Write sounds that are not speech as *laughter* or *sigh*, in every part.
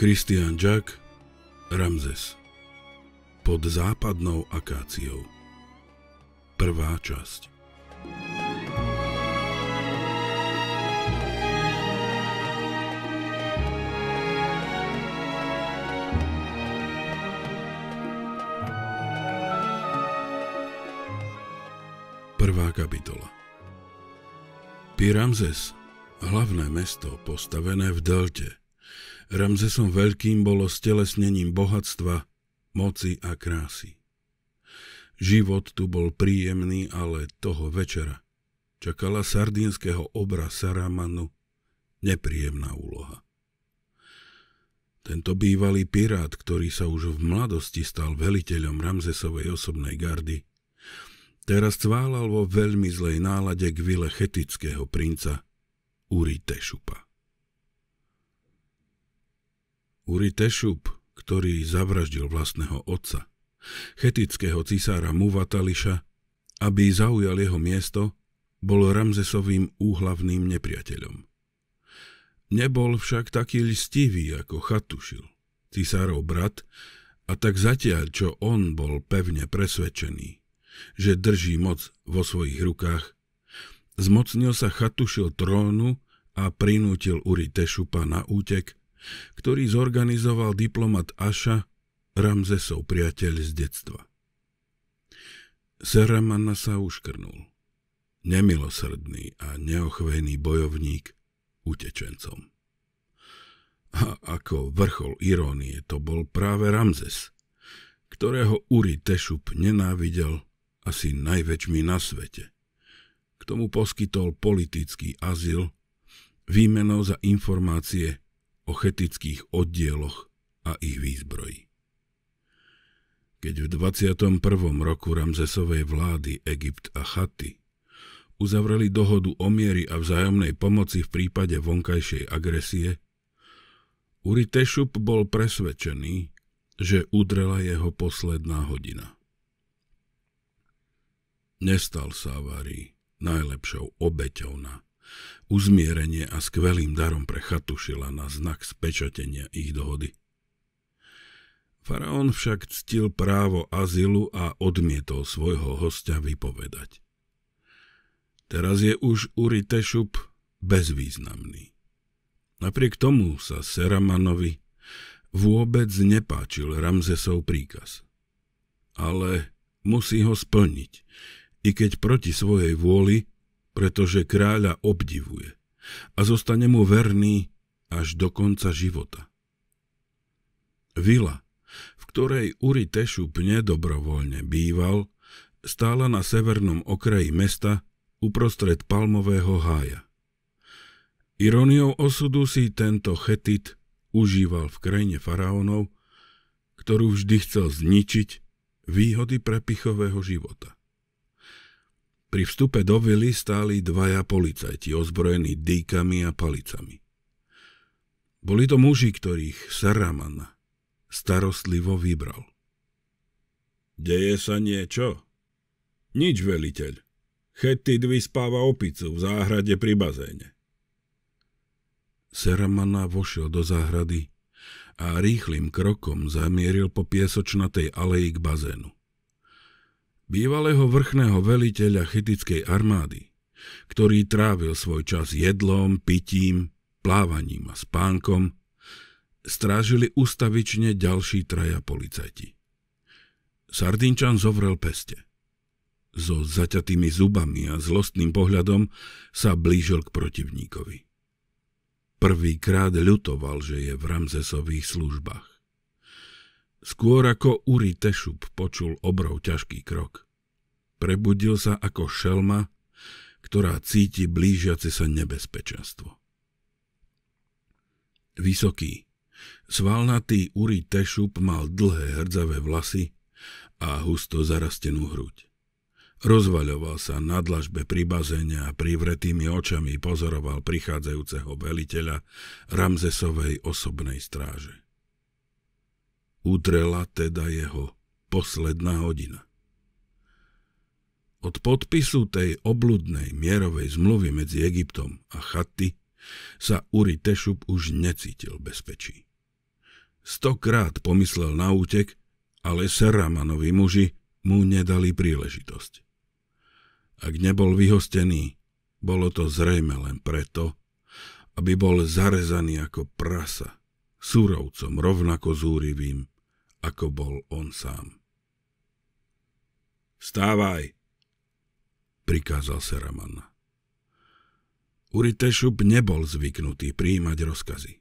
Christian Jack Ramses Pod západnou akáciou Prvá časť Prvá kapitola Pyramzes, hlavné mesto postavené v delte Ramzesom Veľkým bolo stelesnením bohatstva, moci a krásy. Život tu bol príjemný, ale toho večera čakala sardínskeho obra Saramanu nepríjemná úloha. Tento bývalý pirát, ktorý sa už v mladosti stal veliteľom Ramzesovej osobnej gardy, teraz cválal vo veľmi zlej nálade k vile chetického princa Uri Tešupa. Uri Tešup, ktorý zavraždil vlastného otca, chetického cisára Muvatališa, aby zaujal jeho miesto, bol Ramzesovým úhlavným nepriateľom. Nebol však taký listivý ako Chatušil, cisárov brat, a tak zatiaľ, čo on bol pevne presvedčený, že drží moc vo svojich rukách, zmocnil sa Chatušil trónu a prinútil Uri Tešupa na útek ktorý zorganizoval diplomat Aša, Ramzesov priateľ z detstva. Seramana sa uškrnul. Nemilosrdný a neochvejný bojovník utečencom. A ako vrchol irónie to bol práve Ramzes, ktorého Uri Tešup nenávidel asi najväčšmi na svete. K tomu poskytol politický azyl výmenou za informácie o chetických oddieloch a ich výzbroji. Keď v 21. roku Ramzesovej vlády Egypt a Chaty uzavreli dohodu o miery a vzájomnej pomoci v prípade vonkajšej agresie, Uri Tešup bol presvedčený, že udrela jeho posledná hodina. Nestal sa avarii najlepšou obeťou na uzmierenie a skvelým darom pre Chatušila na znak spečatenia ich dohody. Faraón však ctil právo azylu a odmietol svojho hostia vypovedať. Teraz je už Uri Tešup bezvýznamný. Napriek tomu sa Seramanovi vôbec nepáčil Ramzesov príkaz. Ale musí ho splniť, i keď proti svojej vôli pretože kráľa obdivuje a zostane mu verný až do konca života. Vila, v ktorej Uri Tešup nedobrovoľne býval, stála na severnom okraji mesta uprostred palmového hája. Ironiou osudu si tento chetit užíval v krajine faraónov, ktorú vždy chcel zničiť výhody prepichového života. Pri vstupe do vily stáli dvaja policajti ozbrojení dýkami a palicami. Boli to muži, ktorých Saraman starostlivo vybral. Deje sa niečo? Nič, veliteľ. Chetid vyspáva opicu v záhrade pri bazéne. Seramana vošiel do záhrady a rýchlým krokom zamieril po piesočnatej aleji k bazénu bývalého vrchného veliteľa chetickej armády, ktorý trávil svoj čas jedlom, pitím, plávaním a spánkom, strážili ustavične ďalší traja policajti. Sardinčan zovrel peste. So zaťatými zubami a zlostným pohľadom sa blížil k protivníkovi. Prvýkrát ľutoval, že je v Ramzesových službách. Skôr ako Uri Tešup počul obrov ťažký krok. Prebudil sa ako šelma, ktorá cíti blížiace sa nebezpečenstvo. Vysoký, svalnatý Uri Tešup mal dlhé hrdzavé vlasy a husto zarastenú hruď. Rozvaľoval sa na dlažbe pri bazéne a privretými očami pozoroval prichádzajúceho veliteľa Ramzesovej osobnej stráže. Utrela teda jeho posledná hodina. Od podpisu tej obludnej mierovej zmluvy medzi Egyptom a Chatty sa Uri Tešup už necítil bezpečí. Stokrát pomyslel na útek, ale Seramanovi muži mu nedali príležitosť. Ak nebol vyhostený, bolo to zrejme len preto, aby bol zarezaný ako prasa, súrovcom rovnako zúrivým ako bol on sám. Stávaj, prikázal Seraman. Uritešup nebol zvyknutý príjmať rozkazy.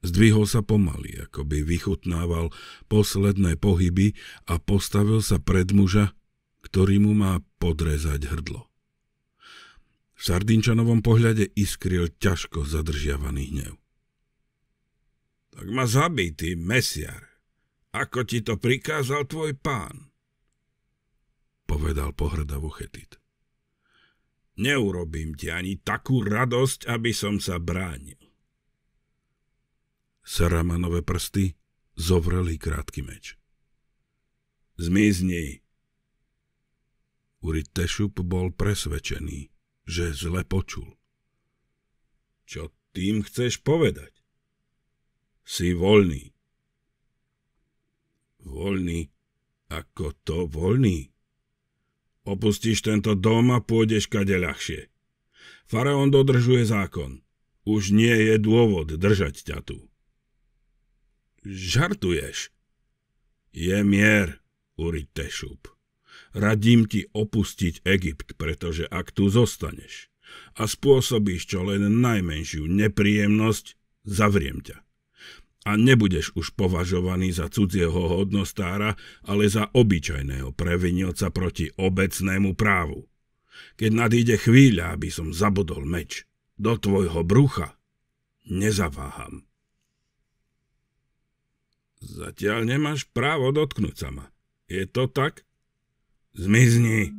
Zdvihol sa pomaly, ako by vychutnával posledné pohyby a postavil sa pred muža, ktorý mu má podrezať hrdlo. V sardinčanovom pohľade iskril ťažko zadržiavaný hnev. Tak ma zabij, ty mesiar, ako ti to prikázal tvoj pán, povedal pohrdavo Chetit. Neurobím ti ani takú radosť, aby som sa bránil. Saramanové prsty zovreli krátky meč. Zmizni! Uri Tešup bol presvedčený, že zle počul. Čo tým chceš povedať? Si voľný. Voľný? Ako to voľný? Opustíš tento dom a pôjdeš kade ľahšie. Faraón dodržuje zákon. Už nie je dôvod držať ťa tu. Žartuješ? Je mier, Uri Tešup. Radím ti opustiť Egypt, pretože ak tu zostaneš a spôsobíš čo len najmenšiu nepríjemnosť, zavriem ťa a nebudeš už považovaný za cudzieho hodnostára, ale za obyčajného previnilca proti obecnému právu. Keď nadíde chvíľa, aby som zabudol meč do tvojho brucha, nezaváham. Zatiaľ nemáš právo dotknúť sa ma. Je to tak? Zmizni!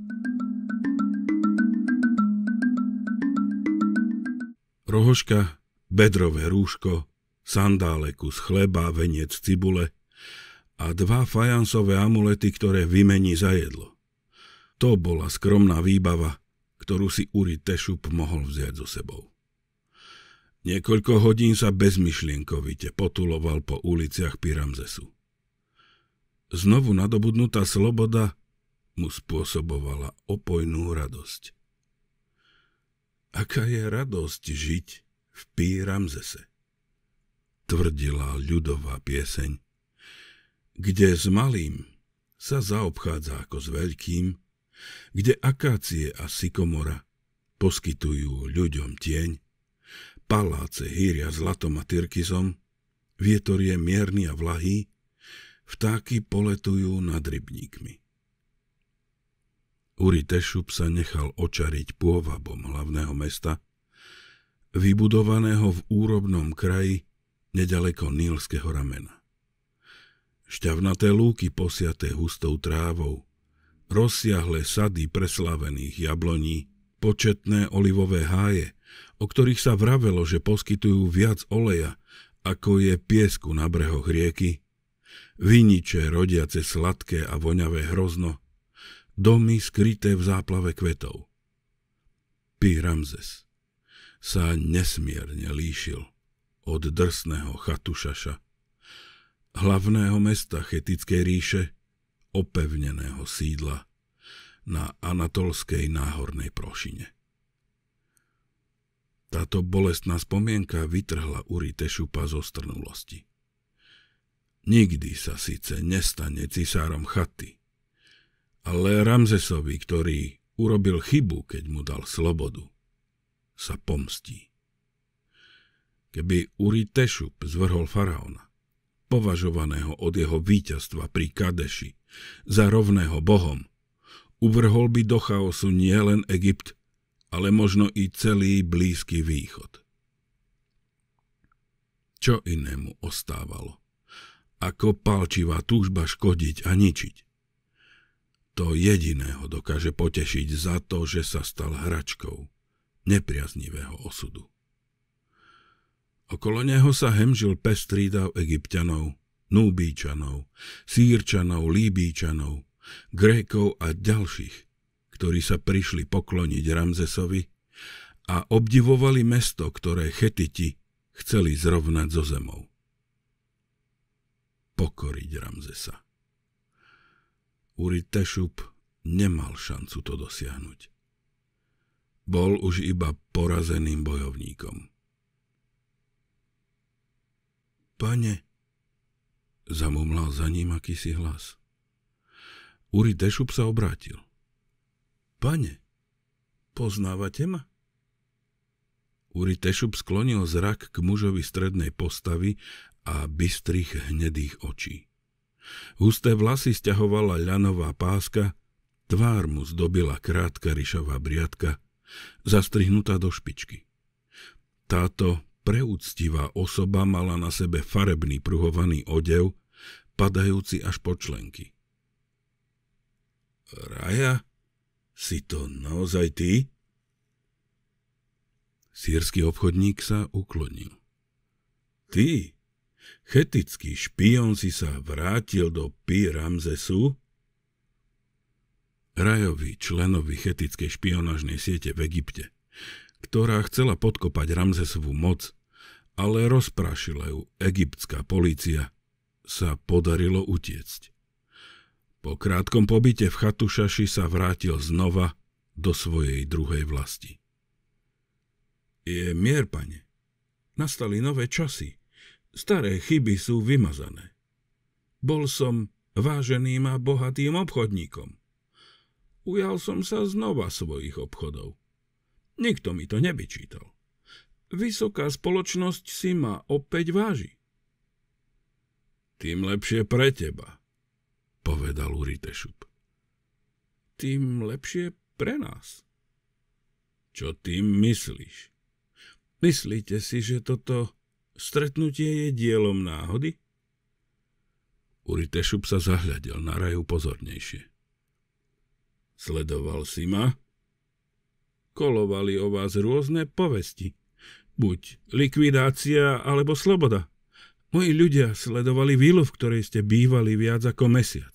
Rohoška, bedrové rúško, sandále kus chleba, veniec cibule a dva fajansové amulety, ktoré vymení za jedlo. To bola skromná výbava, ktorú si Uri Tešup mohol vziať so sebou. Niekoľko hodín sa bezmyšlienkovite potuloval po uliciach Pyramzesu. Znovu nadobudnutá sloboda mu spôsobovala opojnú radosť. Aká je radosť žiť v Pyramzese? tvrdila ľudová pieseň. Kde s malým sa zaobchádza ako s veľkým, kde akácie a sykomora poskytujú ľuďom tieň, paláce hýria zlatom a tyrkizom, vietor je mierny a vlahý, vtáky poletujú nad rybníkmi. Uri Tešup sa nechal očariť pôvabom hlavného mesta, vybudovaného v úrobnom kraji nedaleko nílského ramena. Šťavnaté lúky posiaté hustou trávou, rozsiahle sady preslavených jabloní, početné olivové háje, o ktorých sa vravelo, že poskytujú viac oleja, ako je piesku na brehoch rieky, viniče rodiace sladké a voňavé hrozno, domy skryté v záplave kvetov. P. Ramzes sa nesmierne líšil od drsného Chatušaša, hlavného mesta Chetickej ríše, opevneného sídla na Anatolskej náhornej prošine. Táto bolestná spomienka vytrhla Uri Tešupa zo strnulosti. Nikdy sa síce nestane cisárom chaty, ale Ramzesovi, ktorý urobil chybu, keď mu dal slobodu, sa pomstí keby Uri Tešup zvrhol faraóna, považovaného od jeho víťazstva pri Kadeši za rovného bohom, uvrhol by do chaosu nielen Egypt, ale možno i celý Blízky východ. Čo inému ostávalo? Ako palčivá túžba škodiť a ničiť? To jediného dokáže potešiť za to, že sa stal hračkou nepriaznivého osudu. Okolo neho sa hemžil pestrý dav egyptianov, núbíčanov, sírčanov, líbíčanov, grékov a ďalších, ktorí sa prišli pokloniť Ramzesovi a obdivovali mesto, ktoré chetiti chceli zrovnať zo zemou. Pokoriť Ramzesa. Uri Tešup nemal šancu to dosiahnuť. Bol už iba porazeným bojovníkom. Pane, zamumlal za ním akýsi hlas. Uri Dešup sa obrátil. Pane, poznávate ma? Uri Tešup sklonil zrak k mužovi strednej postavy a bystrých hnedých očí. Husté vlasy stiahovala ľanová páska, tvár mu zdobila krátka ryšavá briadka, zastrihnutá do špičky. Táto Preúctivá osoba mala na sebe farebný pruhovaný odev, padajúci až po členky. Raja, si to naozaj ty? Sírsky obchodník sa uklonil. Ty, chetický špion, si sa vrátil do Pi Ramzesu? Rajovi, členovi chetickej špionážnej siete v Egypte ktorá chcela podkopať Ramzesovú moc, ale rozprášila ju egyptská polícia, sa podarilo utiecť. Po krátkom pobyte v Chatušaši sa vrátil znova do svojej druhej vlasti. Je mier, pane. Nastali nové časy. Staré chyby sú vymazané. Bol som váženým a bohatým obchodníkom. Ujal som sa znova svojich obchodov. Nikto mi to nevyčítal. Vysoká spoločnosť si ma opäť váži. Tým lepšie pre teba, povedal Uritešup. Tým lepšie pre nás. Čo tým myslíš? Myslíte si, že toto stretnutie je dielom náhody? Uritešup sa zahľadil na raju pozornejšie. Sledoval si ma? Kolovali o vás rôzne povesti. Buď likvidácia alebo sloboda. Moji ľudia sledovali výlu, v ktorej ste bývali viac ako mesiac.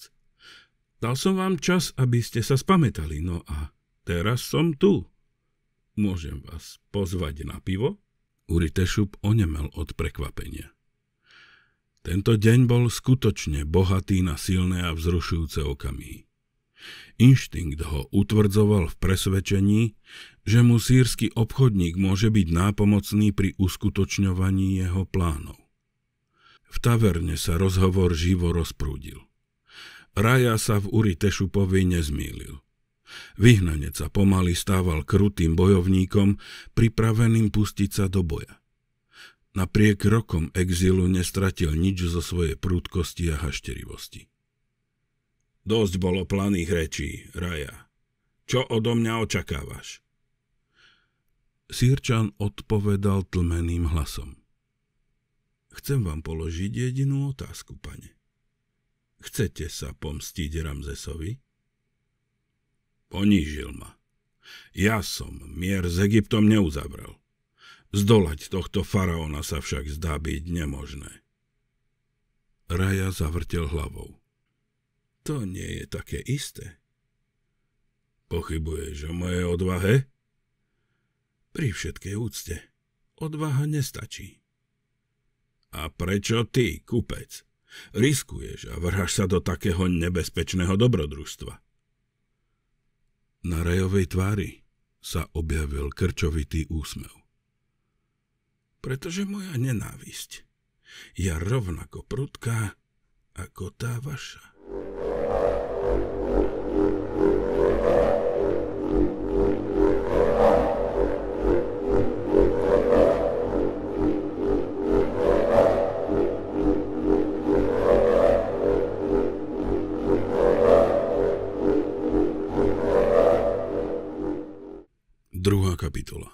Dal som vám čas, aby ste sa spametali, no a teraz som tu. Môžem vás pozvať na pivo? Uritešup onemel od prekvapenia. Tento deň bol skutočne bohatý na silné a vzrušujúce okamihy. Inštinkt ho utvrdzoval v presvedčení, že mu sírsky obchodník môže byť nápomocný pri uskutočňovaní jeho plánov. V taverne sa rozhovor živo rozprúdil. Raja sa v Uri Tešupovi nezmýlil. Vyhnanec sa pomaly stával krutým bojovníkom, pripraveným pustiť sa do boja. Napriek rokom exilu nestratil nič zo svojej prúdkosti a hašterivosti. Dosť bolo planých rečí, Raja. Čo odo mňa očakávaš? Sírčan odpovedal tlmeným hlasom. Chcem vám položiť jedinú otázku, pane. Chcete sa pomstiť Ramzesovi? Ponížil ma. Ja som mier s Egyptom neuzavrel. Zdolať tohto faraóna sa však zdá byť nemožné. Raja zavrtel hlavou. To nie je také isté. Pochybuješ o mojej odvahe? Pri všetkej úcte. Odvaha nestačí. A prečo ty, kupec, riskuješ a vrháš sa do takého nebezpečného dobrodružstva? Na rajovej tvári sa objavil krčovitý úsmev. Pretože moja nenávisť je rovnako prudká ako tá vaša. Druhá kapitola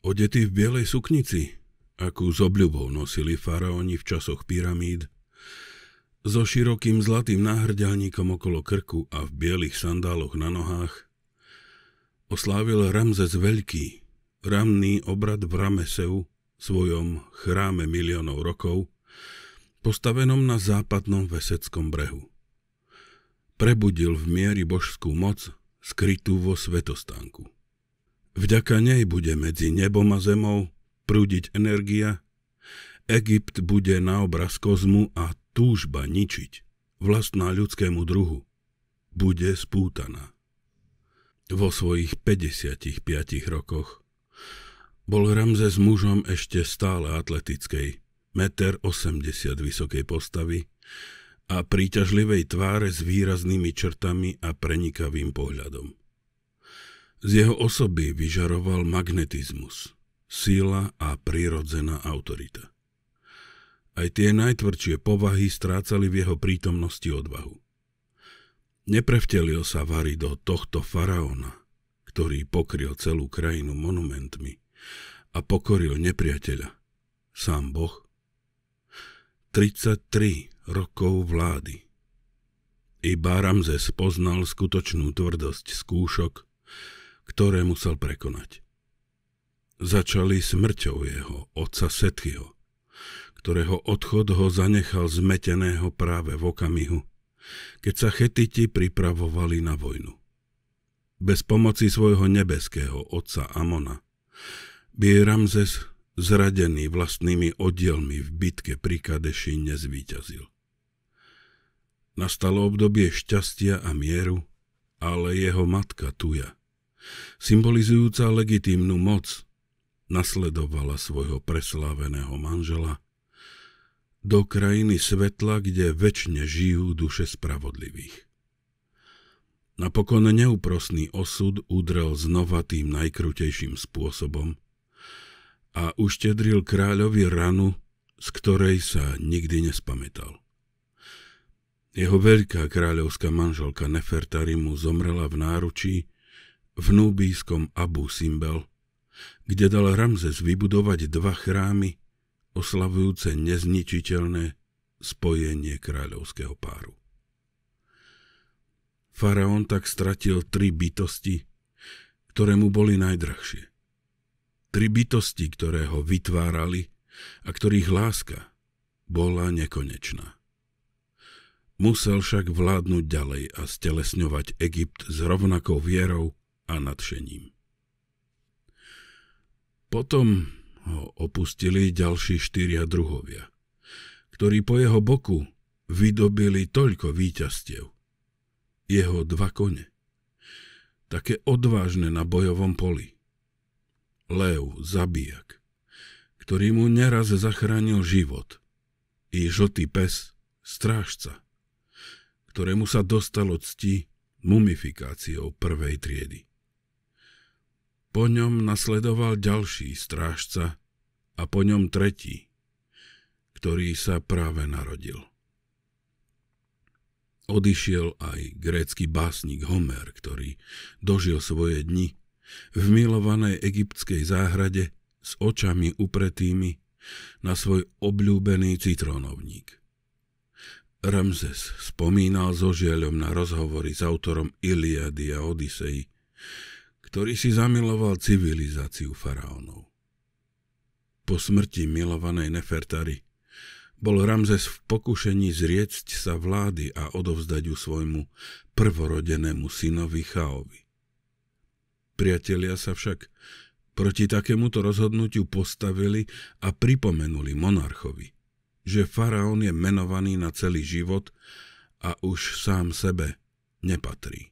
Odety v bielej suknici, akú s obľubou nosili faraóni v časoch pyramíd, so širokým zlatým náhrdelníkom okolo krku a v bielých sandáloch na nohách, oslávil Ramzes Veľký, ramný obrad v Rameseu, svojom chráme miliónov rokov, postavenom na západnom veseckom brehu. Prebudil v miery božskú moc – skrytú vo svetostánku. Vďaka nej bude medzi nebom a zemou prúdiť energia, Egypt bude na obraz kozmu a túžba ničiť, vlastná ľudskému druhu, bude spútaná. Vo svojich 55 rokoch bol s mužom ešte stále atletickej, 1,80 80 vysokej postavy, a príťažlivej tváre s výraznými črtami a prenikavým pohľadom. Z jeho osoby vyžaroval magnetizmus, síla a prírodzená autorita. Aj tie najtvrdšie povahy strácali v jeho prítomnosti odvahu. Neprevtelil sa Vary do tohto faraóna, ktorý pokryl celú krajinu monumentmi a pokoril nepriateľa, sám Boh. 33 rokov vlády. Iba Ramzes poznal skutočnú tvrdosť skúšok, ktoré musel prekonať. Začali smrťou jeho, otca Setchyho, ktorého odchod ho zanechal zmeteného práve v okamihu, keď sa chetiti pripravovali na vojnu. Bez pomoci svojho nebeského otca Amona by Ramzes, zradený vlastnými oddielmi v bitke pri Kadeši, nezvíťazil. Nastalo obdobie šťastia a mieru, ale jeho matka Tuja, symbolizujúca legitímnu moc, nasledovala svojho presláveného manžela do krajiny svetla, kde väčšine žijú duše spravodlivých. Napokon neúprosný osud udrel znova tým najkrutejším spôsobom a uštedril kráľovi ranu, z ktorej sa nikdy nespamätal. Jeho veľká kráľovská manželka Nefertari mu zomrela v náručí v núbískom Abu Simbel, kde dal Ramzes vybudovať dva chrámy oslavujúce nezničiteľné spojenie kráľovského páru. Faraón tak stratil tri bytosti, ktoré mu boli najdrahšie. Tri bytosti, ktoré ho vytvárali a ktorých láska bola nekonečná. Musel však vládnuť ďalej a stelesňovať Egypt s rovnakou vierou a nadšením. Potom ho opustili ďalší štyria druhovia, ktorí po jeho boku vydobili toľko víťazstiev. Jeho dva kone. Také odvážne na bojovom poli. Lev, zabijak, ktorý mu neraz zachránil život. I žltý pes, strážca, ktorému sa dostalo cti mumifikáciou prvej triedy. Po ňom nasledoval ďalší strážca a po ňom tretí, ktorý sa práve narodil. Odišiel aj grécky básnik Homer, ktorý dožil svoje dni v milovanej egyptskej záhrade s očami upretými na svoj obľúbený citrónovník – Ramzes spomínal so žieľom na rozhovory s autorom Iliady a Odisei, ktorý si zamiloval civilizáciu faraónov. Po smrti milovanej Nefertary bol Ramzes v pokušení zriecť sa vlády a odovzdať ju svojmu prvorodenému synovi Chaovi. Priatelia sa však proti takémuto rozhodnutiu postavili a pripomenuli monarchovi – že faraón je menovaný na celý život a už sám sebe nepatrí.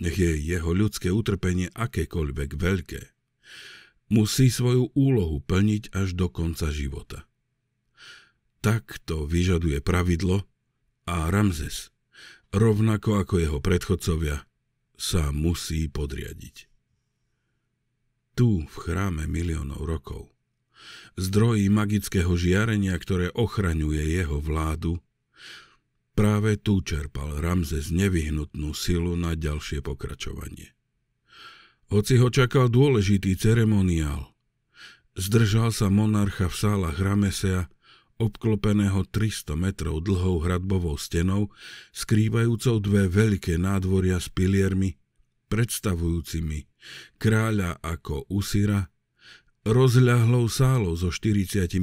Nech je jeho ľudské utrpenie akékoľvek veľké. Musí svoju úlohu plniť až do konca života. Tak to vyžaduje pravidlo a Ramzes, rovnako ako jeho predchodcovia, sa musí podriadiť. Tu v chráme miliónov rokov zdroji magického žiarenia, ktoré ochraňuje jeho vládu, práve tu čerpal Ramzes nevyhnutnú silu na ďalšie pokračovanie. Hoci ho čakal dôležitý ceremoniál, zdržal sa monarcha v sálach Ramesea, obklopeného 300 metrov dlhou hradbovou stenou, skrývajúcou dve veľké nádvoria s piliermi, predstavujúcimi kráľa ako Usira rozľahlou sálou so 48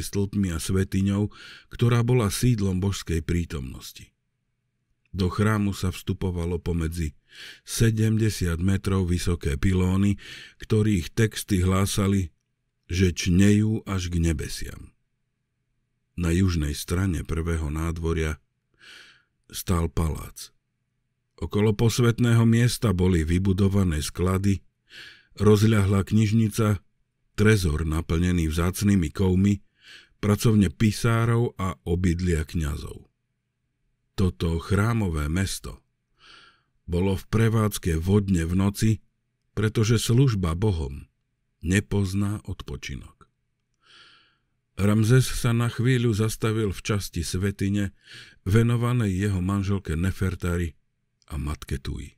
stĺpmi a svetiňou, ktorá bola sídlom božskej prítomnosti. Do chrámu sa vstupovalo pomedzi 70 metrov vysoké pilóny, ktorých texty hlásali, že čnejú až k nebesiam. Na južnej strane prvého nádvoria stál palác. Okolo posvetného miesta boli vybudované sklady, rozľahla knižnica, trezor naplnený vzácnými kovmi, pracovne pisárov a obydlia kňazov. Toto chrámové mesto bolo v prevádzke vodne v noci, pretože služba Bohom nepozná odpočinok. Ramzes sa na chvíľu zastavil v časti svetine venovanej jeho manželke Nefertari a matke Tui.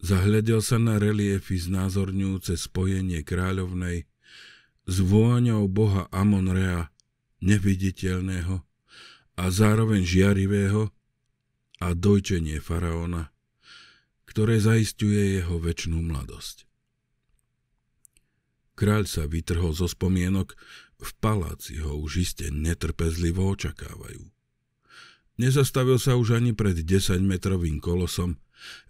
Zahľadel sa na reliefy znázorňujúce spojenie kráľovnej s vôňou boha Amonrea, neviditeľného a zároveň žiarivého a dojčenie faraóna, ktoré zaistuje jeho väčšnú mladosť. Kráľ sa vytrhol zo spomienok, v paláci ho už iste netrpezlivo očakávajú. Nezastavil sa už ani pred desaťmetrovým kolosom,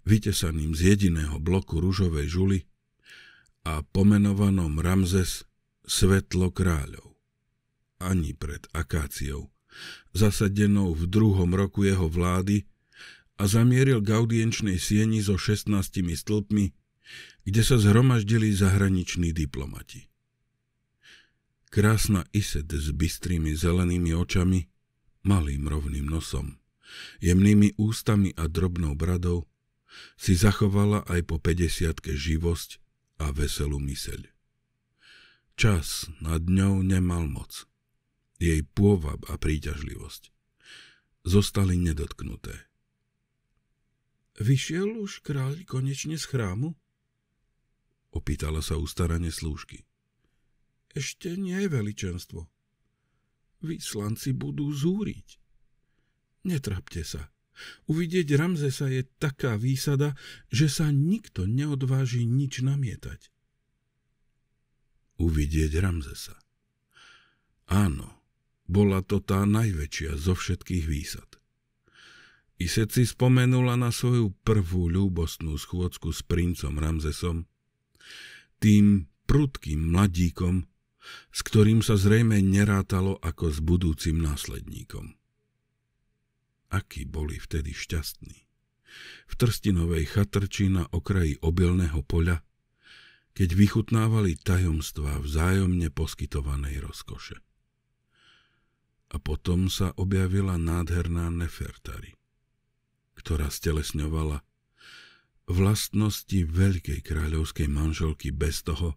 vytesaným z jediného bloku ružovej žuly a pomenovanom Ramzes Svetlo kráľov. Ani pred Akáciou, zasadenou v druhom roku jeho vlády a zamieril k audienčnej sieni so 16 stĺpmi, kde sa zhromaždili zahraniční diplomati. Krásna Ised s bystrými zelenými očami, malým rovným nosom, jemnými ústami a drobnou bradou, si zachovala aj po 50 živosť a veselú myseľ. Čas nad ňou nemal moc. Jej pôvab a príťažlivosť zostali nedotknuté. Vyšiel už kráľ konečne z chrámu? Opýtala sa ustarane slúžky. Ešte nie, veličenstvo. Vyslanci budú zúriť. Netrapte sa. Uvidieť Ramzesa je taká výsada, že sa nikto neodváži nič namietať. Uvidieť Ramzesa. Áno, bola to tá najväčšia zo všetkých výsad. Iset si spomenula na svoju prvú ľúbostnú schôdzku s princom Ramzesom, tým prudkým mladíkom, s ktorým sa zrejme nerátalo ako s budúcim následníkom akí boli vtedy šťastní. V Trstinovej chatrči na okraji obilného poľa, keď vychutnávali tajomstva vzájomne poskytovanej rozkoše. A potom sa objavila nádherná Nefertari, ktorá stelesňovala vlastnosti veľkej kráľovskej manželky bez toho,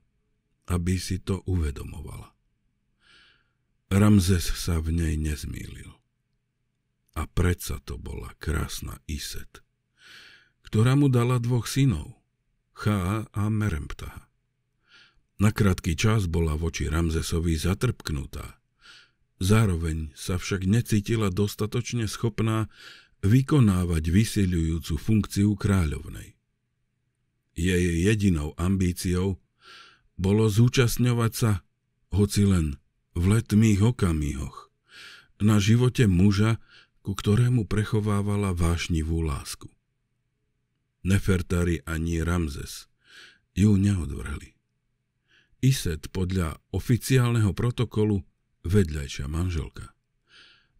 aby si to uvedomovala. Ramzes sa v nej nezmýlil. A predsa to bola krásna Iset, ktorá mu dala dvoch synov, Chá a Meremptaha. Na krátky čas bola voči Ramzesovi zatrpknutá. Zároveň sa však necítila dostatočne schopná vykonávať vysilujúcu funkciu kráľovnej. Jej jedinou ambíciou bolo zúčastňovať sa, hoci len v letmých okamihoch, na živote muža, ku ktorému prechovávala vášnivú lásku. Nefertari ani Ramzes ju neodvrhli. Iset podľa oficiálneho protokolu vedľajšia manželka.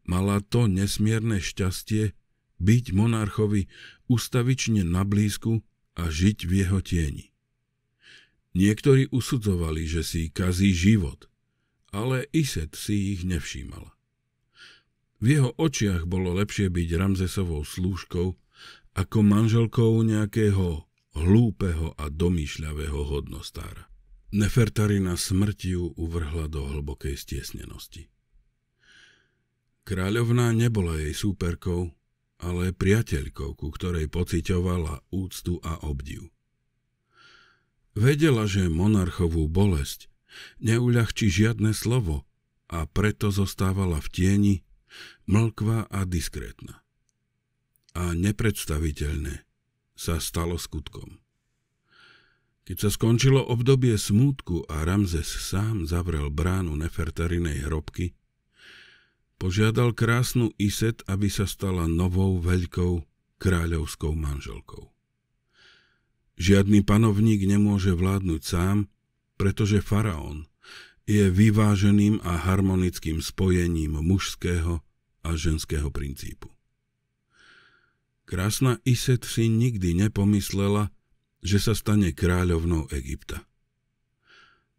Mala to nesmierne šťastie byť monarchovi ustavične na blízku a žiť v jeho tieni. Niektorí usudzovali, že si kazí život, ale Iset si ich nevšímala. V jeho očiach bolo lepšie byť Ramzesovou slúžkou ako manželkou nejakého hlúpeho a domýšľavého hodnostára. Nefertarina smrti ju uvrhla do hlbokej stiesnenosti. Kráľovná nebola jej súperkou, ale priateľkou, ku ktorej pociťovala úctu a obdiv. Vedela, že monarchovú bolesť neuľahčí žiadne slovo a preto zostávala v tieni mlkva a diskrétna. A nepredstaviteľné sa stalo skutkom. Keď sa skončilo obdobie smútku a Ramzes sám zavrel bránu nefertarinej hrobky, požiadal krásnu Iset, aby sa stala novou veľkou kráľovskou manželkou. Žiadny panovník nemôže vládnuť sám, pretože faraón je vyváženým a harmonickým spojením mužského a ženského princípu. Krásna Iset si nikdy nepomyslela, že sa stane kráľovnou Egypta.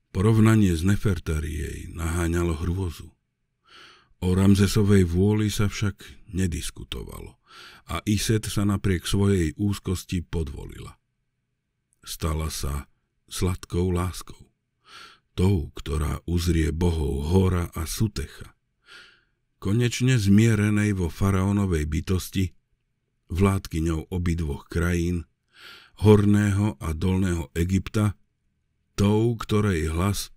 Porovnanie s Nefertari jej naháňalo hrôzu. O Ramzesovej vôli sa však nediskutovalo a Iset sa napriek svojej úzkosti podvolila. Stala sa sladkou láskou tou, ktorá uzrie bohov Hora a Sutecha. Konečne zmierenej vo faraónovej bytosti, vládkyňou obidvoch krajín, Horného a Dolného Egypta, tou, ktorej hlas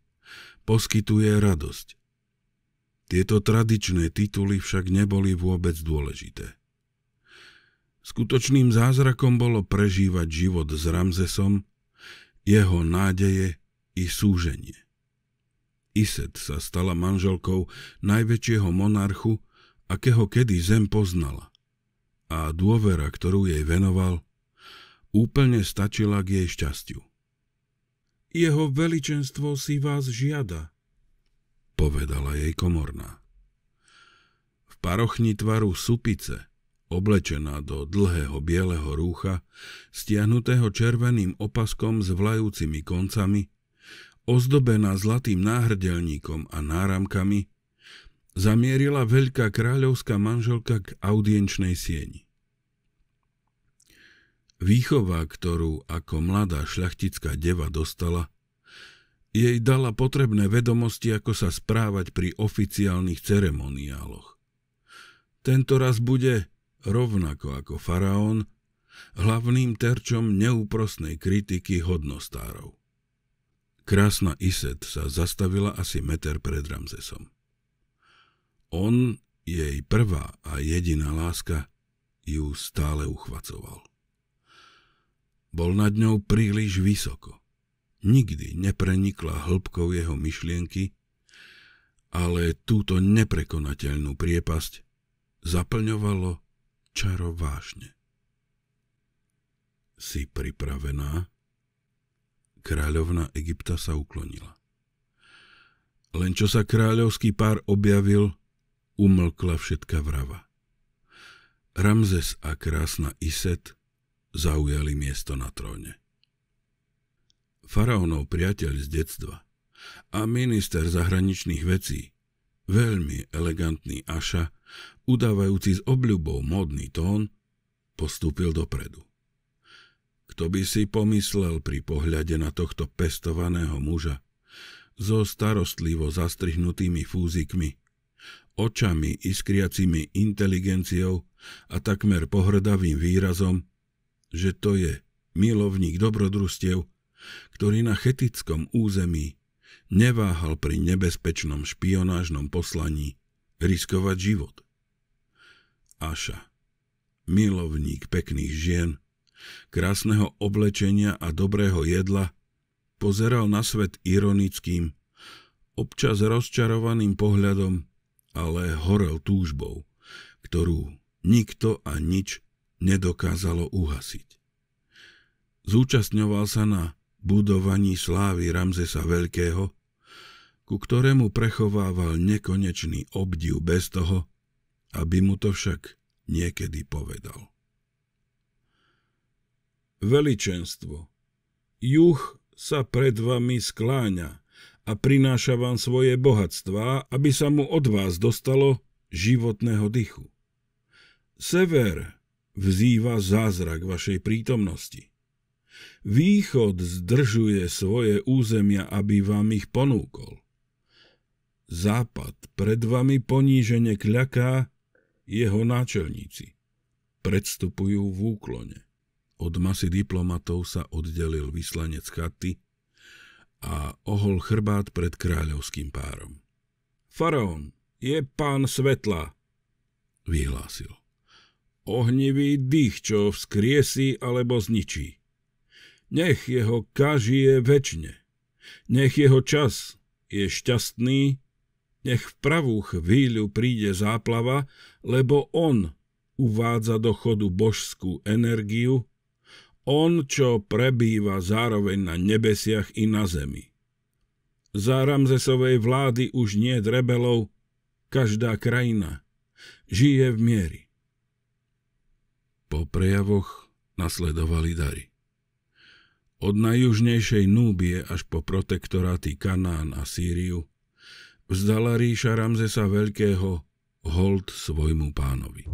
poskytuje radosť. Tieto tradičné tituly však neboli vôbec dôležité. Skutočným zázrakom bolo prežívať život s Ramzesom, jeho nádeje i súženie. Iset sa stala manželkou najväčšieho monarchu, akého kedy zem poznala. A dôvera, ktorú jej venoval, úplne stačila k jej šťastiu. Jeho veličenstvo si vás žiada, povedala jej komorná. V parochni tvaru supice, oblečená do dlhého bieleho rúcha, stiahnutého červeným opaskom s vlajúcimi koncami, ozdobená zlatým náhrdelníkom a náramkami, zamierila veľká kráľovská manželka k audienčnej sieni. Výchova, ktorú ako mladá šľachtická deva dostala, jej dala potrebné vedomosti, ako sa správať pri oficiálnych ceremoniáloch. Tento raz bude, rovnako ako faraón, hlavným terčom neúprosnej kritiky hodnostárov. Krásna Iset sa zastavila asi meter pred Ramzesom. On, jej prvá a jediná láska, ju stále uchvacoval. Bol nad ňou príliš vysoko. Nikdy neprenikla hĺbkou jeho myšlienky, ale túto neprekonateľnú priepasť zaplňovalo čaro Si pripravená? kráľovna Egypta sa uklonila. Len čo sa kráľovský pár objavil, umlkla všetka vrava. Ramzes a krásna Iset zaujali miesto na tróne. Faraónov priateľ z detstva a minister zahraničných vecí, veľmi elegantný Aša, udávajúci s obľubou módny tón, postúpil dopredu. Kto by si pomyslel pri pohľade na tohto pestovaného muža so starostlivo zastrihnutými fúzikmi, očami iskriacimi inteligenciou a takmer pohrdavým výrazom, že to je milovník dobrodružstiev, ktorý na chetickom území neváhal pri nebezpečnom špionážnom poslaní riskovať život. Aša, milovník pekných žien, krásneho oblečenia a dobrého jedla, pozeral na svet ironickým, občas rozčarovaným pohľadom, ale horel túžbou, ktorú nikto a nič nedokázalo uhasiť. Zúčastňoval sa na budovaní slávy Ramzesa Veľkého, ku ktorému prechovával nekonečný obdiv bez toho, aby mu to však niekedy povedal. Veličenstvo, juh sa pred vami skláňa a prináša vám svoje bohatstvá, aby sa mu od vás dostalo životného dychu. Sever vzýva zázrak vašej prítomnosti. Východ zdržuje svoje územia, aby vám ich ponúkol. Západ pred vami ponížene kľaká, jeho náčelníci predstupujú v úklone. Od masy diplomatov sa oddelil vyslanec chaty a ohol chrbát pred kráľovským párom. Faraón je pán svetla, vyhlásil. Ohnivý dých, čo vzkriesí alebo zničí. Nech jeho kažie väčne, nech jeho čas je šťastný, nech v pravú chvíľu príde záplava, lebo on uvádza do chodu božskú energiu, on, čo prebýva zároveň na nebesiach i na zemi. Za Ramzesovej vlády už nie rebelov, každá krajina žije v miery. Po prejavoch nasledovali dary. Od najjužnejšej Núbie až po protektoráty Kanán a Sýriu vzdala ríša Ramzesa Veľkého hold svojmu pánovi.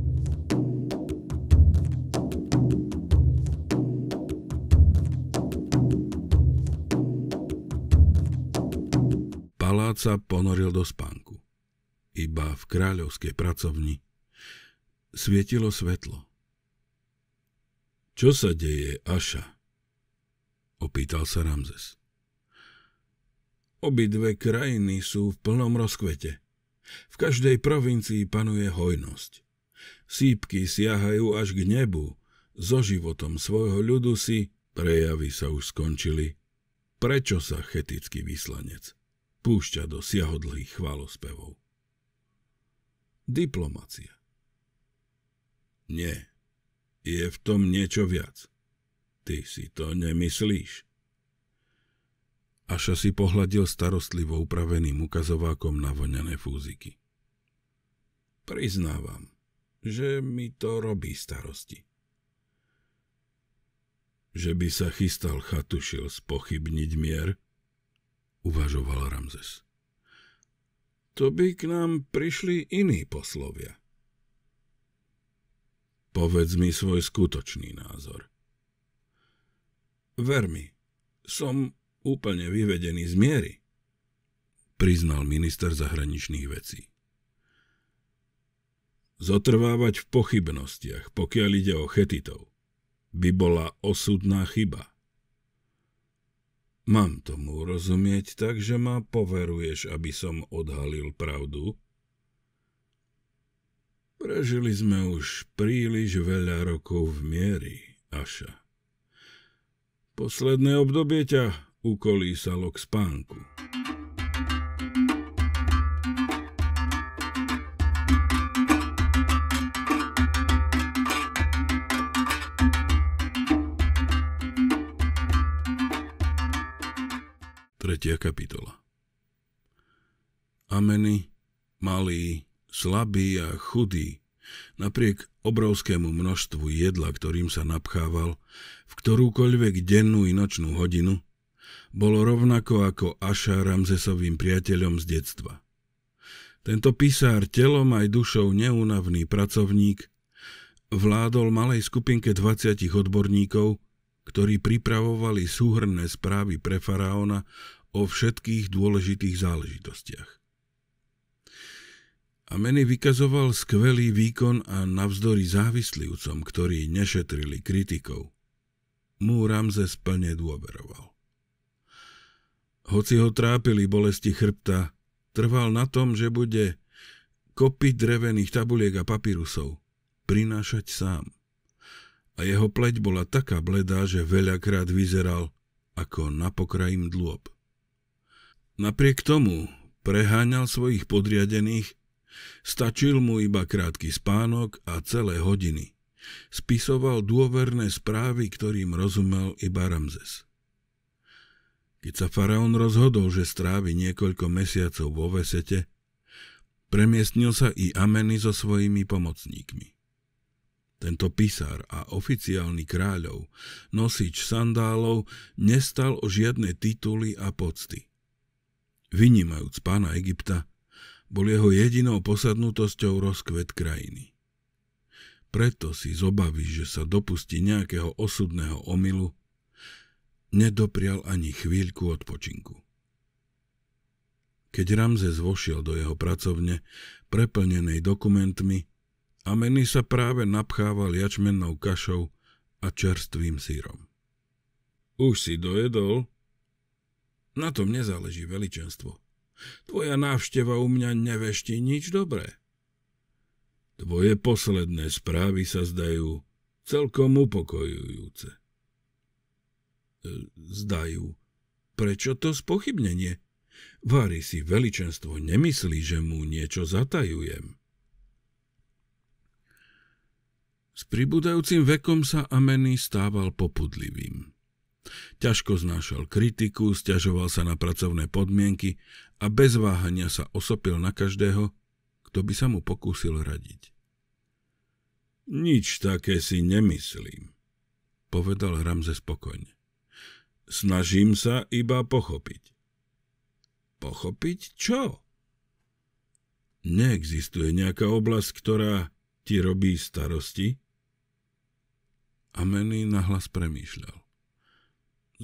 Palác sa ponoril do spánku. Iba v kráľovskej pracovni svietilo svetlo. Čo sa deje, Aša? Opýtal sa Ramzes. Obidve krajiny sú v plnom rozkvete. V každej provincii panuje hojnosť. Sípky siahajú až k nebu. So životom svojho ľudu si prejavy sa už skončili. Prečo sa chetický vyslanec púšťa do siahodlých chválospevov. Diplomacia. Nie, je v tom niečo viac. Ty si to nemyslíš. Aša si pohľadil starostlivo upraveným ukazovákom na voňané fúziky. Priznávam, že mi to robí starosti. Že by sa chystal chatušil spochybniť mier? uvažoval Ramzes. To by k nám prišli iní poslovia. Povedz mi svoj skutočný názor. Ver mi, som úplne vyvedený z miery, priznal minister zahraničných vecí. Zotrvávať v pochybnostiach, pokiaľ ide o chetitov, by bola osudná chyba. Mám tomu rozumieť tak, že ma poveruješ, aby som odhalil pravdu? Prežili sme už príliš veľa rokov v miery, Aša. Posledné obdobie ťa ukolísalo k spánku. 3. kapitola Ameny, malý, slabý a chudý, napriek obrovskému množstvu jedla, ktorým sa napchával, v ktorúkoľvek dennú i nočnú hodinu, bolo rovnako ako Aša Ramzesovým priateľom z detstva. Tento pisár telom aj dušou neúnavný pracovník vládol malej skupinke 20 odborníkov, ktorí pripravovali súhrné správy pre faraóna o všetkých dôležitých záležitostiach. A meny vykazoval skvelý výkon a navzdory závislivcom, ktorí nešetrili kritikov, mu Ramzes plne dôveroval. Hoci ho trápili bolesti chrbta, trval na tom, že bude kopy drevených tabuliek a papírusov prinášať sám. A jeho pleť bola taká bledá, že veľakrát vyzeral ako na pokraji mdlôb. Napriek tomu preháňal svojich podriadených, stačil mu iba krátky spánok a celé hodiny. Spisoval dôverné správy, ktorým rozumel iba Ramzes. Keď sa faraón rozhodol, že strávi niekoľko mesiacov vo Vesete, premiestnil sa i Ameny so svojimi pomocníkmi. Tento písar a oficiálny kráľov, nosič sandálov, nestal o žiadne tituly a pocty vynímajúc pána Egypta, bol jeho jedinou posadnutosťou rozkvet krajiny. Preto si z obavy, že sa dopustí nejakého osudného omylu, nedoprial ani chvíľku odpočinku. Keď Ramzes vošiel do jeho pracovne, preplnenej dokumentmi, a meny sa práve napchával jačmennou kašou a čerstvým sírom. Už si dojedol? Na tom nezáleží veličenstvo. Tvoja návšteva u mňa nevešti nič dobré. Tvoje posledné správy sa zdajú celkom upokojujúce. E, zdajú. Prečo to spochybnenie? Vári si veličenstvo nemyslí, že mu niečo zatajujem. S pribúdajúcim vekom sa Ameny stával popudlivým. Ťažko znášal kritiku, stiažoval sa na pracovné podmienky a bez váhania sa osopil na každého, kto by sa mu pokúsil radiť. Nič také si nemyslím, povedal Ramze spokojne. Snažím sa iba pochopiť. Pochopiť čo? Neexistuje nejaká oblasť, ktorá ti robí starosti? Ameny nahlas premýšľal.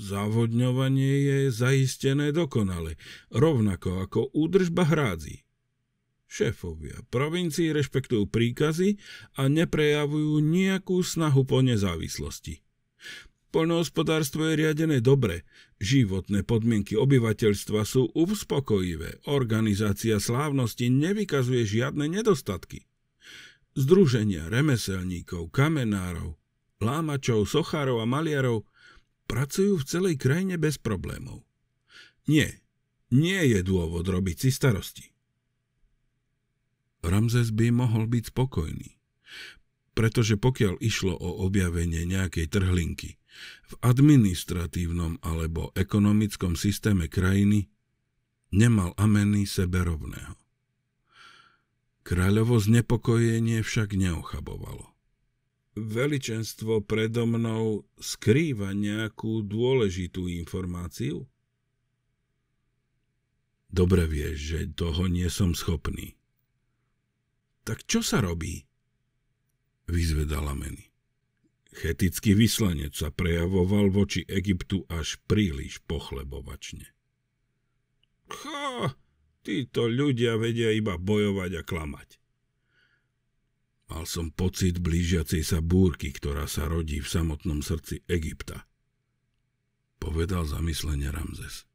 Závodňovanie je zaistené dokonale, rovnako ako údržba hrádzí. Šéfovia provincií rešpektujú príkazy a neprejavujú nejakú snahu po nezávislosti. Poľnohospodárstvo je riadené dobre, životné podmienky obyvateľstva sú uspokojivé, organizácia slávnosti nevykazuje žiadne nedostatky. Združenia remeselníkov, kamenárov, lámačov, sochárov a maliarov pracujú v celej krajine bez problémov. Nie, nie je dôvod robiť si starosti. Ramzes by mohol byť spokojný, pretože pokiaľ išlo o objavenie nejakej trhlinky v administratívnom alebo ekonomickom systéme krajiny, nemal Ameny sebe rovného. Kráľovo znepokojenie však neochabovalo veličenstvo predo mnou skrýva nejakú dôležitú informáciu? Dobre vieš, že toho nie som schopný. Tak čo sa robí? Vyzvedala meny. Chetický vyslanec sa prejavoval voči Egyptu až príliš pochlebovačne. Ha, títo ľudia vedia iba bojovať a klamať. Mal som pocit blížiacej sa búrky, ktorá sa rodí v samotnom srdci Egypta. Povedal zamyslenie Ramzes.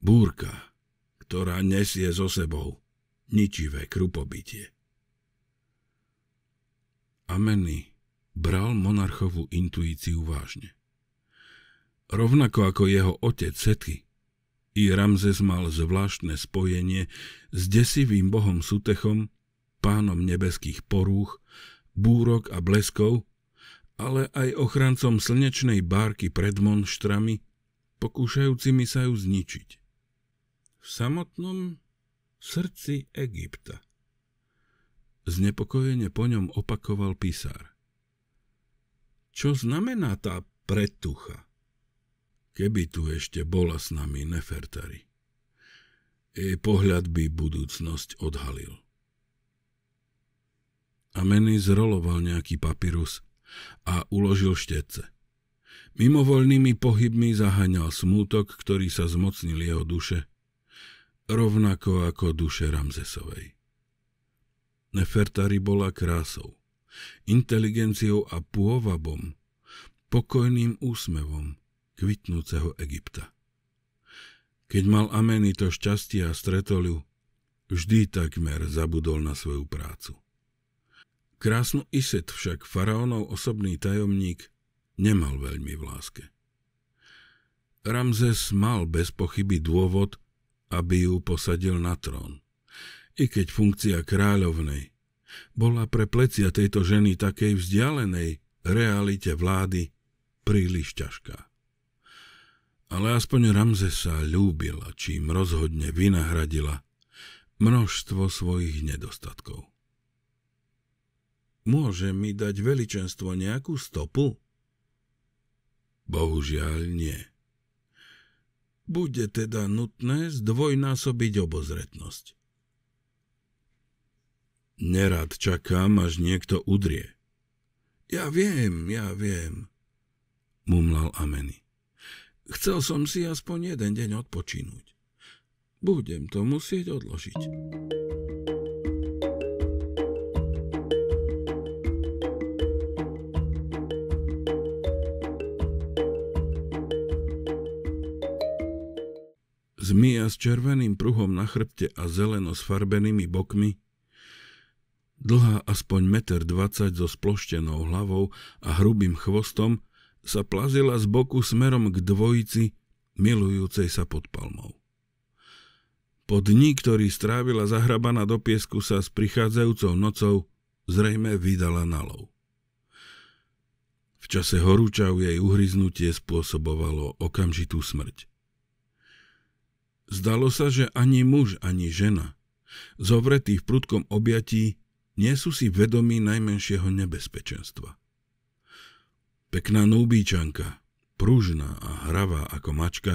Búrka, ktorá nesie so sebou ničivé krupobytie. Ameny bral monarchovú intuíciu vážne. Rovnako ako jeho otec Sety, i Ramzes mal zvláštne spojenie s desivým bohom Sutechom, pánom nebeských porúch, búrok a bleskov, ale aj ochrancom slnečnej bárky pred monštrami, pokúšajúcimi sa ju zničiť. V samotnom srdci Egypta. Znepokojene po ňom opakoval písar. Čo znamená tá pretucha? Keby tu ešte bola s nami Nefertari. Jej pohľad by budúcnosť odhalil. Ameny zroloval nejaký papirus a uložil štetce. Mimovoľnými pohybmi zaháňal smútok, ktorý sa zmocnil jeho duše, rovnako ako duše Ramzesovej. Nefertari bola krásou, inteligenciou a pôvabom, pokojným úsmevom kvitnúceho Egypta. Keď mal Ameny to šťastie a stretol ju, vždy takmer zabudol na svoju prácu. Krásnu Iset však faraónov osobný tajomník nemal veľmi v láske. Ramzes mal bez pochyby dôvod, aby ju posadil na trón. I keď funkcia kráľovnej bola pre plecia tejto ženy takej vzdialenej realite vlády príliš ťažká. Ale aspoň Ramzes sa ľúbila, čím rozhodne vynahradila množstvo svojich nedostatkov. Môže mi dať veličenstvo nejakú stopu? Bohužiaľ nie. Bude teda nutné zdvojnásobiť obozretnosť. Nerad čakám, až niekto udrie. Ja viem, ja viem, mumlal Ameny. Chcel som si aspoň jeden deň odpočinúť. Budem to musieť odložiť. Zmia s červeným pruhom na chrbte a zeleno s farbenými bokmi, dlhá aspoň 1,20 m so sploštenou hlavou a hrubým chvostom, sa plazila z boku smerom k dvojici, milujúcej sa pod palmou. Po dni, ktorý strávila zahrabaná do piesku, sa s prichádzajúcou nocou zrejme vydala na lov. V čase horúčav jej uhryznutie spôsobovalo okamžitú smrť. Zdalo sa, že ani muž, ani žena, zovretí v prudkom objatí, nie sú si vedomí najmenšieho nebezpečenstva. Pekná núbíčanka, pružná a hravá ako mačka,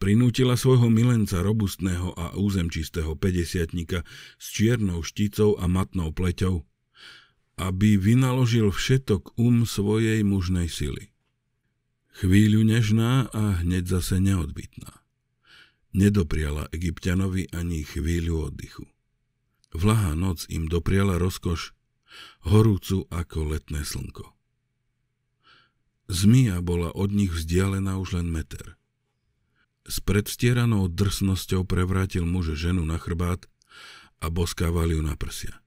prinútila svojho milenca robustného a územčistého pedesiatnika s čiernou šticou a matnou pleťou, aby vynaložil všetok um svojej mužnej sily. Chvíľu nežná a hneď zase neodbytná nedopriala Egyptianovi ani chvíľu oddychu. Vlaha noc im dopriala rozkoš, horúcu ako letné slnko. Zmia bola od nich vzdialená už len meter. S predstieranou drsnosťou prevrátil muž ženu na chrbát a boskával ju na prsia.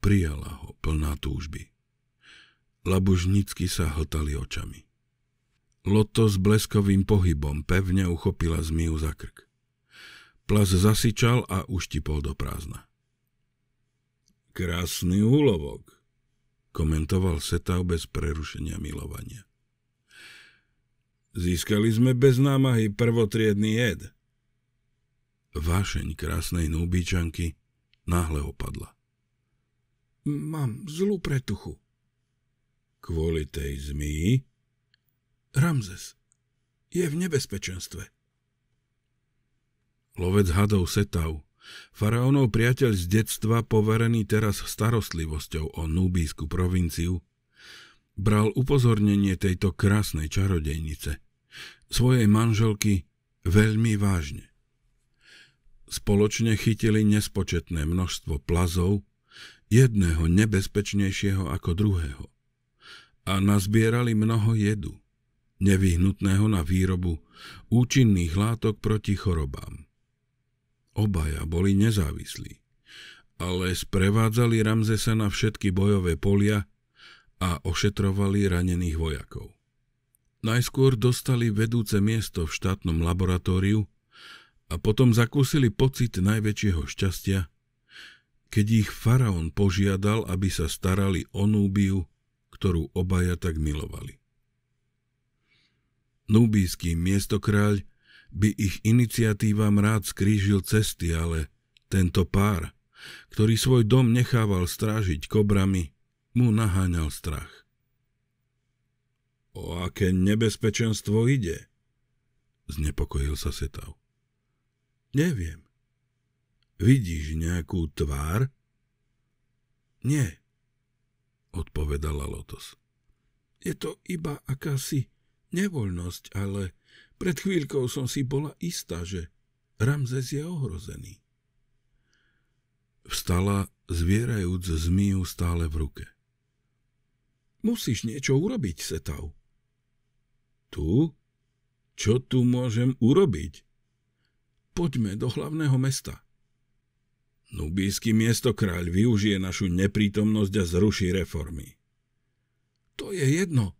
Prijala ho plná túžby. Labužnícky sa hltali očami. Loto s bleskovým pohybom pevne uchopila zmiu za krk. Plas zasičal a uštipol do prázdna. Krásny úlovok, komentoval Setav bez prerušenia milovania. Získali sme bez námahy prvotriedný jed. Vášeň krásnej núbičanky náhle opadla. Mám zlú pretuchu. Kvôli tej zmii? Ramzes je v nebezpečenstve. Lovec hadov Setav, faraónov priateľ z detstva poverený teraz starostlivosťou o núbísku provinciu, bral upozornenie tejto krásnej čarodejnice, svojej manželky, veľmi vážne. Spoločne chytili nespočetné množstvo plazov, jedného nebezpečnejšieho ako druhého, a nazbierali mnoho jedu nevyhnutného na výrobu účinných látok proti chorobám. Obaja boli nezávislí, ale sprevádzali Ramzesa na všetky bojové polia a ošetrovali ranených vojakov. Najskôr dostali vedúce miesto v štátnom laboratóriu a potom zakúsili pocit najväčšieho šťastia, keď ich faraón požiadal, aby sa starali o Núbiu, ktorú obaja tak milovali. Núbijský miestokráľ by ich iniciatívam rád skrížil cesty, ale tento pár, ktorý svoj dom nechával strážiť kobrami, mu naháňal strach. O aké nebezpečenstvo ide? Znepokojil sa Setav. Neviem. Vidíš nejakú tvár? Nie, odpovedala Lotos. Je to iba akási nevoľnosť, ale pred chvíľkou som si bola istá, že Ramzes je ohrozený. Vstala, zvierajúc zmiju stále v ruke. Musíš niečo urobiť, Setau. Tu? Čo tu môžem urobiť? Poďme do hlavného mesta. Nubijský kráľ využije našu neprítomnosť a zruší reformy. To je jedno,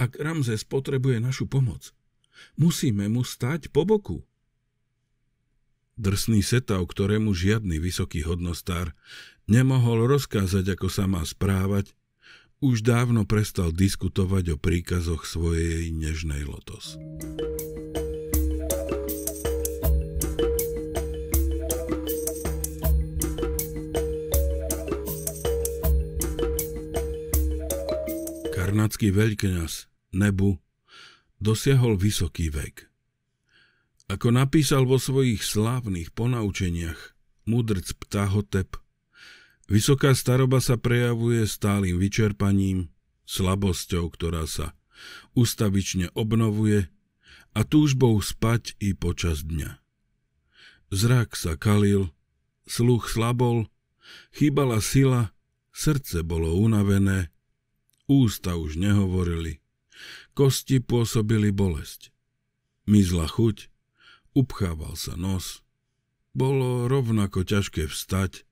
ak Ramzes potrebuje našu pomoc. Musíme mu stať po boku. Drsný setav, ktorému žiadny vysoký hodnostár nemohol rozkázať, ako sa má správať, už dávno prestal diskutovať o príkazoch svojej nežnej lotos. Karnacký veľkňaz Nebu, dosiahol vysoký vek. Ako napísal vo svojich slávnych ponaučeniach mudrc Ptahotep, vysoká staroba sa prejavuje stálym vyčerpaním, slabosťou, ktorá sa ustavične obnovuje a túžbou spať i počas dňa. Zrak sa kalil, sluch slabol, chýbala sila, srdce bolo unavené, ústa už nehovorili, Kosti pôsobili bolesť. Mizla chuť, upchával sa nos. Bolo rovnako ťažké vstať,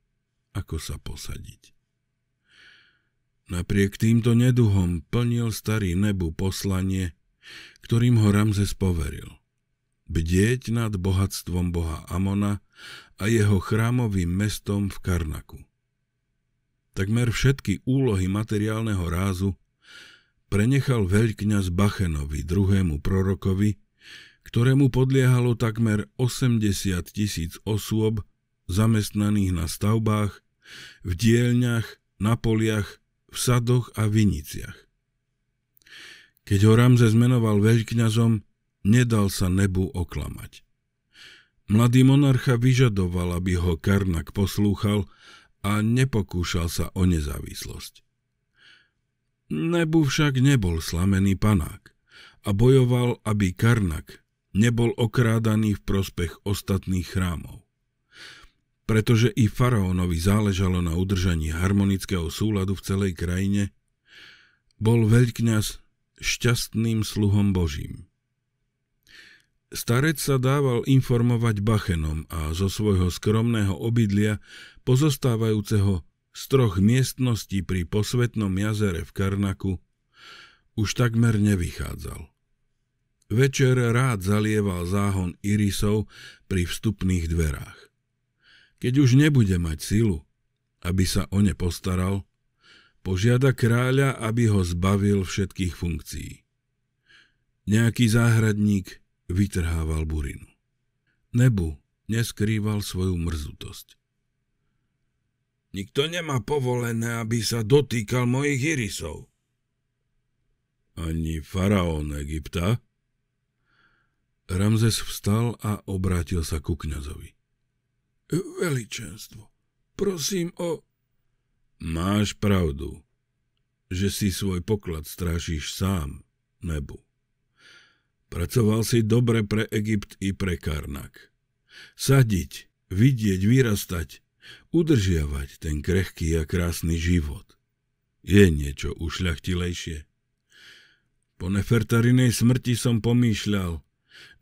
ako sa posadiť. Napriek týmto neduhom plnil starý nebu poslanie, ktorým ho Ramzes poveril. Bdieť nad bohatstvom boha Amona a jeho chrámovým mestom v Karnaku. Takmer všetky úlohy materiálneho rázu prenechal veľkňaz Bachenovi, druhému prorokovi, ktorému podliehalo takmer 80 tisíc osôb zamestnaných na stavbách, v dielňach, na poliach, v sadoch a viniciach. Keď ho Ramze zmenoval veľkňazom, nedal sa nebu oklamať. Mladý monarcha vyžadoval, aby ho Karnak poslúchal a nepokúšal sa o nezávislosť. Nebu však nebol slamený panák a bojoval, aby Karnak nebol okrádaný v prospech ostatných chrámov. Pretože i faraónovi záležalo na udržaní harmonického súladu v celej krajine, bol veľkňaz šťastným sluhom Božím. Starec sa dával informovať Bachenom a zo svojho skromného obydlia, pozostávajúceho z troch miestností pri posvetnom jazere v Karnaku už takmer nevychádzal. Večer rád zalieval záhon irisov pri vstupných dverách. Keď už nebude mať silu, aby sa o ne postaral, požiada kráľa, aby ho zbavil všetkých funkcií. Nejaký záhradník vytrhával burinu. Nebu neskrýval svoju mrzutosť. Nikto nemá povolené, aby sa dotýkal mojich irisov. Ani faraón Egypta? Ramzes vstal a obrátil sa ku kňazovi. Veličenstvo, prosím o... Máš pravdu, že si svoj poklad strážiš sám, nebu. Pracoval si dobre pre Egypt i pre Karnak. Sadiť, vidieť, vyrastať, udržiavať ten krehký a krásny život. Je niečo ušľachtilejšie. Po nefertarinej smrti som pomýšľal,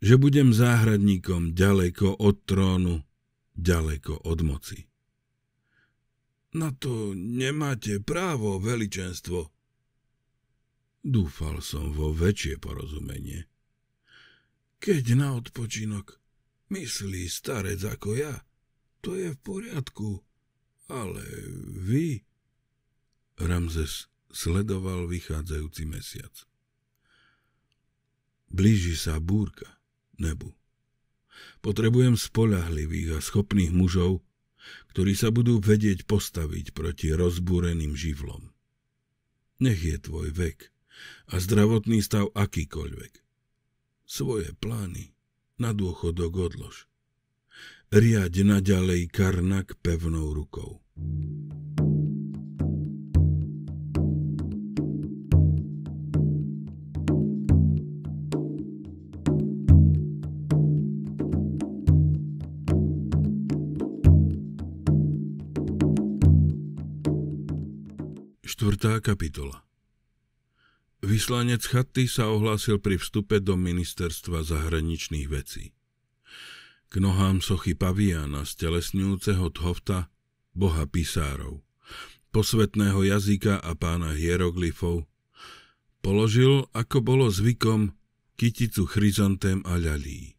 že budem záhradníkom ďaleko od trónu, ďaleko od moci. Na to nemáte právo, veličenstvo. Dúfal som vo väčšie porozumenie. Keď na odpočinok myslí starec ako ja, to je v poriadku, ale vy... Ramzes sledoval vychádzajúci mesiac. Blíži sa búrka nebu. Potrebujem spolahlivých a schopných mužov, ktorí sa budú vedieť postaviť proti rozbúreným živlom. Nech je tvoj vek a zdravotný stav akýkoľvek. Svoje plány na dôchodok odlož riad naďalej Karnak pevnou rukou. Štvrtá kapitola Vyslanec chaty sa ohlásil pri vstupe do ministerstva zahraničných vecí k nohám sochy paviána telesňujúceho tchovta, boha pisárov, posvetného jazyka a pána hieroglyfov, položil, ako bolo zvykom, kyticu chryzantém a ľalí.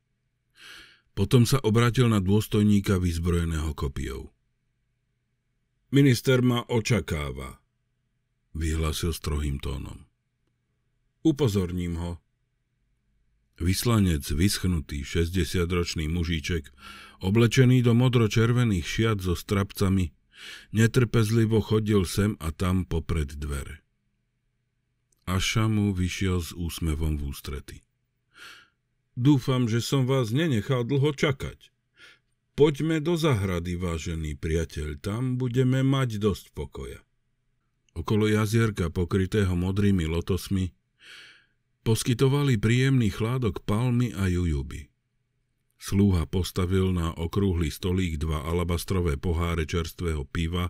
Potom sa obratil na dôstojníka vyzbrojeného kopiou. Minister ma očakáva, vyhlasil strohým tónom. Upozorním ho, Vyslanec, vyschnutý, 60-ročný mužíček, oblečený do modro červených šiat so strapcami, netrpezlivo chodil sem a tam popred dvere. Aša mu vyšiel s úsmevom v ústrety. Dúfam, že som vás nenechal dlho čakať. Poďme do zahrady, vážený priateľ, tam budeme mať dosť pokoja. Okolo jazierka pokrytého modrými lotosmi Poskytovali príjemný chládok palmy a jujuby. Slúha postavil na okrúhly stolík dva alabastrové poháre čerstvého piva,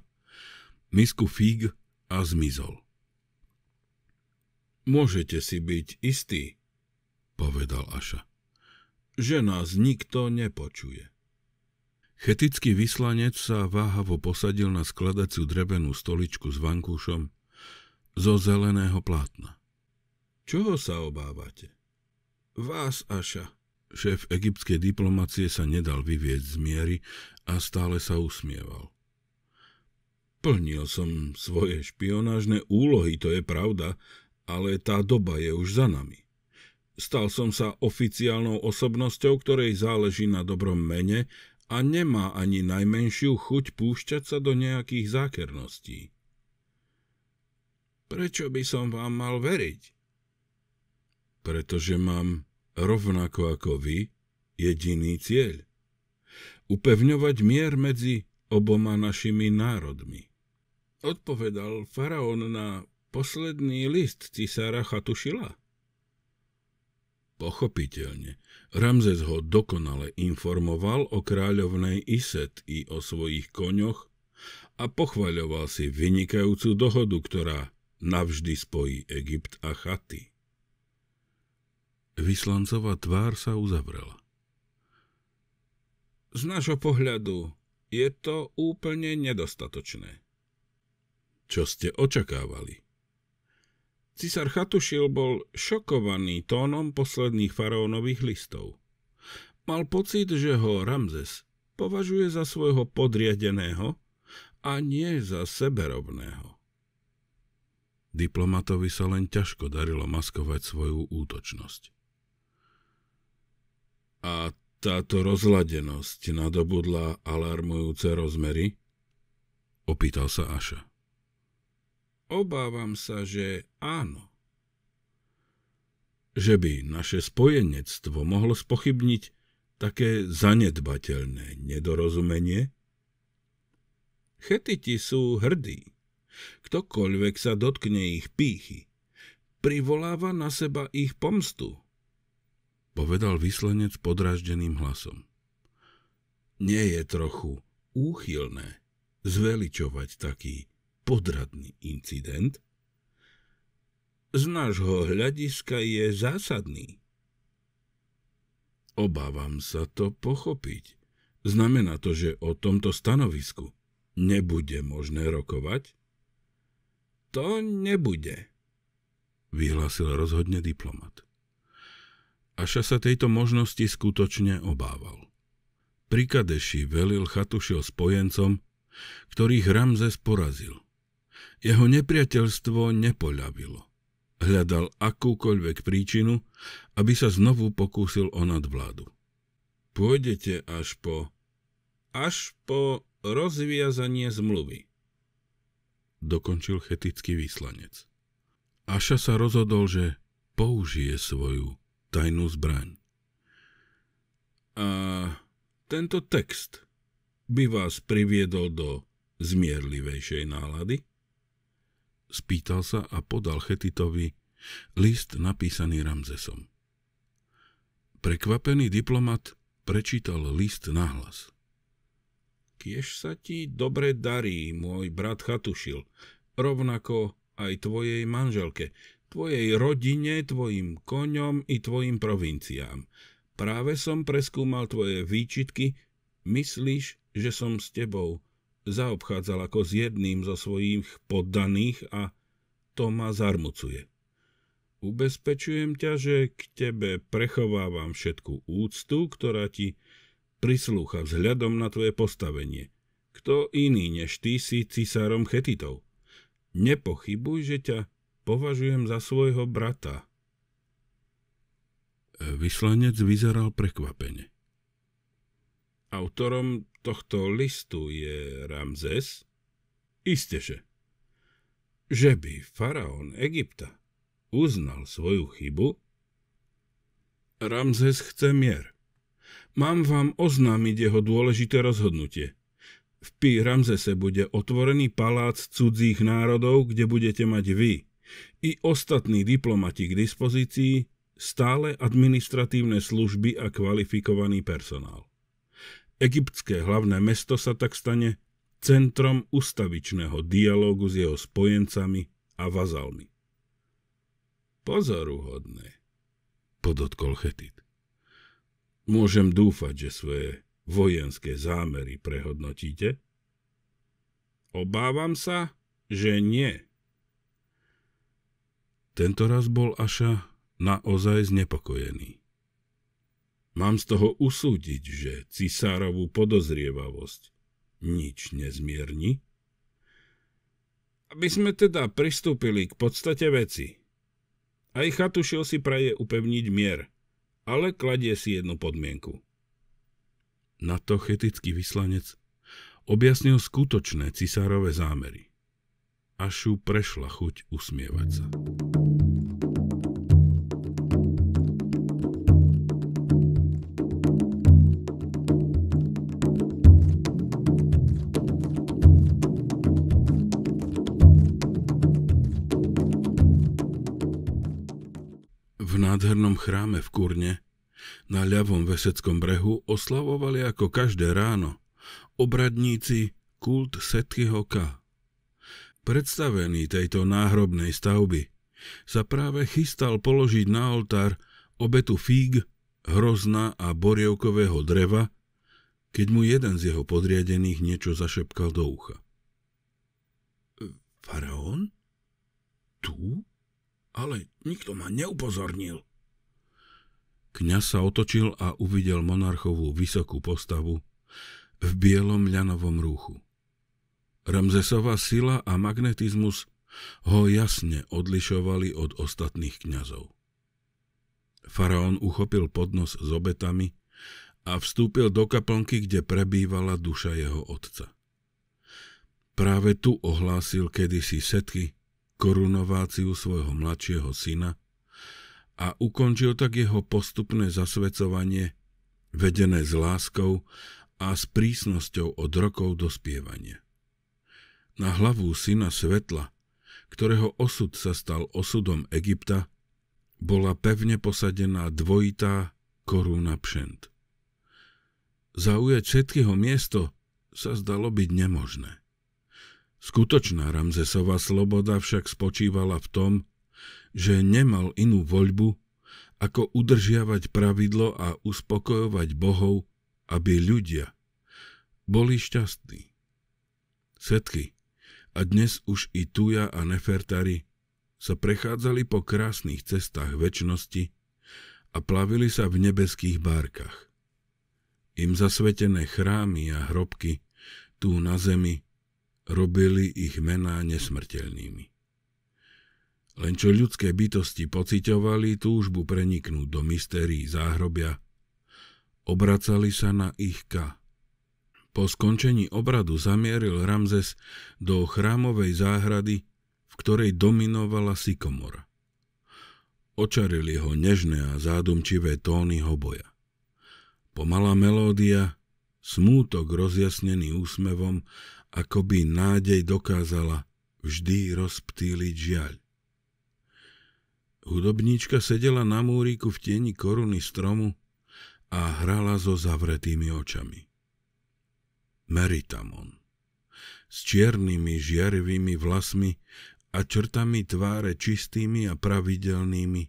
misku fig a zmizol. Môžete si byť istý, povedal Aša, že nás nikto nepočuje. Chetický vyslanec sa váhavo posadil na skladaciu drevenú stoličku s vankúšom zo zeleného plátna. Čoho sa obávate? Vás, Aša. Šéf egyptskej diplomacie sa nedal vyvieť z miery a stále sa usmieval. Plnil som svoje špionážne úlohy, to je pravda, ale tá doba je už za nami. Stal som sa oficiálnou osobnosťou, ktorej záleží na dobrom mene a nemá ani najmenšiu chuť púšťať sa do nejakých zákerností. Prečo by som vám mal veriť? pretože mám rovnako ako vy jediný cieľ. Upevňovať mier medzi oboma našimi národmi. Odpovedal faraón na posledný list cisára Chatušila. Pochopiteľne, Ramzes ho dokonale informoval o kráľovnej Iset i o svojich koňoch a pochvaľoval si vynikajúcu dohodu, ktorá navždy spojí Egypt a chaty. Vyslancová tvár sa uzavrela. Z nášho pohľadu je to úplne nedostatočné. Čo ste očakávali? Cisár Chatušil bol šokovaný tónom posledných faraónových listov. Mal pocit, že ho Ramzes považuje za svojho podriadeného a nie za seberovného. Diplomatovi sa len ťažko darilo maskovať svoju útočnosť. A táto rozladenosť nadobudla alarmujúce rozmery? Opýtal sa Aša. Obávam sa, že áno. Že by naše spojenectvo mohlo spochybniť také zanedbateľné nedorozumenie? Chetiti sú hrdí. Ktokoľvek sa dotkne ich pýchy, privoláva na seba ich pomstu povedal vyslanec podráždeným hlasom. Nie je trochu úchylné zveličovať taký podradný incident? Z nášho hľadiska je zásadný. Obávam sa to pochopiť. Znamená to, že o tomto stanovisku nebude možné rokovať? To nebude, vyhlásil rozhodne diplomat. Aša sa tejto možnosti skutočne obával. Pri Kadeši velil Chatušil spojencom, ktorých Ramzes porazil. Jeho nepriateľstvo nepoľavilo. Hľadal akúkoľvek príčinu, aby sa znovu pokúsil o nadvládu. Pôjdete až po... až po rozviazanie zmluvy. Dokončil chetický výslanec. Aša sa rozhodol, že použije svoju tajnú zbraň. A tento text by vás priviedol do zmierlivejšej nálady? Spýtal sa a podal Chetitovi list napísaný Ramzesom. Prekvapený diplomat prečítal list nahlas. Kiež sa ti dobre darí, môj brat Chatušil, rovnako aj tvojej manželke, tvojej rodine, tvojim koňom i tvojim provinciám. Práve som preskúmal tvoje výčitky, myslíš, že som s tebou zaobchádzal ako s jedným zo svojich poddaných a to ma zarmucuje. Ubezpečujem ťa, že k tebe prechovávam všetku úctu, ktorá ti prislúcha vzhľadom na tvoje postavenie. Kto iný než ty si cisárom Chetitov? Nepochybuj, že ťa považujem za svojho brata. E, vyslanec vyzeral prekvapene. Autorom tohto listu je Ramzes? Isteže. Že by faraón Egypta uznal svoju chybu? Ramzes chce mier. Mám vám oznámiť jeho dôležité rozhodnutie. V Pí Ramzese bude otvorený palác cudzích národov, kde budete mať vy, i ostatní diplomati k dispozícii, stále administratívne služby a kvalifikovaný personál. Egyptské hlavné mesto sa tak stane centrom ustavičného dialógu s jeho spojencami a vazalmi. Pozoruhodné, podotkol Chetit. Môžem dúfať, že svoje vojenské zámery prehodnotíte? Obávam sa, že nie, tento raz bol Aša naozaj znepokojený. Mám z toho usúdiť, že cisárovú podozrievavosť nič nezmierni? Aby sme teda pristúpili k podstate veci. Aj Chatušil si praje upevniť mier, ale kladie si jednu podmienku. Na to chetický vyslanec objasnil skutočné cisárove zámery. Ašu prešla chuť usmievať sa. nádhernom chráme v Kurne, na ľavom veseckom brehu, oslavovali ako každé ráno obradníci kult Setkyho Ka. Predstavený tejto náhrobnej stavby sa práve chystal položiť na oltár obetu fíg, hrozna a borievkového dreva, keď mu jeden z jeho podriadených niečo zašepkal do ucha. Faraón? Tu? ale nikto ma neupozornil. Kňaz sa otočil a uvidel monarchovú vysokú postavu v bielom ľanovom rúchu. Ramzesová sila a magnetizmus ho jasne odlišovali od ostatných kňazov. Faraón uchopil podnos s obetami a vstúpil do kaplnky, kde prebývala duša jeho otca. Práve tu ohlásil kedysi setky, korunováciu svojho mladšieho syna a ukončil tak jeho postupné zasvecovanie, vedené s láskou a s prísnosťou od rokov dospievania. Na hlavu syna svetla, ktorého osud sa stal osudom Egypta, bola pevne posadená dvojitá koruna pšent. Zaujať všetkého miesto sa zdalo byť nemožné. Skutočná Ramzesová sloboda však spočívala v tom, že nemal inú voľbu, ako udržiavať pravidlo a uspokojovať bohov, aby ľudia boli šťastní. Setky a dnes už i Tuja a Nefertari sa prechádzali po krásnych cestách väčnosti a plavili sa v nebeských bárkach. Im zasvetené chrámy a hrobky tu na zemi robili ich mená nesmrteľnými. Len čo ľudské bytosti pociťovali túžbu preniknúť do mystérií záhrobia, obracali sa na ich ka. Po skončení obradu zamieril Ramzes do chrámovej záhrady, v ktorej dominovala sykomora. Očarili ho nežné a zádumčivé tóny hoboja. Pomalá melódia, smútok rozjasnený úsmevom ako by nádej dokázala vždy rozptýliť žiaľ. Hudobníčka sedela na múriku v tieni koruny stromu a hrala so zavretými očami. Meritamon s čiernymi žiarivými vlasmi a črtami tváre čistými a pravidelnými,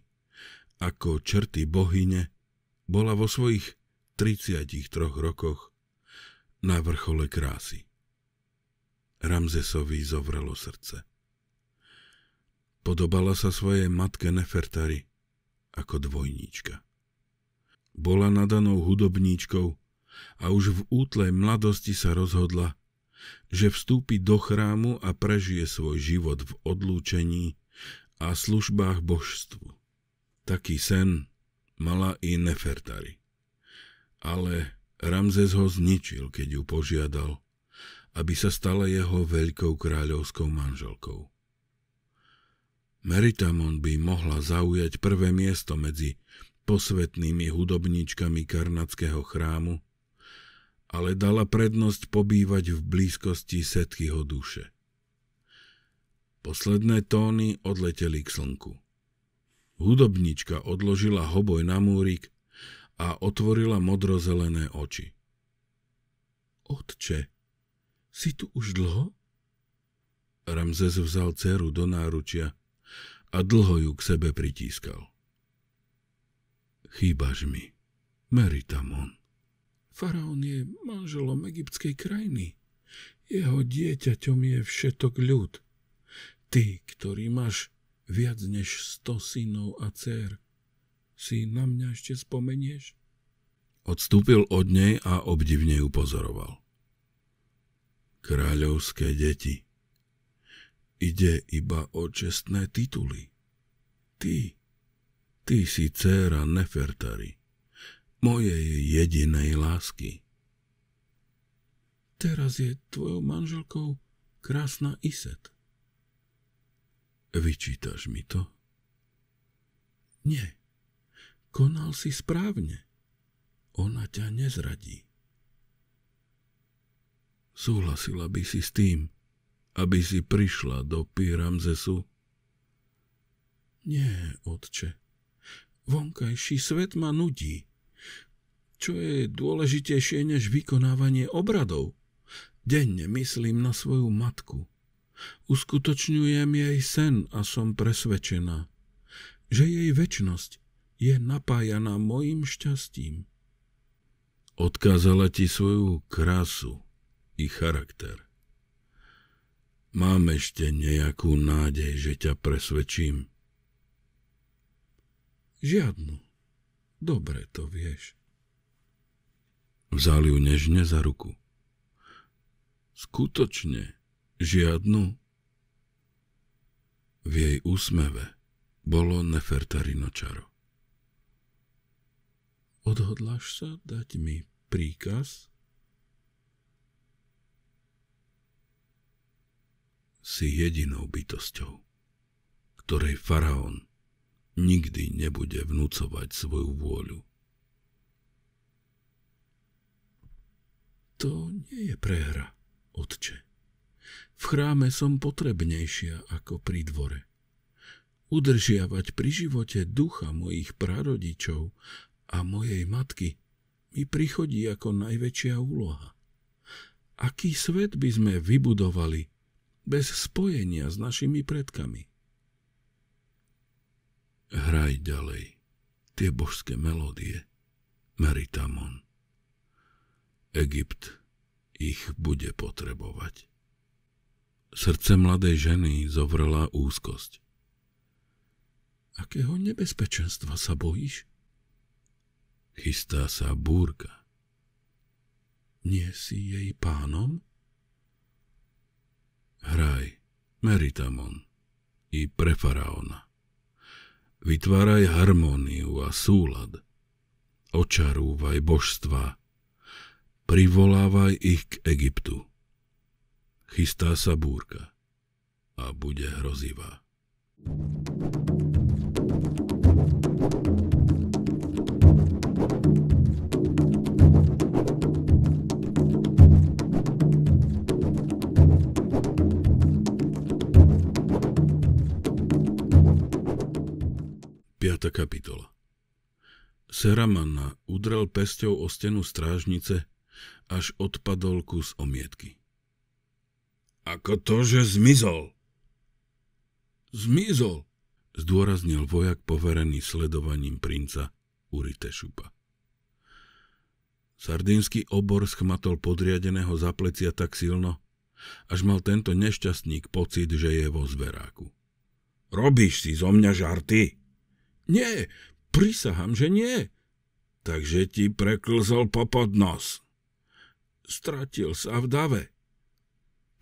ako črty bohyne, bola vo svojich 33 rokoch na vrchole krásy. Ramzesovi zovrelo srdce. Podobala sa svojej matke Nefertari ako dvojníčka. Bola nadanou hudobníčkou a už v útlej mladosti sa rozhodla, že vstúpi do chrámu a prežije svoj život v odlúčení a službách božstvu. Taký sen mala i Nefertari. Ale Ramzes ho zničil, keď ju požiadal, aby sa stala jeho veľkou kráľovskou manželkou. Meritamon by mohla zaujať prvé miesto medzi posvetnými hudobníčkami karnackého chrámu, ale dala prednosť pobývať v blízkosti Setkyho duše. Posledné tóny odleteli k slnku. Hudobnička odložila hoboj na múrik a otvorila modrozelené oči. Otče, si tu už dlho? Ramzes vzal dceru do náručia a dlho ju k sebe pritískal. Chýbaš mi, Meritamon. Faraón je manželom egyptskej krajiny. Jeho dieťaťom je všetok ľud. Ty, ktorý máš viac než sto synov a dcer, si na mňa ešte spomenieš? Odstúpil od nej a obdivne ju pozoroval kráľovské deti. Ide iba o čestné tituly. Ty, ty si dcéra Nefertari, mojej jedinej lásky. Teraz je tvojou manželkou krásna Iset. Vyčítaš mi to? Nie. Konal si správne. Ona ťa nezradí. Súhlasila by si s tým, aby si prišla do Py Nie, otče. Vonkajší svet ma nudí. Čo je dôležitejšie než vykonávanie obradov? Denne myslím na svoju matku. Uskutočňujem jej sen a som presvedčená, že jej väčnosť je napájaná mojim šťastím. Odkázala ti svoju krásu, i charakter. Mám ešte nejakú nádej, že ťa presvedčím. Žiadnu. Dobre to vieš. Vzal ju nežne za ruku. Skutočne, žiadnu? V jej úsmeve bolo nefertarino čaro. Odhodláš sa dať mi príkaz? si jedinou bytosťou, ktorej faraón nikdy nebude vnúcovať svoju vôľu. To nie je prehra, otče. V chráme som potrebnejšia ako pri dvore. Udržiavať pri živote ducha mojich prarodičov a mojej matky mi prichodí ako najväčšia úloha. Aký svet by sme vybudovali, bez spojenia s našimi predkami. Hraj ďalej tie božské melódie, Meritamon. Egypt ich bude potrebovať. Srdce mladej ženy zovrela úzkosť. Akého nebezpečenstva sa bojíš? Chystá sa búrka. Nie si jej pánom? hraj, meritamon i pre faraona. Vytváraj harmóniu a súlad, očarúvaj božstva, privolávaj ich k Egyptu. Chystá sa búrka a bude hrozivá. thank you 9. kapitola Seramana udrel pesťou o stenu strážnice, až odpadol kus omietky. Ako to, že zmizol? Zmizol, zdôraznil vojak poverený sledovaním princa Uritešupa. Sardínsky obor schmatol podriadeného za plecia tak silno, až mal tento nešťastník pocit, že je vo zveráku. Robíš si zo mňa žarty? Nie, prisahám, že nie. Takže ti preklzal popod nos. Stratil sa v dave.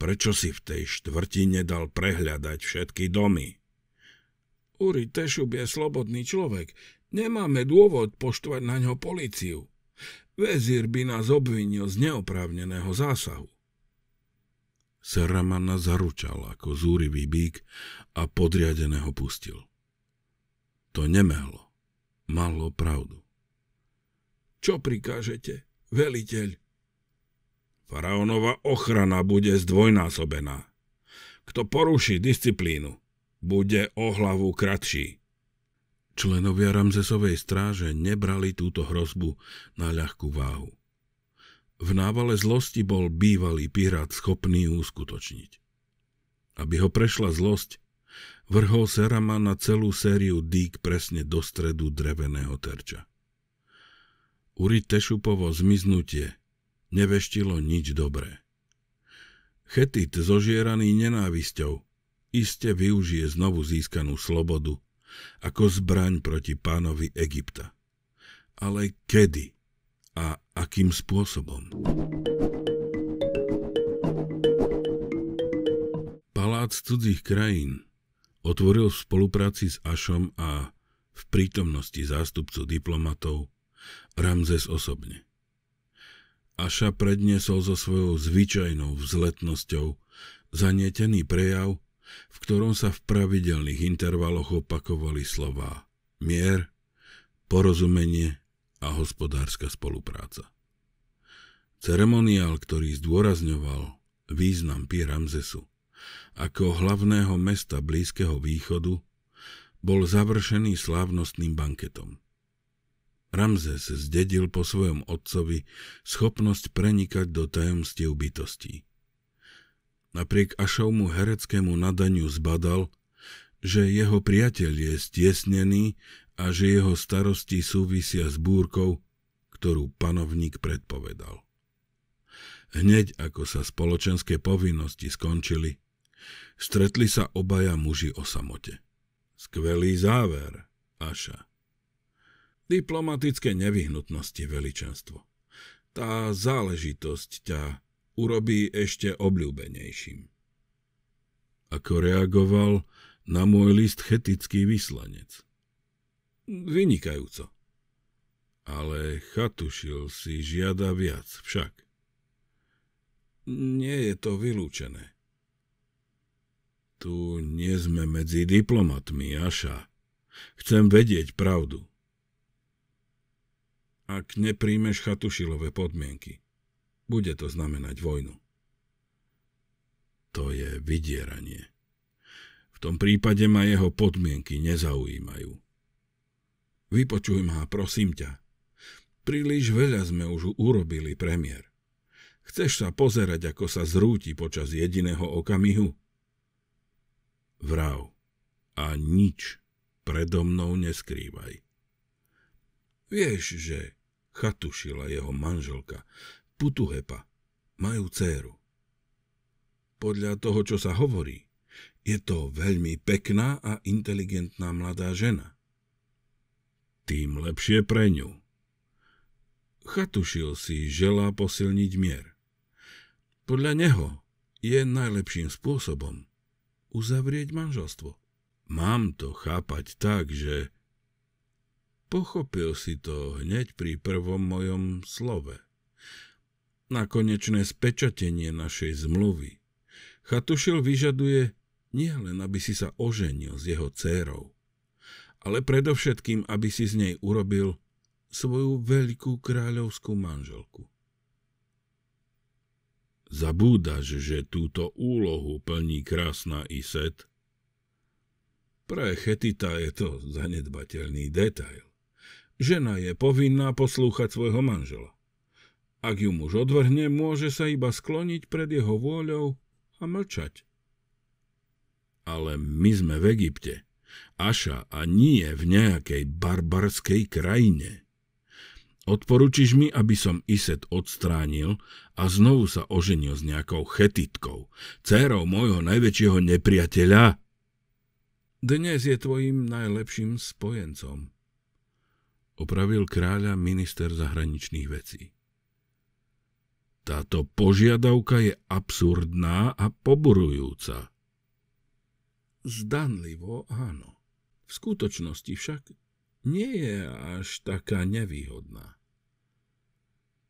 Prečo si v tej štvrti nedal prehľadať všetky domy? Uri Tešub je slobodný človek. Nemáme dôvod poštvať na ňo policiu. Vezír by nás obvinil z neoprávneného zásahu. Seramana zaručal ako zúrivý bík a podriadeného pustil. To nemehlo. Malo pravdu. Čo prikážete, veliteľ? Faraónova ochrana bude zdvojnásobená. Kto poruší disciplínu, bude o hlavu kratší. Členovia Ramzesovej stráže nebrali túto hrozbu na ľahkú váhu. V návale zlosti bol bývalý pirát schopný uskutočniť. Aby ho prešla zlosť, Vrhol Serama na celú sériu dýk presne do stredu dreveného terča. Uri Tešupovo zmiznutie neveštilo nič dobré. Chetit zožieraný nenávisťou iste využije znovu získanú slobodu ako zbraň proti pánovi Egypta. Ale kedy a akým spôsobom? Palác cudzích krajín otvoril v spolupráci s Ašom a v prítomnosti zástupcu diplomatov Ramzes osobne. Aša predniesol so svojou zvyčajnou vzletnosťou zanietený prejav, v ktorom sa v pravidelných intervaloch opakovali slová mier, porozumenie a hospodárska spolupráca. Ceremoniál, ktorý zdôrazňoval význam Pi Ramzesu, ako hlavného mesta Blízkeho východu, bol završený slávnostným banketom. Ramzes zdedil po svojom otcovi schopnosť prenikať do tajomstiev bytostí. Napriek Ašovmu hereckému nadaniu zbadal, že jeho priateľ je stiesnený a že jeho starosti súvisia s búrkou, ktorú panovník predpovedal. Hneď ako sa spoločenské povinnosti skončili, Stretli sa obaja muži o samote. Skvelý záver, Aša. Diplomatické nevyhnutnosti, veličenstvo. Tá záležitosť ťa urobí ešte obľúbenejším. Ako reagoval na môj list chetický vyslanec. Vynikajúco. Ale chatušil si žiada viac však. Nie je to vylúčené. Tu nie sme medzi diplomatmi, Aša. Chcem vedieť pravdu. Ak nepríjmeš chatušilové podmienky, bude to znamenať vojnu. To je vydieranie. V tom prípade ma jeho podmienky nezaujímajú. Vypočuj ma, prosím ťa. Príliš veľa sme už urobili, premiér. Chceš sa pozerať, ako sa zrúti počas jediného okamihu? vrav a nič predo mnou neskrývaj. Vieš, že chatušila jeho manželka, Putuhepa, majú céru. Podľa toho, čo sa hovorí, je to veľmi pekná a inteligentná mladá žena. Tým lepšie pre ňu. Chatušil si želá posilniť mier. Podľa neho je najlepším spôsobom, uzavrieť manželstvo. Mám to chápať tak, že... Pochopil si to hneď pri prvom mojom slove. Na konečné spečatenie našej zmluvy. Chatušil vyžaduje nielen, aby si sa oženil s jeho dcérou, ale predovšetkým, aby si z nej urobil svoju veľkú kráľovskú manželku. Zabúdaš, že túto úlohu plní krásna Iset? Pre Chetita je to zanedbateľný detail. Žena je povinná poslúchať svojho manžela. Ak ju muž odvrhne, môže sa iba skloniť pred jeho vôľou a mlčať. Ale my sme v Egypte. Aša a nie v nejakej barbarskej krajine. Odporučíš mi, aby som Iset odstránil a znovu sa oženil s nejakou chetitkou, dcerou môjho najväčšieho nepriateľa? Dnes je tvojim najlepším spojencom. Opravil kráľa minister zahraničných vecí. Táto požiadavka je absurdná a poburujúca. Zdanlivo áno. V skutočnosti však nie je až taká nevýhodná.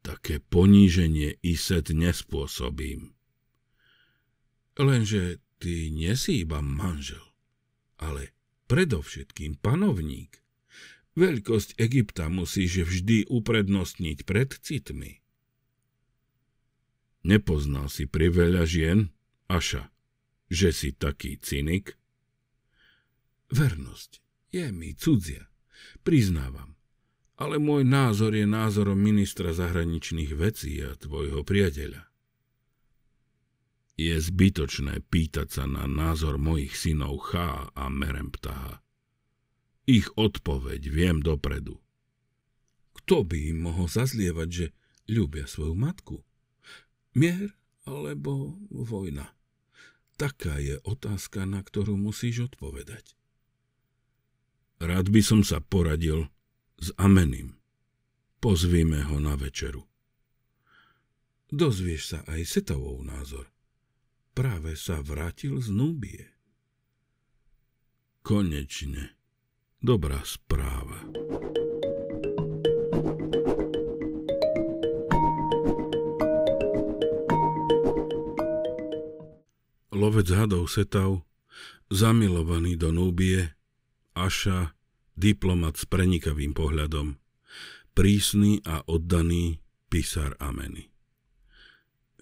Také poníženie Iset nespôsobím. Lenže ty nesi iba manžel, ale predovšetkým panovník. Veľkosť Egypta musíš vždy uprednostniť pred citmi. Nepoznal si priveľa žien, Aša, že si taký cynik? Vernosť je mi cudzia, priznávam ale môj názor je názorom ministra zahraničných vecí a tvojho priateľa. Je zbytočné pýtať sa na názor mojich synov Chá a Meremptaha. Ich odpoveď viem dopredu. Kto by im mohol zazlievať, že ľúbia svoju matku? Mier alebo vojna? Taká je otázka, na ktorú musíš odpovedať. Rád by som sa poradil, s Amenim. Pozvíme ho na večeru. Dozvieš sa aj Setavov názor. Práve sa vrátil z Núbie. Konečne. Dobrá správa. Lovec hadov Setav, zamilovaný do Núbie, Aša, diplomat s prenikavým pohľadom, prísny a oddaný písar Ameny.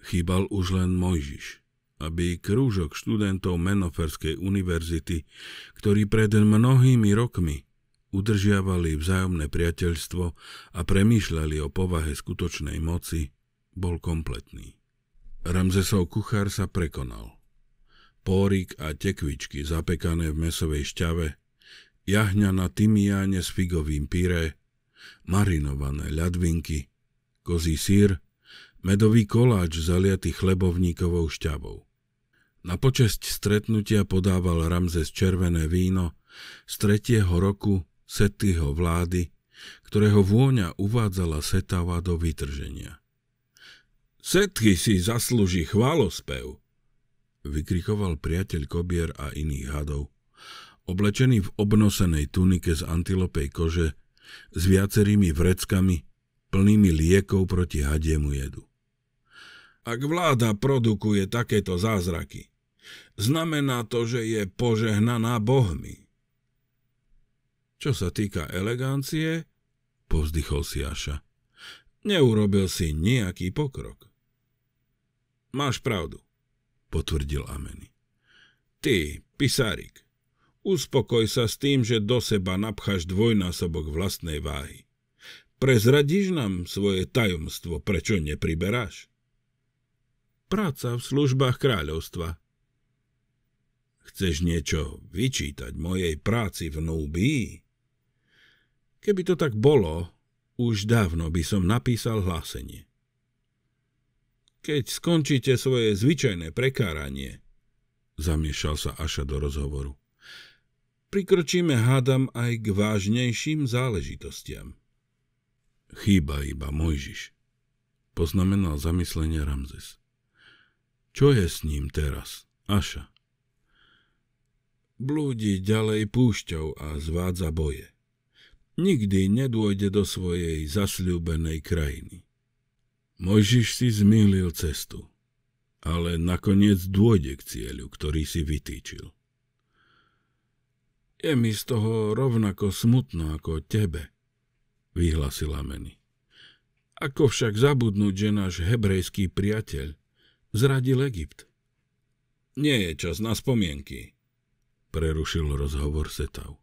Chýbal už len Mojžiš, aby krúžok študentov Menoferskej univerzity, ktorí pred mnohými rokmi udržiavali vzájomné priateľstvo a premýšľali o povahe skutočnej moci, bol kompletný. Ramzesov kuchár sa prekonal. Pórik a tekvičky zapekané v mesovej šťave jahňa na tymiáne s figovým pyré, marinované ľadvinky, kozí sír, medový koláč zaliatý chlebovníkovou šťavou. Na počesť stretnutia podával Ramzes červené víno z tretieho roku Setyho vlády, ktorého vôňa uvádzala Setava do vytrženia. Setky si zaslúži chválospev, vykrikoval priateľ kobier a iných hadov, Oblečený v obnosenej tunike z antilopej kože, s viacerými vreckami, plnými liekov proti hadiemu jedu. Ak vláda produkuje takéto zázraky, znamená to, že je požehnaná Bohmi. Čo sa týka elegancie, povzdychol si Aša. Neurobil si nejaký pokrok. Máš pravdu, potvrdil Ameny. Ty, pisárik, Uspokoj sa s tým, že do seba napcháš dvojnásobok vlastnej váhy. Prezradíš nám svoje tajomstvo, prečo nepriberáš? Práca v službách kráľovstva. Chceš niečo vyčítať mojej práci v Núbii? Keby to tak bolo, už dávno by som napísal hlásenie. Keď skončíte svoje zvyčajné prekáranie, zamiešal sa Aša do rozhovoru prikročíme, hádam, aj k vážnejším záležitostiam. Chýba iba Mojžiš, poznamenal zamyslenie Ramzes. Čo je s ním teraz, Aša? Blúdi ďalej púšťou a zvádza boje. Nikdy nedôjde do svojej zasľúbenej krajiny. Mojžiš si zmýlil cestu, ale nakoniec dôjde k cieľu, ktorý si vytýčil. Je mi z toho rovnako smutno ako tebe, vyhlasila Meny. Ako však zabudnúť, že náš hebrejský priateľ zradil Egypt? Nie je čas na spomienky, prerušil rozhovor Setav.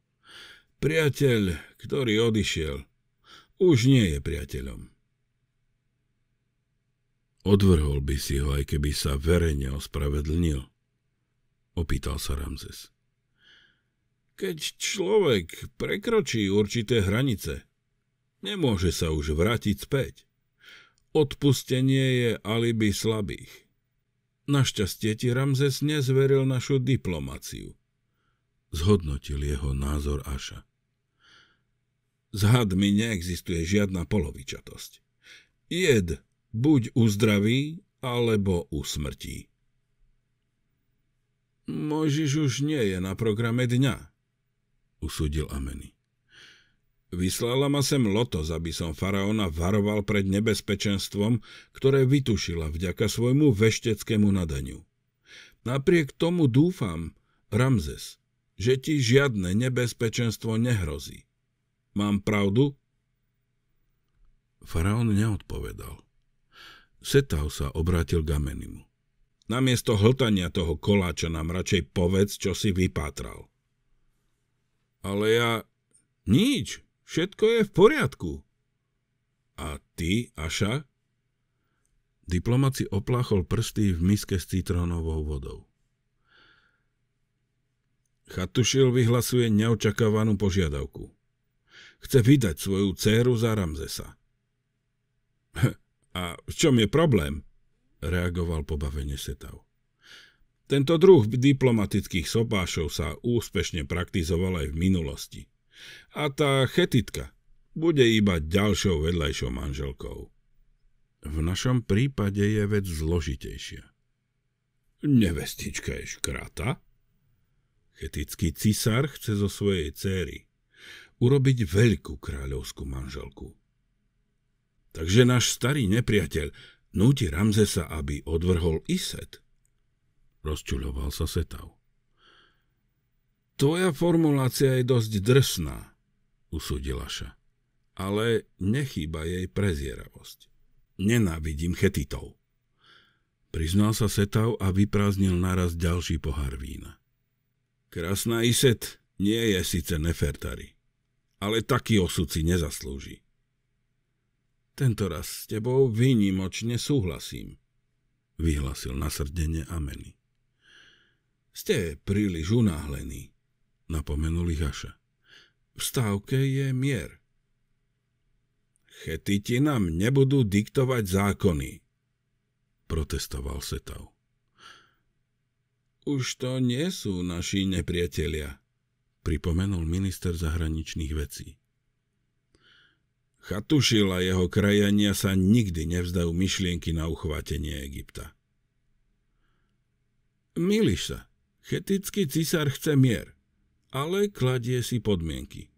Priateľ, ktorý odišiel, už nie je priateľom. Odvrhol by si ho, aj keby sa verejne ospravedlnil, opýtal sa Ramzes. Keď človek prekročí určité hranice, nemôže sa už vrátiť späť. Odpustenie je alibi slabých. Našťastie ti Ramzes nezveril našu diplomáciu. Zhodnotil jeho názor Aša. S hadmi neexistuje žiadna polovičatosť. Jed buď uzdraví, alebo usmrtí. Mojžiš už nie je na programe dňa, usúdil Ameny. Vyslala ma sem Lotos, aby som faraóna varoval pred nebezpečenstvom, ktoré vytušila vďaka svojmu vešteckému nadaniu. Napriek tomu dúfam, Ramzes, že ti žiadne nebezpečenstvo nehrozí. Mám pravdu? Faraón neodpovedal. Setau sa obrátil k Amenimu. Namiesto hltania toho koláča nám radšej povedz, čo si vypátral. Ale ja... Nič, všetko je v poriadku. A ty, Aša? Diplomaci opláchol prsty v miske s citrónovou vodou. Chatušil vyhlasuje neočakávanú požiadavku. Chce vydať svoju dceru za Ramzesa. *laughs* A v čom je problém? reagoval pobavene Setau. Tento druh diplomatických sopášov sa úspešne praktizoval aj v minulosti. A tá chetitka bude iba ďalšou vedľajšou manželkou. V našom prípade je vec zložitejšia. Nevestička je škrata? Chetický cisár chce zo svojej céry urobiť veľkú kráľovskú manželku. Takže náš starý nepriateľ núti Ramzesa, aby odvrhol Iset – rozčuľoval sa Setav. Tvoja formulácia je dosť drsná, usúdila Ša, ale nechýba jej prezieravosť. Nenávidím chetitov. Priznal sa Setav a vyprázdnil naraz ďalší pohár vína. Krasná Iset nie je síce nefertari, ale taký osud si nezaslúži. Tento raz s tebou výnimočne súhlasím, vyhlasil nasrdenie Ameny. Ste príliš unáhlení, napomenul Haša. V stávke je mier. Chety ti nám nebudú diktovať zákony, protestoval Setau. Už to nie sú naši nepriatelia, pripomenul minister zahraničných vecí. Chatušila jeho krajania sa nikdy nevzdajú myšlienky na uchvátenie Egypta. Miliš sa, Chetický cisár chce mier, ale kladie si podmienky.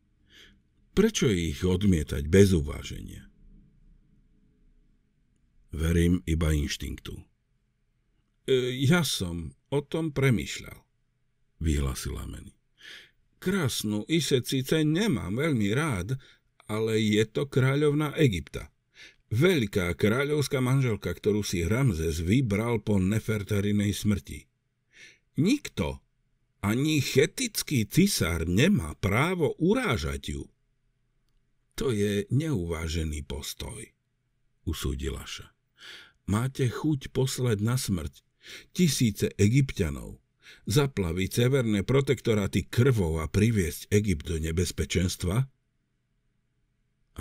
Prečo ich odmietať bez uváženia? Verím iba inštinktu. E, ja som o tom premyšľal, vyhlasila meni. Krásnu Ise síce nemám veľmi rád, ale je to kráľovna Egypta. Veľká kráľovská manželka, ktorú si Ramzes vybral po neferterinej smrti. Nikto, ani chetický cisár nemá právo urážať ju. To je neuvážený postoj, usúdila ša. Máte chuť poslať na smrť tisíce egyptianov, zaplaviť severné protektoráty krvou a priviesť Egypt do nebezpečenstva?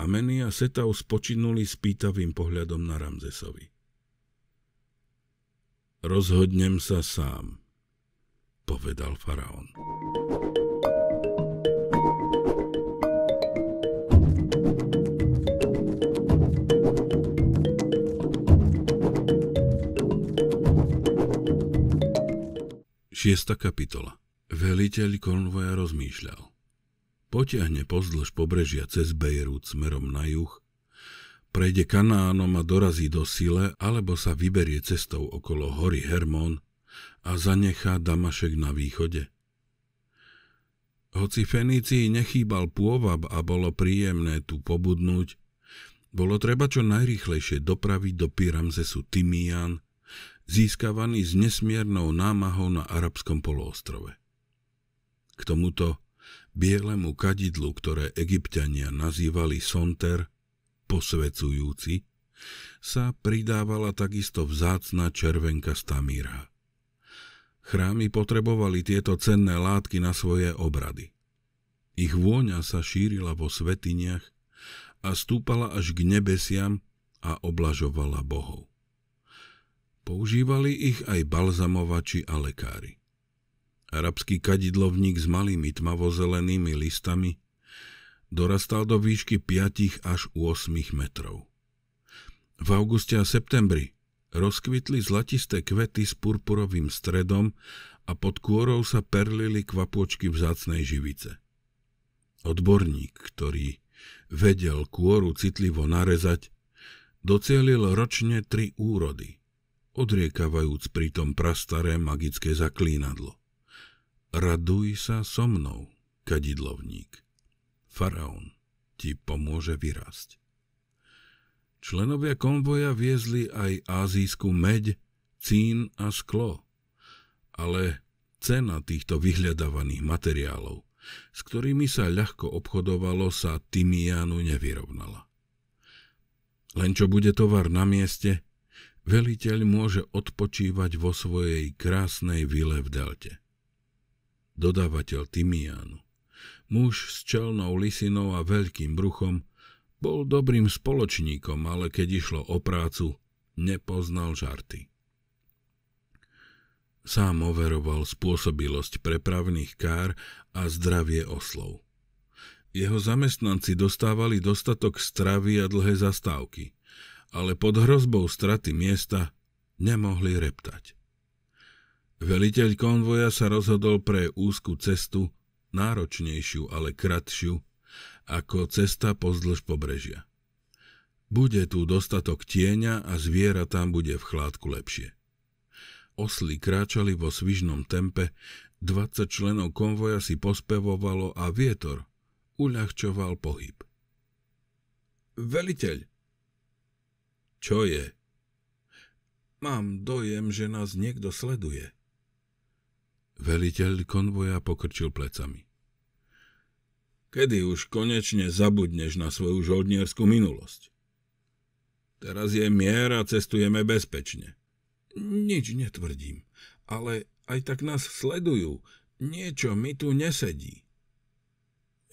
Ameny a Setau spočinuli s pýtavým pohľadom na Ramzesovi. Rozhodnem sa sám, povedal faraón. Šiesta kapitola Veliteľ konvoja rozmýšľal. Potiahne pozdĺž pobrežia cez Bejrút smerom na juh, prejde Kanánom a dorazí do Sile, alebo sa vyberie cestou okolo hory Hermón a zanechá Damašek na východe. Hoci Fenícii nechýbal pôvab a bolo príjemné tu pobudnúť, bolo treba čo najrýchlejšie dopraviť do Pyramzesu Timian, získavaný s nesmiernou námahou na arabskom poloostrove. K tomuto bielemu kadidlu, ktoré egyptiania nazývali sonter, posvecujúci, sa pridávala takisto vzácna červenka stamíra. Chrámy potrebovali tieto cenné látky na svoje obrady. Ich vôňa sa šírila vo svetiniach a stúpala až k nebesiam a oblažovala bohov. Používali ich aj balzamovači a lekári. Arabský kadidlovník s malými tmavozelenými listami dorastal do výšky 5 až 8 metrov. V auguste a septembri rozkvitli zlatisté kvety s purpurovým stredom a pod kôrou sa perlili kvapôčky vzácnej živice. Odborník, ktorý vedel kôru citlivo narezať, docielil ročne tri úrody, odriekavajúc pritom prastaré magické zaklínadlo. Raduj sa so mnou, kadidlovník. Faraón ti pomôže vyrásť. Členovia konvoja viezli aj azijskú meď, cín a sklo. Ale cena týchto vyhľadávaných materiálov, s ktorými sa ľahko obchodovalo, sa Timiánu nevyrovnala. Len čo bude tovar na mieste, veliteľ môže odpočívať vo svojej krásnej vile v delte. Dodávateľ Timiánu, muž s čelnou lisinou a veľkým bruchom, bol dobrým spoločníkom, ale keď išlo o prácu, nepoznal žarty. Sám overoval spôsobilosť prepravných kár a zdravie oslov. Jeho zamestnanci dostávali dostatok stravy a dlhé zastávky, ale pod hrozbou straty miesta nemohli reptať. Veliteľ konvoja sa rozhodol pre úzku cestu, náročnejšiu, ale kratšiu, ako cesta pozdĺž pobrežia. Bude tu dostatok tieňa a zviera tam bude v chládku lepšie. Osly kráčali vo svižnom tempe, 20 členov konvoja si pospevovalo a vietor uľahčoval pohyb. Veliteľ! Čo je? Mám dojem, že nás niekto sleduje. Veliteľ konvoja pokrčil plecami. Kedy už konečne zabudneš na svoju žoldnierskú minulosť? Teraz je mier a cestujeme bezpečne. Nič netvrdím, ale aj tak nás sledujú. Niečo mi tu nesedí.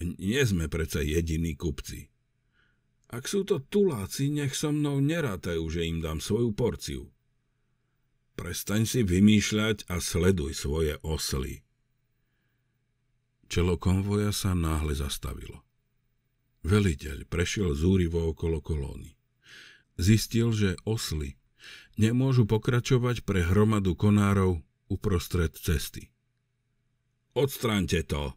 nie sme predsa jediní kupci. Ak sú to tuláci, nech so mnou nerátajú, že im dám svoju porciu. Prestaň si vymýšľať a sleduj svoje osly. Čelo konvoja sa náhle zastavilo. Veliteľ prešiel zúrivo okolo kolóny. Zistil, že osly nemôžu pokračovať pre hromadu konárov uprostred cesty. Odstráňte to!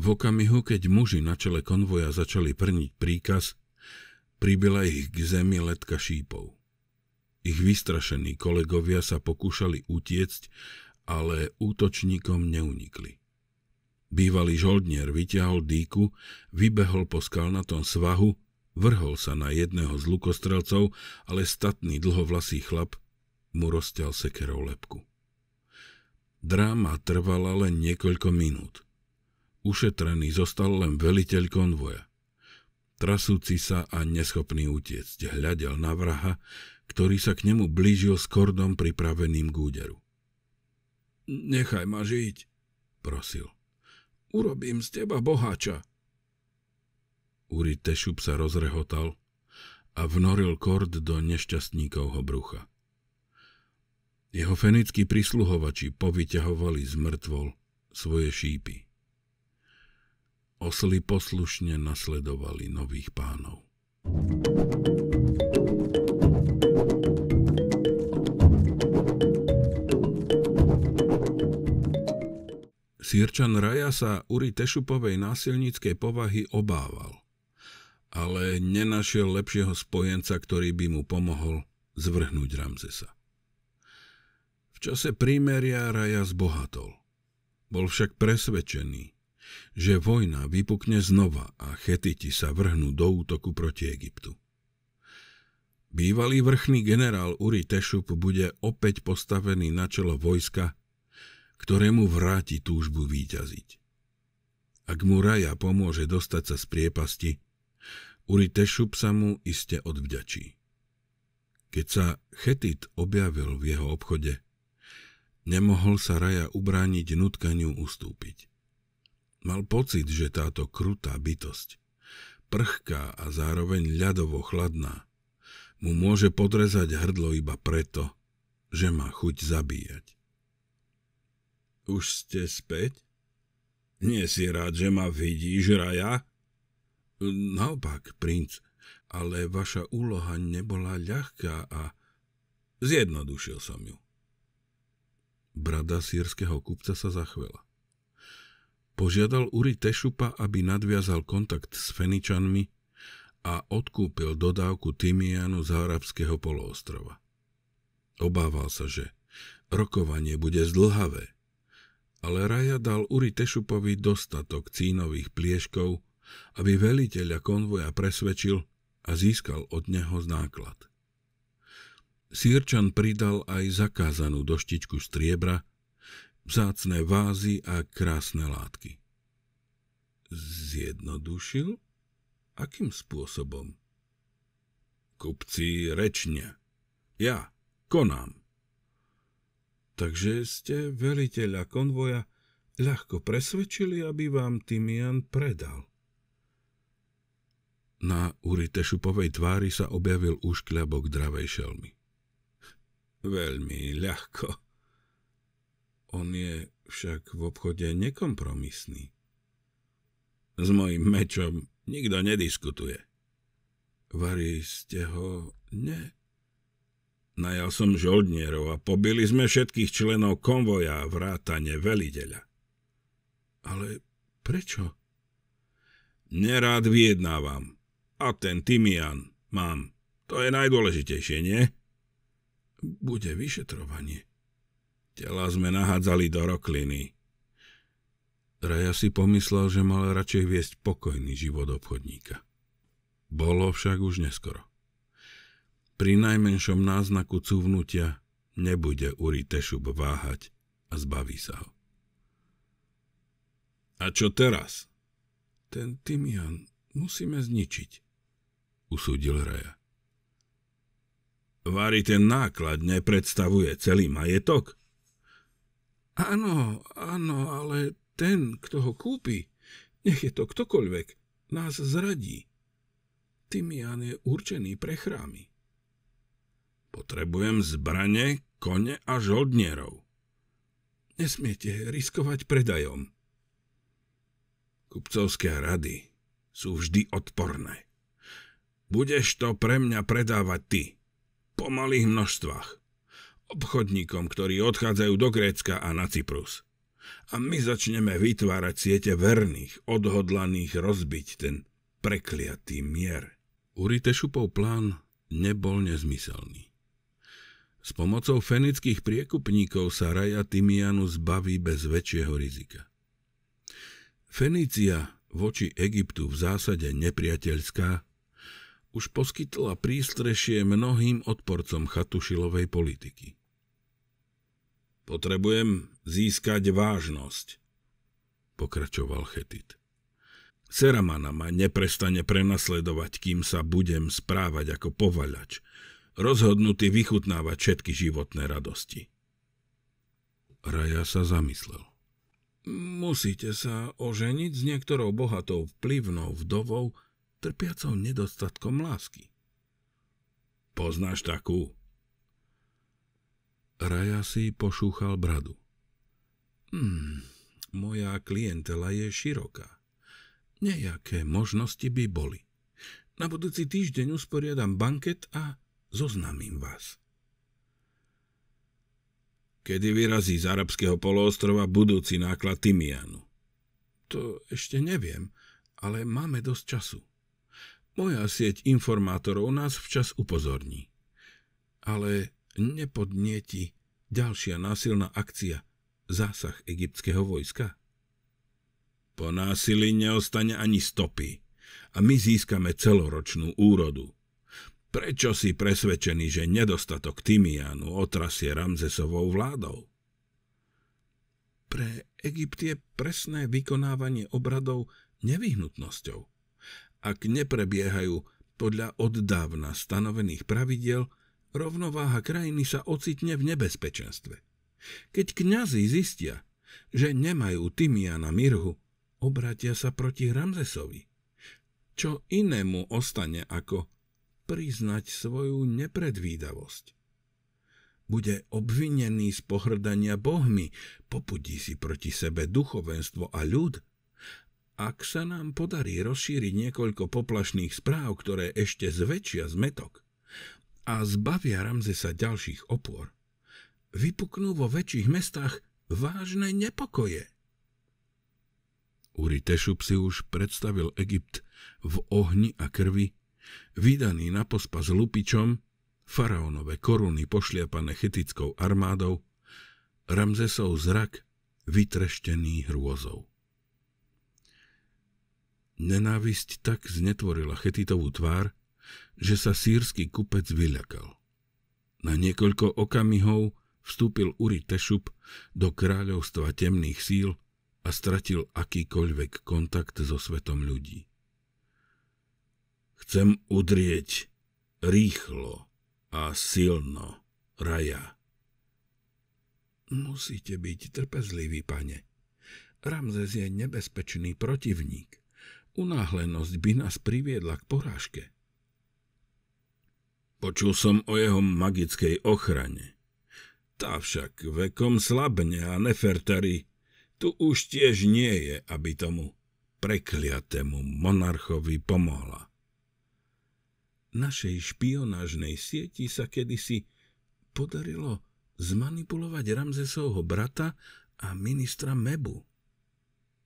V okamihu, keď muži na čele konvoja začali prniť príkaz, pribila ich k zemi letka šípov. Ich vystrašení kolegovia sa pokúšali utiecť, ale útočníkom neunikli. Bývalý žoldnier vyťahol dýku, vybehol po skalnatom svahu, vrhol sa na jedného z lukostrelcov, ale statný dlhovlasý chlap mu rozťal sekerou lepku. Dráma trvala len niekoľko minút. Ušetrený zostal len veliteľ konvoja. Trasúci sa a neschopný utiecť hľadel na vraha, ktorý sa k nemu blížil s kordom pripraveným k úderu. Nechaj ma žiť, prosil. Urobím z teba boháča. Uri Tešup sa rozrehotal a vnoril kord do nešťastníkovho brucha. Jeho fenickí prisluhovači povyťahovali z mŕtvol svoje šípy. Osly poslušne nasledovali nových pánov. thank you Sírčan Raja sa Uri Tešupovej násilníckej povahy obával, ale nenašiel lepšieho spojenca, ktorý by mu pomohol zvrhnúť Ramzesa. V čase prímeria Raja zbohatol. Bol však presvedčený, že vojna vypukne znova a Chetiti sa vrhnú do útoku proti Egyptu. Bývalý vrchný generál Uri Tešup bude opäť postavený na čelo vojska, ktorému vráti túžbu výťaziť. Ak mu raja pomôže dostať sa z priepasti, Tešup sa mu iste odvďačí. Keď sa Chetit objavil v jeho obchode, nemohol sa raja ubrániť nutkaniu ustúpiť. Mal pocit, že táto krutá bytosť, prchká a zároveň ľadovo chladná, mu môže podrezať hrdlo iba preto, že má chuť zabíjať. Už ste späť? Nie si rád, že ma vidíš, Raja? Naopak, princ, ale vaša úloha nebola ľahká a zjednodušil som ju. Brada sírskeho kupca sa zachvela. Požiadal Uri Tešupa, aby nadviazal kontakt s Feničanmi a odkúpil dodávku Timianu z arabského poloostrova. Obával sa, že rokovanie bude zdlhavé ale Raja dal Uri Tešupovi dostatok cínových plieškov, aby veliteľa konvoja presvedčil a získal od neho náklad. Sírčan pridal aj zakázanú doštičku striebra, vzácne vázy a krásne látky. Zjednodušil? Akým spôsobom? Kupci rečne. Ja konám. Takže ste veliteľa konvoja ľahko presvedčili, aby vám Timian predal. Na urite šupovej tvári sa objavil už kľabok dravej šelmy. Veľmi ľahko. On je však v obchode nekompromisný. S mojim mečom nikto nediskutuje. Vary ste ho ne Najal som žoldnierov a pobili sme všetkých členov konvoja vrátane veliteľa. Ale prečo? Nerád vyjednávam. A ten Timian mám. To je najdôležitejšie, nie? Bude vyšetrovanie. Tela sme nahádzali do rokliny. Raja si pomyslel, že mal radšej viesť pokojný život obchodníka. Bolo však už neskoro. Pri najmenšom náznaku cúvnutia nebude Uri Tešub váhať a zbaví sa ho. A čo teraz? Ten Timian musíme zničiť, usúdil Raja. Vári ten náklad nepredstavuje celý majetok? Áno, áno, ale ten, kto ho kúpi, nech je to ktokoľvek, nás zradí. Timian je určený pre chrámy. Potrebujem zbrane, kone a žoldnierov. Nesmiete riskovať predajom. Kupcovské rady sú vždy odporné. Budeš to pre mňa predávať ty. Po malých množstvách. Obchodníkom, ktorí odchádzajú do Grécka a na Cyprus. A my začneme vytvárať siete verných, odhodlaných rozbiť ten prekliatý mier. Urite šupov plán nebol nezmyselný. S pomocou fenických priekupníkov sa raja Tymianu zbaví bez väčšieho rizika. Fenícia voči Egyptu v zásade nepriateľská už poskytla prístrešie mnohým odporcom Chatušilovej politiky. Potrebujem získať vážnosť, pokračoval Chetit. Seramana ma neprestane prenasledovať, kým sa budem správať ako povaľač – rozhodnutý vychutnávať všetky životné radosti. Raja sa zamyslel. Musíte sa oženiť s niektorou bohatou vplyvnou vdovou, trpiacou nedostatkom lásky. Poznáš takú? Raja si pošúchal bradu. Hmm, moja klientela je široká. Nejaké možnosti by boli. Na budúci týždeň usporiadam banket a Zoznamím vás. Kedy vyrazí z arabského poloostrova budúci náklad Timianu? To ešte neviem, ale máme dosť času. Moja sieť informátorov nás včas upozorní. Ale nepodnieti ďalšia násilná akcia, zásah egyptského vojska? Po násilí neostane ani stopy a my získame celoročnú úrodu. Prečo si presvedčený, že nedostatok Timiánu otrasie Ramzesovou vládou? Pre Egypt je presné vykonávanie obradov nevyhnutnosťou. Ak neprebiehajú podľa oddávna stanovených pravidiel, rovnováha krajiny sa ocitne v nebezpečenstve. Keď kňazi zistia, že nemajú Timiana Mirhu, obratia sa proti Ramzesovi. Čo inému ostane ako priznať svoju nepredvídavosť. Bude obvinený z pohrdania bohmi, popudí si proti sebe duchovenstvo a ľud. Ak sa nám podarí rozšíriť niekoľko poplašných správ, ktoré ešte zväčšia zmetok a zbavia sa ďalších opor, vypuknú vo väčších mestách vážne nepokoje. Uri Tešup si už predstavil Egypt v ohni a krvi vydaný na pospa s lupičom, faraónové koruny pošliapané chetickou armádou, Ramzesov zrak vytreštený hrôzou. Nenávisť tak znetvorila chetitovú tvár, že sa sírsky kupec vyľakal. Na niekoľko okamihov vstúpil Uri Tešup do kráľovstva temných síl a stratil akýkoľvek kontakt so svetom ľudí. Chcem udrieť rýchlo a silno, Raja. Musíte byť trpezliví, pane. Ramzes je nebezpečný protivník. Unáhlenosť by nás priviedla k porážke. Počul som o jeho magickej ochrane. Tá však vekom slabne a nefertari tu už tiež nie je, aby tomu prekliatému monarchovi pomohla. Našej špionážnej sieti sa kedysi podarilo zmanipulovať Ramzesovho brata a ministra Mebu,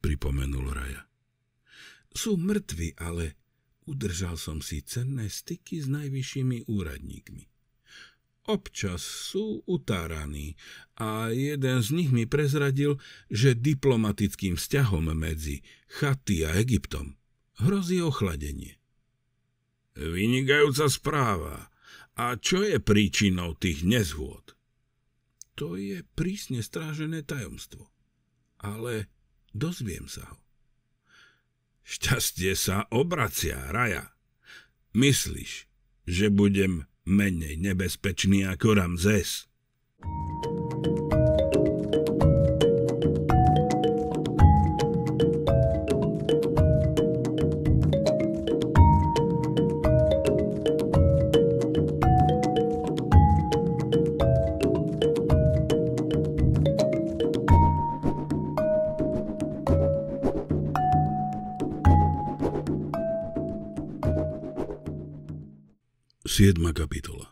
pripomenul Raja. Sú mŕtvi, ale udržal som si cenné styky s najvyššími úradníkmi. Občas sú utáraní a jeden z nich mi prezradil, že diplomatickým vzťahom medzi Chaty a Egyptom hrozí ochladenie. Vynikajúca správa. A čo je príčinou tých nezhôd? To je prísne strážené tajomstvo. Ale dozviem sa ho. Šťastie sa obracia, Raja. Myslíš, že budem menej nebezpečný ako Ramzes? thank you 7. kapitola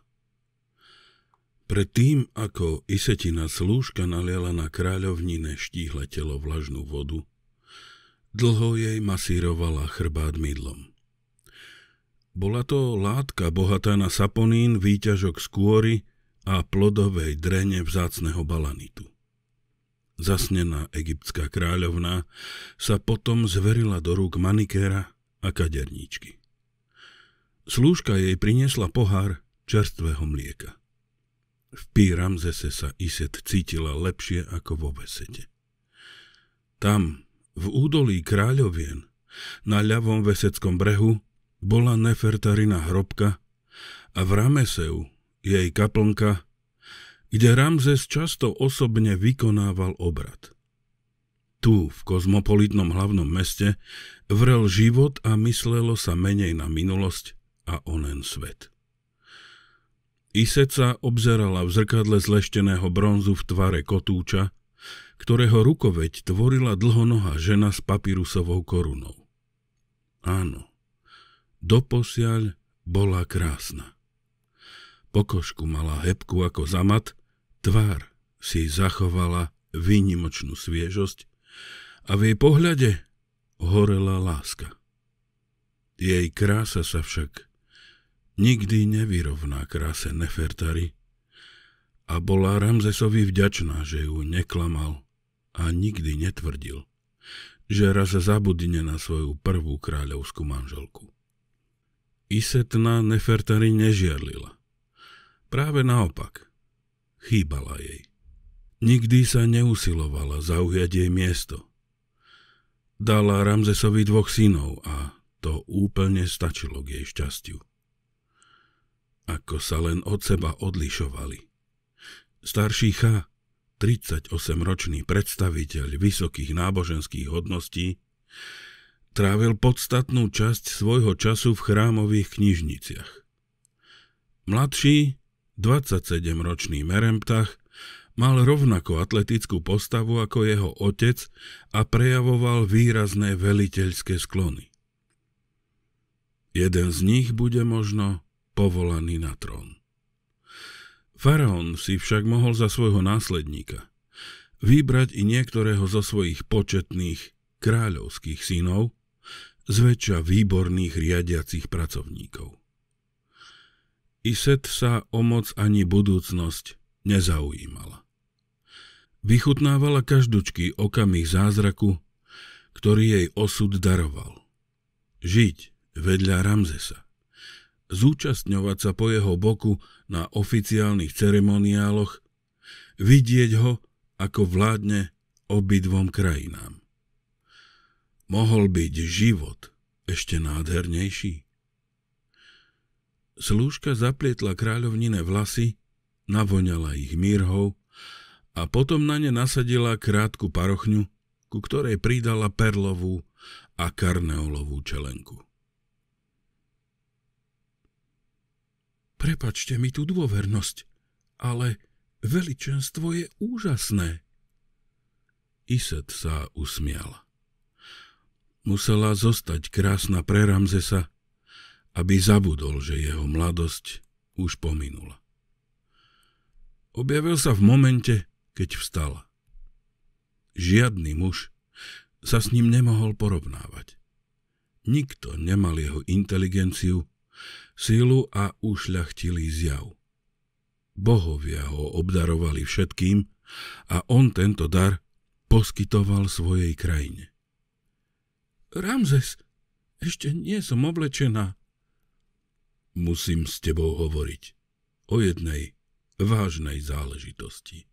Predtým, ako Isetina slúžka naliala na kráľovnine štíhle telo vlažnú vodu, dlho jej masírovala chrbát mydlom. Bola to látka bohatá na saponín, výťažok z kôry a plodovej drene vzácneho balanitu. Zasnená egyptská kráľovna sa potom zverila do rúk manikéra a kaderníčky. Slúžka jej priniesla pohár čerstvého mlieka. V pí Ramzese sa Iset cítila lepšie ako vo Vesete. Tam, v údolí kráľovien, na ľavom veseckom brehu, bola Nefertarina hrobka a v Rameseu jej kaplnka, kde Ramzes často osobne vykonával obrad. Tu, v kozmopolitnom hlavnom meste, vrel život a myslelo sa menej na minulosť a onen svet. Iseca obzerala v zrkadle zlešteného bronzu v tvare kotúča, ktorého rukoveď tvorila dlhonoha žena s papirusovou korunou. Áno, doposiaľ bola krásna. Pokožku mala hebku ako zamat, tvár si zachovala výnimočnú sviežosť a v jej pohľade horela láska. Jej krása sa však nikdy nevyrovná kráse Nefertari a bola Ramzesovi vďačná, že ju neklamal a nikdy netvrdil, že raz zabudne na svoju prvú kráľovskú manželku. Isetna Nefertari nežiarlila. Práve naopak, chýbala jej. Nikdy sa neusilovala zaujať jej miesto. Dala Ramzesovi dvoch synov a to úplne stačilo k jej šťastiu ako sa len od seba odlišovali. Starší Cha, 38-ročný predstaviteľ vysokých náboženských hodností, trávil podstatnú časť svojho času v chrámových knižniciach. Mladší, 27-ročný Meremptach, mal rovnako atletickú postavu ako jeho otec a prejavoval výrazné veliteľské sklony. Jeden z nich bude možno povolaný na trón. Faraón si však mohol za svojho následníka vybrať i niektorého zo svojich početných kráľovských synov, zväčša výborných riadiacich pracovníkov. Iset sa o moc ani budúcnosť nezaujímala. Vychutnávala každučky okamih zázraku, ktorý jej osud daroval. Žiť vedľa Ramzesa zúčastňovať sa po jeho boku na oficiálnych ceremoniáloch, vidieť ho, ako vládne obidvom krajinám. Mohol byť život ešte nádhernejší. Slúžka zaplietla kráľovnine vlasy, navoňala ich mírhou a potom na ne nasadila krátku parochňu, ku ktorej pridala perlovú a karneolovú čelenku. Prepačte mi tú dôvernosť, ale veličenstvo je úžasné. Iset sa usmial. Musela zostať krásna pre Ramzesa, aby zabudol, že jeho mladosť už pominula. Objavil sa v momente, keď vstala. Žiadny muž sa s ním nemohol porovnávať. Nikto nemal jeho inteligenciu silu a ušľachtilý zjav. Bohovia ho obdarovali všetkým a on tento dar poskytoval svojej krajine. Ramzes, ešte nie som oblečená. Musím s tebou hovoriť o jednej vážnej záležitosti.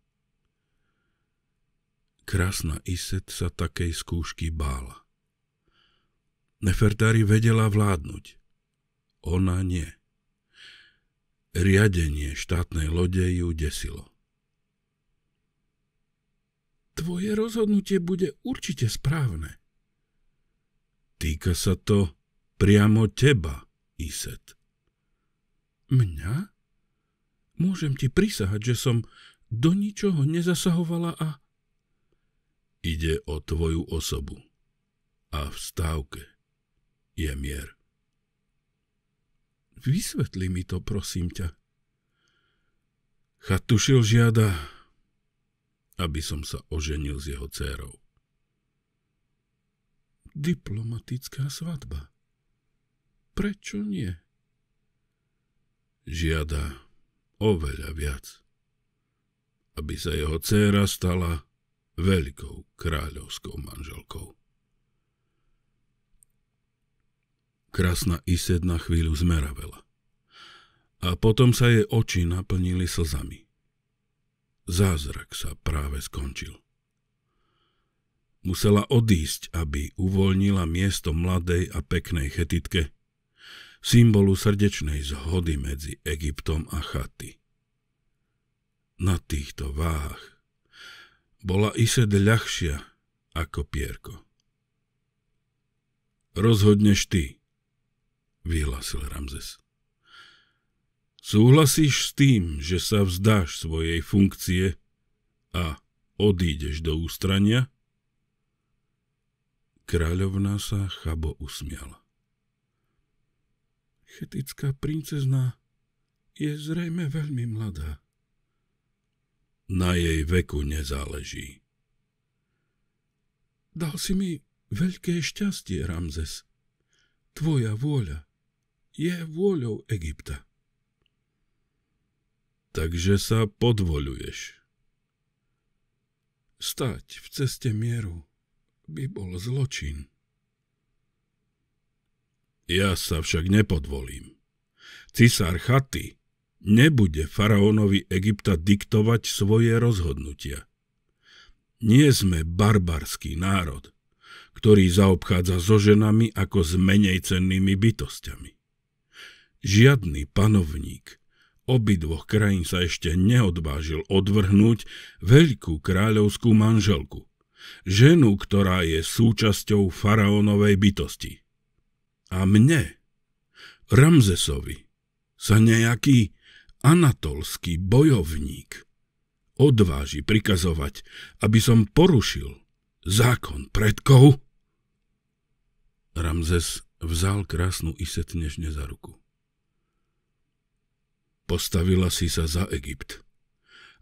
Krásna Iset sa takej skúšky bála. Nefertari vedela vládnuť, ona nie. Riadenie štátnej lode ju desilo. Tvoje rozhodnutie bude určite správne. Týka sa to priamo teba, Iset. Mňa? Môžem ti prisahať, že som do ničoho nezasahovala a... Ide o tvoju osobu. A v stávke je mier. Vysvetli mi to, prosím ťa. Chatušil žiada, aby som sa oženil s jeho dcérou. Diplomatická svadba. Prečo nie? Žiada oveľa viac, aby sa jeho dcéra stala veľkou kráľovskou manželkou. Krásna Ised na chvíľu zmeravela. A potom sa jej oči naplnili slzami. Zázrak sa práve skončil. Musela odísť, aby uvoľnila miesto mladej a peknej chetitke, symbolu srdečnej zhody medzi Egyptom a chaty. Na týchto váhach bola Ised ľahšia ako pierko. Rozhodneš ty, vyhlásil Ramzes. Súhlasíš s tým, že sa vzdáš svojej funkcie a odídeš do ústrania? Kráľovná sa chabo usmiala. Chetická princezna je zrejme veľmi mladá. Na jej veku nezáleží. Dal si mi veľké šťastie, Ramzes. Tvoja vôľa je vôľou Egypta. Takže sa podvoľuješ. Stať v ceste mieru by bol zločin. Ja sa však nepodvolím. Cisár Chaty nebude faraónovi Egypta diktovať svoje rozhodnutia. Nie sme barbarský národ, ktorý zaobchádza so ženami ako s menej cennými bytostiami. Žiadny panovník obidvoch krajín sa ešte neodvážil odvrhnúť veľkú kráľovskú manželku, ženu, ktorá je súčasťou faraónovej bytosti. A mne, Ramzesovi, sa nejaký anatolský bojovník odváži prikazovať, aby som porušil zákon predkov? Ramzes vzal krásnu isetnežne za ruku. Postavila si sa za Egypt.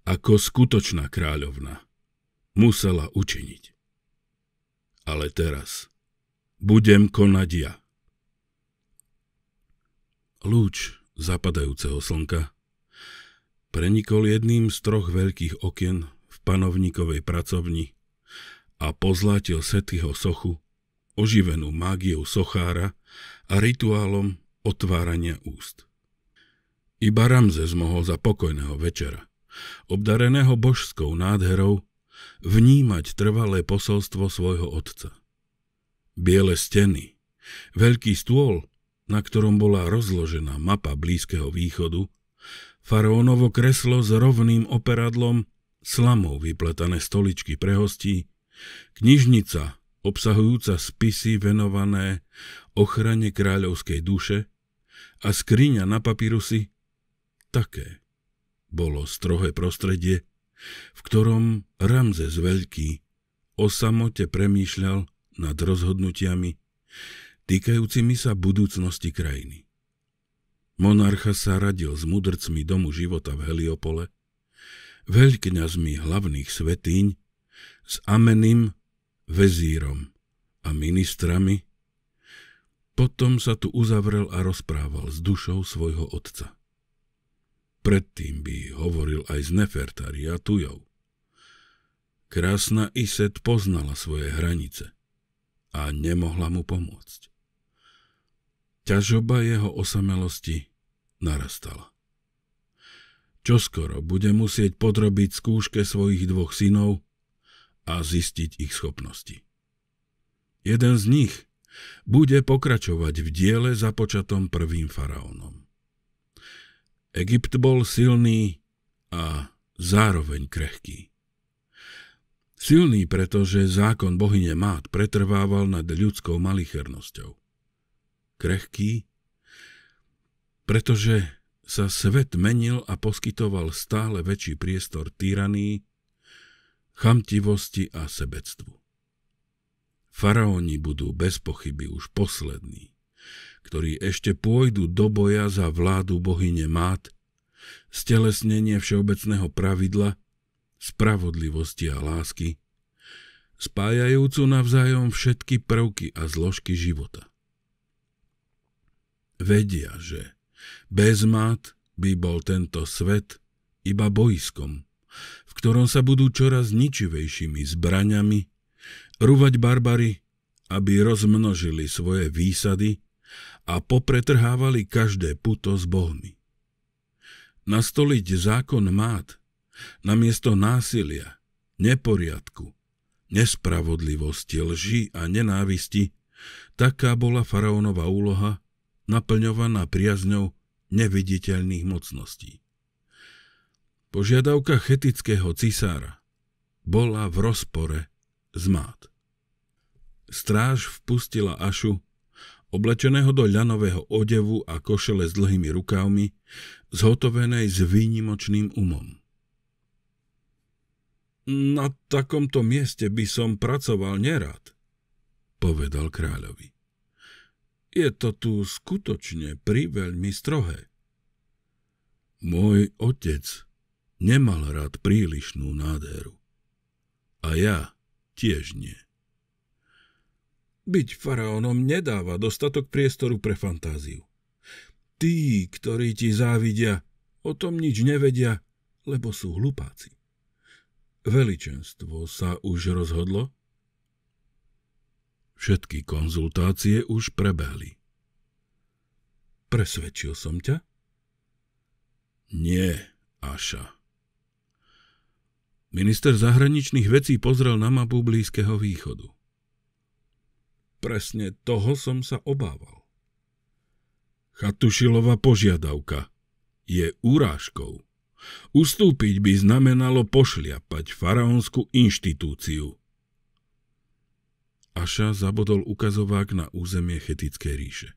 Ako skutočná kráľovna. Musela učiniť. Ale teraz budem konať ja. Lúč zapadajúceho slnka prenikol jedným z troch veľkých okien v panovníkovej pracovni a pozlátil Setyho sochu, oživenú mágiou sochára a rituálom otvárania úst. Iba Ramzes mohol za pokojného večera, obdareného božskou nádherou, vnímať trvalé posolstvo svojho otca. Biele steny, veľký stôl, na ktorom bola rozložená mapa Blízkeho východu, faraónovo kreslo s rovným operadlom, slamou vypletané stoličky pre hostí, knižnica obsahujúca spisy venované ochrane kráľovskej duše a skriňa na papírusy, také bolo strohé prostredie, v ktorom Ramzes Veľký o samote premýšľal nad rozhodnutiami týkajúcimi sa budúcnosti krajiny. Monarcha sa radil s mudrcmi domu života v Heliopole, veľkňazmi hlavných svetýň, s ameným vezírom a ministrami, potom sa tu uzavrel a rozprával s dušou svojho otca. Predtým by hovoril aj z Nefertari a Tujov. Krásna Iset poznala svoje hranice a nemohla mu pomôcť. Ťažoba jeho osamelosti narastala. Čoskoro bude musieť podrobiť skúške svojich dvoch synov a zistiť ich schopnosti. Jeden z nich bude pokračovať v diele započatom prvým faraónom. Egypt bol silný a zároveň krehký. Silný, pretože zákon bohyne Mát pretrvával nad ľudskou malichernosťou. Krehký, pretože sa svet menil a poskytoval stále väčší priestor tyranii, chamtivosti a sebectvu. Faraóni budú bez pochyby už poslední ktorí ešte pôjdu do boja za vládu bohyne Mát, stelesnenie všeobecného pravidla, spravodlivosti a lásky, spájajúcu navzájom všetky prvky a zložky života. Vedia, že bez mát by bol tento svet iba boiskom, v ktorom sa budú čoraz ničivejšími zbraňami rúvať barbary, aby rozmnožili svoje výsady a popretrhávali každé puto s bohmi. Nastoliť zákon mát namiesto násilia, neporiadku, nespravodlivosti, lži a nenávisti, taká bola faraónova úloha, naplňovaná priazňou neviditeľných mocností. Požiadavka chetického cisára bola v rozpore z mát. Stráž vpustila Ašu oblečeného do ľanového odevu a košele s dlhými rukávmi, zhotovenej s výnimočným umom. Na takomto mieste by som pracoval nerad, povedal kráľovi. Je to tu skutočne priveľmi strohé. Môj otec nemal rád prílišnú nádheru. A ja tiež nie. Byť faraónom nedáva dostatok priestoru pre fantáziu. Tí, ktorí ti závidia, o tom nič nevedia, lebo sú hlupáci. Veličenstvo sa už rozhodlo? Všetky konzultácie už prebehli. Presvedčil som ťa? Nie, Aša. Minister zahraničných vecí pozrel na mapu Blízkeho východu. Presne toho som sa obával. Chatušilová požiadavka je úrážkou. Ustúpiť by znamenalo pošliapať faraónskú inštitúciu. Aša zabodol ukazovák na územie chetickej ríše.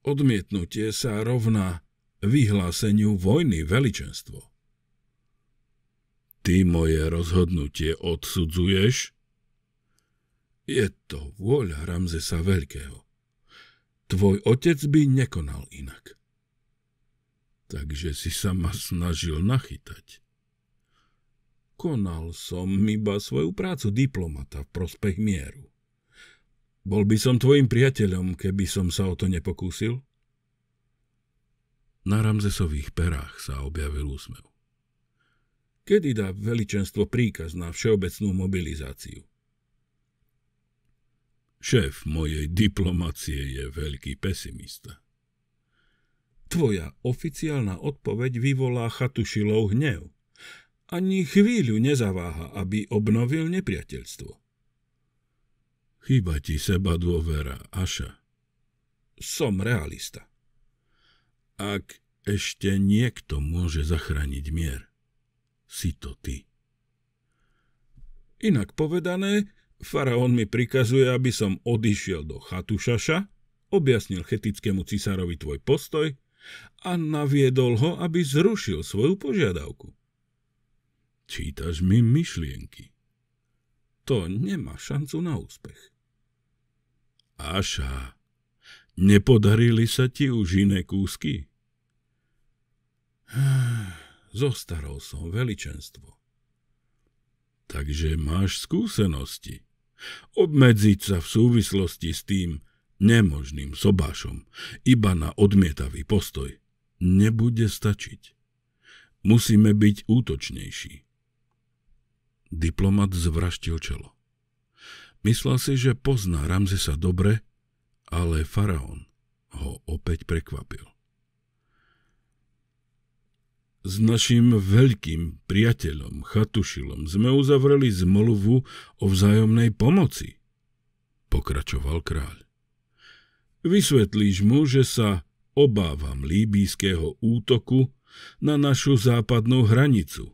Odmietnutie sa rovná vyhláseniu vojny veličenstvo. Ty moje rozhodnutie odsudzuješ? Je to vôľa Ramzesa Veľkého. Tvoj otec by nekonal inak. Takže si sa ma snažil nachytať. Konal som iba svoju prácu diplomata v prospech mieru. Bol by som tvojim priateľom, keby som sa o to nepokúsil? Na Ramzesových perách sa objavil úsmev. Kedy dá veličenstvo príkaz na všeobecnú mobilizáciu? Šéf mojej diplomacie je veľký pesimista. Tvoja oficiálna odpoveď vyvolá Chatušilov hnev. Ani chvíľu nezaváha, aby obnovil nepriateľstvo. Chyba ti seba dôvera, Aša. Som realista. Ak ešte niekto môže zachrániť mier, si to ty. Inak povedané, Faraón mi prikazuje, aby som odišiel do Chatušaša, objasnil chetickému cisárovi tvoj postoj a naviedol ho, aby zrušil svoju požiadavku. Čítaš mi myšlienky. To nemá šancu na úspech. Aša, nepodarili sa ti už iné kúsky? Zostarol som veličenstvo. Takže máš skúsenosti. Obmedziť sa v súvislosti s tým nemožným sobášom iba na odmietavý postoj nebude stačiť. Musíme byť útočnejší. Diplomat zvraštil čelo. Myslel si, že pozná Ramzesa dobre, ale faraón ho opäť prekvapil. S našim veľkým priateľom Chatušilom sme uzavreli zmluvu o vzájomnej pomoci, pokračoval kráľ. Vysvetlíš mu, že sa obávam líbijského útoku na našu západnú hranicu,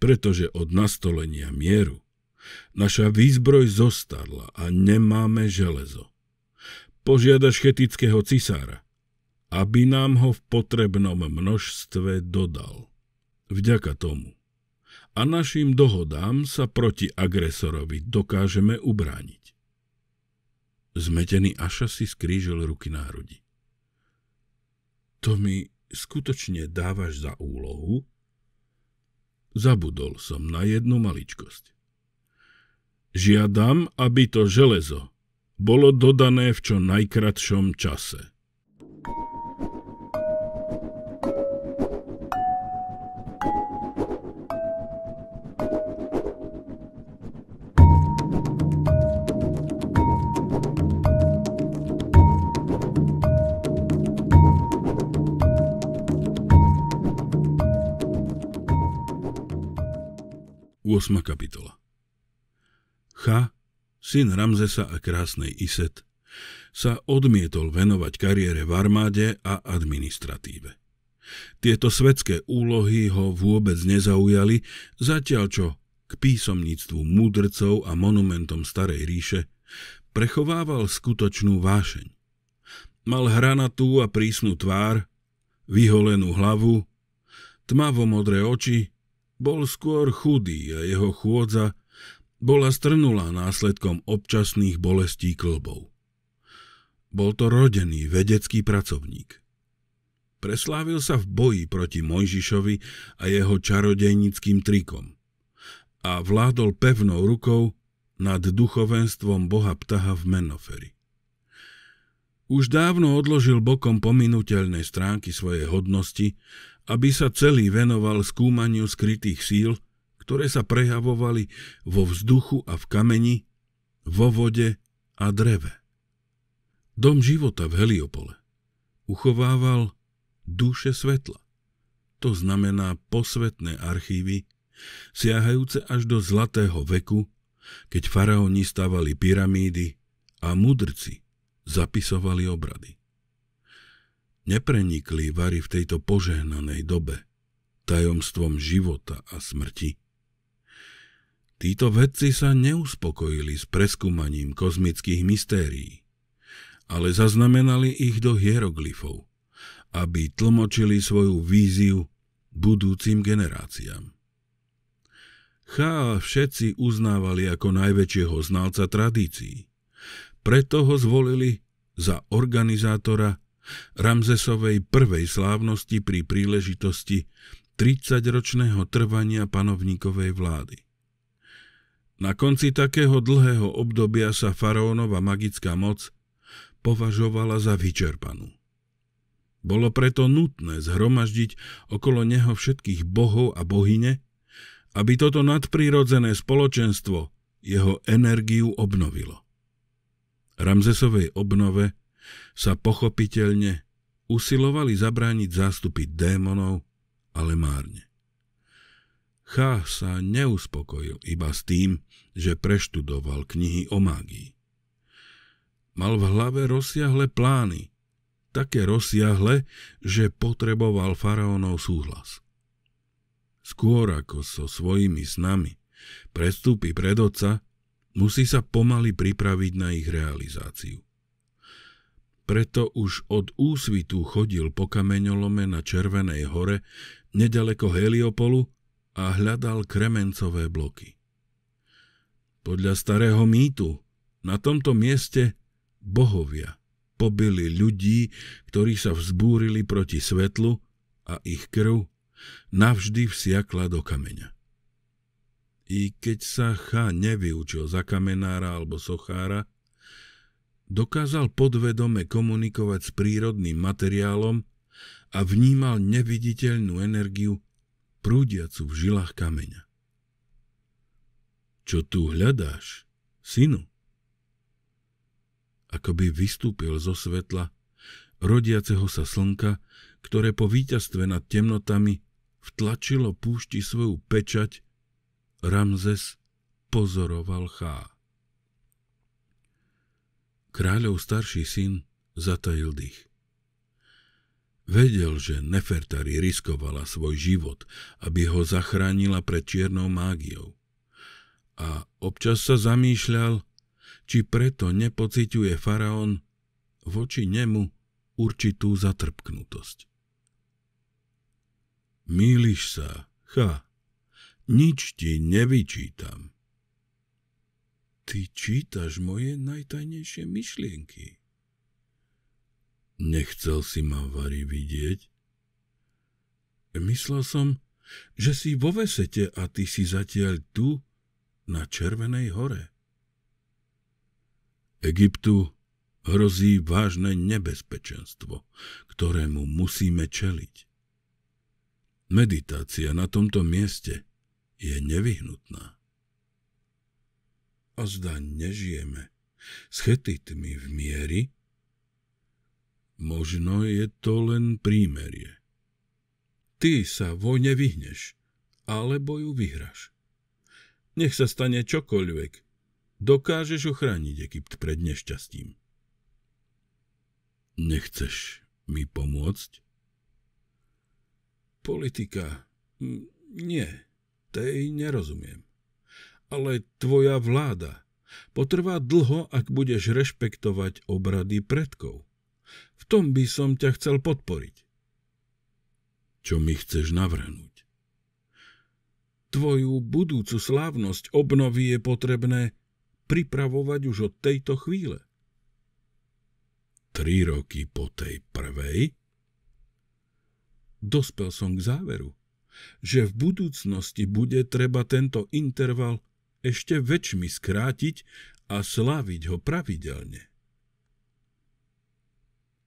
pretože od nastolenia mieru naša výzbroj zostarla a nemáme železo. Požiadaš chetického cisára – aby nám ho v potrebnom množstve dodal. Vďaka tomu. A našim dohodám sa proti agresorovi dokážeme ubrániť. Zmetený Aša si skrížil ruky na hrudi. To mi skutočne dávaš za úlohu? Zabudol som na jednu maličkosť. Žiadam, aby to železo bolo dodané v čo najkratšom čase 8. kapitola Cha, syn Ramzesa a krásnej Iset, sa odmietol venovať kariére v armáde a administratíve. Tieto svetské úlohy ho vôbec nezaujali, zatiaľ čo k písomníctvu múdrcov a monumentom Starej ríše prechovával skutočnú vášeň. Mal hranatú a prísnu tvár, vyholenú hlavu, tmavomodré oči, bol skôr chudý a jeho chôdza bola strnulá následkom občasných bolestí klbov. Bol to rodený vedecký pracovník. Preslávil sa v boji proti Mojžišovi a jeho čarodejnickým trikom a vládol pevnou rukou nad duchovenstvom boha ptaha v Menoferi. Už dávno odložil bokom pominuteľné stránky svojej hodnosti aby sa celý venoval skúmaniu skrytých síl, ktoré sa prejavovali vo vzduchu a v kameni, vo vode a dreve. Dom života v Heliopole uchovával duše svetla, to znamená posvetné archívy, siahajúce až do zlatého veku, keď faraóni stavali pyramídy a mudrci zapisovali obrady neprenikli vary v tejto požehnanej dobe, tajomstvom života a smrti. Títo vedci sa neuspokojili s preskúmaním kozmických mystérií, ale zaznamenali ich do hieroglyfov, aby tlmočili svoju víziu budúcim generáciám. Chá všetci uznávali ako najväčšieho znalca tradícií, preto ho zvolili za organizátora Ramzesovej prvej slávnosti pri príležitosti 30-ročného trvania panovníkovej vlády. Na konci takého dlhého obdobia sa faraónova magická moc považovala za vyčerpanú. Bolo preto nutné zhromaždiť okolo neho všetkých bohov a bohyne, aby toto nadprirodzené spoločenstvo jeho energiu obnovilo. Ramzesovej obnove sa pochopiteľne usilovali zabrániť zástupy démonov, ale márne. Chá sa neuspokojil iba s tým, že preštudoval knihy o mágii. Mal v hlave rozsiahle plány, také rozsiahle, že potreboval faraónov súhlas. Skôr ako so svojimi snami prestúpi pred oca, musí sa pomaly pripraviť na ich realizáciu. Preto už od úsvitu chodil po kameňolome na Červenej hore, nedaleko Heliopolu a hľadal kremencové bloky. Podľa starého mýtu na tomto mieste bohovia pobili ľudí, ktorí sa vzbúrili proti svetlu a ich krv navždy vsiakla do kameňa. I keď sa Cha nevyučil za kamenára alebo sochára, dokázal podvedome komunikovať s prírodným materiálom a vnímal neviditeľnú energiu prúdiacu v žilách kameňa. Čo tu hľadáš, synu? Ako by vystúpil zo svetla, rodiaceho sa slnka, ktoré po víťazstve nad temnotami vtlačilo púšti svoju pečať, Ramzes pozoroval chát. Kráľov starší syn zatajil dých. Vedel, že Nefertari riskovala svoj život, aby ho zachránila pred čiernou mágiou. A občas sa zamýšľal, či preto nepociťuje faraón voči nemu určitú zatrpknutosť. Míliš sa, cha, nič ti nevyčítam ty čítaš moje najtajnejšie myšlienky. Nechcel si ma, Vary, vidieť? Myslel som, že si vo vesete a ty si zatiaľ tu, na Červenej hore. Egyptu hrozí vážne nebezpečenstvo, ktorému musíme čeliť. Meditácia na tomto mieste je nevyhnutná. A zda nežijeme s chetitmi v miery, možno je to len prímerie. Ty sa vojne vyhneš, alebo ju vyhraš. Nech sa stane čokoľvek, dokážeš ochrániť Egypt pred nešťastím. Nechceš mi pomôcť? Politika? Nie, tej nerozumiem ale tvoja vláda. Potrvá dlho, ak budeš rešpektovať obrady predkov. V tom by som ťa chcel podporiť. Čo mi chceš navrhnúť? Tvoju budúcu slávnosť obnovy je potrebné pripravovať už od tejto chvíle. Tri roky po tej prvej? Dospel som k záveru, že v budúcnosti bude treba tento interval ešte väčšmi skrátiť a slaviť ho pravidelne.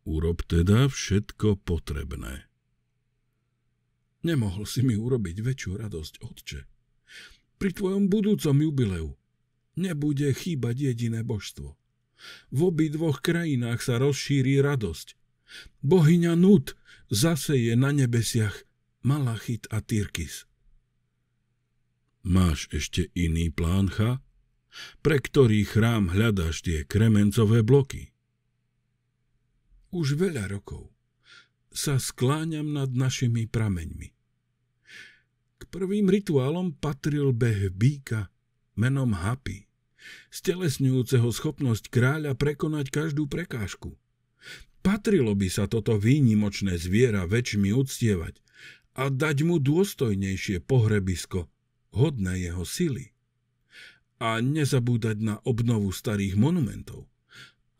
Urob teda všetko potrebné. Nemohol si mi urobiť väčšiu radosť, otče. Pri tvojom budúcom jubileu nebude chýbať jediné božstvo. V obidvoch krajinách sa rozšíri radosť. Bohyňa Nut zase je na nebesiach Malachit a Tyrkis. Máš ešte iný plán, cha? Pre ktorý chrám hľadáš tie kremencové bloky? Už veľa rokov sa skláňam nad našimi prameňmi. K prvým rituálom patril beh býka menom Hapi, stelesňujúceho schopnosť kráľa prekonať každú prekážku. Patrilo by sa toto výnimočné zviera väčšmi uctievať a dať mu dôstojnejšie pohrebisko – hodné jeho sily. A nezabúdať na obnovu starých monumentov,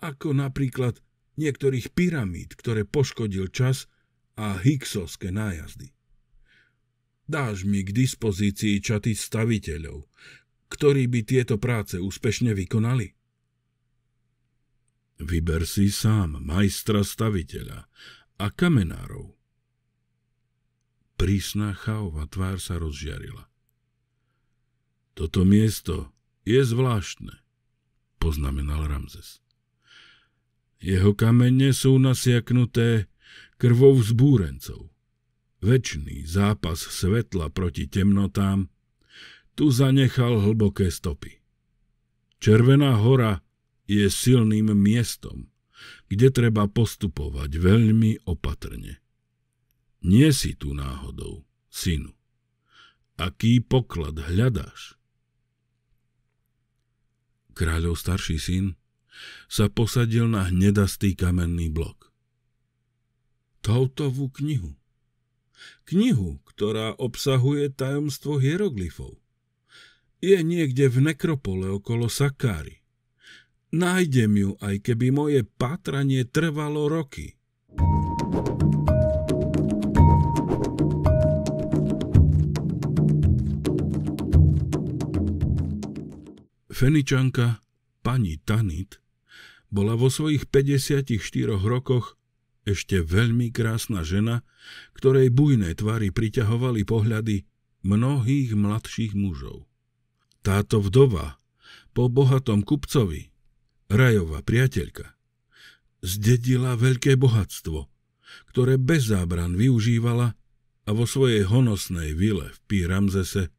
ako napríklad niektorých pyramíd, ktoré poškodil čas a Hyksovské nájazdy. Dáš mi k dispozícii čaty staviteľov, ktorí by tieto práce úspešne vykonali? Vyber si sám majstra staviteľa a kamenárov. Prísna chaova tvár sa rozžiarila. Toto miesto je zvláštne, poznamenal Ramzes. Jeho kamene sú nasiaknuté krvou zbúrencov. Večný zápas svetla proti temnotám tu zanechal hlboké stopy. Červená hora je silným miestom, kde treba postupovať veľmi opatrne. Nie si tu náhodou, synu. Aký poklad hľadáš? kráľov starší syn, sa posadil na hnedastý kamenný blok. Toutovú knihu. Knihu, ktorá obsahuje tajomstvo hieroglyfov. Je niekde v nekropole okolo Sakári. Nájdem ju, aj keby moje pátranie trvalo roky. Feničanka pani Tanit bola vo svojich 54 rokoch ešte veľmi krásna žena, ktorej bujné tvary priťahovali pohľady mnohých mladších mužov. Táto vdova po bohatom kupcovi, rajová priateľka, zdedila veľké bohatstvo, ktoré bez zábran využívala a vo svojej honosnej vile v Píramzese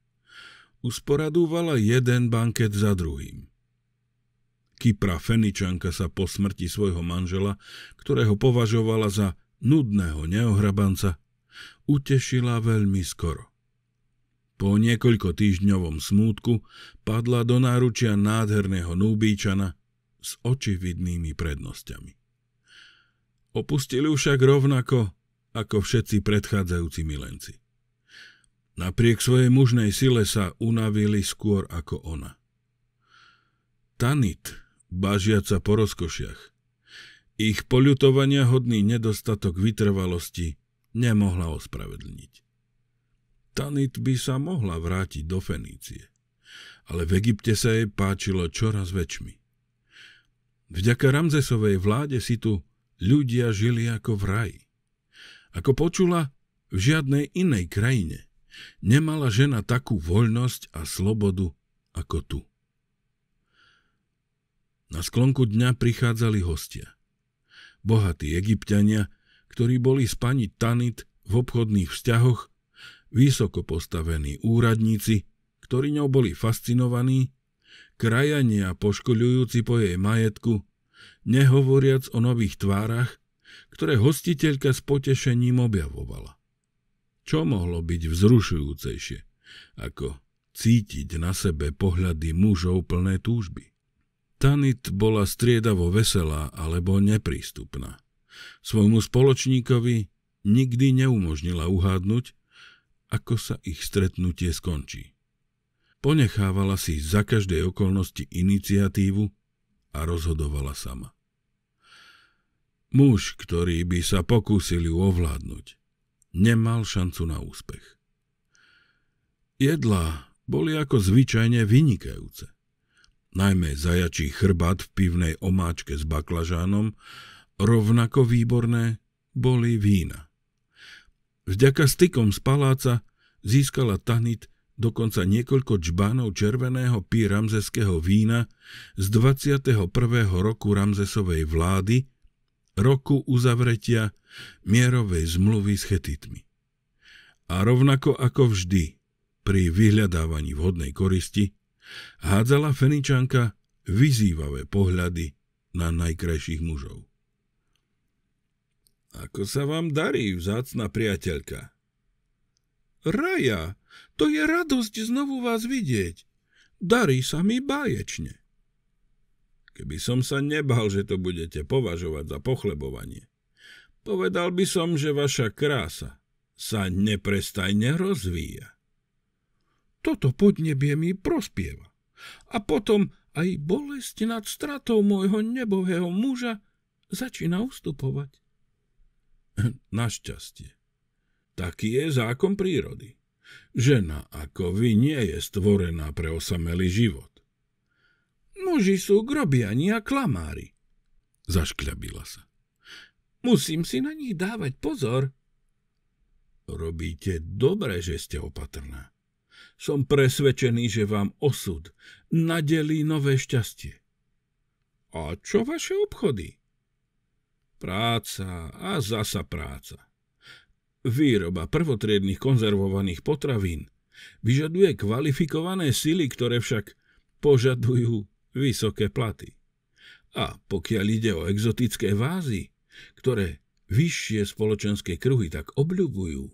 usporadúvala jeden banket za druhým. Kypra Feničanka sa po smrti svojho manžela, ktorého považovala za nudného neohrabanca, utešila veľmi skoro. Po niekoľko týždňovom smútku padla do náručia nádherného núbíčana s očividnými prednosťami. Opustili však rovnako ako všetci predchádzajúci milenci. Napriek svojej mužnej sile sa unavili skôr ako ona. Tanit, bažiaca po rozkošiach, ich poľutovania hodný nedostatok vytrvalosti nemohla ospravedlniť. Tanit by sa mohla vrátiť do Fenície, ale v Egypte sa jej páčilo čoraz väčšmi. Vďaka Ramzesovej vláde si tu ľudia žili ako v raji. Ako počula, v žiadnej inej krajine Nemala žena takú voľnosť a slobodu ako tu. Na sklonku dňa prichádzali hostia. Bohatí egyptiania, ktorí boli pani Tanit v obchodných vzťahoch, vysoko postavení úradníci, ktorí ňou boli fascinovaní, krajania poškoľujúci po jej majetku, nehovoriac o nových tvárach, ktoré hostiteľka s potešením objavovala. Čo mohlo byť vzrušujúcejšie, ako cítiť na sebe pohľady mužov plné túžby? Tanit bola striedavo veselá alebo neprístupná. Svojmu spoločníkovi nikdy neumožnila uhádnuť, ako sa ich stretnutie skončí. Ponechávala si za každej okolnosti iniciatívu a rozhodovala sama. Muž, ktorý by sa pokúsil ju ovládnuť, nemal šancu na úspech. Jedlá boli ako zvyčajne vynikajúce. Najmä zajačí chrbát v pivnej omáčke s baklažánom, rovnako výborné boli vína. Vďaka stykom z paláca získala Tanit dokonca niekoľko čbánov červeného pí ramzeského vína z 21. roku Ramzesovej vlády roku uzavretia mierovej zmluvy s Chetitmi. A rovnako ako vždy pri vyhľadávaní vhodnej koristi hádzala Feničanka vyzývavé pohľady na najkrajších mužov. Ako sa vám darí, vzácna priateľka? Raja, to je radosť znovu vás vidieť. Darí sa mi báječne keby som sa nebal, že to budete považovať za pochlebovanie. Povedal by som, že vaša krása sa neprestajne rozvíja. Toto podnebie mi prospieva. A potom aj bolesť nad stratou môjho nebohého muža začína ustupovať. *laughs* Našťastie. Taký je zákon prírody. Žena ako vy nie je stvorená pre osamelý život. Muži sú grobiani a klamári. Zaškľabila sa. Musím si na nich dávať pozor. Robíte dobre, že ste opatrná. Som presvedčený, že vám osud nadelí nové šťastie. A čo vaše obchody? Práca a zasa práca. Výroba prvotriedných konzervovaných potravín vyžaduje kvalifikované sily, ktoré však požadujú vysoké platy. A pokiaľ ide o exotické vázy, ktoré vyššie spoločenské kruhy tak obľubujú,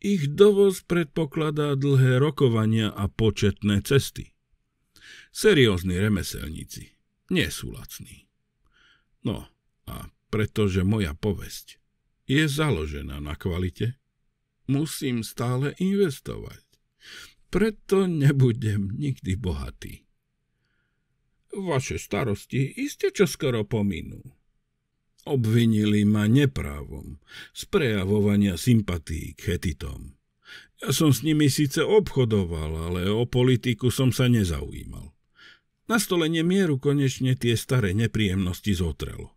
ich dovoz predpokladá dlhé rokovania a početné cesty. Seriózni remeselníci nie sú lacní. No a pretože moja povesť je založená na kvalite, musím stále investovať. Preto nebudem nikdy bohatý. Vaše starosti iste čoskoro pominú. Obvinili ma neprávom z prejavovania sympatí k Hetitom. Ja som s nimi síce obchodoval, ale o politiku som sa nezaujímal. Nastolenie mieru konečne tie staré nepríjemnosti zotrelo.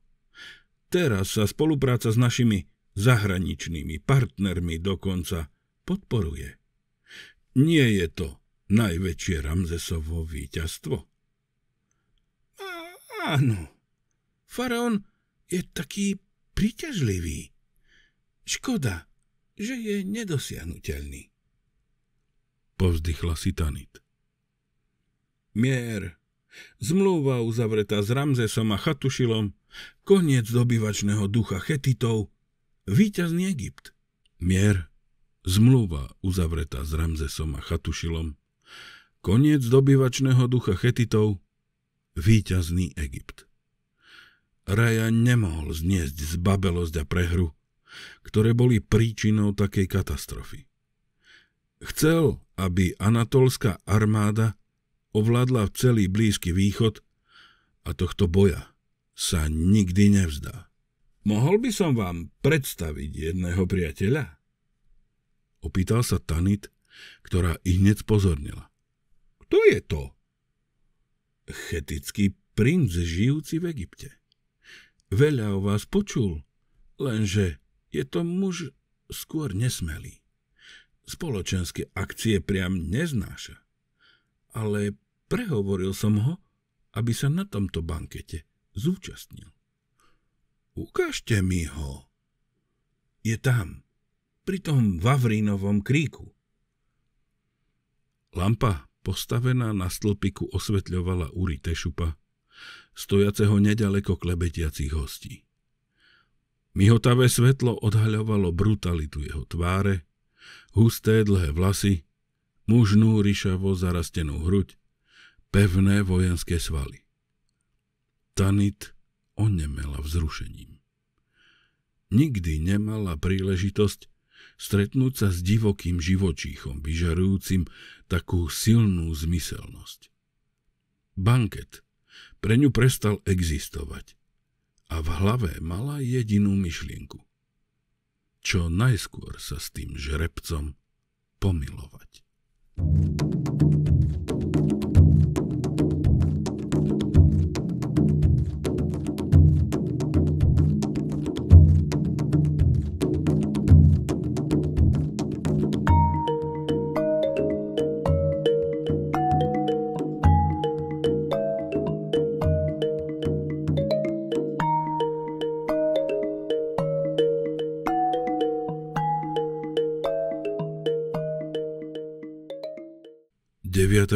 Teraz sa spolupráca s našimi zahraničnými partnermi dokonca podporuje. Nie je to najväčšie Ramzesovo víťazstvo. Áno, faraón je taký príťažlivý. Škoda, že je nedosiahnutelný. Povzdychla si Tanit. Mier, zmluva uzavretá s Ramzesom a Chatušilom, koniec dobyvačného ducha Chetitov, víťazný Egypt. Mier, zmluva uzavretá s Ramzesom a Chatušilom, koniec dobyvačného ducha Chetitov, Výťazný Egypt. Raja nemohol zniesť zbabelosť a prehru, ktoré boli príčinou takej katastrofy. Chcel, aby anatolská armáda ovládla celý Blízky východ a tohto boja sa nikdy nevzdá. Mohol by som vám predstaviť jedného priateľa? Opýtal sa Tanit, ktorá ich hneď pozornila. Kto je to? chetický princ žijúci v Egypte. Veľa o vás počul, lenže je to muž skôr nesmelý. Spoločenské akcie priam neznáša. Ale prehovoril som ho, aby sa na tomto bankete zúčastnil. Ukážte mi ho. Je tam, pri tom Vavrínovom kríku. Lampa postavená na stĺpiku osvetľovala Uri Tešupa, stojaceho nedaleko klebetiacich hostí. Mihotavé svetlo odhaľovalo brutalitu jeho tváre, husté dlhé vlasy, mužnú ryšavo zarastenú hruď, pevné vojenské svaly. Tanit onemela vzrušením. Nikdy nemala príležitosť stretnúť sa s divokým živočíchom, vyžarujúcim takú silnú zmyselnosť. Banket pre ňu prestal existovať a v hlave mala jedinú myšlienku. Čo najskôr sa s tým žrebcom pomilovať. thank you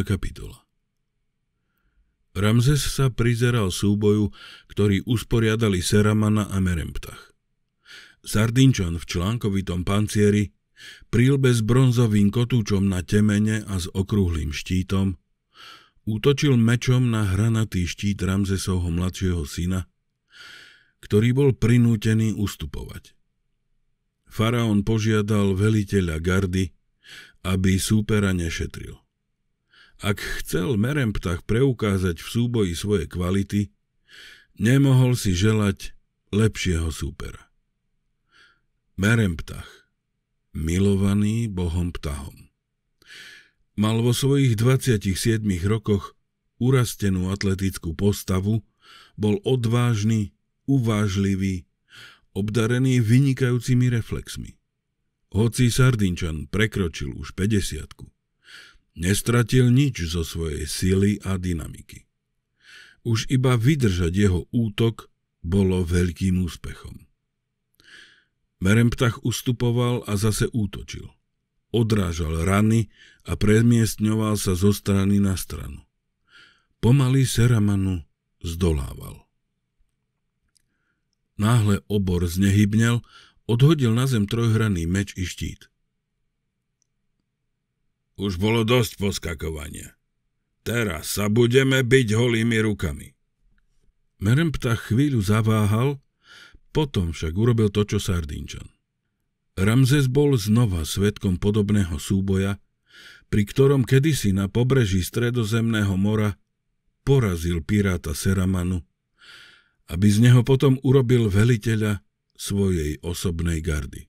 kapitola Ramzes sa prizeral súboju, ktorý usporiadali Seramana a Meremptach. Sardinčan v článkovitom pancieri, prílbe s bronzovým kotúčom na temene a s okrúhlým štítom, útočil mečom na hranatý štít Ramzesovho mladšieho syna, ktorý bol prinútený ustupovať. Faraón požiadal veliteľa gardy, aby súpera nešetril. Ak chcel Meremptach preukázať v súboji svoje kvality, nemohol si želať lepšieho súpera. Meremptach, milovaný Bohom ptahom. Mal vo svojich 27 rokoch urastenú atletickú postavu, bol odvážny, uvážlivý, obdarený vynikajúcimi reflexmi. Hoci Sardinčan prekročil už 50 Nestratil nič zo svojej sily a dynamiky. Už iba vydržať jeho útok bolo veľkým úspechom. ptach ustupoval a zase útočil. Odrážal rany a premiestňoval sa zo strany na stranu. Pomaly Seramanu zdolával. Náhle obor znehybnel, odhodil na zem trojhraný meč i štít. Už bolo dosť poskakovania. Teraz sa budeme byť holými rukami. Meremptach chvíľu zaváhal, potom však urobil to, čo Sardinčan. Ramzes bol znova svetkom podobného súboja, pri ktorom kedysi na pobreží Stredozemného mora porazil piráta Seramanu, aby z neho potom urobil veliteľa svojej osobnej gardy.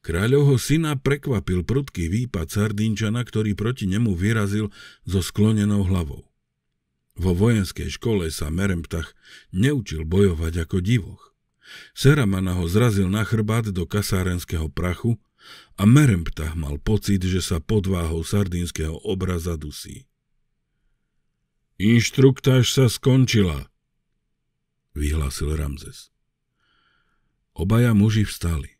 Kráľovho syna prekvapil prudký výpad sardinčana, ktorý proti nemu vyrazil so sklonenou hlavou. Vo vojenskej škole sa Meremptach neučil bojovať ako divoch. Seramana ho zrazil na chrbát do kasárenského prachu a Meremptach mal pocit, že sa pod váhou sardínskeho obraza dusí. Inštruktáž sa skončila, vyhlásil Ramzes. Obaja muži vstali.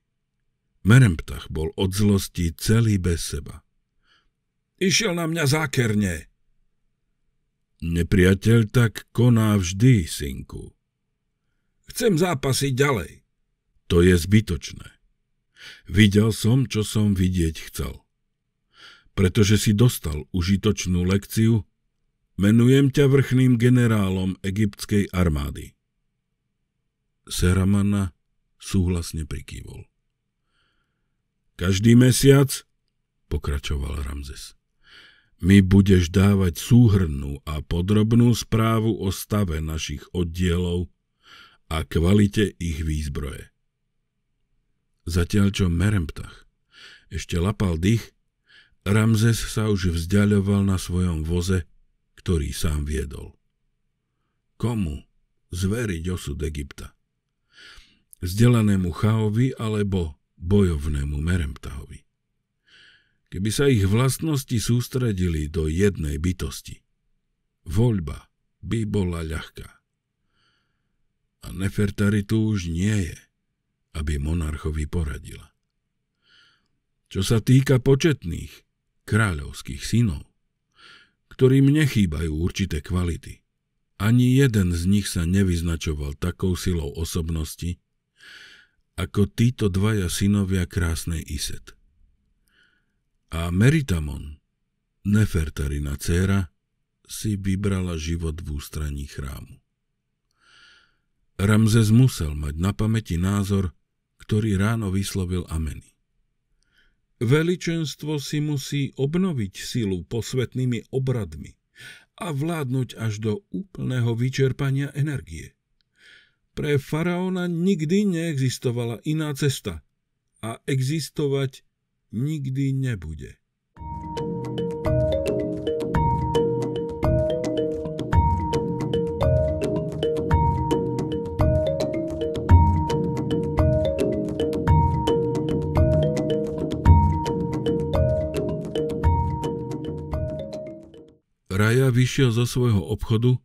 Meremptach bol od zlosti celý bez seba. Išiel na mňa zákerne. Nepriateľ tak koná vždy, synku. Chcem zápasiť ďalej. To je zbytočné. Videl som, čo som vidieť chcel. Pretože si dostal užitočnú lekciu, menujem ťa vrchným generálom egyptskej armády. Seramana súhlasne prikývol. Každý mesiac, pokračoval Ramzes, mi budeš dávať súhrnú a podrobnú správu o stave našich oddielov a kvalite ich výzbroje. Zatiaľ čo Meremptach ešte lapal dých, Ramzes sa už vzdialoval na svojom voze, ktorý sám viedol. Komu zveriť osud Egypta? Vzdelanému chaovi alebo bojovnému Meremtahovi. Keby sa ich vlastnosti sústredili do jednej bytosti, voľba by bola ľahká. A Nefertari tu už nie je, aby monarchovi poradila. Čo sa týka početných, kráľovských synov, ktorým nechýbajú určité kvality, ani jeden z nich sa nevyznačoval takou silou osobnosti, ako títo dvaja synovia krásnej Iset. A Meritamon, Nefertarina dcéra, si vybrala život v ústraní chrámu. Ramzes musel mať na pamäti názor, ktorý ráno vyslovil Ameny. Veličenstvo si musí obnoviť silu posvetnými obradmi a vládnuť až do úplného vyčerpania energie. Pre faraóna nikdy neexistovala iná cesta a existovať nikdy nebude. Raja vyšiel zo svojho obchodu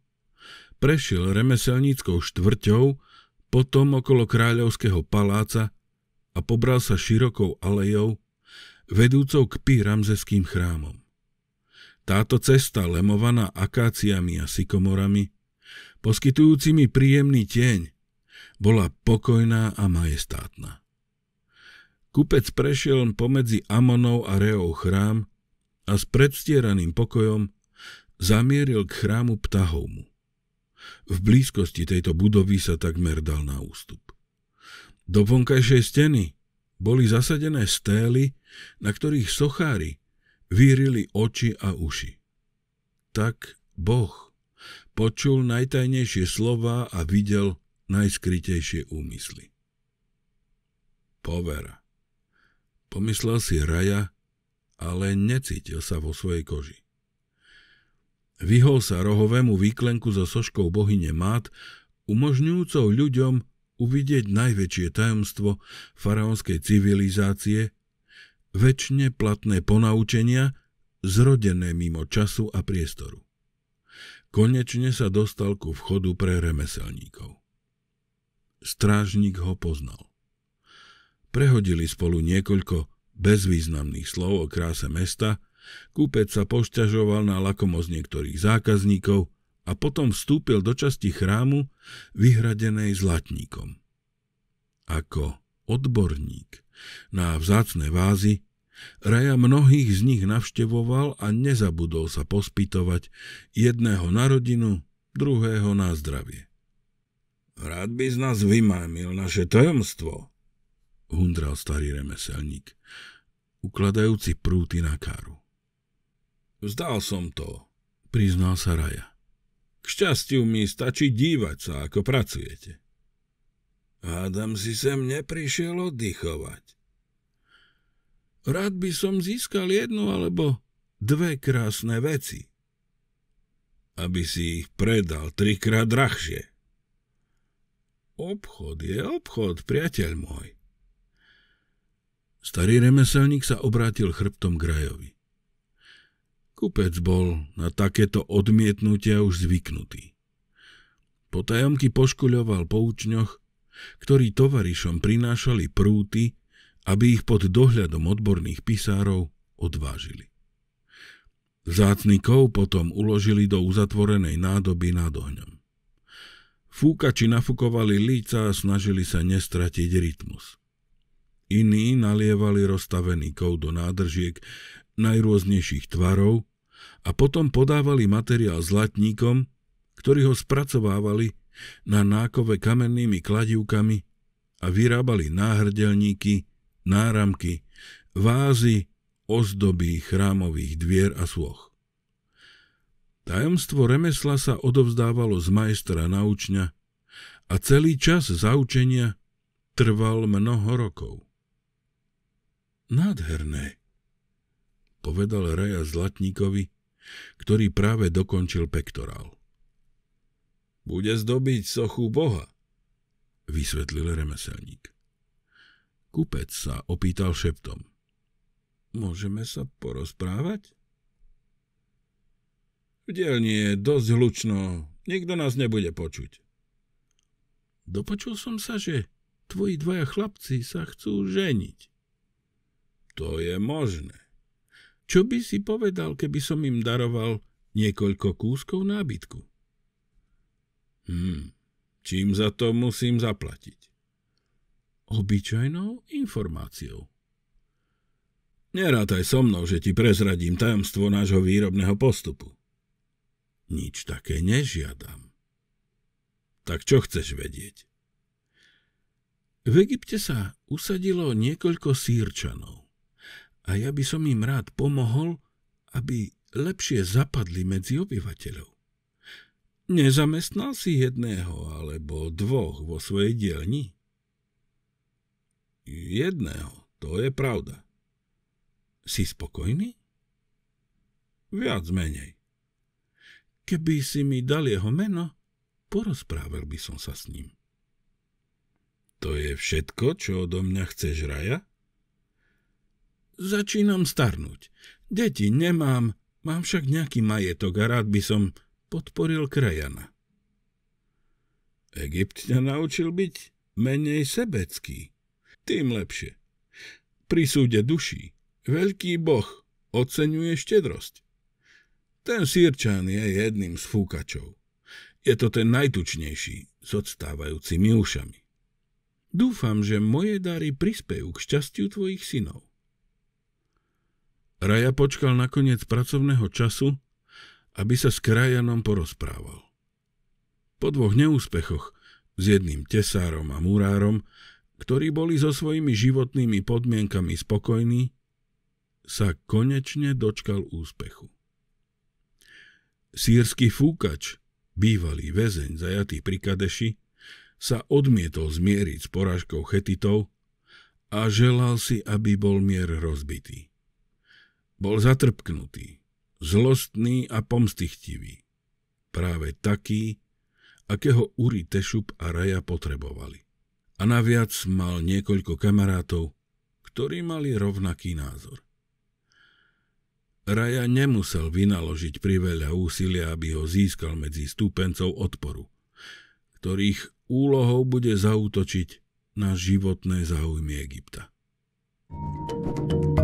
prešiel remeselníckou štvrťou, potom okolo kráľovského paláca a pobral sa širokou alejou, vedúcou k Pí chrámom. Táto cesta, lemovaná akáciami a sykomorami, poskytujúcimi príjemný tieň, bola pokojná a majestátna. Kupec prešiel pomedzi Amonov a Reou chrám a s predstieraným pokojom zamieril k chrámu Ptahomu. V blízkosti tejto budovy sa takmer dal na ústup. Do vonkajšej steny boli zasadené stély, na ktorých sochári vyrili oči a uši. Tak Boh počul najtajnejšie slova a videl najskrytejšie úmysly. Povera. Pomyslel si Raja, ale necítil sa vo svojej koži. Vyhol sa rohovému výklenku so soškou bohyne Mát, umožňujúcou ľuďom uvidieť najväčšie tajomstvo faraónskej civilizácie, väčšine platné ponaučenia, zrodené mimo času a priestoru. Konečne sa dostal ku vchodu pre remeselníkov. Strážnik ho poznal. Prehodili spolu niekoľko bezvýznamných slov o kráse mesta – Kúpec sa pošťažoval na lakomosť niektorých zákazníkov a potom vstúpil do časti chrámu vyhradenej zlatníkom. Ako odborník na vzácne vázy, Raja mnohých z nich navštevoval a nezabudol sa pospytovať jedného na rodinu, druhého na zdravie. Rád by z nás vymámil naše tajomstvo, hundral starý remeselník, ukladajúci prúty na káru. Vzdal som to, priznal sa Raja. K šťastiu mi stačí dívať sa, ako pracujete. Adam si sem neprišiel oddychovať. Rád by som získal jednu alebo dve krásne veci. Aby si ich predal trikrát drahšie. Obchod je obchod, priateľ môj. Starý remeselník sa obrátil chrbtom grajovi. Kupec bol na takéto odmietnutia už zvyknutý. Potajomky poškuľoval po učňoch, ktorí tovarišom prinášali prúty, aby ich pod dohľadom odborných pisárov odvážili. Vzácný kov potom uložili do uzatvorenej nádoby nad ohňom. Fúkači nafukovali líca a snažili sa nestratiť rytmus. Iní nalievali rozstavený kov do nádržiek, najrôznejších tvarov a potom podávali materiál zlatníkom, ktorí ho spracovávali na nákove kamennými kladivkami a vyrábali náhrdelníky, náramky, vázy, ozdoby chrámových dvier a sloch. Tajomstvo remesla sa odovzdávalo z majstra na učňa a celý čas zaučenia trval mnoho rokov. Nádherné, povedal Raja Zlatníkovi, ktorý práve dokončil pektorál. Bude zdobiť sochu Boha, vysvetlil remeselník. Kupec sa opýtal šeptom. Môžeme sa porozprávať? V dielni je dosť hlučno, nikto nás nebude počuť. Dopočul som sa, že tvoji dvaja chlapci sa chcú ženiť. To je možné. Čo by si povedal, keby som im daroval niekoľko kúskov nábytku? Hmm, čím za to musím zaplatiť? Obyčajnou informáciou. Nerátaj so mnou, že ti prezradím tajomstvo nášho výrobného postupu. Nič také nežiadam. Tak čo chceš vedieť? V Egypte sa usadilo niekoľko sírčanov a ja by som im rád pomohol, aby lepšie zapadli medzi obyvateľov. Nezamestnal si jedného alebo dvoch vo svojej dielni? Jedného, to je pravda. Si spokojný? Viac menej. Keby si mi dal jeho meno, porozprával by som sa s ním. To je všetko, čo odo mňa chceš, Raja? Začínam starnúť. Deti nemám, mám však nejaký majetok a rád by som podporil krajana. Egypt ťa naučil byť menej sebecký. Tým lepšie. Pri súde duší veľký boh oceňuje štedrosť. Ten sírčan je jedným z fúkačov. Je to ten najtučnejší s odstávajúcimi ušami. Dúfam, že moje dary prispejú k šťastiu tvojich synov. Raja počkal na koniec pracovného času, aby sa s krajanom porozprával. Po dvoch neúspechoch s jedným tesárom a murárom, ktorí boli so svojimi životnými podmienkami spokojní, sa konečne dočkal úspechu. Sýrsky fúkač, bývalý väzeň zajatý pri Kadeši, sa odmietol zmieriť s porážkou chetitov a želal si, aby bol mier rozbitý. Bol zatrpknutý, zlostný a pomstichtivý. Práve taký, akého Uri Tešup a Raja potrebovali. A naviac mal niekoľko kamarátov, ktorí mali rovnaký názor. Raja nemusel vynaložiť priveľa úsilia, aby ho získal medzi stúpencov odporu, ktorých úlohou bude zautočiť na životné záujmy Egypta. thank you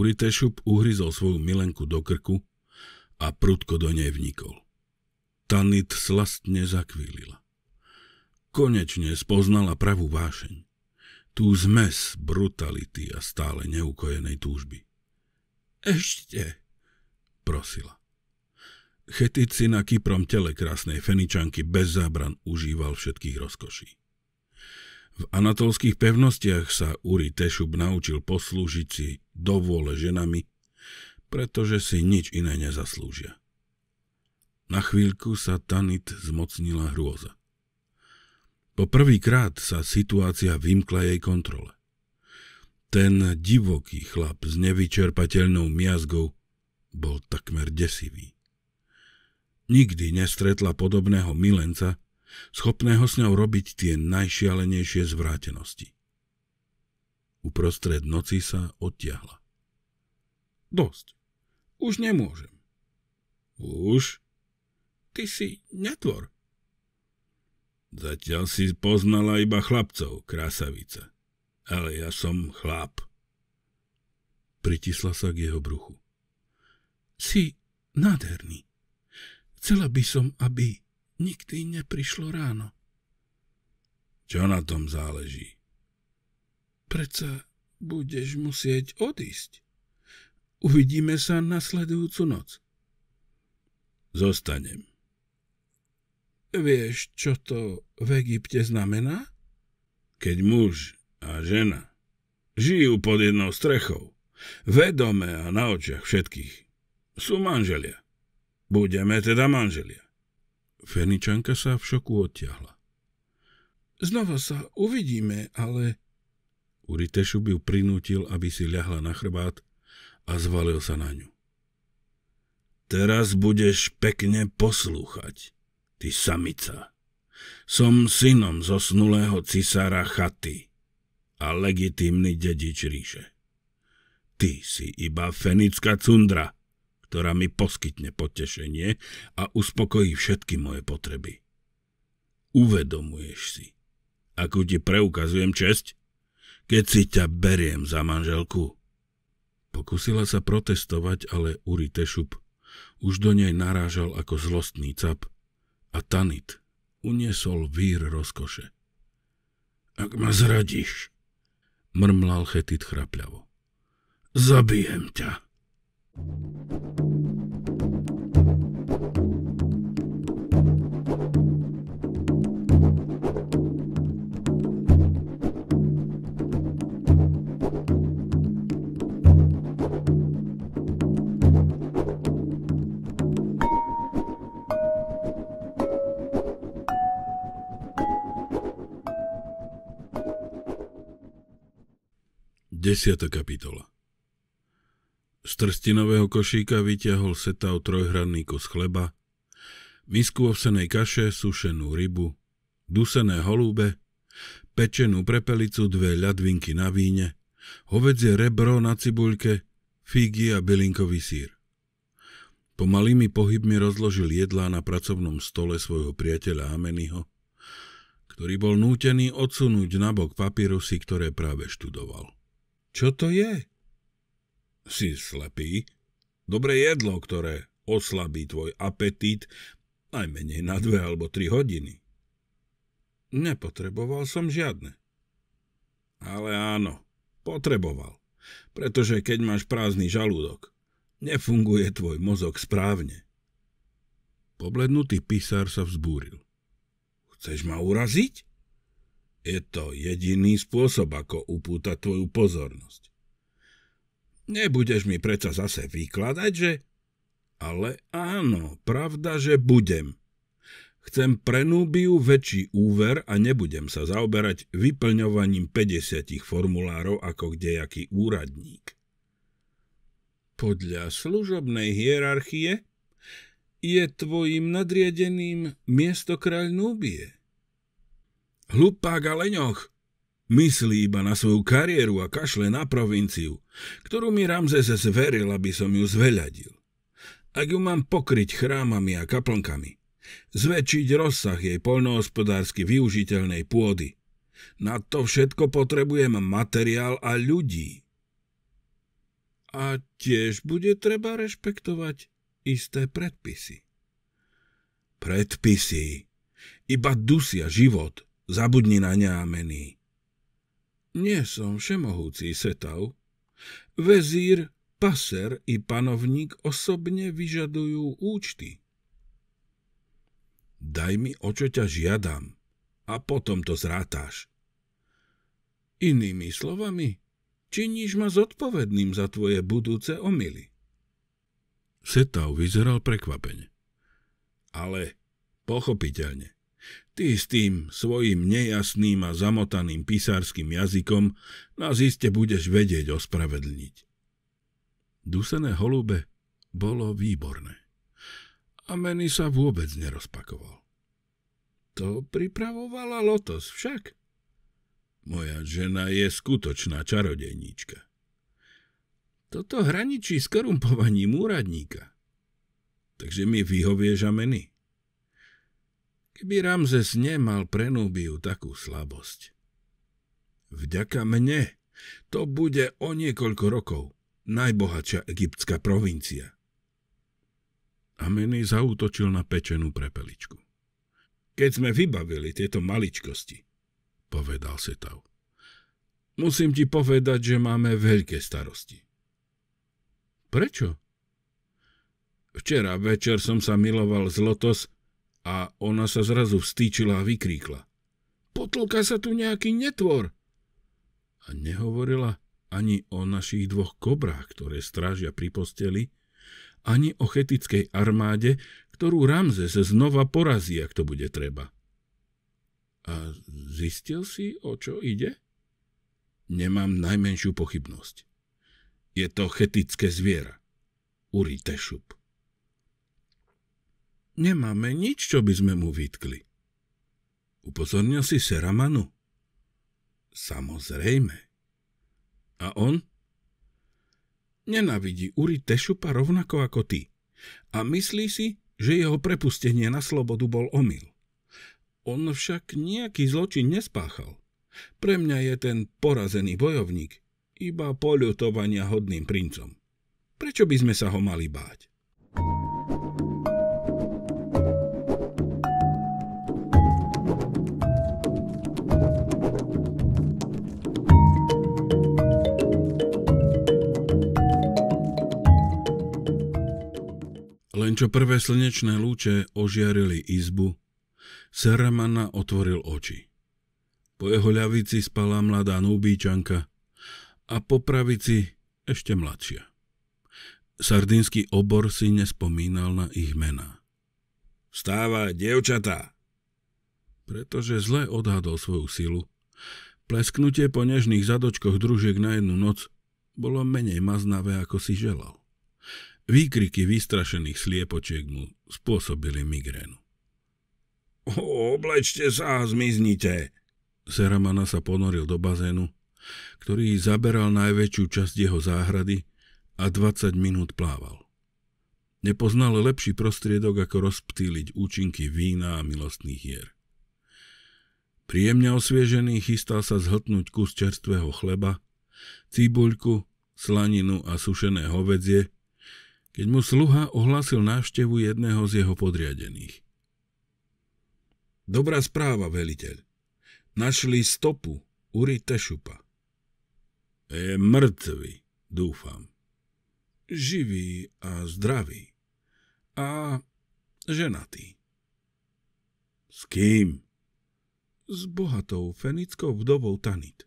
Uritešup uhryzol svoju milenku do krku a prudko do nej vnikol. Tanit slastne zakvílila. Konečne spoznala pravú vášeň. Tú zmes brutality a stále neukojenej túžby. Ešte, prosila. Chetici si na kyprom tele krásnej feničanky bez zábran užíval všetkých rozkoší. V anatolských pevnostiach sa Uri Tešub naučil poslúžiť si dovole ženami, pretože si nič iné nezaslúžia. Na chvíľku sa Tanit zmocnila hrôza. Po krát sa situácia vymkla jej kontrole. Ten divoký chlap s nevyčerpateľnou miazgou bol takmer desivý. Nikdy nestretla podobného milenca, schopného s ňou robiť tie najšialenejšie zvrátenosti. Uprostred noci sa odtiahla. Dosť. Už nemôžem. Už? Ty si netvor. Zatiaľ si poznala iba chlapcov, krásavica. Ale ja som chlap. Pritisla sa k jeho bruchu. Si nádherný. Chcela by som, aby nikdy neprišlo ráno. Čo na tom záleží? Preca budeš musieť odísť. Uvidíme sa nasledujúcu noc. Zostanem. Vieš, čo to v Egypte znamená? Keď muž a žena žijú pod jednou strechou, vedome a na očiach všetkých, sú manželia. Budeme teda manželia. Feničanka sa v šoku odtiahla. Znova sa uvidíme, ale... Uritešu ju prinútil, aby si ľahla na chrbát a zvalil sa na ňu. Teraz budeš pekne poslúchať, ty samica. Som synom zosnulého cisára chaty a legitímny dedič ríše. Ty si iba fenická cundra, ktorá mi poskytne potešenie a uspokojí všetky moje potreby. Uvedomuješ si, akú ti preukazujem česť, keď si ťa beriem za manželku. Pokúsila sa protestovať, ale Uri Tešup už do nej narážal ako zlostný cap a Tanit uniesol vír rozkoše. Ak ma zradíš, mrmlal Chetit chrapľavo. Zabijem ťa. 10. kapitola z trstinového košíka vyťahol setav trojhranný kos chleba, misku ovsenej kaše, sušenú rybu, dusené holúbe, pečenú prepelicu, dve ľadvinky na víne, hovedzie rebro na cibuľke, fígy a bylinkový sír. Pomalými pohybmi rozložil jedlá na pracovnom stole svojho priateľa Ameniho, ktorý bol nútený odsunúť nabok papírusy, ktoré práve študoval. Čo to je? si slepý, dobré jedlo, ktoré oslabí tvoj apetít najmenej na dve alebo tri hodiny. Nepotreboval som žiadne. Ale áno, potreboval. Pretože keď máš prázdny žalúdok, nefunguje tvoj mozog správne. Poblednutý pisár sa vzbúril. Chceš ma uraziť? Je to jediný spôsob, ako upútať tvoju pozornosť. Nebudeš mi preca zase vykladať, že... Ale áno, pravda, že budem. Chcem pre Núbiu väčší úver a nebudem sa zaoberať vyplňovaním 50 formulárov ako kdejaký úradník. Podľa služobnej hierarchie je tvojim nadriadeným kráľ Núbie. Hlupák a leňoch, Myslí iba na svoju kariéru a kašle na provinciu, ktorú mi Ramzes zveril, aby som ju zveľadil. Ak ju mám pokryť chrámami a kaplnkami, zväčšiť rozsah jej poľnohospodársky využiteľnej pôdy. Na to všetko potrebujem materiál a ľudí. A tiež bude treba rešpektovať isté predpisy. Predpisy. Iba dusia život. Zabudni na ňámený. Nie som všemohúci setav. Vezír, paser i panovník osobne vyžadujú účty. Daj mi, o čo ťa žiadam, a potom to zrátáš. Inými slovami, činíš ma zodpovedným za tvoje budúce omily. Setav vyzeral prekvapene. Ale pochopiteľne. Ty s tým svojim nejasným a zamotaným písárským jazykom nás iste budeš vedieť ospravedlniť. Dusené holube bolo výborné. A meny sa vôbec nerozpakoval. To pripravovala Lotos však. Moja žena je skutočná čarodejníčka. Toto hraničí s korumpovaním úradníka. Takže mi vyhovieš a meny. Keby Ramzes nemal pre Núbiu takú slabosť. Vďaka mne to bude o niekoľko rokov najbohatšia egyptská provincia. Ameny zautočil na pečenú prepeličku. Keď sme vybavili tieto maličkosti, povedal Setau, Musím ti povedať, že máme veľké starosti. Prečo? Včera večer som sa miloval z lotos a ona sa zrazu vstýčila a vykríkla. Potlka sa tu nejaký netvor! A nehovorila ani o našich dvoch kobrách, ktoré strážia pri posteli, ani o chetickej armáde, ktorú Ramzes znova porazí, ak to bude treba. A zistil si, o čo ide? Nemám najmenšiu pochybnosť. Je to chetické zviera. Uri Tešup. Nemáme nič, čo by sme mu vytkli. Upozornil si Seramanu? Samozrejme. A on? Nenavidí Uri Tešupa rovnako ako ty. A myslí si, že jeho prepustenie na slobodu bol omyl. On však nejaký zločin nespáchal. Pre mňa je ten porazený bojovník iba poľutovania hodným princom. Prečo by sme sa ho mali báť? Len čo prvé slnečné lúče ožiarili izbu, Saramana otvoril oči. Po jeho ľavici spala mladá núbíčanka a po pravici ešte mladšia. Sardinský obor si nespomínal na ich mená. Stáva, dievčatá! Pretože zle odhadol svoju silu, plesknutie po nežných zadočkoch družiek na jednu noc bolo menej maznavé, ako si želal. Výkriky vystrašených sliepočiek mu spôsobili migrénu. Oblečte sa a zmiznite! Seramana sa ponoril do bazénu, ktorý zaberal najväčšiu časť jeho záhrady a 20 minút plával. Nepoznal lepší prostriedok, ako rozptýliť účinky vína a milostných hier. Príjemne osviežený chystal sa zhltnúť kus čerstvého chleba, cibuľku, slaninu a sušené hovedzie, keď mu sluha ohlásil návštevu jedného z jeho podriadených. Dobrá správa, veliteľ. Našli stopu Uri Tešupa. Je mŕtvy, dúfam. Živý a zdravý. A ženatý. S kým? S bohatou fenickou vdovou Tanit.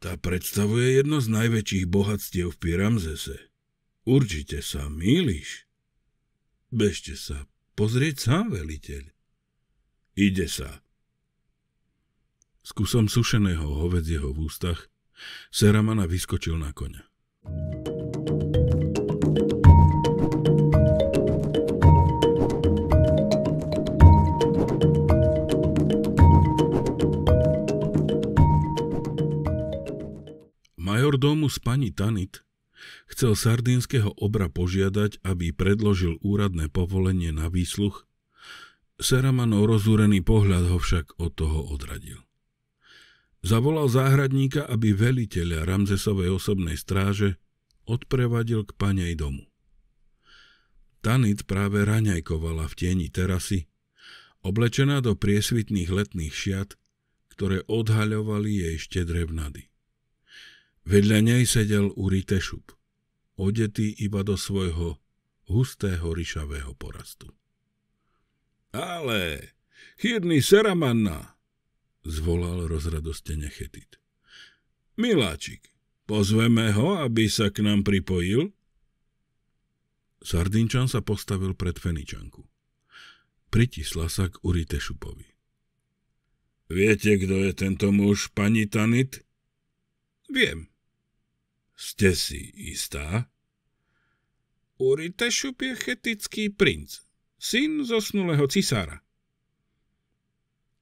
Tá predstavuje jedno z najväčších bohatstiev v Piramzese, Určite sa mýliš. Bežte sa pozrieť sám veliteľ. Ide sa. Skúsom kusom sušeného hovedzieho v ústach Seramana vyskočil na koňa. Major domu s pani Tanit chcel sardínskeho obra požiadať, aby predložil úradné povolenie na výsluch. Seramanov rozúrený pohľad ho však od toho odradil. Zavolal záhradníka, aby veliteľa Ramzesovej osobnej stráže odprevadil k panej domu. Tanit práve raňajkovala v tieni terasy, oblečená do priesvitných letných šiat, ktoré odhaľovali jej štedre vnady. Vedľa nej sedel Uri Tešup, odetý iba do svojho hustého ryšavého porastu. Ale, chýrny seramanna, zvolal rozradostene Chetit. Miláčik, pozveme ho, aby sa k nám pripojil? Sardinčan sa postavil pred Feničanku. Pritisla sa k Uri Tešupovi. Viete, kto je tento muž, pani Tanit? Viem, ste si istá? Uritešup je chetický princ, syn zosnulého cisára.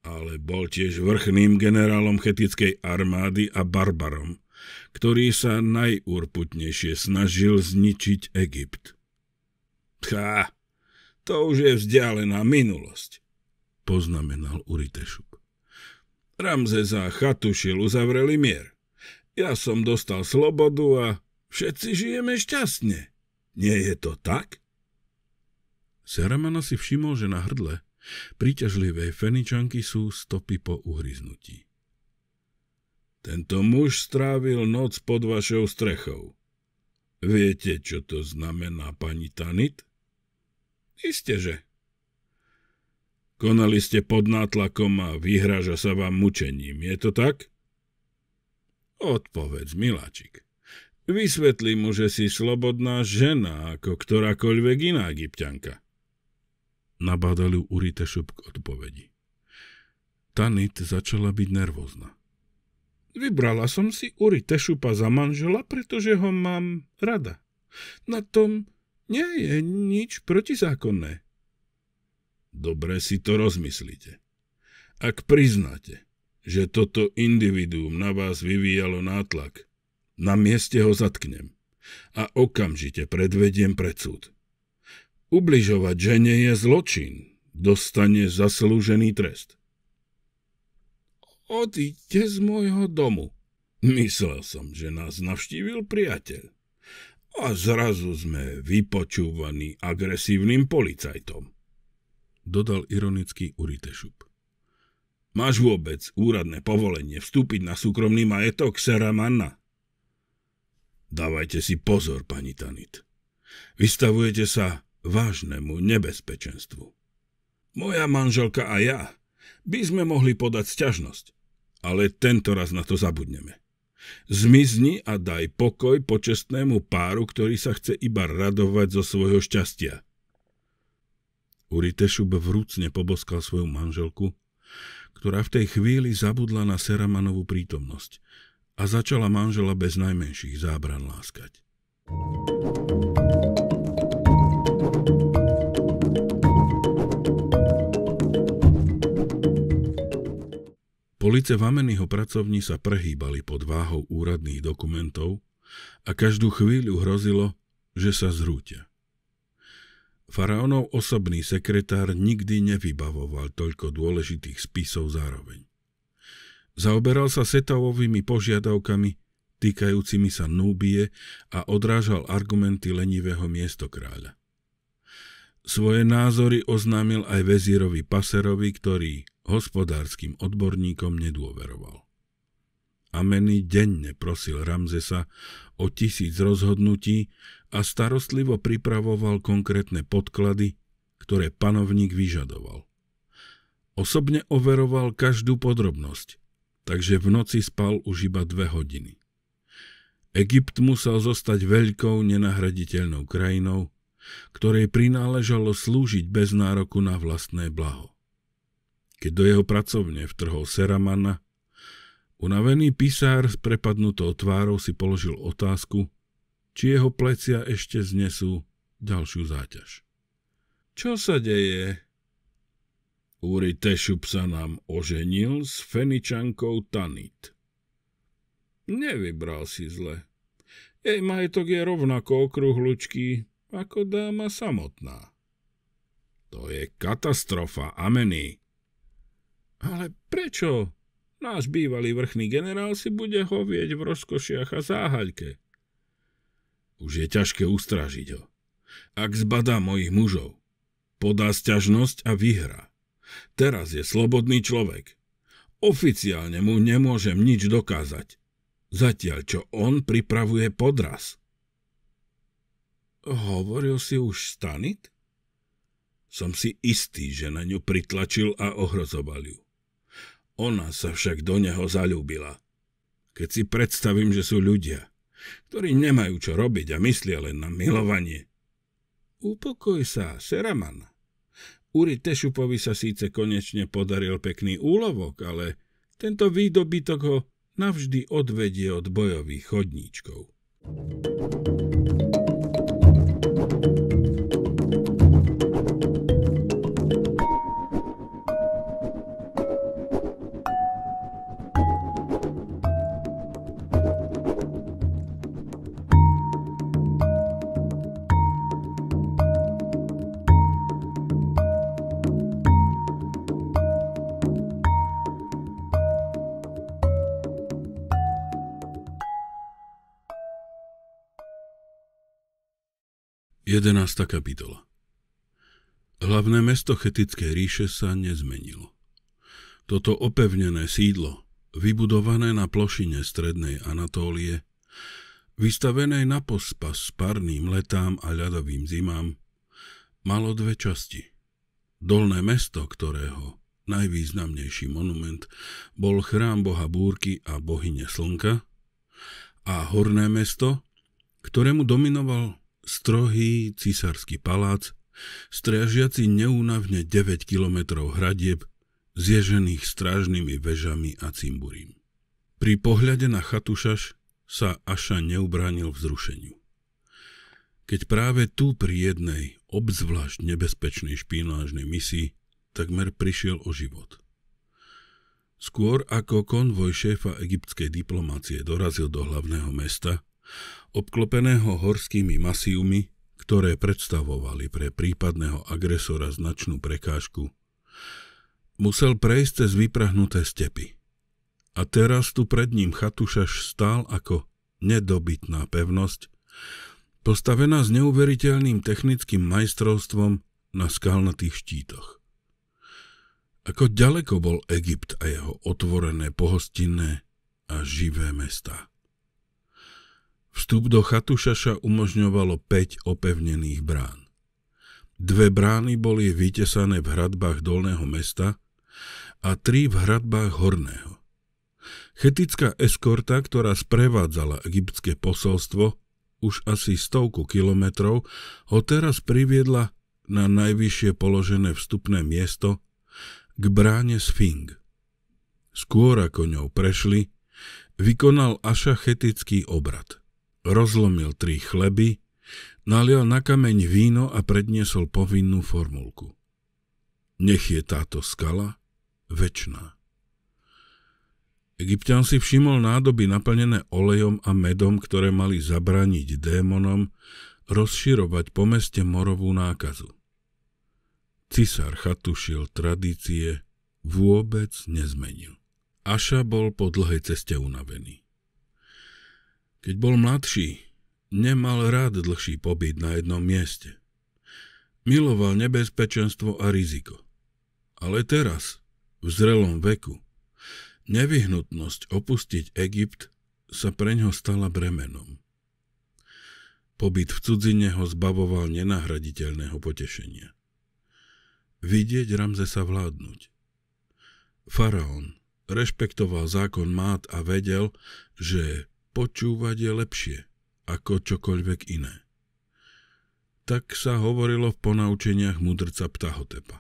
Ale bol tiež vrchným generálom chetickej armády a barbarom, ktorý sa najúrputnejšie snažil zničiť Egypt. Tchá, to už je vzdialená minulosť, poznamenal Uritešup. Ramzeza a Chatušil uzavreli mier. Ja som dostal slobodu a všetci žijeme šťastne. Nie je to tak? Seramana si všimol, že na hrdle príťažlivej feničanky sú stopy po uhryznutí. Tento muž strávil noc pod vašou strechou. Viete, čo to znamená, pani Tanit? že. Konali ste pod nátlakom a vyhráža sa vám mučením, je to tak? Odpovedz, miláčik. Vysvetli mu, že si slobodná žena ako ktorákoľvek iná egyptianka. Nabádali ju Urite šup k odpovedi. Tanit začala byť nervózna. Vybrala som si Urite Šupa za manžela, pretože ho mám rada. Na tom nie je nič protizákonné. Dobre si to rozmyslíte. Ak priznáte, že toto individuum na vás vyvíjalo nátlak. Na mieste ho zatknem a okamžite predvediem pred súd. Ubližovať žene je zločin, dostane zaslúžený trest. Odíďte z môjho domu. Myslel som, že nás navštívil priateľ. A zrazu sme vypočúvaní agresívnym policajtom. Dodal ironický Uritešup. Máš vôbec úradné povolenie vstúpiť na súkromný majetok Manna? Dávajte si pozor, pani Tanit. Vystavujete sa vážnemu nebezpečenstvu. Moja manželka a ja by sme mohli podať sťažnosť, ale tento raz na to zabudneme. Zmizni a daj pokoj počestnému páru, ktorý sa chce iba radovať zo svojho šťastia. Uritešub vrúcne poboskal svoju manželku ktorá v tej chvíli zabudla na Seramanovú prítomnosť a začala manžela bez najmenších zábran láskať. Police Vamenyho pracovní sa prehýbali pod váhou úradných dokumentov a každú chvíľu hrozilo, že sa zrútia. Faraónov osobný sekretár nikdy nevybavoval toľko dôležitých spisov zároveň. Zaoberal sa Setovovými požiadavkami týkajúcimi sa Núbie a odrážal argumenty lenivého miestokráľa. Svoje názory oznámil aj vezírovi Paserovi, ktorý hospodárskym odborníkom nedôveroval. Ameny denne prosil Ramzesa o tisíc rozhodnutí, a starostlivo pripravoval konkrétne podklady, ktoré panovník vyžadoval. Osobne overoval každú podrobnosť, takže v noci spal už iba dve hodiny. Egypt musel zostať veľkou nenahraditeľnou krajinou, ktorej prináležalo slúžiť bez nároku na vlastné blaho. Keď do jeho pracovne vtrhol Seramana, unavený pisár s prepadnutou tvárou si položil otázku, či jeho plecia ešte znesú ďalšiu záťaž. Čo sa deje? Úri Tešup sa nám oženil s Feničankou Tanit. Nevybral si zle. Jej majetok je rovnako okruhlučký ako dáma samotná. To je katastrofa, ameny. Ale prečo? Náš bývalý vrchný generál si bude hovieť v rozkošiach a záhaľke. Už je ťažké ustražiť ho. Ak zbadá mojich mužov, podá sťažnosť a vyhra. Teraz je slobodný človek. Oficiálne mu nemôžem nič dokázať. Zatiaľ, čo on pripravuje podraz. Hovoril si už Stanit? Som si istý, že na ňu pritlačil a ohrozoval ju. Ona sa však do neho zalúbila. Keď si predstavím, že sú ľudia, ktorí nemajú čo robiť a myslia len na milovanie. Upokoj sa, Seraman. Uri Tešupovi sa síce konečne podaril pekný úlovok, ale tento výdobytok ho navždy odvedie od bojových chodníčkov. Thank you. 11. kapitola Hlavné mesto Chetické ríše sa nezmenilo. Toto opevnené sídlo, vybudované na plošine strednej Anatólie, vystavené na pospas parným letám a ľadovým zimám, malo dve časti. Dolné mesto, ktorého najvýznamnejší monument bol chrám boha búrky a bohyne slnka, a horné mesto, ktorému dominoval strohý cisársky palác, striažiaci neúnavne 9 kilometrov hradieb, zježených strážnymi vežami a cimburím. Pri pohľade na chatušaš sa Aša neubránil vzrušeniu. Keď práve tu pri jednej, obzvlášť nebezpečnej špinážnej misii, takmer prišiel o život. Skôr ako konvoj šéfa egyptskej diplomácie dorazil do hlavného mesta, obklopeného horskými masívmi, ktoré predstavovali pre prípadného agresora značnú prekážku, musel prejsť cez vyprahnuté stepy. A teraz tu pred ním Chatušaš stál ako nedobytná pevnosť, postavená s neuveriteľným technickým majstrovstvom na skalnatých štítoch. Ako ďaleko bol Egypt a jeho otvorené pohostinné a živé mesta. Vstup do Chatušaša umožňovalo 5 opevnených brán. Dve brány boli vytesané v hradbách dolného mesta a tri v hradbách horného. Chetická eskorta, ktorá sprevádzala egyptské posolstvo, už asi stovku kilometrov, ho teraz priviedla na najvyššie položené vstupné miesto k bráne Sfing. Skôr ako ňou prešli, vykonal Aša chetický obrad rozlomil tri chleby, nalial na kameň víno a predniesol povinnú formulku. Nech je táto skala väčná. Egyptian si všimol nádoby naplnené olejom a medom, ktoré mali zabraniť démonom rozširovať po meste morovú nákazu. Cisár chatušil tradície, vôbec nezmenil. Aša bol po dlhej ceste unavený. Keď bol mladší, nemal rád dlhší pobyt na jednom mieste. Miloval nebezpečenstvo a riziko. Ale teraz, v zrelom veku, nevyhnutnosť opustiť Egypt sa preňho stala bremenom. Pobyt v cudzine ho zbavoval nenahraditeľného potešenia. Vidieť Ramze sa vládnuť. Faraón rešpektoval zákon mát a vedel, že Počúvať je lepšie ako čokoľvek iné. Tak sa hovorilo v ponaučeniach mudrca Ptahotepa.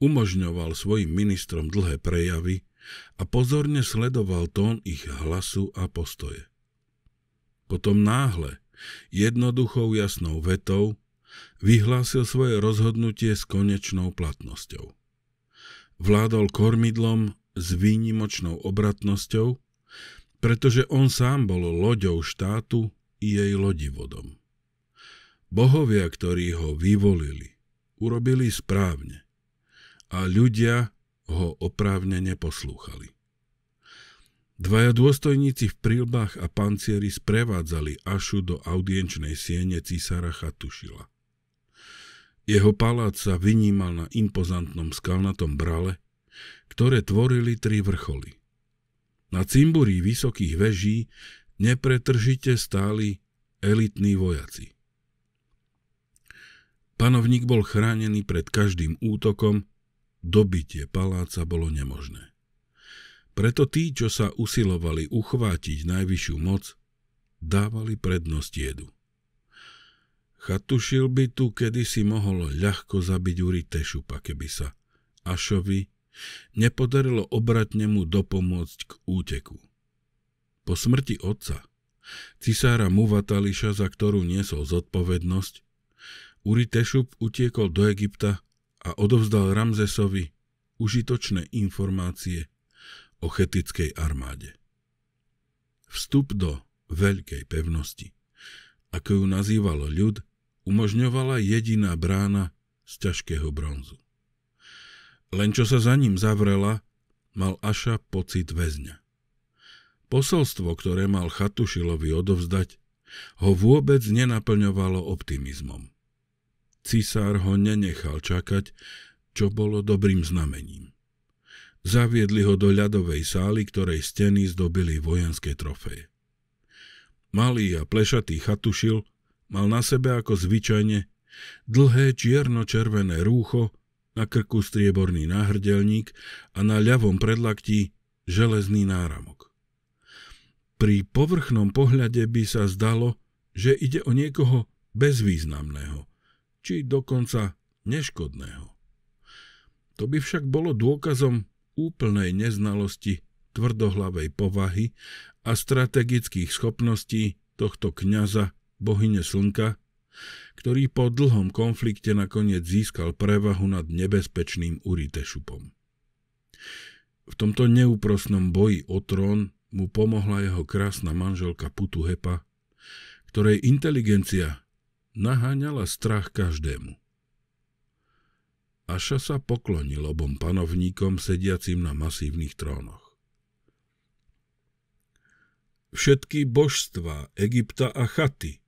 Umožňoval svojim ministrom dlhé prejavy a pozorne sledoval tón ich hlasu a postoje. Potom náhle, jednoduchou jasnou vetou, vyhlásil svoje rozhodnutie s konečnou platnosťou. Vládol kormidlom s výnimočnou obratnosťou pretože on sám bol loďou štátu i jej lodivodom. Bohovia, ktorí ho vyvolili, urobili správne a ľudia ho oprávne poslúchali. Dvaja dôstojníci v prílbách a pancieri sprevádzali Ašu do audienčnej siene císara Chatušila. Jeho palác sa vynímal na impozantnom skalnatom brale, ktoré tvorili tri vrcholy – na cimborí vysokých veží nepretržite stáli elitní vojaci. Panovník bol chránený pred každým útokom, dobitie paláca bolo nemožné. Preto tí, čo sa usilovali uchvátiť najvyššiu moc, dávali prednosť jedu. Chatušil by tu kedysi mohol ľahko zabiť Uritešupa, keby sa Ašovi nepodarilo obratne mu dopomôcť k úteku. Po smrti otca, cisára Muvatališa, za ktorú niesol zodpovednosť, Uri Tešup utiekol do Egypta a odovzdal Ramzesovi užitočné informácie o chetickej armáde. Vstup do veľkej pevnosti, ako ju nazývalo ľud, umožňovala jediná brána z ťažkého bronzu. Len čo sa za ním zavrela, mal Aša pocit väzňa. Posolstvo, ktoré mal Chatušilovi odovzdať, ho vôbec nenaplňovalo optimizmom. Cisár ho nenechal čakať, čo bolo dobrým znamením. Zaviedli ho do ľadovej sály, ktorej steny zdobili vojenské trofeje. Malý a plešatý Chatušil mal na sebe ako zvyčajne dlhé čierno-červené rúcho, na krku strieborný náhrdelník a na ľavom predlakti železný náramok. Pri povrchnom pohľade by sa zdalo, že ide o niekoho bezvýznamného, či dokonca neškodného. To by však bolo dôkazom úplnej neznalosti tvrdohlavej povahy a strategických schopností tohto kňaza bohyne slnka, ktorý po dlhom konflikte nakoniec získal prevahu nad nebezpečným Uritešupom. V tomto neúprosnom boji o trón mu pomohla jeho krásna manželka Putuhepa, ktorej inteligencia naháňala strach každému. Aša sa poklonil obom panovníkom sediacim na masívnych trónoch. Všetky božstva Egypta a chaty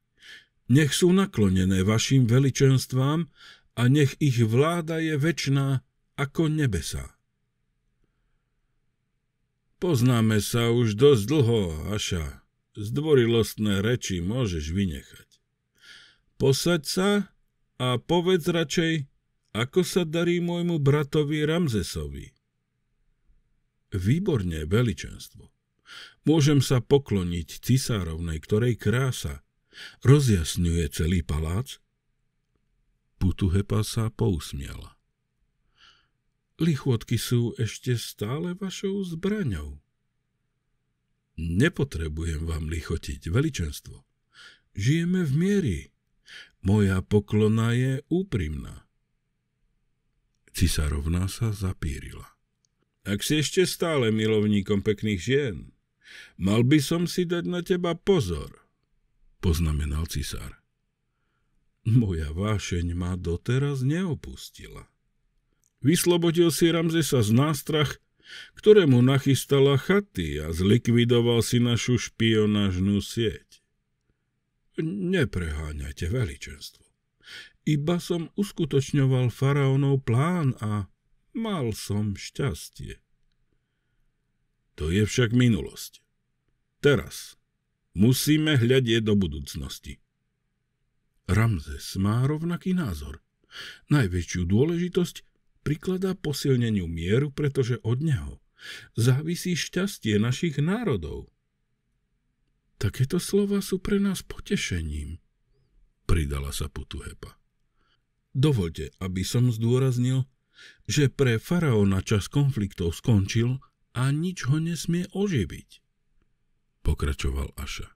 nech sú naklonené vašim veličenstvám a nech ich vláda je väčšná ako nebesa. Poznáme sa už dosť dlho, Aša. Zdvorilostné reči môžeš vynechať. Posaď sa a povedz radšej, ako sa darí môjmu bratovi Ramzesovi. Výborne, veličenstvo. Môžem sa pokloniť cisárovnej, ktorej krása, Rozjasňuje celý palác? Putuhepa sa pousmiala. Lichotky sú ešte stále vašou zbraňou. Nepotrebujem vám lichotiť, veličenstvo. Žijeme v miery. Moja poklona je úprimná. Cisárovna sa zapírila. Ak si ešte stále milovníkom pekných žien, mal by som si dať na teba pozor – poznamenal cisár. Moja vášeň ma doteraz neopustila. Vyslobodil si Ramzesa z nástrach, ktorému nachystala chaty a zlikvidoval si našu špionážnú sieť. Nepreháňajte veličenstvo. Iba som uskutočňoval faraónov plán a mal som šťastie. To je však minulosť. Teraz Musíme hľadieť do budúcnosti. Ramzes má rovnaký názor. Najväčšiu dôležitosť prikladá posilneniu mieru, pretože od neho závisí šťastie našich národov. Takéto slova sú pre nás potešením, pridala sa Putuhepa. Dovolte, aby som zdôraznil, že pre faraona čas konfliktov skončil a nič ho nesmie oživiť pokračoval Aša.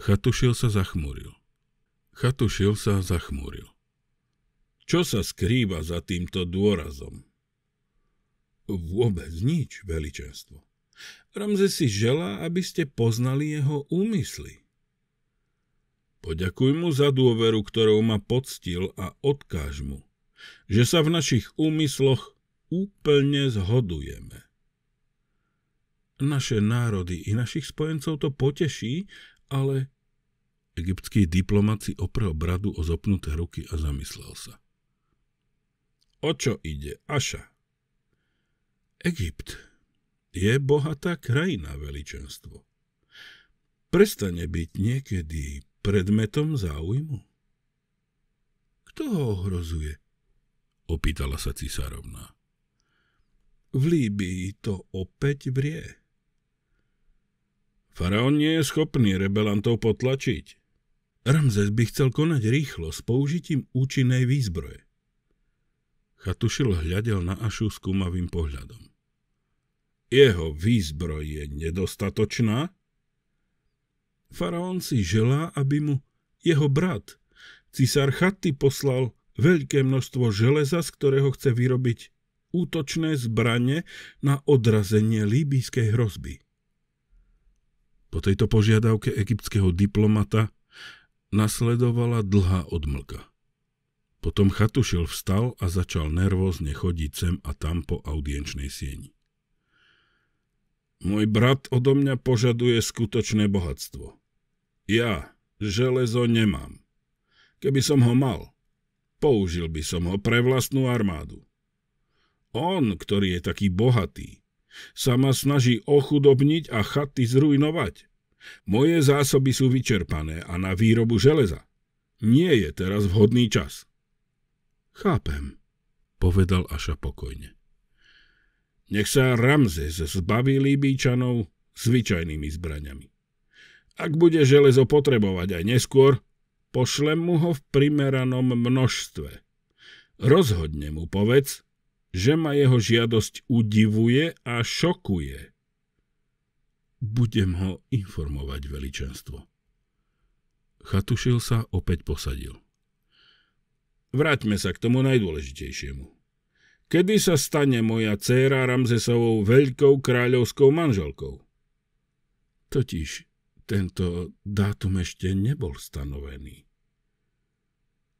Chatušil sa zachmúril. Chatušil sa zachmúril. Čo sa skrýva za týmto dôrazom? Vôbec nič, veličenstvo. Ramze si želá, aby ste poznali jeho úmysly. Poďakuj mu za dôveru, ktorou ma poctil a odkáž mu, že sa v našich úmysloch úplne zhodujeme naše národy i našich spojencov to poteší, ale... Egyptský diplomat si oprel bradu o zopnuté ruky a zamyslel sa. O čo ide, Aša? Egypt je bohatá krajina, veličenstvo. Prestane byť niekedy predmetom záujmu? Kto ho ohrozuje? Opýtala sa cisárovna. V Líbii to opäť vrie. Faraón nie je schopný rebelantov potlačiť. Ramzes by chcel konať rýchlo s použitím účinnej výzbroje. Chatušil hľadel na Ašu skúmavým pohľadom. Jeho výzbroj je nedostatočná? Faraón si želá, aby mu jeho brat, císar Chaty, poslal veľké množstvo železa, z ktorého chce vyrobiť útočné zbranie na odrazenie líbijskej hrozby. Po tejto požiadavke egyptského diplomata nasledovala dlhá odmlka. Potom Chatušil vstal a začal nervózne chodiť sem a tam po audienčnej sieni. Môj brat odo mňa požaduje skutočné bohatstvo. Ja železo nemám. Keby som ho mal, použil by som ho pre vlastnú armádu. On, ktorý je taký bohatý, sa ma snaží ochudobniť a chaty zrujnovať. Moje zásoby sú vyčerpané a na výrobu železa. Nie je teraz vhodný čas. Chápem, povedal Aša pokojne. Nech sa Ramzes zbaví Líbíčanov zvyčajnými zbraňami. Ak bude železo potrebovať aj neskôr, pošlem mu ho v primeranom množstve. Rozhodne mu povedz, že ma jeho žiadosť udivuje a šokuje. Budem ho informovať, veličenstvo. Chatušil sa opäť posadil. Vráťme sa k tomu najdôležitejšiemu. Kedy sa stane moja dcéra Ramzesovou veľkou kráľovskou manželkou? Totiž tento dátum ešte nebol stanovený.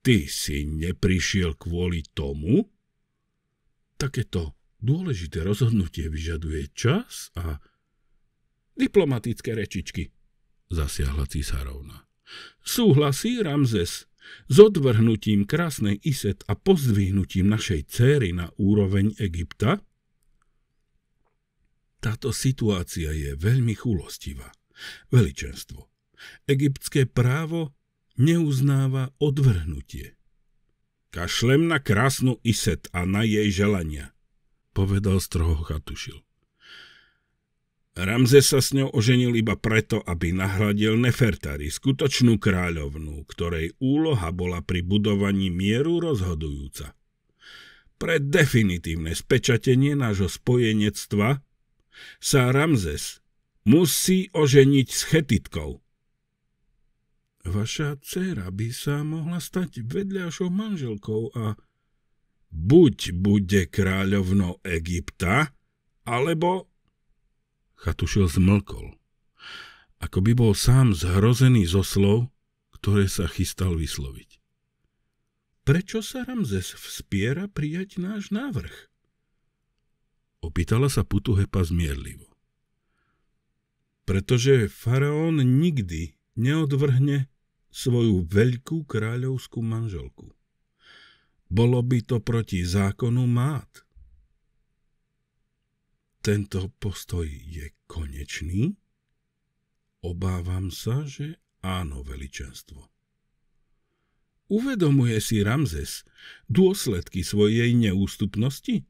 Ty si neprišiel kvôli tomu? Takéto dôležité rozhodnutie vyžaduje čas a diplomatické rečičky, zasiahla císarovna. Súhlasí Ramzes s odvrhnutím krásnej Iset a pozdvihnutím našej céry na úroveň Egypta? Táto situácia je veľmi chulostivá. Veličenstvo. Egyptské právo neuznáva odvrhnutie. Kašlem na krásnu Iset a na jej želania, povedal stroho Chatušil. Ramze sa s ňou oženil iba preto, aby nahradil Nefertari, skutočnú kráľovnú, ktorej úloha bola pri budovaní mieru rozhodujúca. Pre definitívne spečatenie nášho spojenectva sa Ramzes musí oženiť s Chetitkou, Vaša dcéra by sa mohla stať vedľašou manželkou a... Buď bude kráľovnou Egypta, alebo... Chatušil zmlkol, ako by bol sám zhrozený zo slov, ktoré sa chystal vysloviť. Prečo sa Ramzes vspiera prijať náš návrh? Opýtala sa Putuhepa zmierlivo. Pretože faraón nikdy neodvrhne svoju veľkú kráľovskú manželku. Bolo by to proti zákonu mát. Tento postoj je konečný? Obávam sa, že áno, veličenstvo. Uvedomuje si Ramzes dôsledky svojej neústupnosti?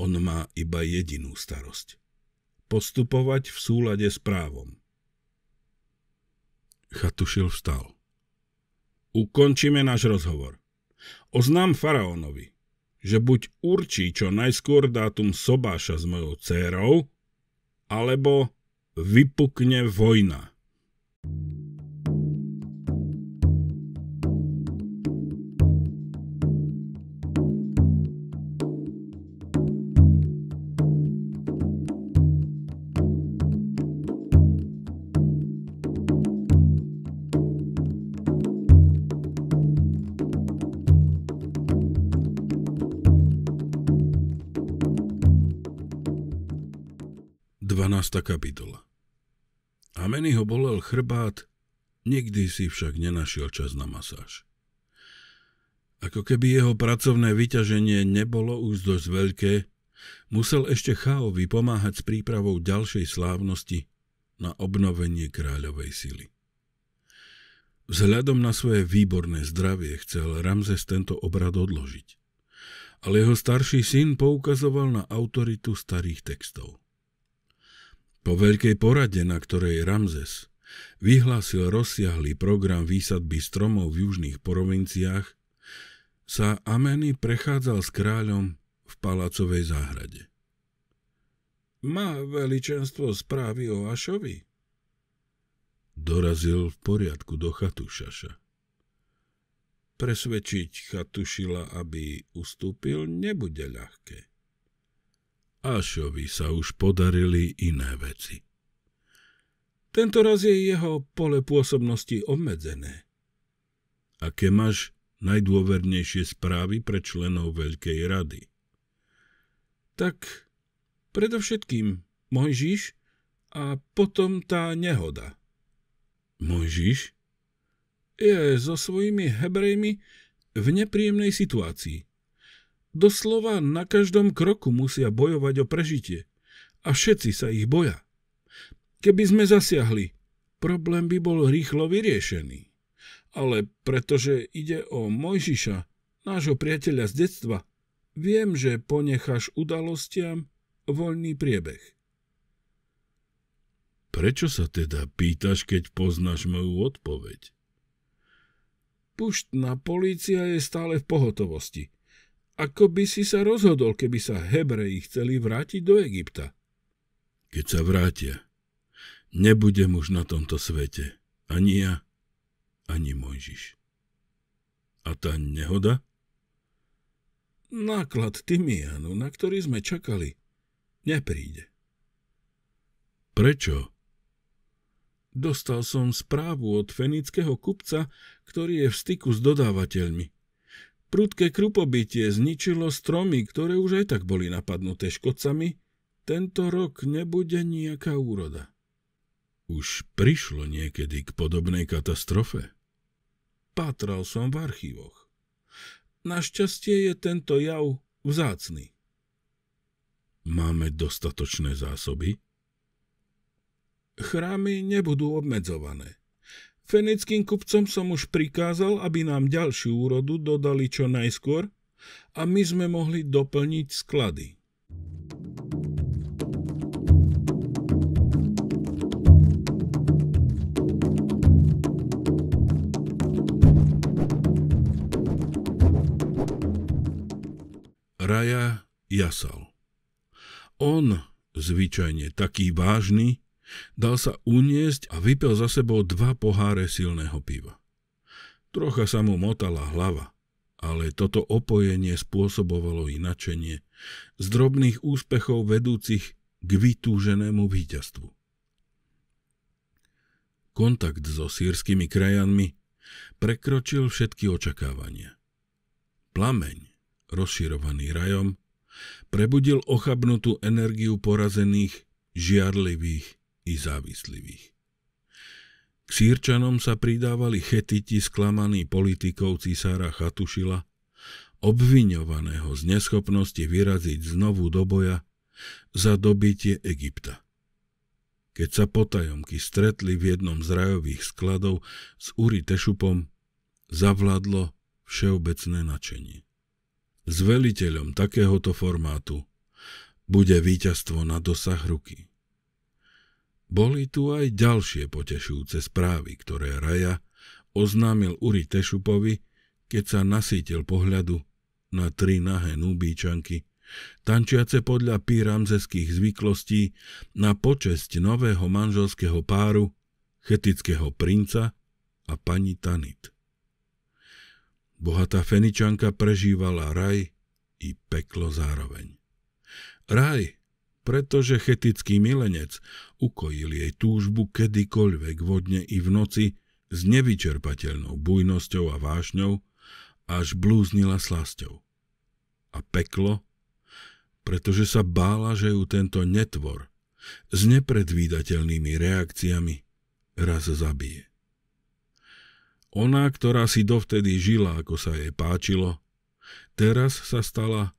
On má iba jedinú starosť. Postupovať v súlade s právom. Chatušil vstal. Ukončíme náš rozhovor. Oznám faraónovi, že buď určí čo najskôr dátum sobáša s mojou dcérou, alebo vypukne vojna. kapitola. Ameny ho bolel chrbát, nikdy si však nenašiel čas na masáž. Ako keby jeho pracovné vyťaženie nebolo už dosť veľké, musel ešte Chaovi pomáhať s prípravou ďalšej slávnosti na obnovenie kráľovej sily. Vzhľadom na svoje výborné zdravie chcel Ramzes tento obrad odložiť, ale jeho starší syn poukazoval na autoritu starých textov. Po veľkej porade, na ktorej Ramzes vyhlásil rozsiahlý program výsadby stromov v južných provinciách, sa Ameny prechádzal s kráľom v palácovej záhrade. Má veličenstvo správy o Ašovi? Dorazil v poriadku do chatu Šaša. Presvedčiť Chatušila, aby ustúpil, nebude ľahké. Ašovi sa už podarili iné veci. Tento raz je jeho pole pôsobnosti obmedzené. Aké máš najdôvernejšie správy pre členov Veľkej rady? Tak predovšetkým Mojžiš a potom tá nehoda. Mojžiš je so svojimi hebrejmi v nepríjemnej situácii – Doslova na každom kroku musia bojovať o prežitie. A všetci sa ich boja. Keby sme zasiahli, problém by bol rýchlo vyriešený. Ale pretože ide o Mojžiša, nášho priateľa z detstva, viem, že ponecháš udalostiam voľný priebeh. Prečo sa teda pýtaš, keď poznáš moju odpoveď? Puštná polícia je stále v pohotovosti. Ako by si sa rozhodol, keby sa Hebreji chceli vrátiť do Egypta? Keď sa vrátia, nebudem už na tomto svete. Ani ja, ani Mojžiš. A tá nehoda? Náklad Tymianu, na ktorý sme čakali, nepríde. Prečo? Dostal som správu od fenického kupca, ktorý je v styku s dodávateľmi. Prudké krupobytie zničilo stromy, ktoré už aj tak boli napadnuté škodcami. Tento rok nebude nejaká úroda. Už prišlo niekedy k podobnej katastrofe? Patral som v archívoch. Našťastie je tento jav vzácny. Máme dostatočné zásoby? Chrámy nebudú obmedzované. Fenickým kupcom som už prikázal, aby nám ďalšiu úrodu dodali čo najskôr a my sme mohli doplniť sklady. Raja jasal. On, zvyčajne taký vážny, Dal sa uniesť a vypil za sebou dva poháre silného piva. Trocha sa mu motala hlava, ale toto opojenie spôsobovalo i načenie z drobných úspechov vedúcich k vytúženému víťazstvu. Kontakt so sírskymi krajanmi prekročil všetky očakávania. Plameň, rozširovaný rajom, prebudil ochabnutú energiu porazených, žiarlivých i závislivých. K sírčanom sa pridávali chetiti sklamaní politikov císara Chatušila, obviňovaného z neschopnosti vyraziť znovu do boja za dobitie Egypta. Keď sa potajomky stretli v jednom z rajových skladov s Uri Tešupom, zavládlo všeobecné načenie. S veliteľom takéhoto formátu bude víťazstvo na dosah ruky. Boli tu aj ďalšie potešujúce správy, ktoré Raja oznámil Uri Tešupovi, keď sa nasítil pohľadu na tri nahé núbíčanky, tančiace podľa píramzeských zvyklostí na počesť nového manželského páru, chetického princa a pani Tanit. Bohatá Feničanka prežívala raj i peklo zároveň. Raj, pretože chetický milenec ukojil jej túžbu kedykoľvek vodne i v noci s nevyčerpateľnou bujnosťou a vášňou, až blúznila slasťou. A peklo, pretože sa bála, že ju tento netvor s nepredvídateľnými reakciami raz zabije. Ona, ktorá si dovtedy žila, ako sa jej páčilo, teraz sa stala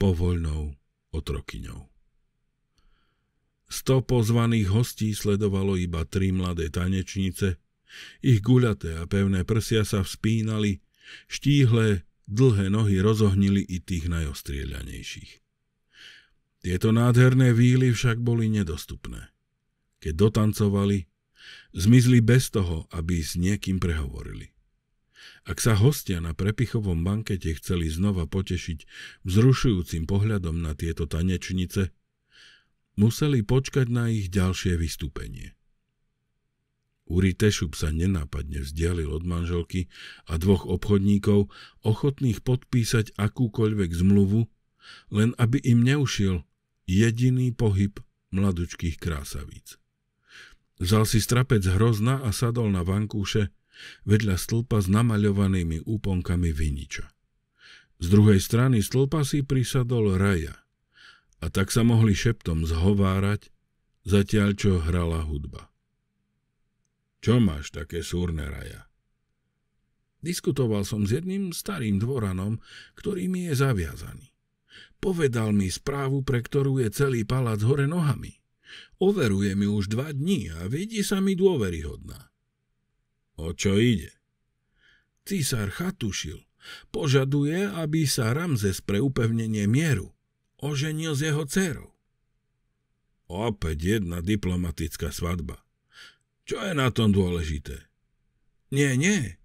povoľnou otrokyňou. Sto pozvaných hostí sledovalo iba tri mladé tanečnice. Ich guľaté a pevné prsia sa vspínali, štíhle, dlhé nohy rozohnili i tých najostrieľanejších. Tieto nádherné výly však boli nedostupné. Keď dotancovali, zmizli bez toho, aby s niekým prehovorili. Ak sa hostia na prepichovom bankete chceli znova potešiť vzrušujúcim pohľadom na tieto tanečnice – museli počkať na ich ďalšie vystúpenie. Uri Tešup sa nenápadne vzdialil od manželky a dvoch obchodníkov, ochotných podpísať akúkoľvek zmluvu, len aby im neušiel jediný pohyb mladučkých krásavíc. Vzal si strapec hrozna a sadol na vankúše vedľa stĺpa s namaľovanými úponkami viniča. Z druhej strany stĺpa si prisadol raja – a tak sa mohli šeptom zhovárať, zatiaľ čo hrala hudba. Čo máš také súrne raja? Diskutoval som s jedným starým dvoranom, ktorý mi je zaviazaný. Povedal mi správu, pre ktorú je celý palác hore nohami. Overuje mi už dva dní a vidí sa mi dôveryhodná. O čo ide? Císar chatušil. Požaduje, aby sa Ramzes pre upevnenie mieru oženil s jeho dcerou. Opäť jedna diplomatická svadba. Čo je na tom dôležité? Nie, nie.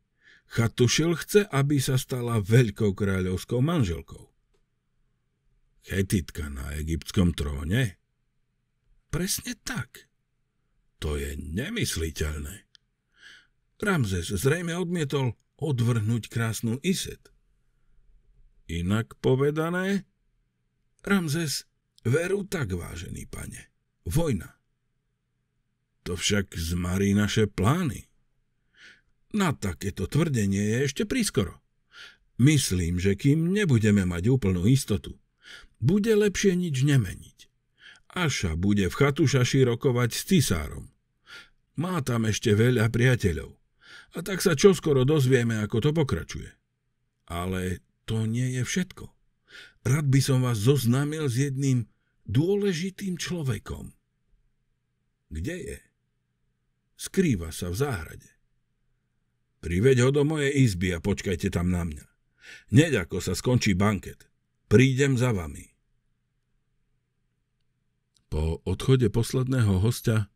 Chatušil chce, aby sa stala veľkou kráľovskou manželkou. Chetitka na egyptskom tróne? Presne tak. To je nemysliteľné. Ramzes zrejme odmietol odvrhnúť krásnu Iset. Inak povedané, Ramzes, veru tak, vážený pane, vojna. To však zmarí naše plány. Na takéto tvrdenie je ešte prískoro. Myslím, že kým nebudeme mať úplnú istotu, bude lepšie nič nemeniť. Aša bude v Chatušaši rokovať s cisárom. Má tam ešte veľa priateľov. A tak sa čoskoro dozvieme, ako to pokračuje. Ale to nie je všetko. Rád by som vás zoznámil s jedným dôležitým človekom. Kde je? Skrýva sa v záhrade. Priveď ho do mojej izby a počkajte tam na mňa. Hneď ako sa skončí banket, prídem za vami. Po odchode posledného hostia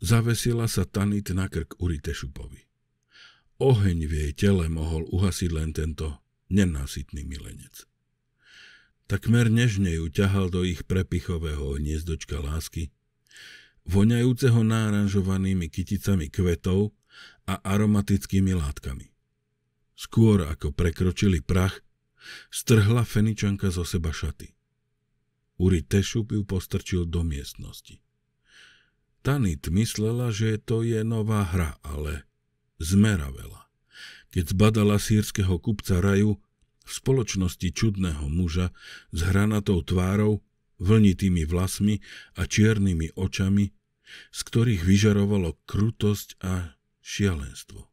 zavesila sa Tanit na krk Uritešupovi. Oheň v jej tele mohol uhasiť len tento nenásytný milenec. Takmer nežne ju ťahal do ich prepichového hniezdočka lásky, voňajúceho náranžovanými kyticami kvetov a aromatickými látkami. Skôr ako prekročili prach, strhla feničanka zo seba šaty. Uri Tešup ju postrčil do miestnosti. Tanit myslela, že to je nová hra, ale zmeravela. Keď zbadala sírskeho kupca raju, v spoločnosti čudného muža s hranatou tvárou, vlnitými vlasmi a čiernymi očami, z ktorých vyžarovalo krutosť a šialenstvo.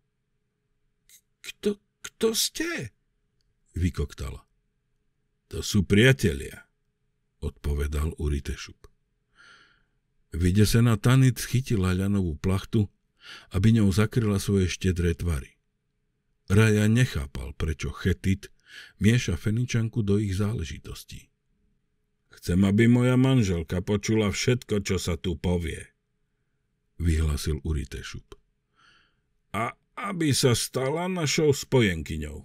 Kto, kto ste? vykoktala. To sú priatelia, odpovedal Uritešup. Vydesená Tanit chytila ľanovú plachtu, aby ňou zakryla svoje štedré tvary. Raja nechápal, prečo Chetit Mieša feničanku do ich záležitostí. Chcem, aby moja manželka počula všetko, čo sa tu povie, vyhlasil Uritešup. A aby sa stala našou spojenkyňou.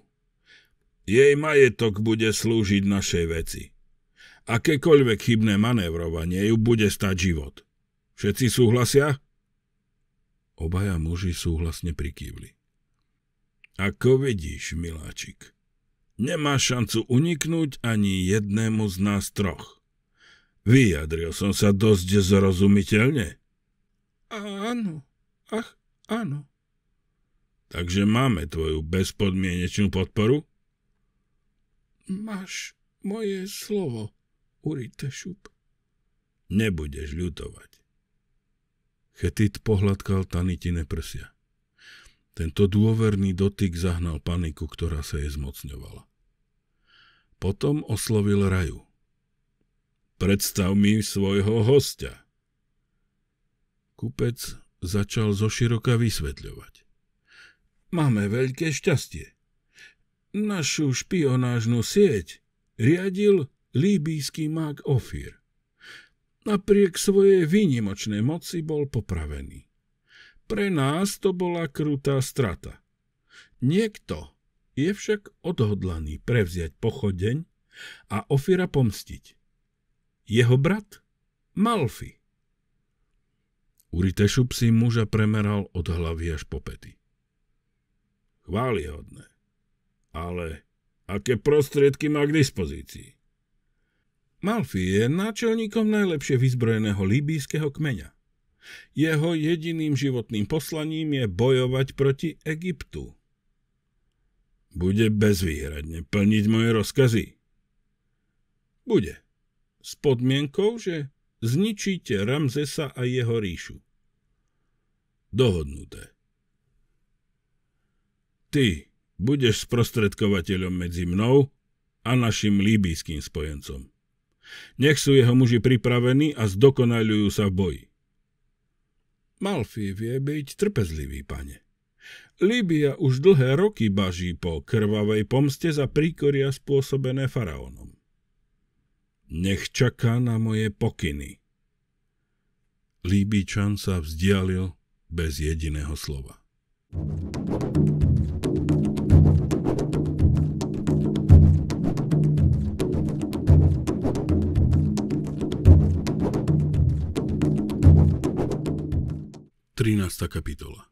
Jej majetok bude slúžiť našej veci. Akékoľvek chybné manévrovanie ju bude stať život. Všetci súhlasia? Obaja muži súhlasne prikývli. Ako vidíš, miláčik, Nemá šancu uniknúť ani jednému z nás troch. Vyjadril som sa dosť zrozumiteľne. Áno, ach, áno. Takže máme tvoju bezpodmienečnú podporu? Máš moje slovo, Šup. Nebudeš ľutovať. Chetit pohľadkal Tanitine prsia. Tento dôverný dotyk zahnal paniku, ktorá sa jej zmocňovala. Potom oslovil raju. Predstav mi svojho hostia. Kupec začal zoširoka vysvetľovať. Máme veľké šťastie. Našu špionážnu sieť riadil líbísky mák Ofir. Napriek svojej výnimočnej moci bol popravený. Pre nás to bola krutá strata. Niekto, je však odhodlaný prevziať pochodeň a Ofira pomstiť. Jeho brat? Malfi. Uritešup si muža premeral od hlavy až po pety. Chválihodné. Ale aké prostriedky má k dispozícii? Malfi je náčelníkom najlepšie vyzbrojeného líbijského kmeňa. Jeho jediným životným poslaním je bojovať proti Egyptu, bude bezvýhradne plniť moje rozkazy. Bude. S podmienkou, že zničíte Ramzesa a jeho ríšu. Dohodnuté. Ty budeš sprostredkovateľom medzi mnou a našim líbijským spojencom. Nech sú jeho muži pripravení a zdokonalujú sa v boji. Malfi vie byť trpezlivý, pane. Líbia už dlhé roky baží po krvavej pomste za príkoria spôsobené faraónom. Nech čaká na moje pokyny. Líbičan sa vzdialil bez jediného slova. Trinásta kapitola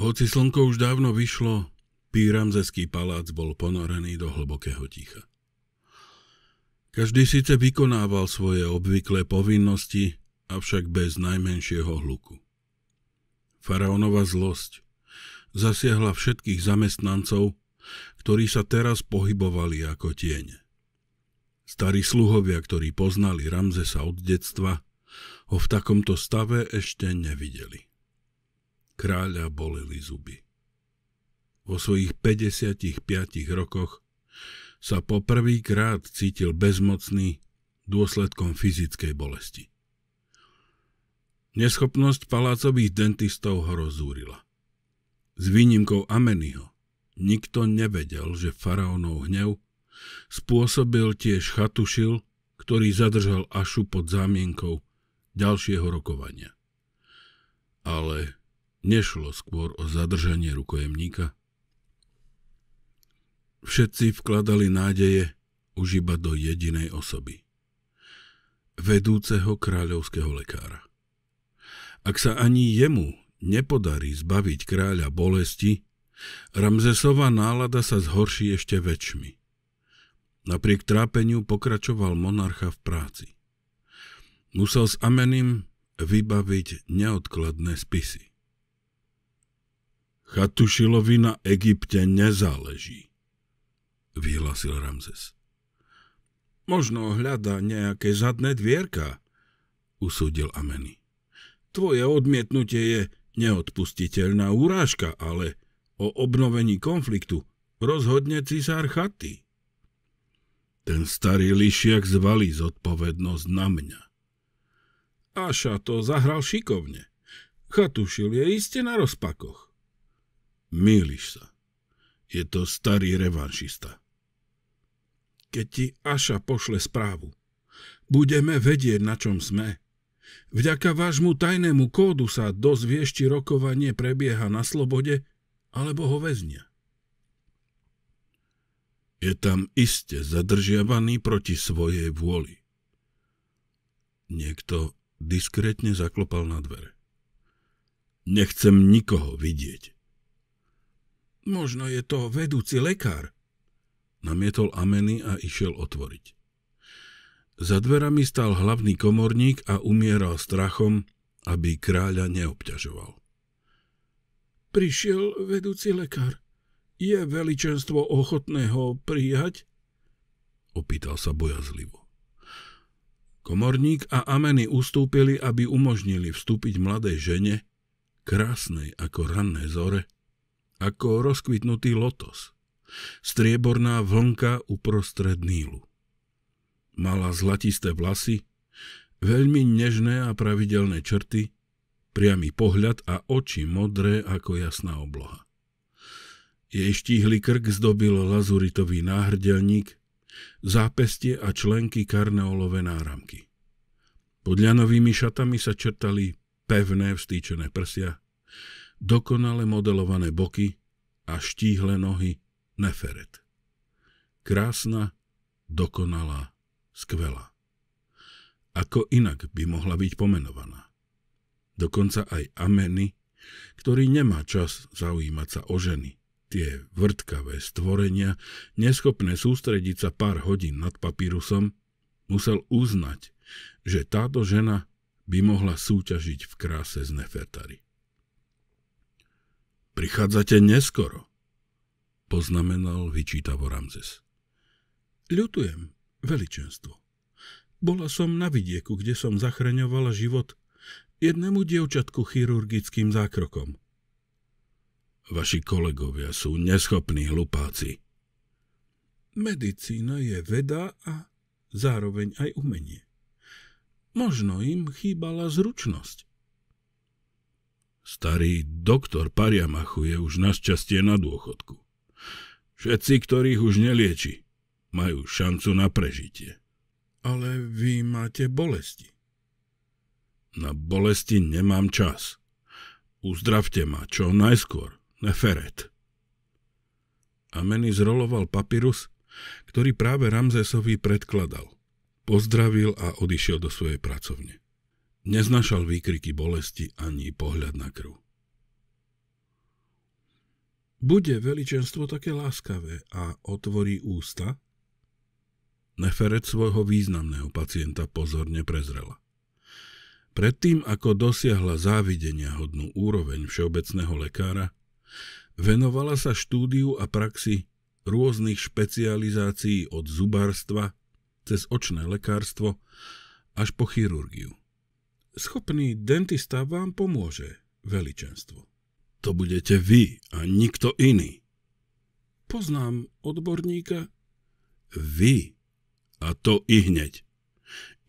hoci slnko už dávno vyšlo, Píramzeský palác bol ponorený do hlbokého ticha. Každý síce vykonával svoje obvyklé povinnosti, avšak bez najmenšieho hluku. Faraónova zlosť zasiahla všetkých zamestnancov, ktorí sa teraz pohybovali ako tiene. Starí sluhovia, ktorí poznali Ramzesa od detstva, ho v takomto stave ešte nevideli kráľa boleli zuby. Vo svojich 55 rokoch sa poprvýkrát cítil bezmocný dôsledkom fyzickej bolesti. Neschopnosť palácových dentistov ho rozúrila. S výnimkou Ameniho nikto nevedel, že faraónov hnev spôsobil tiež Chatušil, ktorý zadržal Ašu pod zámienkou ďalšieho rokovania. Ale Nešlo skôr o zadržanie rukojemníka? Všetci vkladali nádeje už iba do jedinej osoby. Vedúceho kráľovského lekára. Ak sa ani jemu nepodarí zbaviť kráľa bolesti, Ramzesova nálada sa zhorší ešte väčšmi. Napriek trápeniu pokračoval monarcha v práci. Musel s Amenim vybaviť neodkladné spisy. Chatušilovi na Egypte nezáleží, vyhlasil Ramzes. Možno hľada nejaké zadné dvierka, usúdil Ameny. Tvoje odmietnutie je neodpustiteľná úrážka, ale o obnovení konfliktu rozhodne cisár chaty. Ten starý lišiak zvalí zodpovednosť na mňa. Aša to zahral šikovne. Chatušil je iste na rozpakoch. Mýliš sa. Je to starý revanšista. Keď ti Aša pošle správu, budeme vedieť, na čom sme. Vďaka vášmu tajnému kódu sa dozvieš, či rokovanie prebieha na slobode alebo ho väznia. Je tam iste zadržiavaný proti svojej vôli. Niekto diskrétne zaklopal na dvere. Nechcem nikoho vidieť. Možno je to vedúci lekár. Namietol ameny a išiel otvoriť. Za dverami stal hlavný komorník a umieral strachom, aby kráľa neobťažoval. Prišiel vedúci lekár. Je veličenstvo ochotné ho prijať? Opýtal sa bojazlivo. Komorník a ameny ustúpili, aby umožnili vstúpiť mladej žene, krásnej ako ranné zore, ako rozkvitnutý lotos. Strieborná vlnka uprostred Nílu. Mala zlatisté vlasy, veľmi nežné a pravidelné črty, priamy pohľad a oči modré ako jasná obloha. Jej štíhly krk zdobil lazuritový náhrdelník, zápestie a členky karneolové náramky. Pod ľanovými šatami sa črtali pevné vstýčené prsia, dokonale modelované boky a štíhle nohy Neferet. Krásna, dokonalá, skvelá. Ako inak by mohla byť pomenovaná. Dokonca aj Ameny, ktorý nemá čas zaujímať sa o ženy, tie vrtkavé stvorenia, neschopné sústrediť sa pár hodín nad papírusom, musel uznať, že táto žena by mohla súťažiť v kráse z Nefertari. Prichádzate neskoro, poznamenal vyčítavo Ramzes. Ľutujem, veličenstvo. Bola som na vidieku, kde som zachraňovala život jednému dievčatku chirurgickým zákrokom. Vaši kolegovia sú neschopní hlupáci. Medicína je veda a zároveň aj umenie. Možno im chýbala zručnosť. Starý doktor Pariamachu je už našťastie na dôchodku. Všetci, ktorých už nelieči, majú šancu na prežitie. Ale vy máte bolesti. Na bolesti nemám čas. Uzdravte ma čo najskôr, Neferet. Ameny zroloval papirus, ktorý práve Ramzesovi predkladal. Pozdravil a odišiel do svojej pracovne. Neznašal výkriky bolesti ani pohľad na krv. Bude veličenstvo také láskavé a otvorí ústa? Neferet svojho významného pacienta pozorne prezrela. Predtým, ako dosiahla závidenia hodnú úroveň všeobecného lekára, venovala sa štúdiu a praxi rôznych špecializácií od zubárstva cez očné lekárstvo až po chirurgiu. Schopný dentista vám pomôže, veličenstvo. To budete vy a nikto iný. Poznám odborníka. Vy. A to i hneď.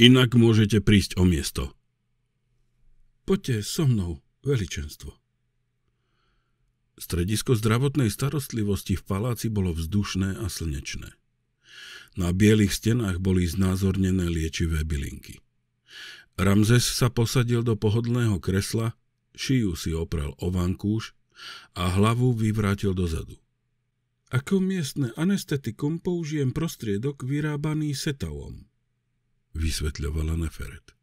Inak môžete prísť o miesto. Poďte so mnou, veličenstvo. Stredisko zdravotnej starostlivosti v paláci bolo vzdušné a slnečné. Na bielých stenách boli znázornené liečivé bylinky. Ramzes sa posadil do pohodlného kresla, šiju si oprel o vankúš a hlavu vyvrátil dozadu. Ako miestne anestetikum použijem prostriedok vyrábaný setavom, vysvetľovala Neferet.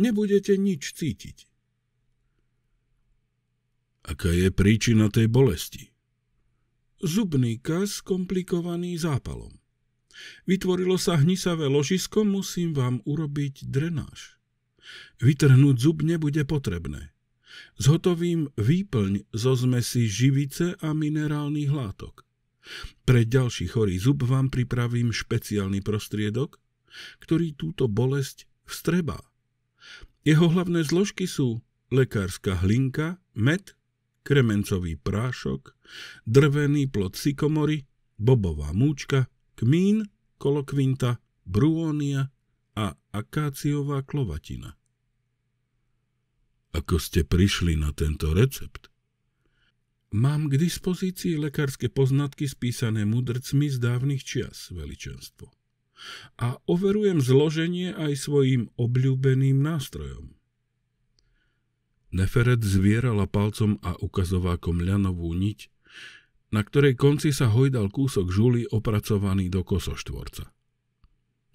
Nebudete nič cítiť. Aká je príčina tej bolesti? Zubný kas komplikovaný zápalom. Vytvorilo sa hnisavé ložisko, musím vám urobiť drenáž. Vytrhnúť zub nebude potrebné. Zhotovím výplň zo zmesi živice a minerálnych látok. Pre ďalší chorý zub vám pripravím špeciálny prostriedok, ktorý túto bolesť vstrebá. Jeho hlavné zložky sú lekárska hlinka, med, kremencový prášok, drvený plod sykomory, bobová múčka, kmín, kolokvinta, bruónia a akáciová klovatina ako ste prišli na tento recept? Mám k dispozícii lekárske poznatky spísané mudrcmi z dávnych čias, veličenstvo. A overujem zloženie aj svojim obľúbeným nástrojom. Neferet zvierala palcom a ukazovákom ľanovú niť, na ktorej konci sa hojdal kúsok žuly opracovaný do kosoštvorca.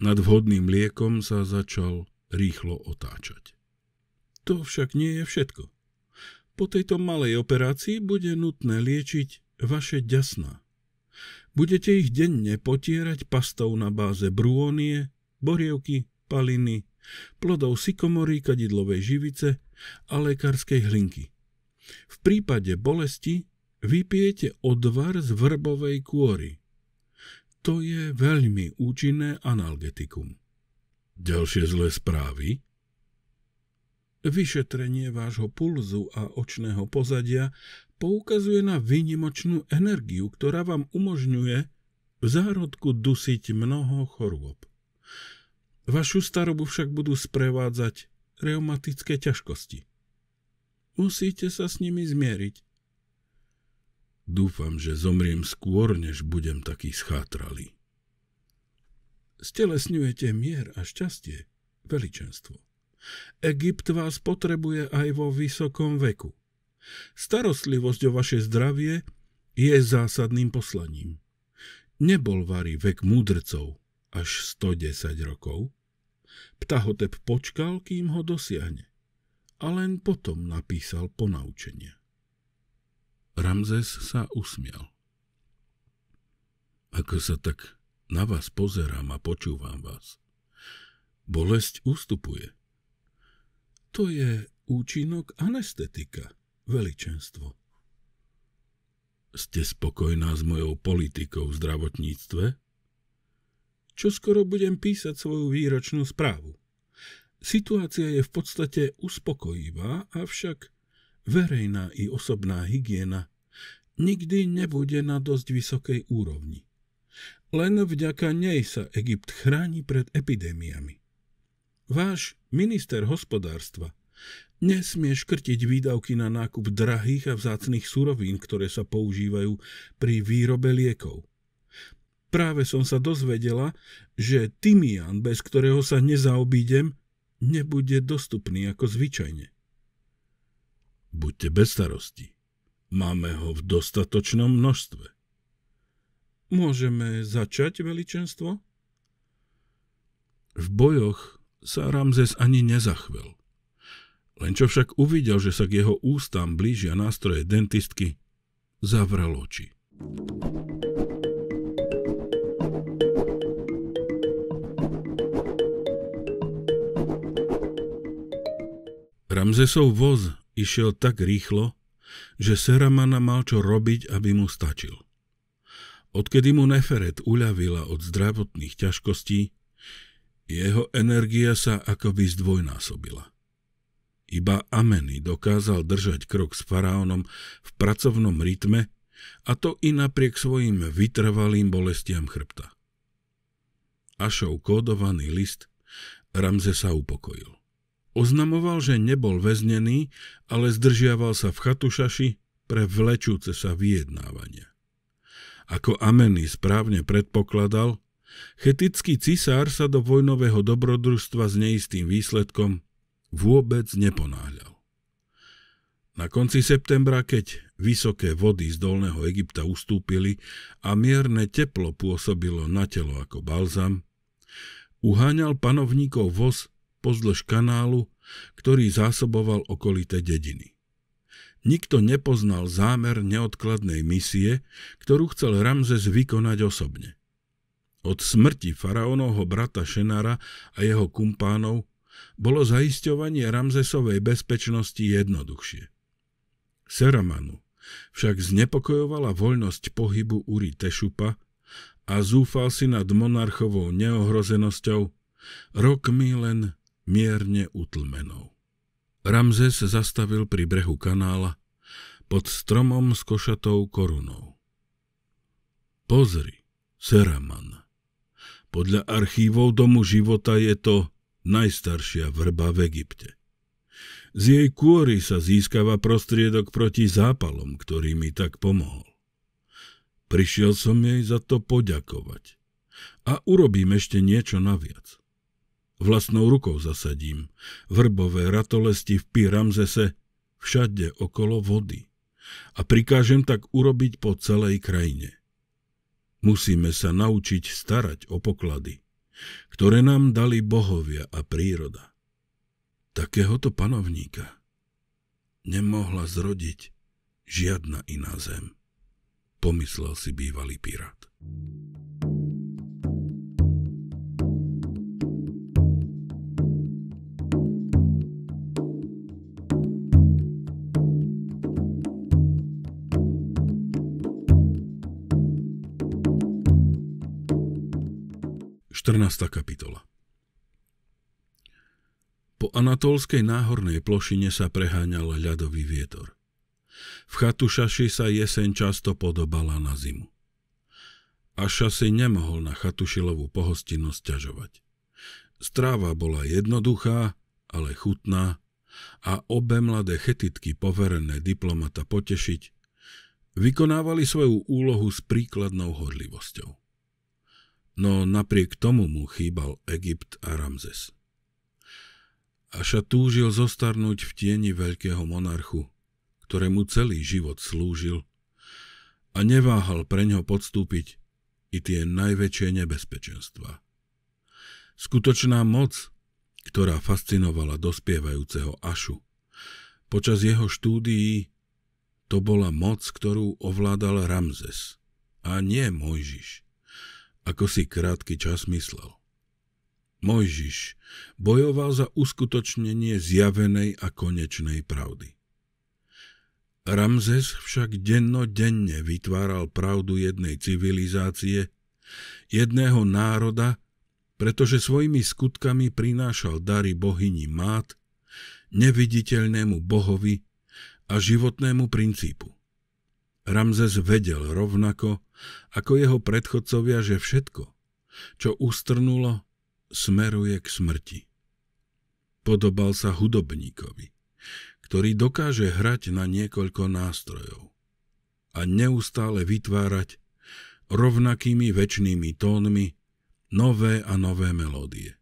Nad vhodným liekom sa začal rýchlo otáčať. To však nie je všetko. Po tejto malej operácii bude nutné liečiť vaše ďasná. Budete ich denne potierať pastou na báze brúonie, borievky, paliny, plodov sikomory, kadidlovej živice a lekárskej hlinky. V prípade bolesti vypijete odvar z vrbovej kôry. To je veľmi účinné analgetikum. Ďalšie zlé správy Vyšetrenie vášho pulzu a očného pozadia poukazuje na výnimočnú energiu, ktorá vám umožňuje v zárodku dusiť mnoho chorôb. Vašu starobu však budú sprevádzať reumatické ťažkosti. Musíte sa s nimi zmieriť. Dúfam, že zomriem skôr, než budem taký schátralý. Stelesňujete mier a šťastie, veličenstvo. Egypt vás potrebuje aj vo vysokom veku. Starostlivosť o vaše zdravie je zásadným poslaním. Nebol vary vek múdrcov až 110 rokov. Ptahotep počkal, kým ho dosiahne a len potom napísal ponaučenie. Ramzes sa usmial. Ako sa tak na vás pozerám a počúvam vás, bolesť ustupuje – to je účinok anestetika, veličenstvo. Ste spokojná s mojou politikou v zdravotníctve? Čo skoro budem písať svoju výročnú správu. Situácia je v podstate uspokojivá, avšak verejná i osobná hygiena nikdy nebude na dosť vysokej úrovni. Len vďaka nej sa Egypt chráni pred epidémiami. Váš minister hospodárstva nesmie škrtiť výdavky na nákup drahých a vzácných surovín, ktoré sa používajú pri výrobe liekov. Práve som sa dozvedela, že tymián, bez ktorého sa nezaobídem, nebude dostupný ako zvyčajne. Buďte bez starosti. Máme ho v dostatočnom množstve. Môžeme začať, veličenstvo? V bojoch sa Ramzes ani nezachvel. Len čo však uvidel, že sa k jeho ústam blížia nástroje dentistky, zavrel oči. Ramzesov voz išiel tak rýchlo, že Seramana mal čo robiť, aby mu stačil. Odkedy mu Neferet uľavila od zdravotných ťažkostí, jeho energia sa akoby zdvojnásobila. Iba Ameny dokázal držať krok s faraónom v pracovnom rytme, a to i napriek svojim vytrvalým bolestiam chrbta. Ašov kódovaný list Ramze sa upokojil. Oznamoval, že nebol väznený, ale zdržiaval sa v chatušaši pre vlečúce sa vyjednávania. Ako Ameny správne predpokladal, Chetický cisár sa do vojnového dobrodružstva s neistým výsledkom vôbec neponáhľal. Na konci septembra, keď vysoké vody z dolného Egypta ustúpili a mierne teplo pôsobilo na telo ako balzam, uháňal panovníkov voz pozdĺž kanálu, ktorý zásoboval okolité dediny. Nikto nepoznal zámer neodkladnej misie, ktorú chcel Ramzes vykonať osobne. Od smrti faraónovho brata Šenara a jeho kumpánov bolo zaisťovanie Ramzesovej bezpečnosti jednoduchšie. Seramanu však znepokojovala voľnosť pohybu Uri Tešupa a zúfal si nad monarchovou neohrozenosťou, rokmi len mierne utlmenou. Ramzes zastavil pri brehu kanála pod stromom s košatou korunou. Pozri, Seraman, podľa archívov Domu života je to najstaršia vrba v Egypte. Z jej kôry sa získava prostriedok proti zápalom, ktorý mi tak pomohol. Prišiel som jej za to poďakovať. A urobím ešte niečo naviac. Vlastnou rukou zasadím vrbové ratolesti v Pyramzese všade okolo vody a prikážem tak urobiť po celej krajine – Musíme sa naučiť starať o poklady, ktoré nám dali bohovia a príroda. Takéhoto panovníka nemohla zrodiť žiadna iná zem, pomyslel si bývalý pirát. 14. kapitola Po anatolskej náhornej plošine sa preháňal ľadový vietor. V Chatušaši sa jeseň často podobala na zimu. A Šasi nemohol na Chatušilovú pohostinnosť ťažovať. Stráva bola jednoduchá, ale chutná a obe mladé chetitky poverené diplomata potešiť, vykonávali svoju úlohu s príkladnou horlivosťou no napriek tomu mu chýbal Egypt a Ramzes. Aša túžil zostarnúť v tieni veľkého monarchu, ktorému celý život slúžil a neváhal pre ňo podstúpiť i tie najväčšie nebezpečenstva. Skutočná moc, ktorá fascinovala dospievajúceho Ašu, počas jeho štúdií to bola moc, ktorú ovládal Ramzes a nie Mojžiš ako si krátky čas myslel. Mojžiš bojoval za uskutočnenie zjavenej a konečnej pravdy. Ramzes však dennodenne vytváral pravdu jednej civilizácie, jedného národa, pretože svojimi skutkami prinášal dary bohyni Mát, neviditeľnému bohovi a životnému princípu. Ramzes vedel rovnako, ako jeho predchodcovia, že všetko, čo ustrnulo, smeruje k smrti. Podobal sa hudobníkovi, ktorý dokáže hrať na niekoľko nástrojov a neustále vytvárať rovnakými väčšnými tónmi nové a nové melódie.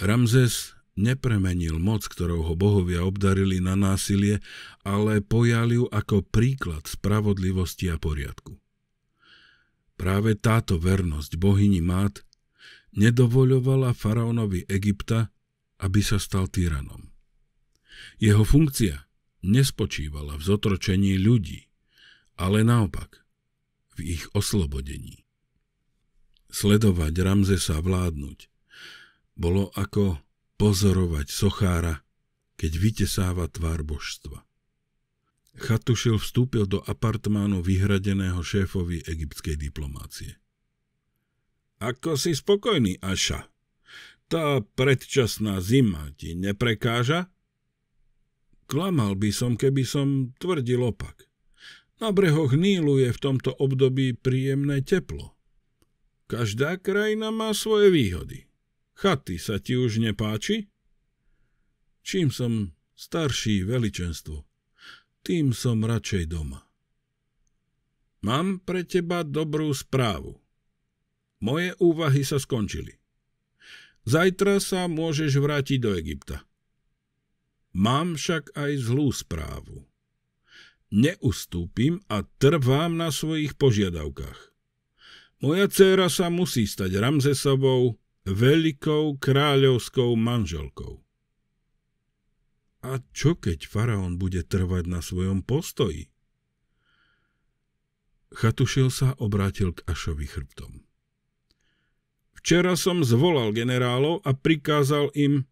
Ramzes nepremenil moc, ktorou ho bohovia obdarili na násilie, ale pojal ju ako príklad spravodlivosti a poriadku. Práve táto vernosť bohyni Mát nedovoľovala faraónovi Egypta, aby sa stal tyranom. Jeho funkcia nespočívala v zotročení ľudí, ale naopak v ich oslobodení. Sledovať Ramzesa vládnuť bolo ako pozorovať sochára, keď vytesáva tvár božstva. Chatušil vstúpil do apartmánu vyhradeného šéfovi egyptskej diplomácie. Ako si spokojný, Aša? Tá predčasná zima ti neprekáža? Klamal by som, keby som tvrdil opak. Na brehoch Nílu je v tomto období príjemné teplo. Každá krajina má svoje výhody. Chaty sa ti už nepáči? Čím som starší veličenstvo, tým som radšej doma. Mám pre teba dobrú správu. Moje úvahy sa skončili. Zajtra sa môžeš vrátiť do Egypta. Mám však aj zlú správu. Neustúpim a trvám na svojich požiadavkách. Moja dcéra sa musí stať Ramzesovou, veľkou kráľovskou manželkou. A čo keď faraón bude trvať na svojom postoji? Chatušil sa obrátil k Ašovi chrbtom. Včera som zvolal generálov a prikázal im,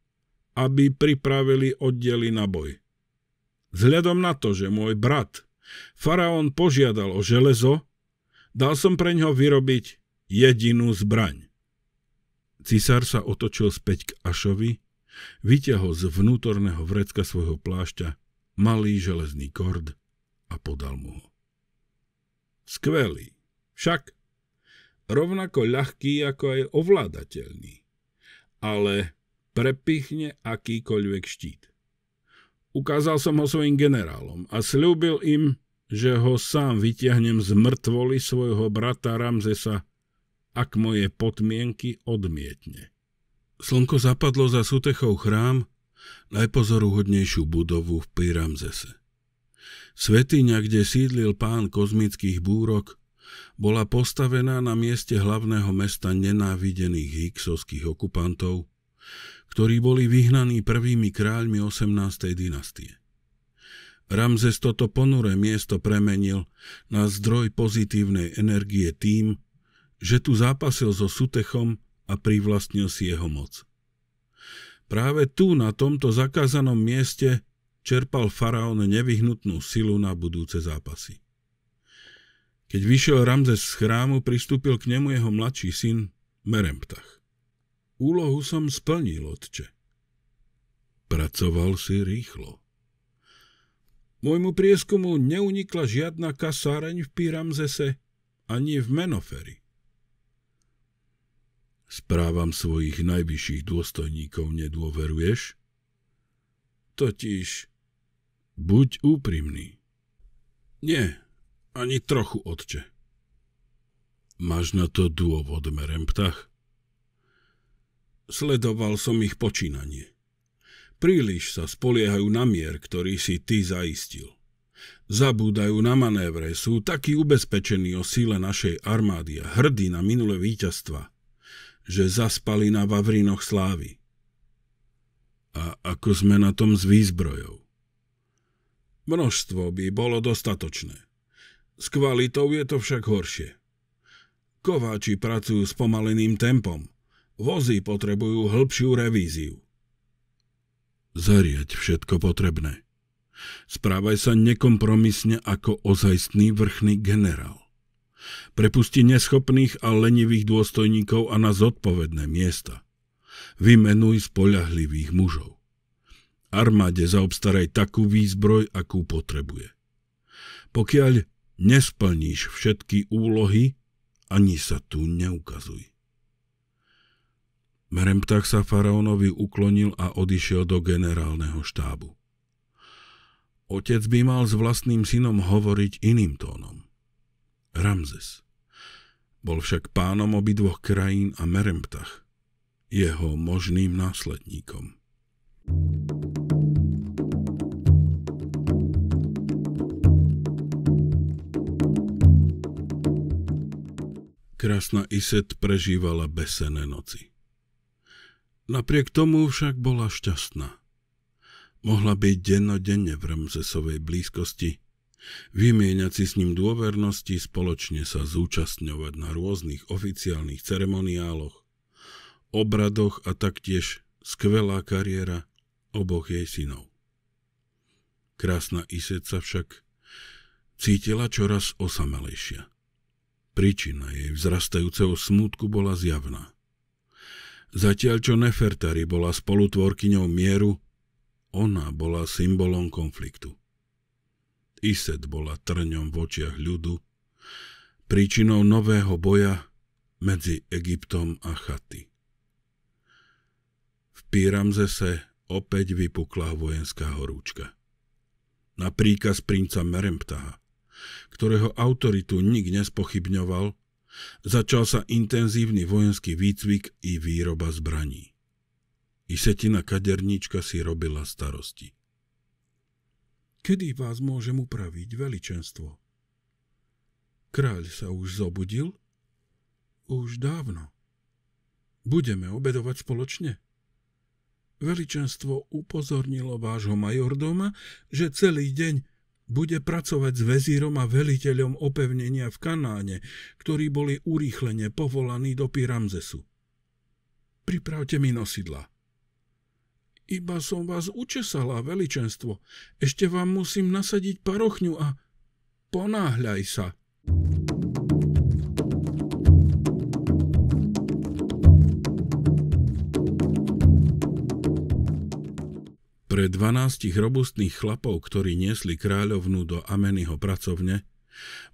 aby pripravili oddely na boj. Vzhľadom na to, že môj brat, faraón požiadal o železo, dal som pre ňo vyrobiť jedinú zbraň. Cisár sa otočil späť k Ašovi Vyťahol z vnútorného vrecka svojho plášťa malý železný kord a podal mu ho. Skvelý, však rovnako ľahký ako aj ovládateľný, ale prepichne akýkoľvek štít. Ukázal som ho svojim generálom a slúbil im, že ho sám vytiahnem z mŕtvoly svojho brata Ramzesa, ak moje podmienky odmietne. Slnko zapadlo za Sutechov chrám, najpozoruhodnejšiu budovu v Pyramzese. Svetiňa, kde sídlil pán kozmických búrok, bola postavená na mieste hlavného mesta nenávidených hyksovských okupantov, ktorí boli vyhnaní prvými kráľmi 18. dynastie. Ramzes toto ponuré miesto premenil na zdroj pozitívnej energie tým, že tu zápasil so Sutechom a privlastnil si jeho moc. Práve tu, na tomto zakázanom mieste, čerpal faraón nevyhnutnú silu na budúce zápasy. Keď vyšiel Ramzes z chrámu, pristúpil k nemu jeho mladší syn Meremptach. Úlohu som splnil, otče. Pracoval si rýchlo. Môjmu prieskumu neunikla žiadna kasáreň v Pyramzese ani v Menoferi. Správam svojich najvyšších dôstojníkov nedôveruješ? Totiž, buď úprimný. Nie, ani trochu, otče. Máš na to dôvod, merem ptach? Sledoval som ich počínanie. Príliš sa spoliehajú na mier, ktorý si ty zaistil. Zabúdajú na manévre, sú takí ubezpečení o síle našej armády a hrdí na minulé víťazstva – že zaspali na Vavrinoch slávy. A ako sme na tom s výzbrojou? Množstvo by bolo dostatočné. S kvalitou je to však horšie. Kováči pracujú s pomaleným tempom. Vozy potrebujú hĺbšiu revíziu. Zariať všetko potrebné. Správaj sa nekompromisne ako ozajstný vrchný generál. Prepusti neschopných a lenivých dôstojníkov a na zodpovedné miesta. Vymenuj spoľahlivých mužov. Armáde zaobstaraj takú výzbroj, akú potrebuje. Pokiaľ nesplníš všetky úlohy, ani sa tu neukazuj. Meremptach sa faraónovi uklonil a odišiel do generálneho štábu. Otec by mal s vlastným synom hovoriť iným tónom. Ramzes. Bol však pánom obidvoch krajín a Meremptach, jeho možným následníkom. Krásna Iset prežívala besené noci. Napriek tomu však bola šťastná. Mohla byť dennodenne v Ramzesovej blízkosti, vymieňať si s ním dôvernosti, spoločne sa zúčastňovať na rôznych oficiálnych ceremoniáloch, obradoch a taktiež skvelá kariéra oboch jej synov. Krásna Iset sa však cítila čoraz osamelejšia. Príčina jej vzrastajúceho smútku bola zjavná. Zatiaľ čo Nefertari bola spolutvorkyňou mieru, ona bola symbolom konfliktu. Iset bola trňom v očiach ľudu, príčinou nového boja medzi Egyptom a Chaty. V se opäť vypukla vojenská horúčka. Na príkaz princa Meremptaha, ktorého autoritu nik nespochybňoval, začal sa intenzívny vojenský výcvik i výroba zbraní. Isetina kaderníčka si robila starosti. Kedy vás môžem upraviť, veličenstvo? Kráľ sa už zobudil? Už dávno. Budeme obedovať spoločne? Veličenstvo upozornilo vášho majordoma, že celý deň bude pracovať s vezírom a veliteľom opevnenia v Kanáne, ktorí boli urýchlene povolaní do Pyramzesu. Pripravte mi nosidla. Iba som vás učesala, veličenstvo. Ešte vám musím nasadiť parochňu a... Ponáhľaj sa. Pre dvanástich robustných chlapov, ktorí niesli kráľovnú do Amenyho pracovne,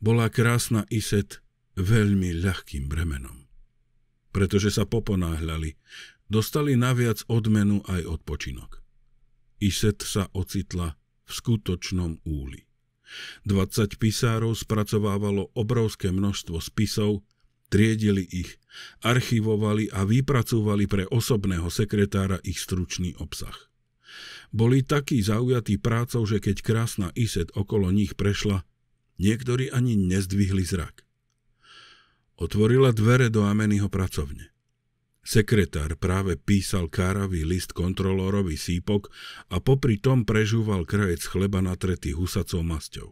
bola krásna Iset veľmi ľahkým bremenom. Pretože sa poponáhľali, dostali naviac odmenu aj odpočinok. Iset sa ocitla v skutočnom úli. 20 pisárov spracovávalo obrovské množstvo spisov, triedili ich, archivovali a vypracovali pre osobného sekretára ich stručný obsah. Boli takí zaujatí prácou, že keď krásna Iset okolo nich prešla, niektorí ani nezdvihli zrak. Otvorila dvere do Amenyho pracovne. Sekretár práve písal káravý list kontrolórovi sípok a popri tom prežúval krajec chleba natretý husacou masťou.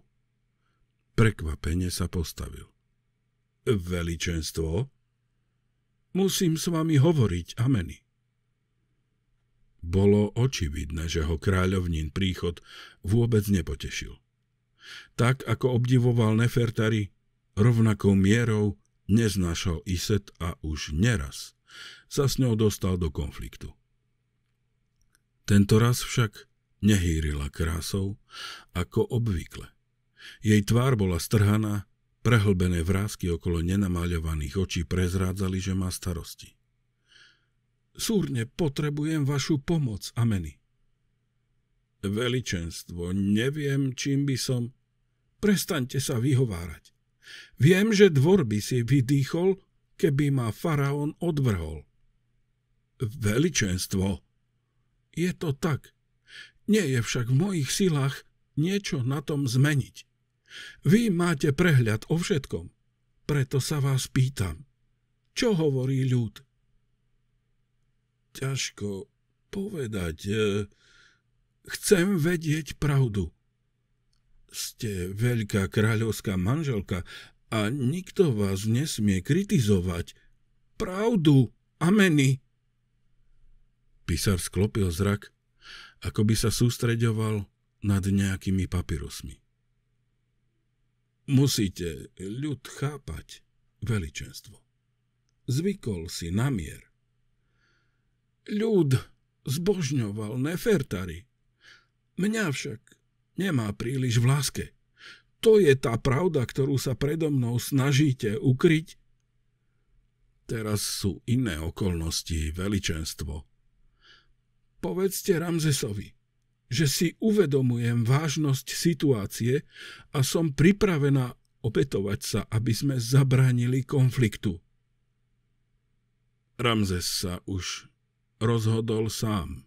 Prekvapene sa postavil. Veličenstvo? Musím s vami hovoriť, ameny. Bolo očividné, že ho kráľovnín príchod vôbec nepotešil. Tak, ako obdivoval Nefertari, rovnakou mierou neznášal Iset a už neraz sa s ňou dostal do konfliktu. Tento raz však nehýrila krásou, ako obvykle. Jej tvár bola strhaná, prehlbené vrázky okolo nenamaľovaných očí prezrádzali, že má starosti. Súrne potrebujem vašu pomoc, Ameny. Veličenstvo, neviem, čím by som... Prestaňte sa vyhovárať. Viem, že dvor by si vydýchol, keby ma faraón odvrhol veličenstvo. Je to tak. Nie je však v mojich silách niečo na tom zmeniť. Vy máte prehľad o všetkom, preto sa vás pýtam. Čo hovorí ľud? Ťažko povedať. E, chcem vedieť pravdu. Ste veľká kráľovská manželka a nikto vás nesmie kritizovať. Pravdu, ameny. Písar sklopil zrak, ako by sa sústreďoval nad nejakými papirusmi. Musíte ľud chápať, veličenstvo. Zvykol si na mier. Ľud zbožňoval Nefertari. Mňa však nemá príliš v láske. To je tá pravda, ktorú sa predo mnou snažíte ukryť. Teraz sú iné okolnosti, veličenstvo, Povedzte Ramzesovi, že si uvedomujem vážnosť situácie a som pripravená obetovať sa, aby sme zabránili konfliktu. Ramzes sa už rozhodol sám.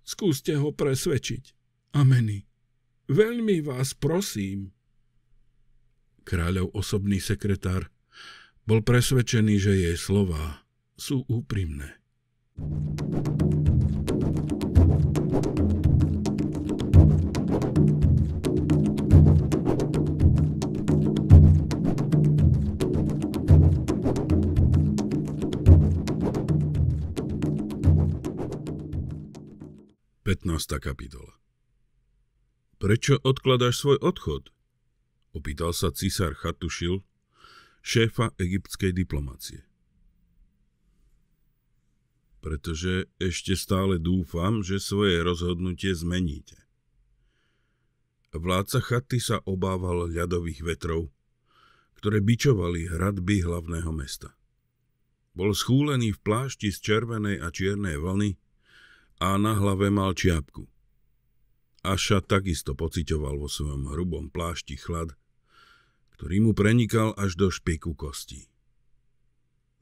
Skúste ho presvedčiť. Ameny. Veľmi vás prosím. Kráľov osobný sekretár bol presvedčený, že jej slová sú úprimné. 15. kapitola Prečo odkladáš svoj odchod? Opýtal sa cisár Chatušil, šéfa egyptskej diplomácie pretože ešte stále dúfam, že svoje rozhodnutie zmeníte. Vládca chaty sa obával ľadových vetrov, ktoré bičovali hradby hlavného mesta. Bol schúlený v plášti z červenej a čiernej vlny a na hlave mal čiapku. Aša takisto pocitoval vo svojom hrubom plášti chlad, ktorý mu prenikal až do špiku kostí.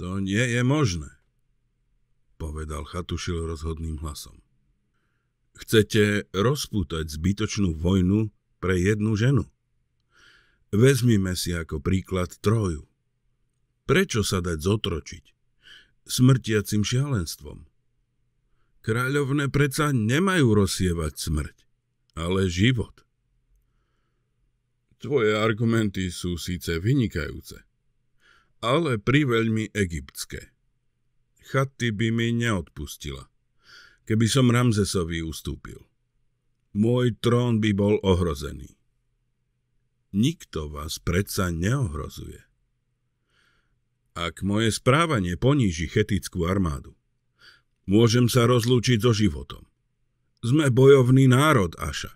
To nie je možné, povedal Chatušil rozhodným hlasom. Chcete rozpútať zbytočnú vojnu pre jednu ženu? Vezmime si ako príklad Troju. Prečo sa dať zotročiť? Smrtiacim šialenstvom. Kráľovné predsa nemajú rozsievať smrť, ale život. Tvoje argumenty sú síce vynikajúce, ale priveľmi egyptské. Chaty by mi neodpustila, keby som Ramzesovi ustúpil. Môj trón by bol ohrozený. Nikto vás predsa neohrozuje. Ak moje správanie poníži chetickú armádu, môžem sa rozlúčiť so životom. Sme bojovný národ, Aša.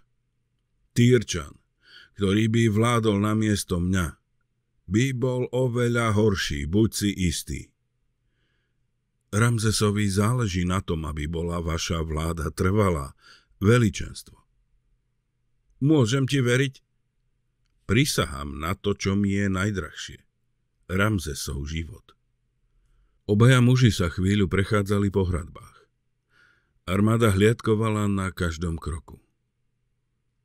Týrčan, ktorý by vládol na miesto mňa, by bol oveľa horší, buď si istý. Ramzesovi záleží na tom, aby bola vaša vláda trvalá, veličenstvo. Môžem ti veriť? Prisahám na to, čo mi je najdrahšie. Ramzesov život. Obaja muži sa chvíľu prechádzali po hradbách. Armáda hliadkovala na každom kroku.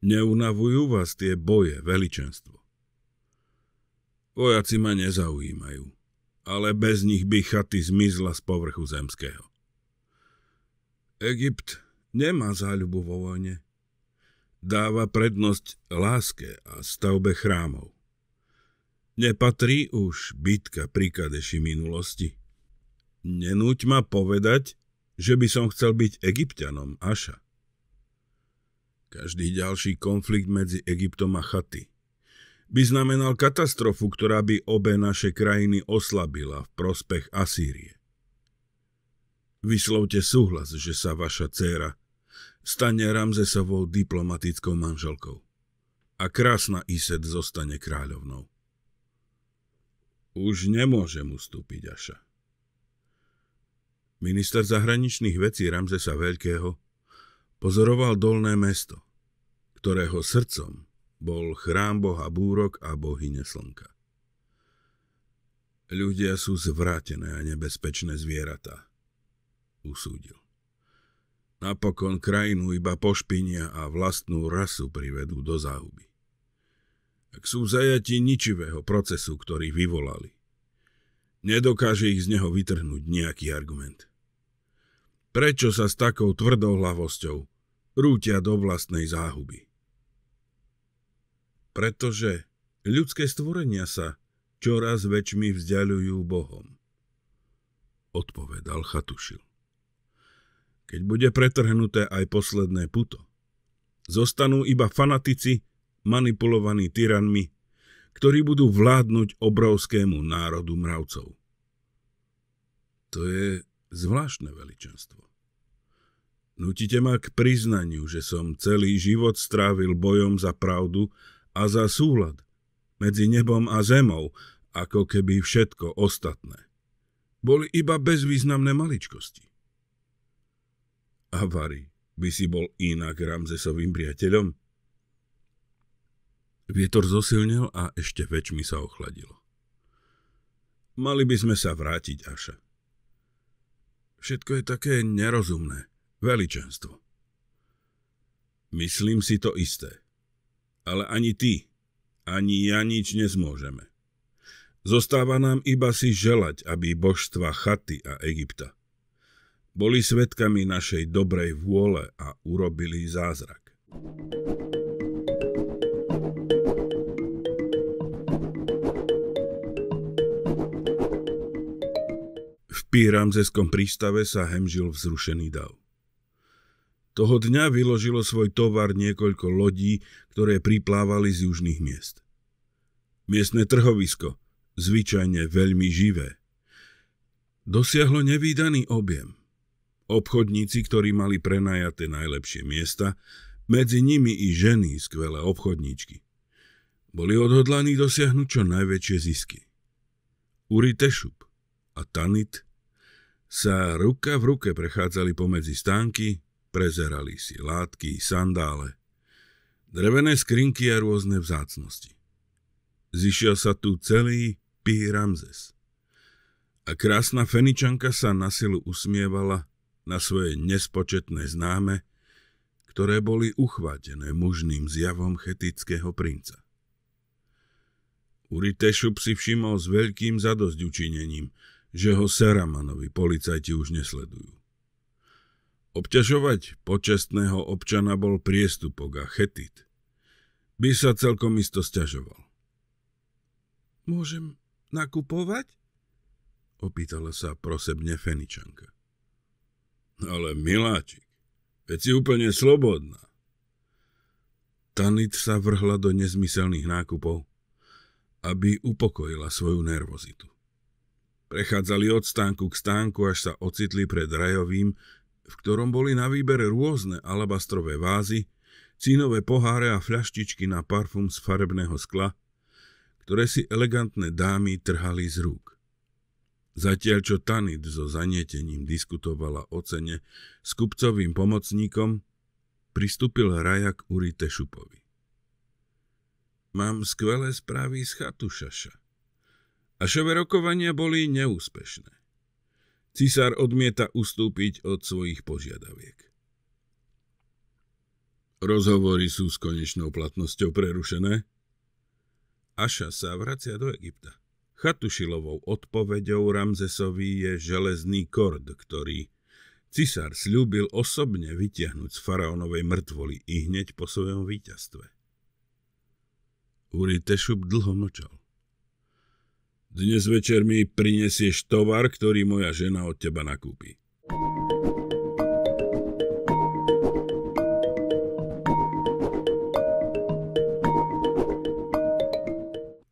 Neunavujú vás tie boje, veličenstvo. Vojaci ma nezaujímajú, ale bez nich by chaty zmizla z povrchu zemského. Egypt nemá záľubu vo vojne. Dáva prednosť láske a stavbe chrámov. Nepatrí už bitka pri kadeši minulosti. Nenúť ma povedať, že by som chcel byť egyptianom, Aša. Každý ďalší konflikt medzi Egyptom a chaty by znamenal katastrofu, ktorá by obe naše krajiny oslabila v prospech Asýrie. Vyslovte súhlas, že sa vaša dcéra stane Ramzesovou diplomatickou manželkou a krásna Iset zostane kráľovnou. Už nemôžem ustúpiť Aša. Minister zahraničných vecí Ramzesa Veľkého pozoroval dolné mesto, ktorého srdcom bol chrám boha búrok a bohyne slnka. Ľudia sú zvrátené a nebezpečné zvieratá, usúdil. Napokon krajinu iba pošpinia a vlastnú rasu privedú do záhuby. Ak sú zajati ničivého procesu, ktorý vyvolali, nedokáže ich z neho vytrhnúť nejaký argument. Prečo sa s takou hlavosťou rútia do vlastnej záhuby? pretože ľudské stvorenia sa čoraz väčšmi vzdialujú Bohom. Odpovedal Chatušil. Keď bude pretrhnuté aj posledné puto, zostanú iba fanatici manipulovaní tyranmi, ktorí budú vládnuť obrovskému národu mravcov. To je zvláštne veličenstvo. Nutíte ma k priznaniu, že som celý život strávil bojom za pravdu a za súlad medzi nebom a zemou, ako keby všetko ostatné. Boli iba bezvýznamné maličkosti. A vary by si bol inak Ramzesovým priateľom? Vietor zosilnil a ešte väčšmi sa ochladilo. Mali by sme sa vrátiť, Aša. Všetko je také nerozumné. Veličenstvo. Myslím si to isté ale ani ty, ani ja nič nezmôžeme. Zostáva nám iba si želať, aby božstva chaty a Egypta boli svetkami našej dobrej vôle a urobili zázrak. V Píramzeskom prístave sa hemžil vzrušený dav. Toho dňa vyložilo svoj tovar niekoľko lodí, ktoré priplávali z južných miest. Miestne trhovisko, zvyčajne veľmi živé, dosiahlo nevýdaný objem. Obchodníci, ktorí mali prenajaté najlepšie miesta, medzi nimi i ženy, skvelé obchodníčky, boli odhodlaní dosiahnuť čo najväčšie zisky. Uri Tešup a Tanit sa ruka v ruke prechádzali pomedzi stánky, Prezerali si látky, sandále, drevené skrinky a rôzne vzácnosti. Zišiel sa tu celý Pí Ramzes. A krásna feničanka sa na silu usmievala na svoje nespočetné známe, ktoré boli uchvátené mužným zjavom chetického princa. Uritešup si všimol s veľkým zadosťučinením, že ho Seramanovi policajti už nesledujú. Obťažovať počestného občana bol priestupok a chetit. By sa celkom isto stiažoval. Môžem nakupovať? Opýtala sa prosebne Feničanka. Ale miláčik, veď si úplne slobodná. Tanit sa vrhla do nezmyselných nákupov, aby upokojila svoju nervozitu. Prechádzali od stánku k stánku, až sa ocitli pred rajovým, v ktorom boli na výber rôzne alabastrové vázy, cínové poháre a fľaštičky na parfum z farebného skla, ktoré si elegantné dámy trhali z rúk. Zatiaľ čo Tanit so zanietením diskutovala o cene s kupcovým pomocníkom, pristúpil rajak k Urite Šupovi. Mám skvelé správy z chatu Šaša. A šové rokovania boli neúspešné. Cisár odmieta ustúpiť od svojich požiadaviek. Rozhovory sú s konečnou platnosťou prerušené. Aša sa vracia do Egypta. Chatušilovou odpoveďou Ramzesovi je železný kord, ktorý Cisár slúbil osobne vytiahnuť z faraónovej mŕtvoly i hneď po svojom víťazstve. Uri Tešup dlho mlčal. Dnes večer mi prinesieš tovar, ktorý moja žena od teba nakúpi.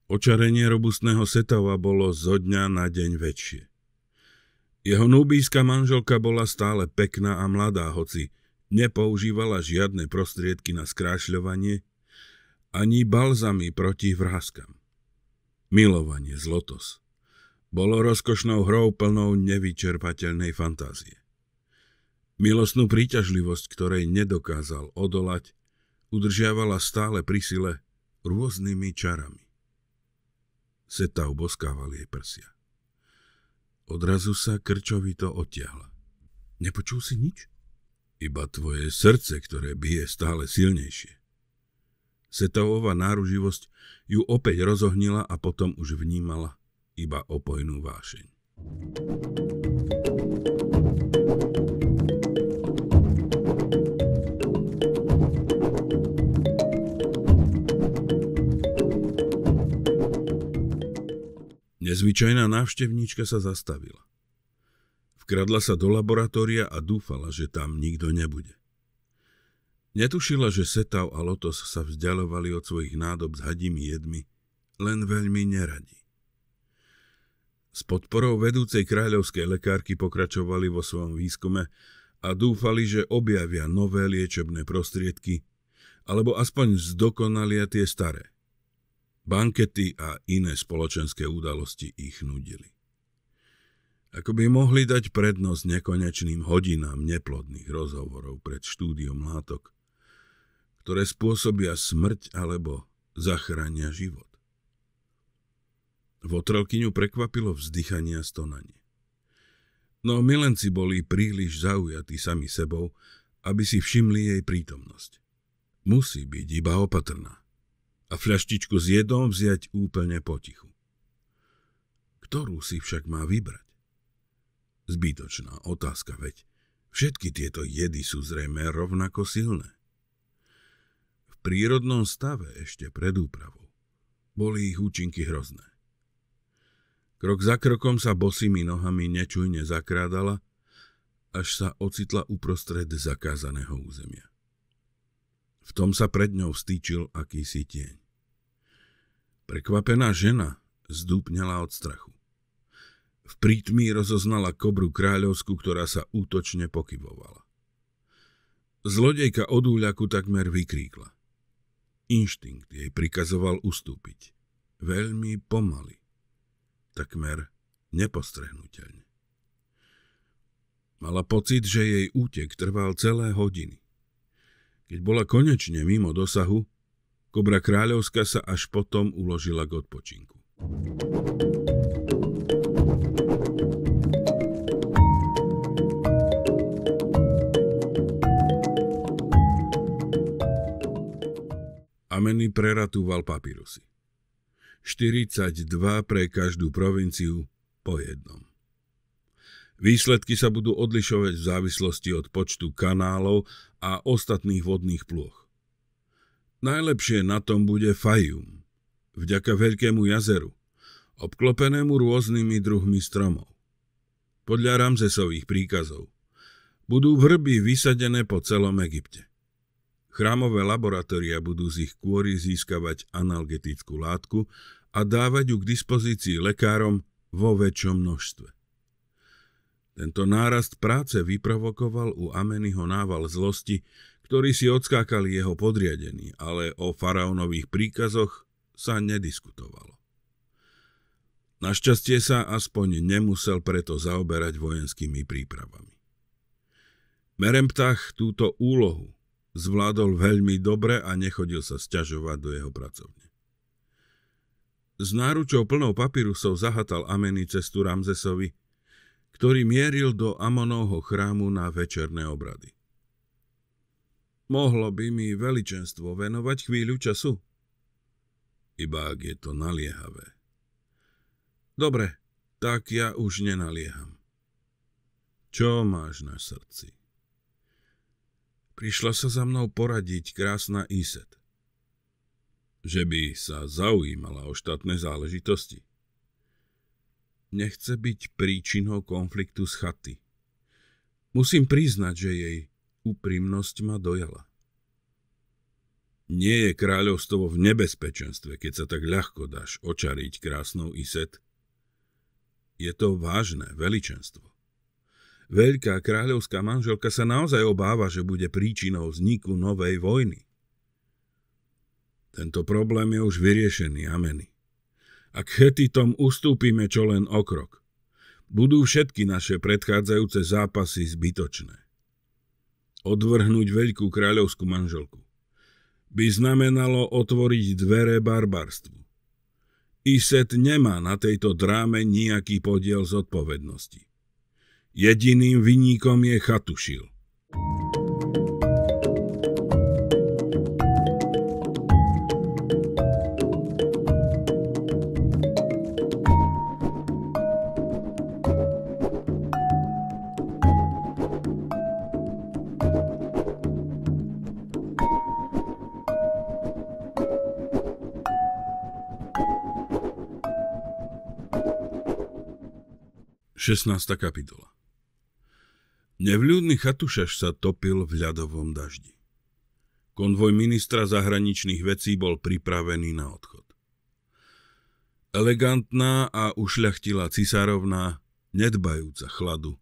Očarenie robustného Setava bolo zo dňa na deň väčšie. Jeho núbijská manželka bola stále pekná a mladá, hoci nepoužívala žiadne prostriedky na skrášľovanie ani balzamy proti vrázkam. Milovanie z Lotos bolo rozkošnou hrou plnou nevyčerpateľnej fantázie. Milostnú príťažlivosť, ktorej nedokázal odolať, udržiavala stále pri sile rôznymi čarami. Seta uboskával jej prsia. Odrazu sa krčovito odtiahla. Nepočul si nič? Iba tvoje srdce, ktoré bije stále silnejšie. Setovová náruživosť ju opäť rozohnila a potom už vnímala iba opojnú vášeň. Nezvyčajná návštevníčka sa zastavila. Vkradla sa do laboratória a dúfala, že tam nikto nebude. Netušila, že Setav a Lotos sa vzdialovali od svojich nádob s hadimi jedmi, len veľmi neradi. S podporou vedúcej kráľovskej lekárky pokračovali vo svojom výskume a dúfali, že objavia nové liečebné prostriedky, alebo aspoň zdokonalia tie staré. Bankety a iné spoločenské udalosti ich nudili. Ako by mohli dať prednosť nekonečným hodinám neplodných rozhovorov pred štúdiom látok, ktoré spôsobia smrť alebo zachránia život. Votrelkyňu prekvapilo vzdychanie a stonanie. No milenci boli príliš zaujatí sami sebou, aby si všimli jej prítomnosť. Musí byť iba opatrná a fľaštičku s jedom vziať úplne potichu. Ktorú si však má vybrať? Zbytočná otázka, veď všetky tieto jedy sú zrejme rovnako silné prírodnom stave ešte pred úpravou. Boli ich účinky hrozné. Krok za krokom sa bosými nohami nečujne zakrádala, až sa ocitla uprostred zakázaného územia. V tom sa pred ňou stýčil akýsi tieň. Prekvapená žena zdúpňala od strachu. V prítmí rozoznala kobru kráľovsku, ktorá sa útočne pokybovala. Zlodejka od úľaku takmer vykríkla. Inštinkt jej prikazoval ustúpiť. Veľmi pomaly. Takmer nepostrehnutelne. Mala pocit, že jej útek trval celé hodiny. Keď bola konečne mimo dosahu, kobra kráľovská sa až potom uložila k odpočinku. thank you kameny preratúval papírusy. 42 pre každú provinciu po jednom. Výsledky sa budú odlišovať v závislosti od počtu kanálov a ostatných vodných plôch. Najlepšie na tom bude Fajum, vďaka veľkému jazeru, obklopenému rôznymi druhmi stromov. Podľa Ramzesových príkazov budú vrby vysadené po celom Egypte. Chrámové laboratória budú z ich kôry získavať analgetickú látku a dávať ju k dispozícii lekárom vo väčšom množstve. Tento nárast práce vyprovokoval u Ameniho nával zlosti, ktorý si odskákali jeho podriadení, ale o faraónových príkazoch sa nediskutovalo. Našťastie sa aspoň nemusel preto zaoberať vojenskými prípravami. Meremptach túto úlohu zvládol veľmi dobre a nechodil sa sťažovať do jeho pracovne. S náručou plnou papirusov zahatal Ameny cestu Ramzesovi, ktorý mieril do Amonovho chrámu na večerné obrady. Mohlo by mi veličenstvo venovať chvíľu času? Iba ak je to naliehavé. Dobre, tak ja už nenalieham. Čo máš na srdci? Prišla sa za mnou poradiť krásna Iset. Že by sa zaujímala o štátne záležitosti. Nechce byť príčinou konfliktu s chaty. Musím priznať, že jej úprimnosť ma dojala. Nie je kráľovstvo v nebezpečenstve, keď sa tak ľahko dáš očariť krásnou Iset. Je to vážne veličenstvo. Veľká kráľovská manželka sa naozaj obáva, že bude príčinou vzniku novej vojny. Tento problém je už vyriešený, ameny. Ak Chetitom ustúpime čo len okrok, budú všetky naše predchádzajúce zápasy zbytočné. Odvrhnúť veľkú kráľovskú manželku by znamenalo otvoriť dvere barbarstvu. Iset nemá na tejto dráme nejaký podiel zodpovednosti. Jediným vyníkom je Chatušil. Šestnásta kapitola Nevľúdny chatušaš sa topil v ľadovom daždi. Konvoj ministra zahraničných vecí bol pripravený na odchod. Elegantná a ušľachtilá cisárovna, nedbajúca chladu,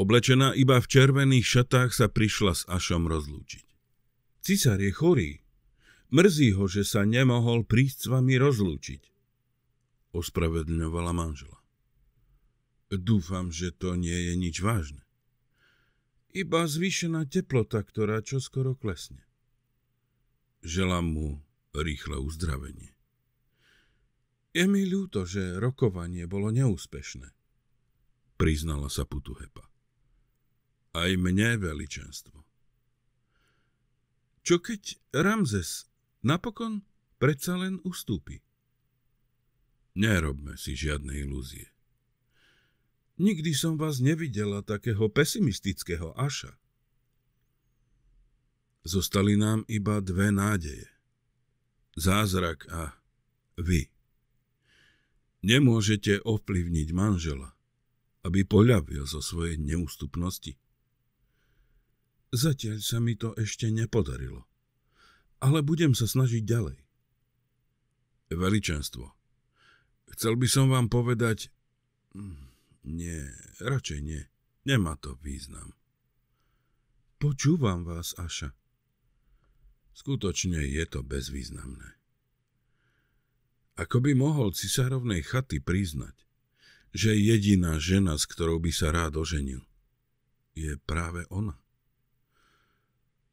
oblečená iba v červených šatách sa prišla s Ašom rozlúčiť. Cisár je chorý. Mrzí ho, že sa nemohol prísť s vami rozlúčiť. Ospravedlňovala manžela. Dúfam, že to nie je nič vážne iba zvýšená teplota, ktorá čoskoro klesne. Želám mu rýchle uzdravenie. Je mi ľúto, že rokovanie bolo neúspešné, priznala sa Putuhepa. Aj mne veličenstvo. Čo keď Ramzes napokon predsa len ustúpi? Nerobme si žiadne ilúzie. Nikdy som vás nevidela takého pesimistického Aša. Zostali nám iba dve nádeje. Zázrak a vy. Nemôžete ovplyvniť manžela, aby poľavil zo svojej neústupnosti. Zatiaľ sa mi to ešte nepodarilo, ale budem sa snažiť ďalej. Veličenstvo, chcel by som vám povedať... Hm, nie, radšej nie. Nemá to význam. Počúvam vás, Aša. Skutočne je to bezvýznamné. Ako by mohol cisárovnej chaty priznať, že jediná žena, s ktorou by sa rád oženil, je práve ona.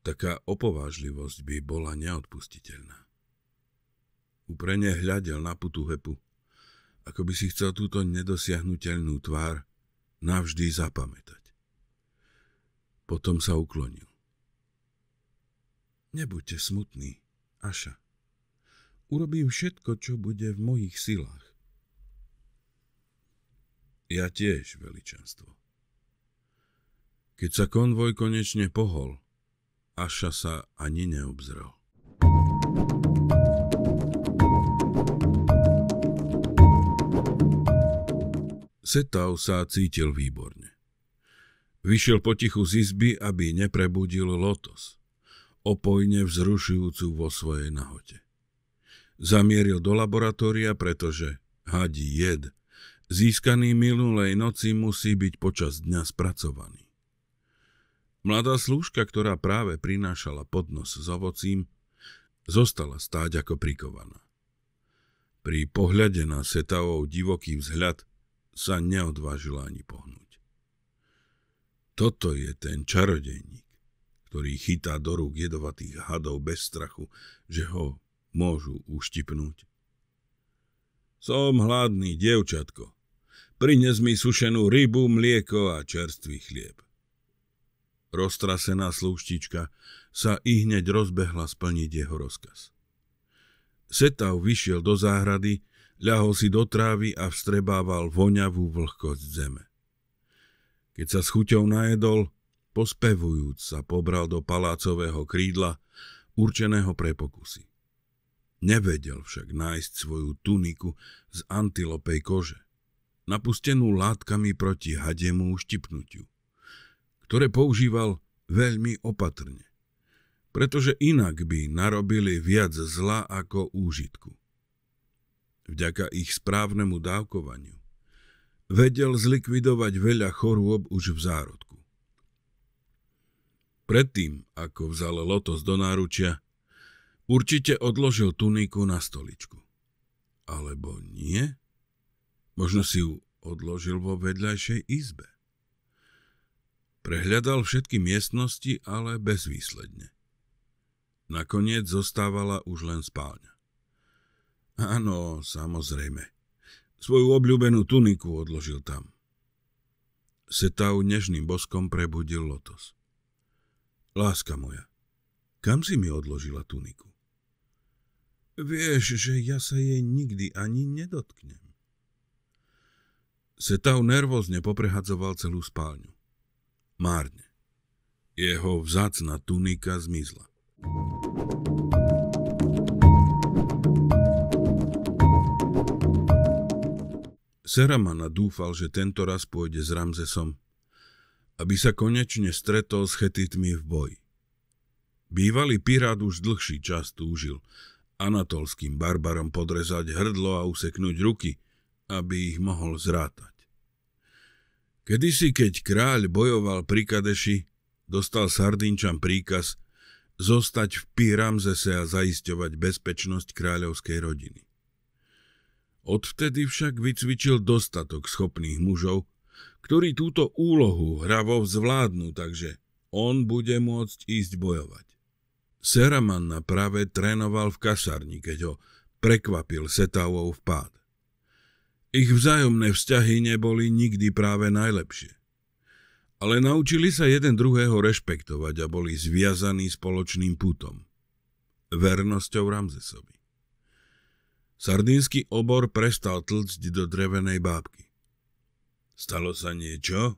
Taká opovážlivosť by bola neodpustiteľná. Uprene hľadel na putu hepu, ako by si chcel túto nedosiahnutelnú tvár navždy zapamätať. Potom sa uklonil. Nebuďte smutný, Aša. Urobím všetko, čo bude v mojich silách. Ja tiež, veličanstvo. Keď sa konvoj konečne pohol, Aša sa ani neobzrel. Setau sa cítil výborne. Vyšiel potichu z izby, aby neprebudil lotos, opojne vzrušujúcu vo svojej nahote. Zamieril do laboratória, pretože hadí jed, získaný minulej noci, musí byť počas dňa spracovaný. Mladá slúžka, ktorá práve prinášala podnos s ovocím, zostala stáť ako prikovaná. Pri pohľade na Setaov divoký vzhľad sa neodvážila ani pohnúť. Toto je ten čarodejník, ktorý chytá do rúk jedovatých hadov bez strachu, že ho môžu uštipnúť. Som hladný, dievčatko. Prines mi sušenú rybu, mlieko a čerstvý chlieb. Roztrasená slúštička sa i hneď rozbehla splniť jeho rozkaz. Setau vyšiel do záhrady, ľahol si do trávy a vstrebával voňavú vlhkosť zeme. Keď sa s chuťou najedol, pospevujúc sa pobral do palácového krídla, určeného pre pokusy. Nevedel však nájsť svoju tuniku z antilopej kože, napustenú látkami proti hademu štipnutiu, ktoré používal veľmi opatrne, pretože inak by narobili viac zla ako úžitku vďaka ich správnemu dávkovaniu, vedel zlikvidovať veľa chorôb už v zárodku. Predtým, ako vzal lotos do náručia, určite odložil tuniku na stoličku. Alebo nie? Možno si ju odložil vo vedľajšej izbe. Prehľadal všetky miestnosti, ale bezvýsledne. Nakoniec zostávala už len spálňa. Áno, samozrejme. Svoju obľúbenú tuniku odložil tam. Setau nežným boskom prebudil lotos. Láska moja, kam si mi odložila tuniku? Vieš, že ja sa jej nikdy ani nedotknem. Setau nervózne poprehadzoval celú spálňu. Márne. Jeho vzácna tunika zmizla. thank you Seramana dúfal, že tento raz pôjde s Ramzesom, aby sa konečne stretol s chetitmi v boji. Bývalý pirát už dlhší čas túžil anatolským barbarom podrezať hrdlo a useknúť ruky, aby ich mohol zrátať. Kedysi, keď kráľ bojoval pri Kadeši, dostal Sardinčan príkaz zostať v Píramzese a zaisťovať bezpečnosť kráľovskej rodiny. Odvtedy však vycvičil dostatok schopných mužov, ktorí túto úlohu hravo zvládnu, takže on bude môcť ísť bojovať. Seraman na práve trénoval v kasárni, keď ho prekvapil Setavov vpád. Ich vzájomné vzťahy neboli nikdy práve najlepšie. Ale naučili sa jeden druhého rešpektovať a boli zviazaní spoločným putom. Vernosťou Ramzesovi. Sardínsky obor prestal tlcť do drevenej bábky. Stalo sa niečo?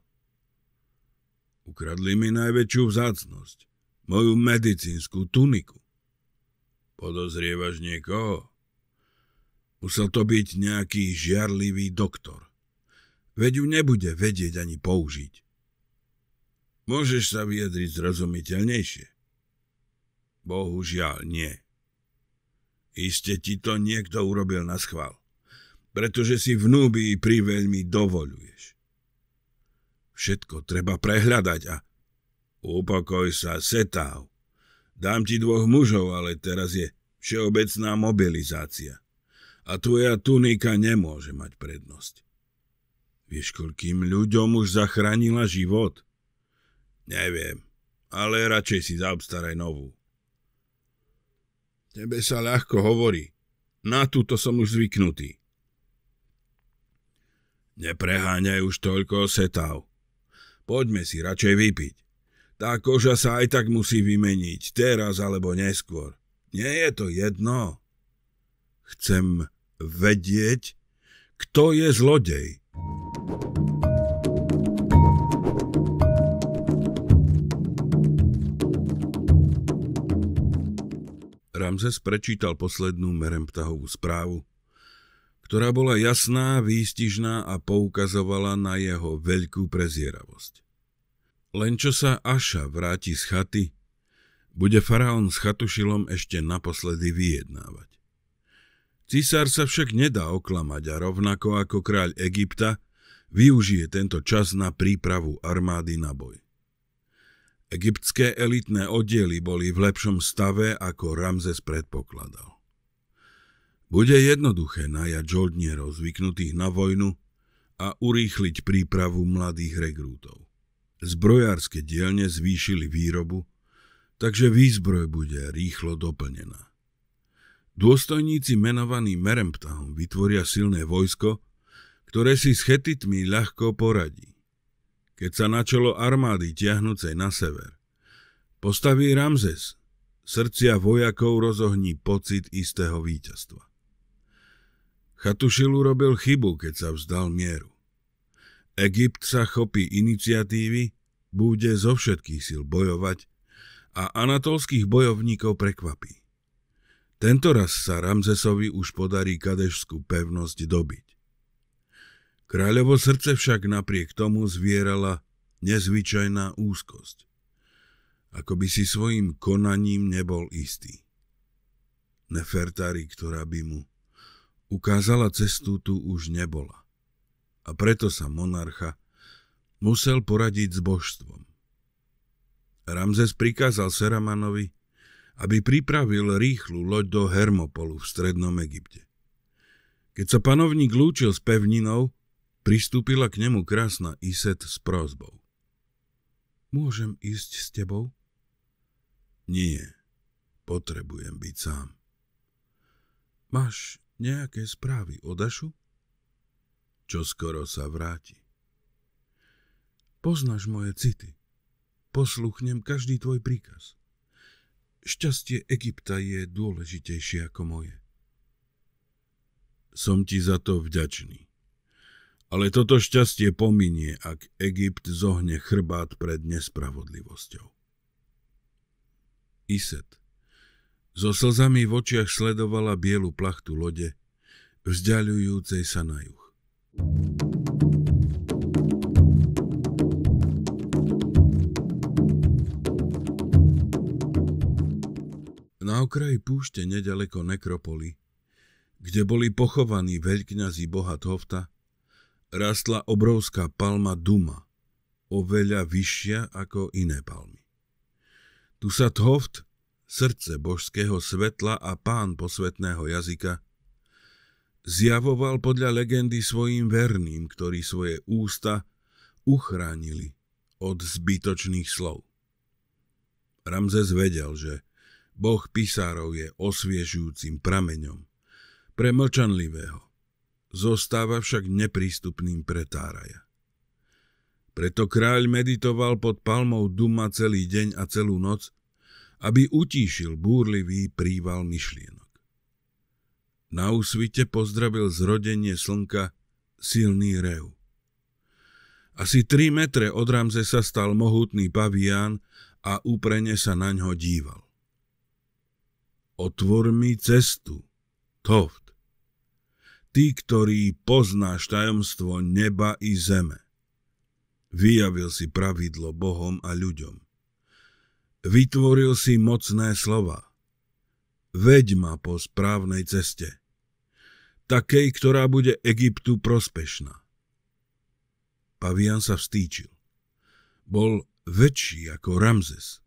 Ukradli mi najväčšiu vzácnosť, moju medicínsku tuniku. Podozrievaš niekoho? Musel to byť nejaký žiarlivý doktor. Veď ju nebude vedieť ani použiť. Môžeš sa vyjadriť zrozumiteľnejšie. Bohužiaľ nie. Iste ti to niekto urobil na schvál, pretože si v Núbii priveľmi dovoluješ. Všetko treba prehľadať a upokoj sa, setáv. Dám ti dvoch mužov, ale teraz je všeobecná mobilizácia a tvoja tunika nemôže mať prednosť. Vieš, koľkým ľuďom už zachránila život? Neviem, ale radšej si zaobstaraj novú. Tebe sa ľahko hovorí. Na túto som už zvyknutý. Nepreháňaj už toľko setav. Poďme si radšej vypiť. Tá koža sa aj tak musí vymeniť, teraz alebo neskôr. Nie je to jedno. Chcem vedieť, kto je zlodej. Ramzes prečítal poslednú meremptahovú správu, ktorá bola jasná, výstižná a poukazovala na jeho veľkú prezieravosť. Len čo sa Aša vráti z chaty, bude faraón s chatušilom ešte naposledy vyjednávať. Cisár sa však nedá oklamať a rovnako ako kráľ Egypta využije tento čas na prípravu armády na boj. Egyptské elitné oddiely boli v lepšom stave, ako Ramzes predpokladal. Bude jednoduché najať žoldnierov zvyknutých na vojnu a urýchliť prípravu mladých regrútov. Zbrojárske dielne zvýšili výrobu, takže výzbroj bude rýchlo doplnená. Dôstojníci menovaní Meremptahom vytvoria silné vojsko, ktoré si s chetitmi ľahko poradí keď sa načelo armády tiahnucej na sever. Postaví Ramzes, srdcia vojakov rozohní pocit istého víťazstva. Chatušil urobil chybu, keď sa vzdal mieru. Egypt sa chopí iniciatívy, bude zo všetkých síl bojovať a anatolských bojovníkov prekvapí. Tentoraz sa Ramzesovi už podarí kadešskú pevnosť dobiť. Kráľovo srdce však napriek tomu zvierala nezvyčajná úzkosť, ako by si svojim konaním nebol istý. Nefertari, ktorá by mu ukázala cestu, tu už nebola. A preto sa monarcha musel poradiť s božstvom. Ramzes prikázal Seramanovi, aby pripravil rýchlu loď do Hermopolu v strednom Egypte. Keď sa panovník lúčil s pevninou, Pristúpila k nemu krásna Iset s prozbou. Môžem ísť s tebou? Nie, potrebujem byť sám. Máš nejaké správy o Dašu? Čo skoro sa vráti. Poznáš moje city. Posluchnem každý tvoj príkaz. Šťastie Egypta je dôležitejšie ako moje. Som ti za to vďačný. Ale toto šťastie pominie, ak Egypt zohne chrbát pred nespravodlivosťou. Iset. So slzami v očiach sledovala bielu plachtu lode, vzdialujúcej sa na juh. Na okraji púšte nedaleko nekropoly, kde boli pochovaní veľkňazi boha Tovta rastla obrovská palma Duma, oveľa vyššia ako iné palmy. Tu sa Thoft, srdce božského svetla a pán posvetného jazyka, zjavoval podľa legendy svojim verným, ktorí svoje ústa uchránili od zbytočných slov. Ramzes vedel, že Boh pisárov je osviežujúcim prameňom pre mlčanlivého, zostáva však neprístupným pre Táraja. Preto kráľ meditoval pod palmou Duma celý deň a celú noc, aby utíšil búrlivý príval myšlienok. Na úsvite pozdravil zrodenie slnka silný rev. Asi tri metre od sa stal mohutný pavián a úprene sa na ňo díval. Otvor mi cestu, Toft, ty, ktorý poznáš tajomstvo neba i zeme. Vyjavil si pravidlo Bohom a ľuďom. Vytvoril si mocné slova. Veď ma po správnej ceste, takej, ktorá bude Egyptu prospešná. Pavian sa vstýčil. Bol väčší ako Ramzes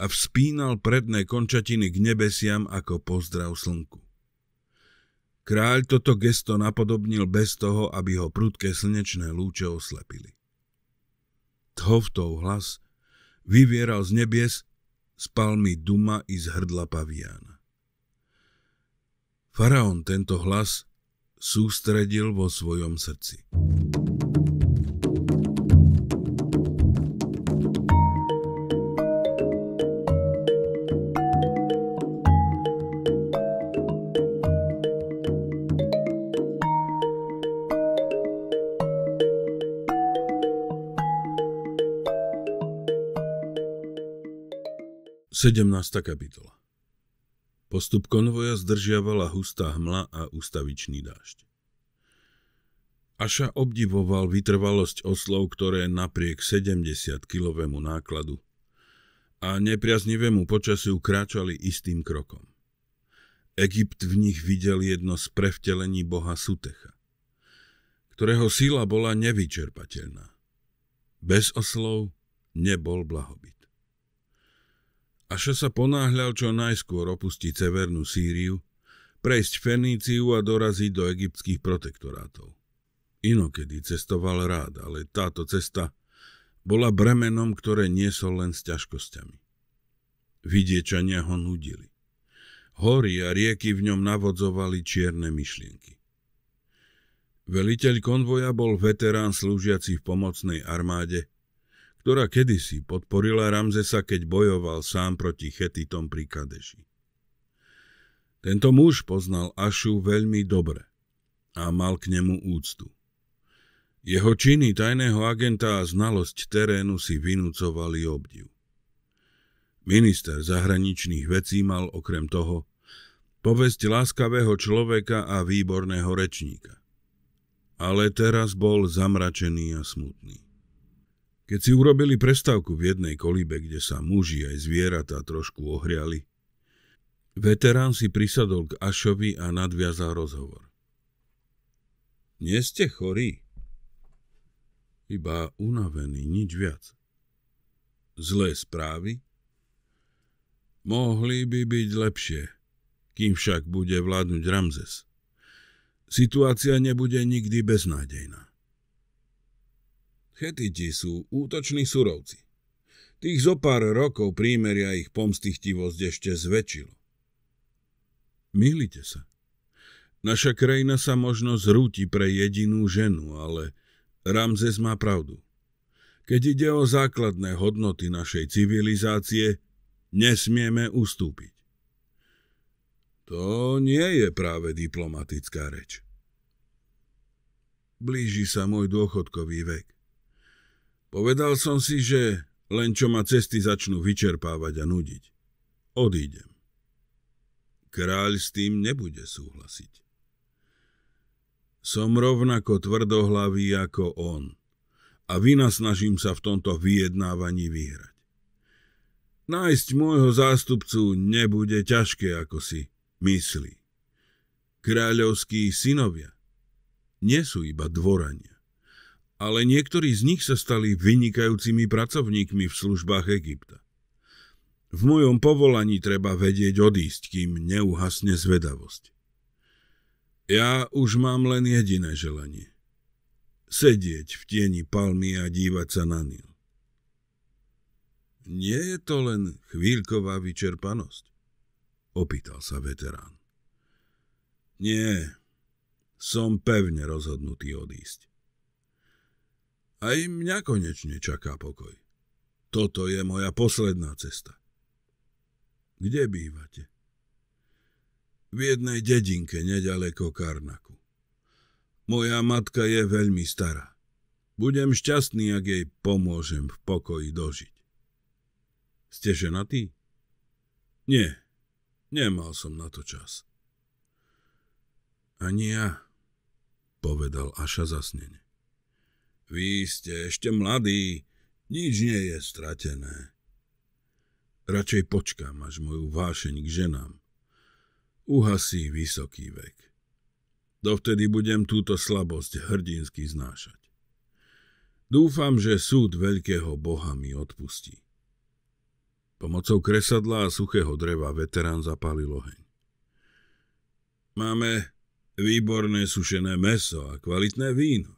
a vspínal predné končatiny k nebesiam ako pozdrav slnku. Kráľ toto gesto napodobnil bez toho, aby ho prudké slnečné lúče oslepili. Thovtov hlas vyvieral z nebies, z palmy duma i z hrdla paviána. Faraón tento hlas sústredil vo svojom srdci. 17. kapitola Postup konvoja zdržiavala hustá hmla a ustavičný dážď. Aša obdivoval vytrvalosť oslov, ktoré napriek 70-kilovému nákladu a nepriaznivému počasiu kráčali istým krokom. Egypt v nich videl jedno z prevtelení boha Sutecha, ktorého sila bola nevyčerpateľná. Bez oslov nebol blahobyt. Aša sa ponáhľal čo najskôr opustiť severnú Sýriu, prejsť Feníciu a doraziť do egyptských protektorátov. Inokedy cestoval rád, ale táto cesta bola bremenom, ktoré niesol len s ťažkosťami. Vidiečania ho nudili. Hory a rieky v ňom navodzovali čierne myšlienky. Veliteľ konvoja bol veterán slúžiaci v pomocnej armáde – ktorá kedysi podporila Ramzesa, keď bojoval sám proti Chetitom pri Kadeši. Tento muž poznal Ašu veľmi dobre a mal k nemu úctu. Jeho činy tajného agenta a znalosť terénu si vynúcovali obdiv. Minister zahraničných vecí mal okrem toho povesť láskavého človeka a výborného rečníka. Ale teraz bol zamračený a smutný. Keď si urobili prestávku v jednej kolibe, kde sa muži aj zvieratá trošku ohriali, veterán si prisadol k Ašovi a nadviazal rozhovor. Nie ste chorí? Iba unavený, nič viac. Zlé správy? Mohli by byť lepšie, kým však bude vládnuť Ramzes. Situácia nebude nikdy beznádejná. Chetiti sú útoční surovci. Tých zo pár rokov prímeria ich pomstichtivosť ešte zväčšilo. Mýlite sa. Naša krajina sa možno zrúti pre jedinú ženu, ale Ramzes má pravdu. Keď ide o základné hodnoty našej civilizácie, nesmieme ustúpiť. To nie je práve diplomatická reč. Blíži sa môj dôchodkový vek. Povedal som si, že len čo ma cesty začnú vyčerpávať a nudiť, odídem. Kráľ s tým nebude súhlasiť. Som rovnako tvrdohlavý ako on a vynasnažím sa v tomto vyjednávaní vyhrať. Nájsť môjho zástupcu nebude ťažké, ako si myslí. Kráľovskí synovia nie sú iba dvorania ale niektorí z nich sa stali vynikajúcimi pracovníkmi v službách Egypta. V mojom povolaní treba vedieť odísť, kým neuhasne zvedavosť. Ja už mám len jediné želanie. Sedieť v tieni palmy a dívať sa na Nil. Nie je to len chvíľková vyčerpanosť? Opýtal sa veterán. Nie, som pevne rozhodnutý odísť. Aj mňa konečne čaká pokoj. Toto je moja posledná cesta. Kde bývate? V jednej dedinke nedaleko Karnaku. Moja matka je veľmi stará. Budem šťastný, ak jej pomôžem v pokoji dožiť. Ste ženatý? Nie, nemal som na to čas. Ani ja, povedal Aša zasnene. Vy ste ešte mladí, nič nie je stratené. Radšej počkám, až moju vášeň k ženám. Uhasí vysoký vek. Dovtedy budem túto slabosť hrdinsky znášať. Dúfam, že súd veľkého boha mi odpustí. Pomocou kresadla a suchého dreva veterán zapálil oheň. Máme výborné sušené meso a kvalitné víno.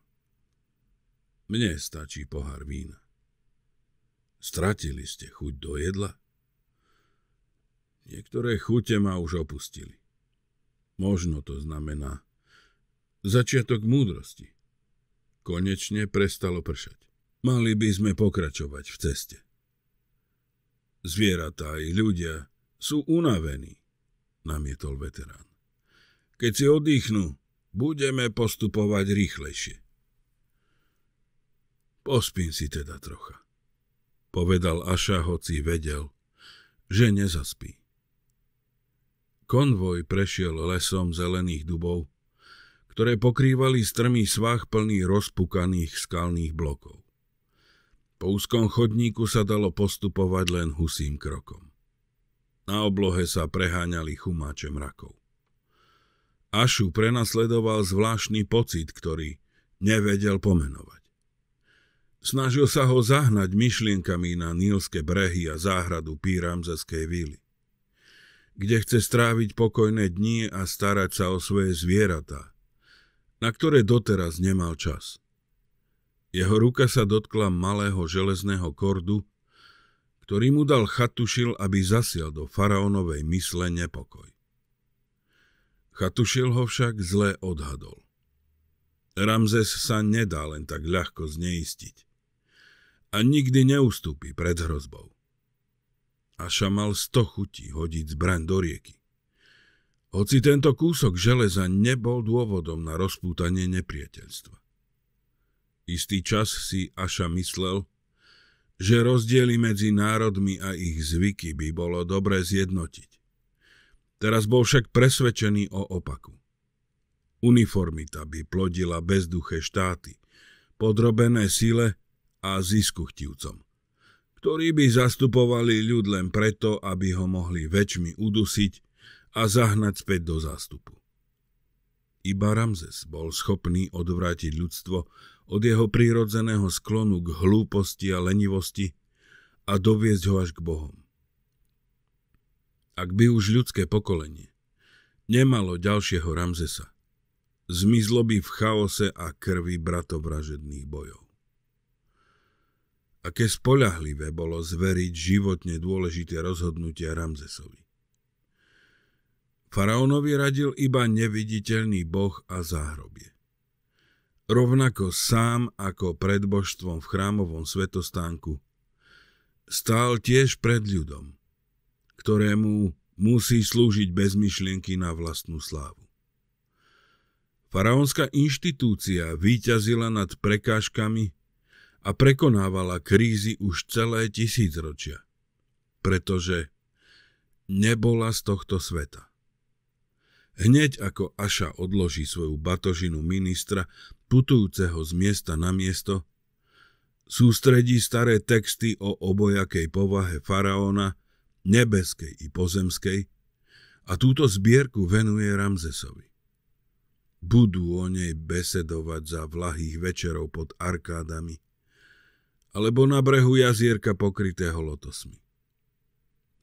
Mne stačí pohár vína. Stratili ste chuť do jedla? Niektoré chute ma už opustili. Možno to znamená začiatok múdrosti. Konečne prestalo pršať. Mali by sme pokračovať v ceste. Zvieratá i ľudia sú unavení, namietol veterán. Keď si oddychnú, budeme postupovať rýchlejšie. Pospím si teda trocha, povedal Aša, hoci vedel, že nezaspí. Konvoj prešiel lesom zelených dubov, ktoré pokrývali strmý svah plný rozpukaných skalných blokov. Po úzkom chodníku sa dalo postupovať len husým krokom. Na oblohe sa preháňali chumáče mrakov. Ašu prenasledoval zvláštny pocit, ktorý nevedel pomenovať. Snažil sa ho zahnať myšlienkami na nílske brehy a záhradu Píramzeskej vily, kde chce stráviť pokojné dni a starať sa o svoje zvieratá, na ktoré doteraz nemal čas. Jeho ruka sa dotkla malého železného kordu, ktorý mu dal Chatušil, aby zasiel do faraónovej mysle nepokoj. Chatušil ho však zle odhadol. Ramzes sa nedá len tak ľahko zneistiť a nikdy neustúpi pred hrozbou. Aša mal sto chutí hodiť zbraň do rieky. Hoci tento kúsok železa nebol dôvodom na rozpútanie nepriateľstva. Istý čas si Aša myslel, že rozdiely medzi národmi a ich zvyky by bolo dobre zjednotiť. Teraz bol však presvedčený o opaku. Uniformita by plodila bezduché štáty, podrobené sile a ziskuchtivcom, ktorí by zastupovali ľud len preto, aby ho mohli väčšmi udusiť a zahnať späť do zástupu. Iba Ramzes bol schopný odvrátiť ľudstvo od jeho prírodzeného sklonu k hlúposti a lenivosti a doviezť ho až k Bohom. Ak by už ľudské pokolenie nemalo ďalšieho Ramzesa, zmizlo by v chaose a krvi bratovražedných bojov aké spoľahlivé bolo zveriť životne dôležité rozhodnutia Ramzesovi. Faraónovi radil iba neviditeľný boh a záhrobie. Rovnako sám ako pred božstvom v chrámovom svetostánku, stál tiež pred ľudom, ktorému musí slúžiť bez myšlienky na vlastnú slávu. Faraónska inštitúcia výťazila nad prekážkami, a prekonávala krízy už celé tisícročia, pretože nebola z tohto sveta. Hneď ako Aša odloží svoju batožinu ministra, putujúceho z miesta na miesto, sústredí staré texty o obojakej povahe faraóna, nebeskej i pozemskej, a túto zbierku venuje Ramzesovi. Budú o nej besedovať za vlahých večerov pod arkádami, alebo na brehu jazierka pokrytého lotosmi.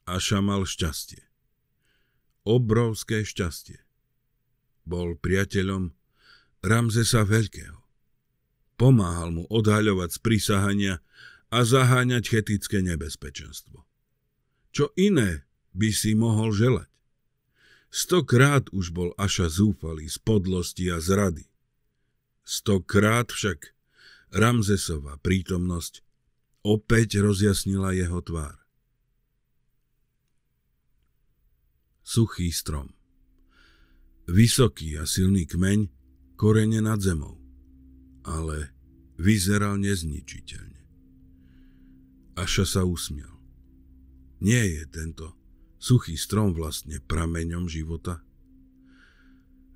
Aša mal šťastie. Obrovské šťastie. Bol priateľom Ramzesa Veľkého. Pomáhal mu odhaľovať sprísahania a zaháňať chetické nebezpečenstvo. Čo iné by si mohol želať? Stokrát už bol Aša zúfalý z podlosti a zrady. Stokrát však Ramzesova prítomnosť opäť rozjasnila jeho tvár. Suchý strom Vysoký a silný kmeň, korene nad zemou, ale vyzeral nezničiteľne. Aša sa usmial. Nie je tento suchý strom vlastne prameňom života?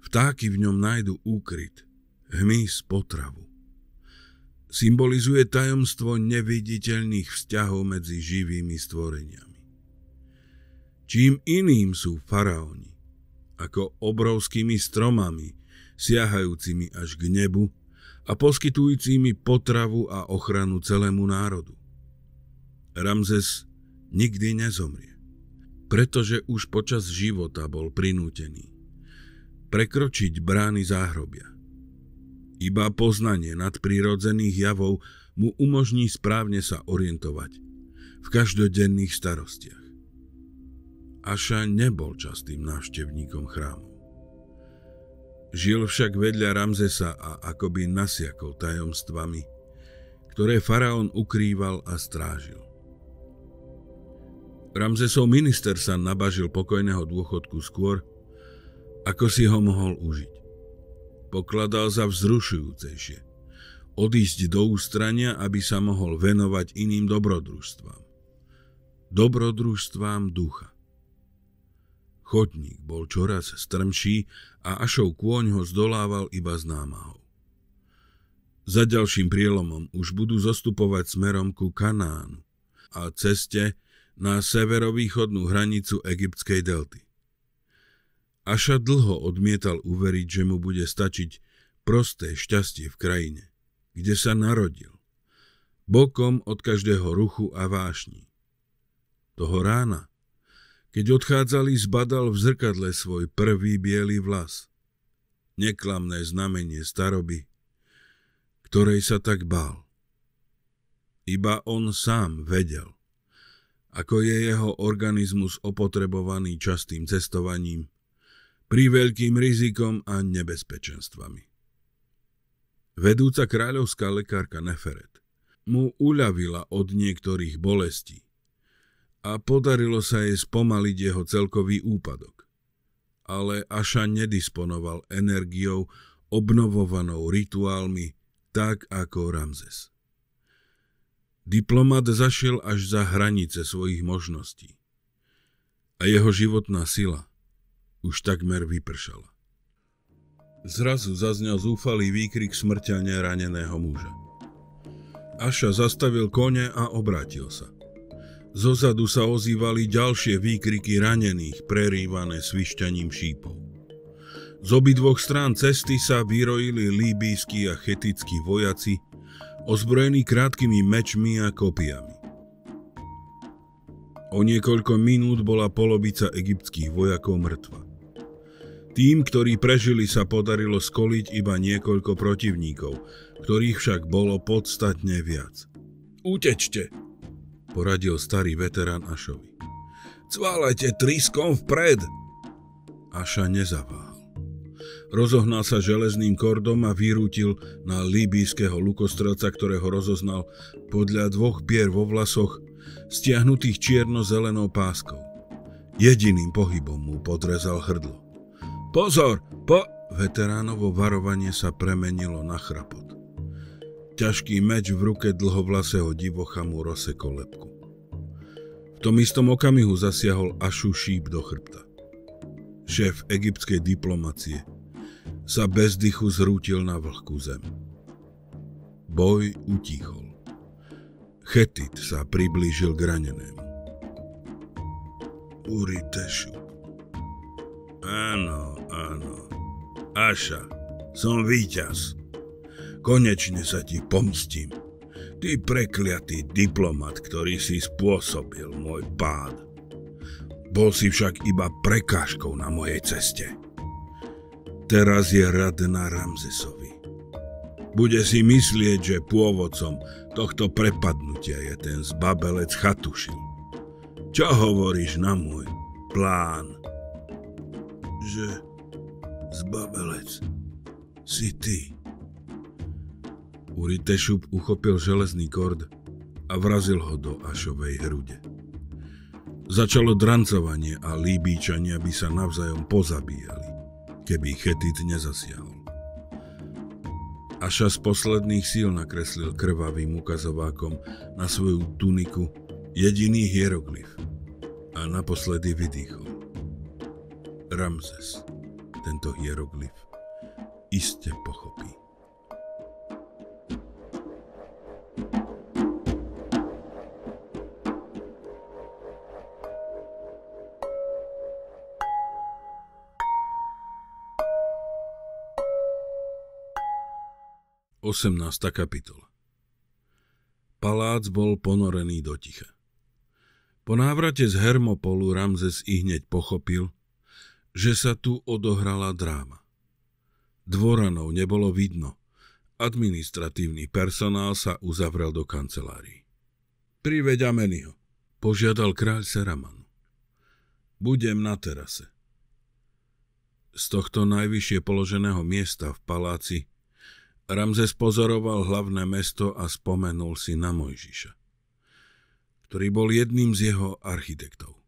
Vtáky v ňom nájdu úkryt, hmyz potravu symbolizuje tajomstvo neviditeľných vzťahov medzi živými stvoreniami. Čím iným sú faraóni, ako obrovskými stromami, siahajúcimi až k nebu a poskytujúcimi potravu a ochranu celému národu. Ramzes nikdy nezomrie, pretože už počas života bol prinútený prekročiť brány záhrobia. Iba poznanie nadprirodzených javov mu umožní správne sa orientovať v každodenných starostiach. Aša nebol častým návštevníkom chrámu. Žil však vedľa Ramzesa a akoby nasiakol tajomstvami, ktoré faraón ukrýval a strážil. Ramzesov minister sa nabažil pokojného dôchodku skôr, ako si ho mohol užiť pokladal za vzrušujúcejšie. Odísť do ústrania, aby sa mohol venovať iným dobrodružstvám. Dobrodružstvám ducha. Chodník bol čoraz strmší a Ašov kôň ho zdolával iba s námahou. Za ďalším prielomom už budú zostupovať smerom ku Kanánu a ceste na severovýchodnú hranicu egyptskej delty. Aša dlho odmietal uveriť, že mu bude stačiť prosté šťastie v krajine, kde sa narodil, bokom od každého ruchu a vášni. Toho rána, keď odchádzali, zbadal v zrkadle svoj prvý biely vlas. Neklamné znamenie staroby, ktorej sa tak bál. Iba on sám vedel, ako je jeho organizmus opotrebovaný častým cestovaním, pri veľkým rizikom a nebezpečenstvami. Vedúca kráľovská lekárka Neferet mu uľavila od niektorých bolestí a podarilo sa jej spomaliť jeho celkový úpadok. Ale Aša nedisponoval energiou obnovovanou rituálmi tak ako Ramzes. Diplomat zašiel až za hranice svojich možností. A jeho životná sila už takmer vypršala. Zrazu zaznel zúfalý výkrik smrteľne raneného muža. Aša zastavil kone a obrátil sa. Zozadu sa ozývali ďalšie výkriky ranených, prerývané svišťaním šípov. Z obidvoch strán cesty sa vyrojili líbyjskí a chetickí vojaci, ozbrojení krátkými mečmi a kopiami. O niekoľko minút bola polovica egyptských vojakov mŕtva. Tým, ktorí prežili, sa podarilo skoliť iba niekoľko protivníkov, ktorých však bolo podstatne viac. Utečte, poradil starý veterán Ašovi. Cválajte triskom vpred! Aša nezaváhal. Rozohnal sa železným kordom a vyrútil na líbijského lukostrelca, ktorého rozoznal podľa dvoch pier vo vlasoch, stiahnutých čierno-zelenou páskou. Jediným pohybom mu podrezal hrdlo. Pozor, po... Veteránovo varovanie sa premenilo na chrapot. Ťažký meč v ruke dlhovlaseho divocha mu rozsekol lepku. V tom istom okamihu zasiahol Ašu šíp do chrbta. Šéf egyptskej diplomacie sa bez dychu zrútil na vlhkú zem. Boj utichol. Chetit sa priblížil k ranenému. Uritešu, Áno, áno. Aša, som víťaz. Konečne sa ti pomstím. Ty prekliatý diplomat, ktorý si spôsobil môj pád. Bol si však iba prekážkou na mojej ceste. Teraz je rad na Ramzesovi. Bude si myslieť, že pôvodcom tohto prepadnutia je ten zbabelec Chatušil. Čo hovoríš na môj plán? že zbabelec si ty. Uritešup uchopil železný kord a vrazil ho do Ašovej hrude. Začalo drancovanie a líbíčania by sa navzájom pozabíjali, keby Chetit nezasiahol. Aša z posledných síl nakreslil krvavým ukazovákom na svoju tuniku jediný hieroglyf a naposledy vydýchol. Ramzes tento hieroglyf iste pochopí. Osemnásta kapitola Palác bol ponorený do ticha. Po návrate z Hermopolu Ramzes i hneď pochopil, že sa tu odohrala dráma. Dvoranov nebolo vidno. Administratívny personál sa uzavrel do kancelárií. Priveď Ameniho, požiadal kráľ Seraman. Budem na terase. Z tohto najvyššie položeného miesta v paláci Ramzes pozoroval hlavné mesto a spomenul si na Mojžiša, ktorý bol jedným z jeho architektov.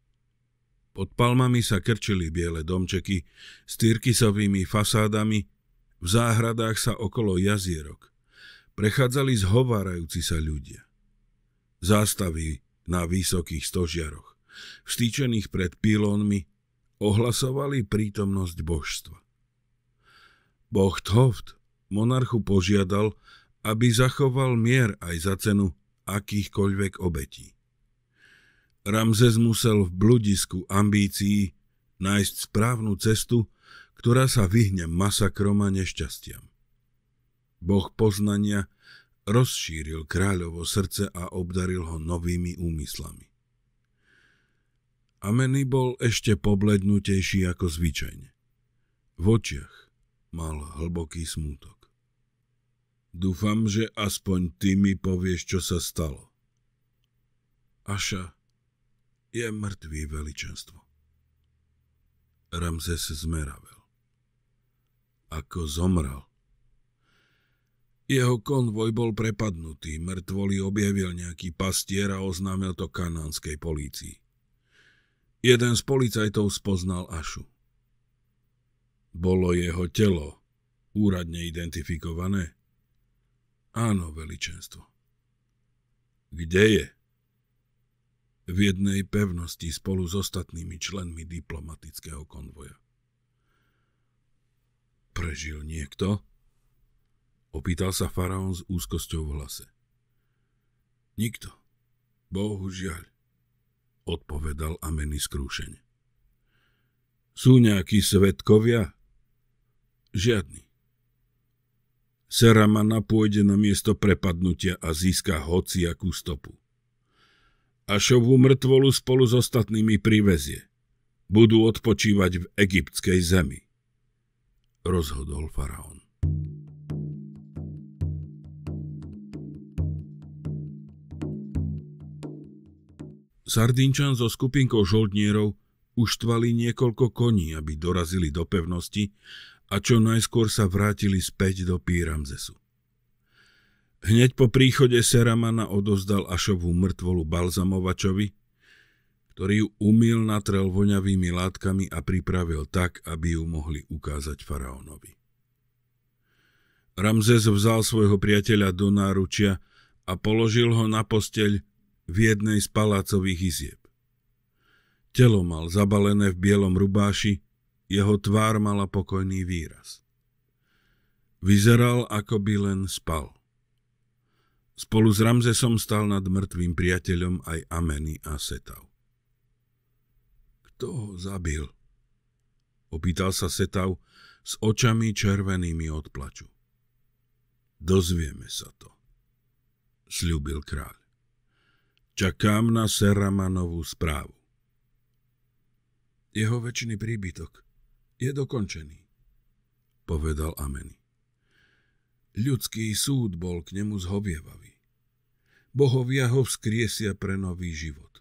Pod palmami sa krčili biele domčeky s tyrkisovými fasádami, v záhradách sa okolo jazierok. Prechádzali zhovárajúci sa ľudia. Zástavy na vysokých stožiaroch, vstýčených pred pilónmi ohlasovali prítomnosť božstva. Boh Thoft monarchu požiadal, aby zachoval mier aj za cenu akýchkoľvek obetí. Ramzes musel v bludisku ambícií nájsť správnu cestu, ktorá sa vyhne masakrom a nešťastiam. Boh poznania rozšíril kráľovo srdce a obdaril ho novými úmyslami. Ameny bol ešte poblednutejší ako zvyčajne. V očiach mal hlboký smútok. Dúfam, že aspoň ty mi povieš, čo sa stalo. Aša je mŕtvý veličenstvo. Ramzes zmeravel. Ako zomrel. Jeho konvoj bol prepadnutý, mŕtvoli objavil nejaký pastier a oznámil to kanánskej polícii. Jeden z policajtov spoznal Ašu. Bolo jeho telo úradne identifikované? Áno, veličenstvo. Kde je? v jednej pevnosti spolu s ostatnými členmi diplomatického konvoja. Prežil niekto? Opýtal sa faraón s úzkosťou v hlase. Nikto. Bohužiaľ, odpovedal Ameny skrúšene. Sú nejakí svetkovia? Žiadny. Seramana pôjde na miesto prepadnutia a získa hociakú stopu a šovu mŕtvolu spolu s ostatnými privezie. Budú odpočívať v egyptskej zemi. Rozhodol faraón. Sardinčan so skupinkou žoldnierov uštvali niekoľko koní, aby dorazili do pevnosti a čo najskôr sa vrátili späť do Píramzesu. Hneď po príchode Seramana odozdal Ašovú mŕtvolu balzamovačovi, ktorý ju umil, natrel voňavými látkami a pripravil tak, aby ju mohli ukázať faraónovi. Ramzes vzal svojho priateľa do náručia a položil ho na posteľ v jednej z palácových izieb. Telo mal zabalené v bielom rubáši, jeho tvár mala pokojný výraz. Vyzeral, ako by len spal – Spolu s Ramzesom stal nad mŕtvým priateľom aj Ameny a Setav. Kto ho zabil? Opýtal sa Setav s očami červenými od plaču. Dozvieme sa to, sľúbil kráľ. Čakám na Seramanovú správu. Jeho väčší príbytok je dokončený, povedal Ameny. Ľudský súd bol k nemu zhovievavý bohovia ho vzkriesia pre nový život.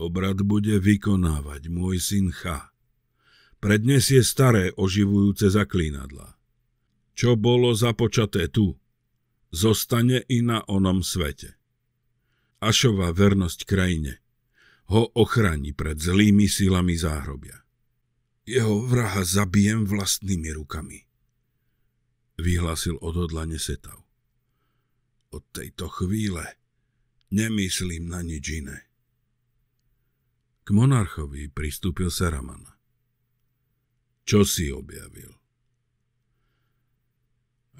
Obrad bude vykonávať môj syn Cha. je staré oživujúce zaklínadla. Čo bolo započaté tu, zostane i na onom svete. Ašová vernosť krajine ho ochráni pred zlými silami záhrobia. Jeho vraha zabijem vlastnými rukami, vyhlásil odhodlane Setau. Od tejto chvíle nemyslím na nič iné. K monarchovi pristúpil Saraman. Čo si objavil?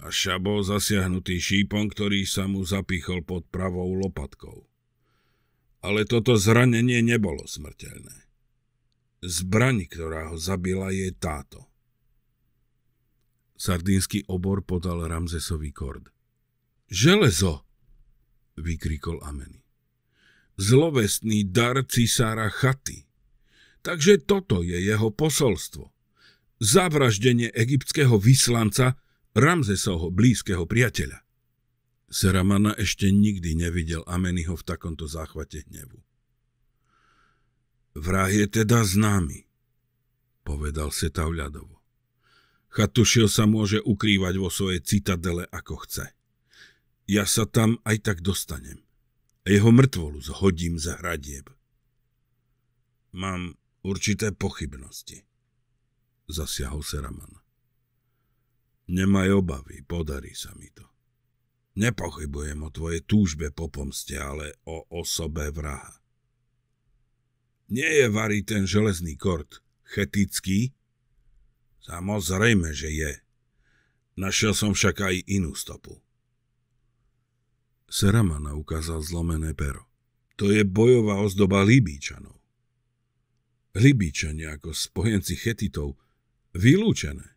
A šabo zasiahnutý šípom, ktorý sa mu zapichol pod pravou lopatkou. Ale toto zranenie nebolo smrteľné. Zbraň, ktorá ho zabila, je táto. Sardínsky obor podal Ramzesový kord. Železo! vykrikol Ameny. Zlovestný dar cisára chaty. Takže toto je jeho posolstvo. Zavraždenie egyptského vyslanca Ramzesovho blízkeho priateľa. Seramana ešte nikdy nevidel Ameniho v takomto záchvate hnevu. Vrah je teda známy, povedal Setavľadovo. ľadovo. Chatušil sa môže ukrývať vo svojej citadele ako chce ja sa tam aj tak dostanem. A jeho mŕtvolu zhodím za hradieb. Mám určité pochybnosti, zasiahol Seraman. Nemaj obavy, podarí sa mi to. Nepochybujem o tvojej túžbe po pomste, ale o osobe vraha. Nie je varý ten železný kort chetický? Samozrejme, že je. Našiel som však aj inú stopu. Seramana ukázal zlomené pero. To je bojová ozdoba Libíčanov. Libíčania ako spojenci chetitov vylúčené.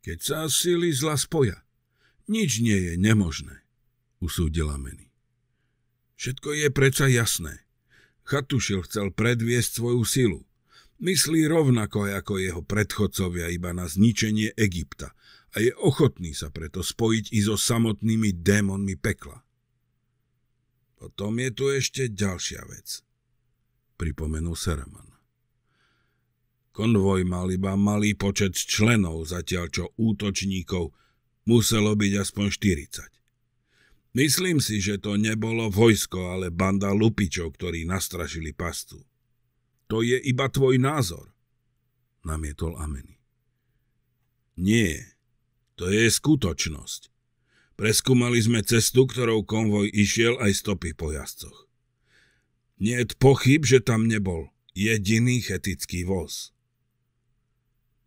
Keď sa sily zla spoja, nič nie je nemožné, usúdila Meni. Všetko je preca jasné. Chatušil chcel predviesť svoju silu. Myslí rovnako ako jeho predchodcovia iba na zničenie Egypta – a je ochotný sa preto spojiť i so samotnými démonmi pekla. Potom je tu ešte ďalšia vec, pripomenul Saraman. Konvoj mal iba malý počet členov, zatiaľ čo útočníkov muselo byť aspoň 40. Myslím si, že to nebolo vojsko, ale banda lupičov, ktorí nastrašili pastu. To je iba tvoj názor, namietol Ameny. Nie, to je skutočnosť. Preskúmali sme cestu, ktorou konvoj išiel aj stopy po jazdcoch. Niet pochyb, že tam nebol jediný chetický voz.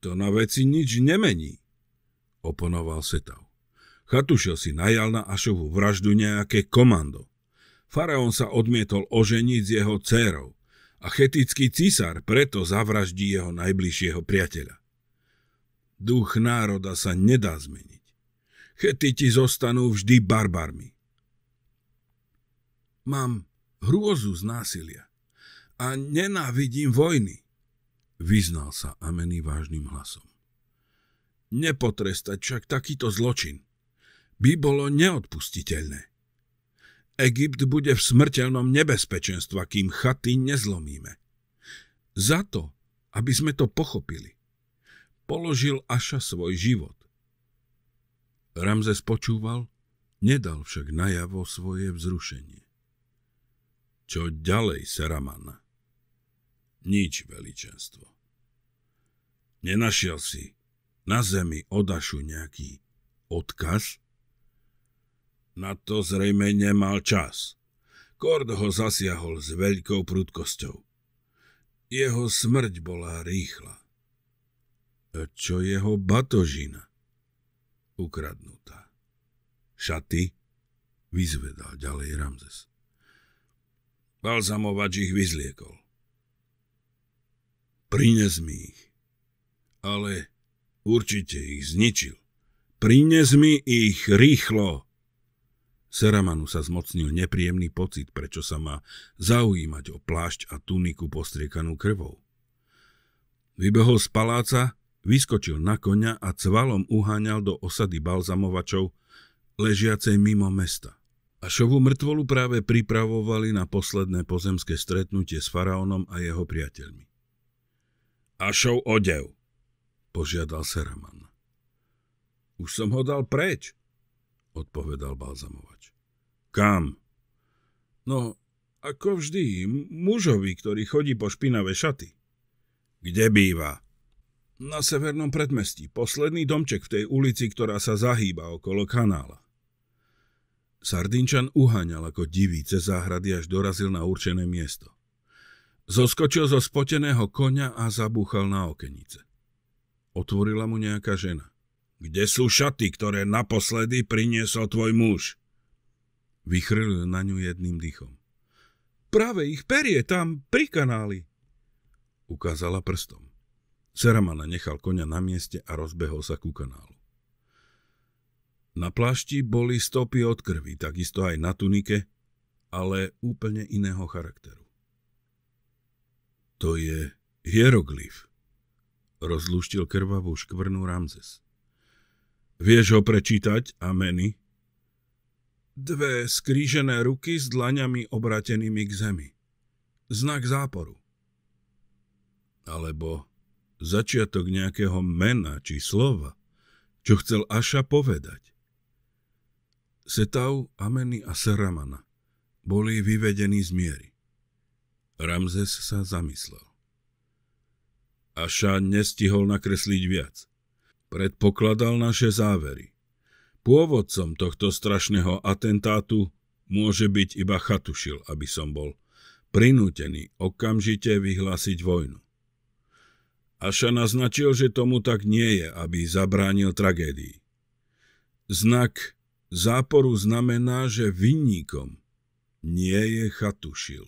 To na veci nič nemení, oponoval Setav. Chatušel si najal na Ašovu vraždu nejaké komando. Faraón sa odmietol oženiť s jeho dcérou a chetický cisár preto zavraždí jeho najbližšieho priateľa. Duch národa sa nedá zmeniť. Chetiti zostanú vždy barbarmi. Mám hrôzu z násilia a nenávidím vojny, vyznal sa Ameny vážnym hlasom. Nepotrestať však takýto zločin by bolo neodpustiteľné. Egypt bude v smrteľnom nebezpečenstva, kým chaty nezlomíme. Za to, aby sme to pochopili, položil Aša svoj život. Ramzes počúval, nedal však najavo svoje vzrušenie. Čo ďalej, Seraman? Nič, veličenstvo. Nenašiel si na zemi odašu nejaký odkaz? Na to zrejme nemal čas. Kord ho zasiahol s veľkou prudkosťou. Jeho smrť bola rýchla. Čo jeho batožina? Ukradnutá. Šaty? Vyzvedal ďalej Ramzes. Balzamovač ich vyzliekol. Prines mi ich. Ale určite ich zničil. Prines mi ich rýchlo! Seramanu sa zmocnil nepríjemný pocit, prečo sa má zaujímať o plášť a tuniku postriekanú krvou. Vybehol z paláca Vyskočil na konia a cvalom uháňal do osady balzamovačov, ležiacej mimo mesta. šovu mŕtvolu práve pripravovali na posledné pozemské stretnutie s faraónom a jeho priateľmi. Ašov odev, požiadal Seraman. Už som ho dal preč, odpovedal balzamovač. Kam? No, ako vždy, mužovi, ktorý chodí po špinavé šaty. Kde býva? Na severnom predmestí, posledný domček v tej ulici, ktorá sa zahýba okolo kanála. Sardinčan uhaňal ako divý cez záhrady, až dorazil na určené miesto. Zoskočil zo spoteného konia a zabúchal na okenice. Otvorila mu nejaká žena. Kde sú šaty, ktoré naposledy priniesol tvoj muž? Vychrlil na ňu jedným dýchom. Práve ich perie tam, pri kanáli. Ukázala prstom. Seramana nechal konia na mieste a rozbehol sa ku kanálu. Na plášti boli stopy od krvi, takisto aj na tunike, ale úplne iného charakteru. To je hieroglyf, rozluštil krvavú škvrnu Ramzes. Vieš ho prečítať a meny? Dve skrížené ruky s dlaňami obratenými k zemi. Znak záporu. Alebo začiatok nejakého mena či slova, čo chcel Aša povedať. Setau, Ameny a Seramana boli vyvedení z miery. Ramzes sa zamyslel. Aša nestihol nakresliť viac. Predpokladal naše závery. Pôvodcom tohto strašného atentátu môže byť iba Chatušil, aby som bol prinútený okamžite vyhlásiť vojnu. Aša naznačil, že tomu tak nie je, aby zabránil tragédii. Znak záporu znamená, že vinníkom nie je chatušil.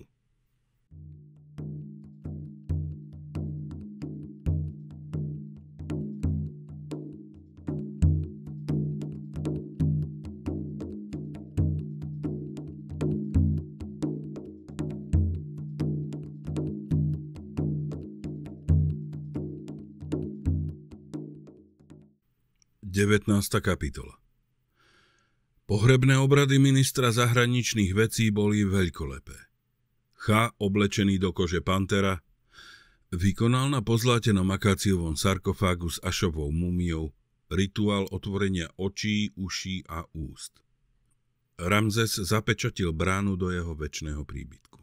19. kapitola Pohrebné obrady ministra zahraničných vecí boli veľkolepé. Cha, oblečený do kože pantera, vykonal na pozlátenom akáciovom sarkofágu s ašovou mumiou rituál otvorenia očí, uší a úst. Ramzes zapečatil bránu do jeho väčšného príbytku.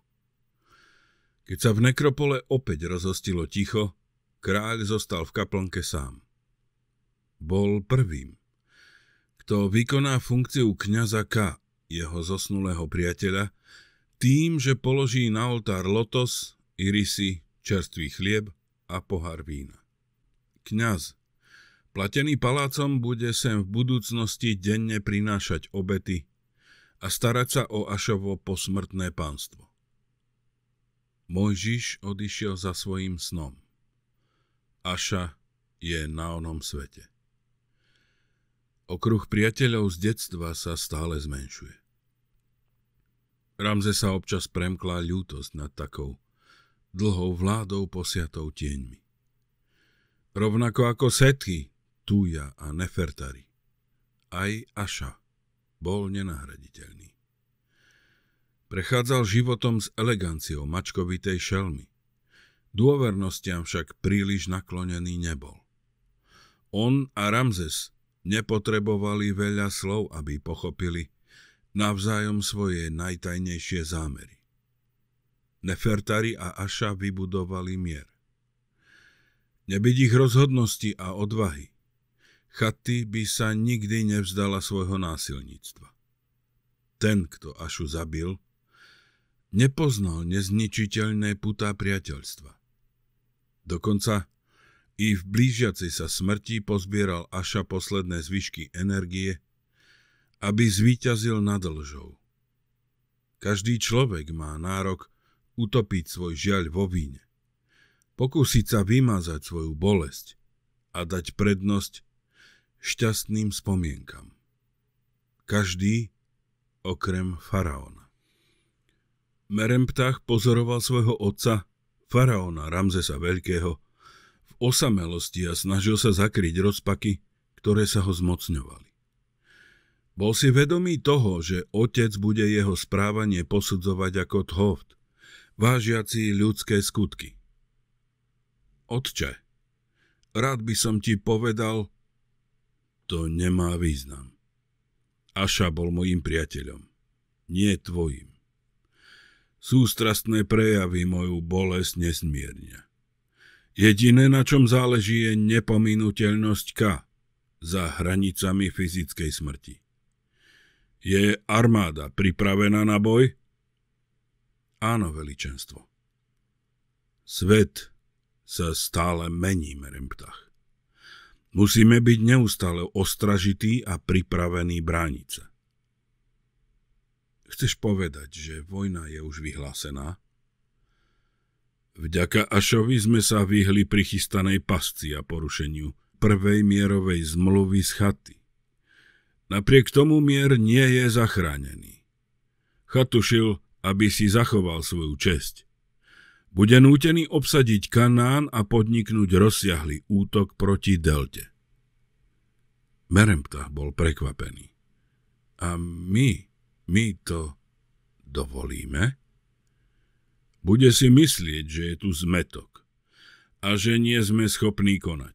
Keď sa v nekropole opäť rozhostilo ticho, kráľ zostal v kaplnke sám – bol prvým, kto vykoná funkciu kňaza K, jeho zosnulého priateľa, tým, že položí na oltár lotos, irisy, čerstvý chlieb a pohár vína. Kňaz, platený palácom, bude sem v budúcnosti denne prinášať obety a starať sa o Ašovo posmrtné pánstvo. Mojžiš odišiel za svojim snom. Aša je na onom svete. Okruh priateľov z detstva sa stále zmenšuje. Ramze sa občas premklá ľútosť nad takou dlhou vládou posiatou tieňmi. Rovnako ako Setky, Tuja a Nefertari. Aj Aša bol nenahraditeľný. Prechádzal životom s eleganciou mačkovitej šelmy. Dôvernostiam však príliš naklonený nebol. On a Ramzes Nepotrebovali veľa slov, aby pochopili navzájom svoje najtajnejšie zámery. Nefertari a Aša vybudovali mier. Nebyť ich rozhodnosti a odvahy, Chaty by sa nikdy nevzdala svojho násilníctva. Ten, kto Ašu zabil, nepoznal nezničiteľné putá priateľstva. Dokonca i v blížiacej sa smrti pozbieral Aša posledné zvyšky energie, aby zvíťazil nad lžou. Každý človek má nárok utopiť svoj žiaľ vo víne, pokúsiť sa vymazať svoju bolesť a dať prednosť šťastným spomienkam. Každý okrem faraóna. Meremptach pozoroval svojho otca, faraóna Ramzesa Veľkého, osamelosti a snažil sa zakryť rozpaky, ktoré sa ho zmocňovali. Bol si vedomý toho, že otec bude jeho správanie posudzovať ako thovt, vážiaci ľudské skutky. Otče, rád by som ti povedal, to nemá význam. Aša bol mojim priateľom, nie tvojim. Sústrastné prejavy moju bolesť nesmiernia. Jediné, na čom záleží, je nepominuteľnosť K za hranicami fyzickej smrti. Je armáda pripravená na boj? Áno, veličenstvo. Svet sa stále mení, Meremptach. Musíme byť neustále ostražití a pripravení brániť sa. Chceš povedať, že vojna je už vyhlásená? Vďaka Ašovi sme sa vyhli prichystanej pasci a porušeniu prvej mierovej zmluvy z chaty. Napriek tomu mier nie je zachránený. Chatušil, aby si zachoval svoju česť. Bude nútený obsadiť Kanán a podniknúť rozsiahly útok proti Delte. Meremtah bol prekvapený. A my, my to dovolíme? Bude si myslieť, že je tu zmetok a že nie sme schopní konať.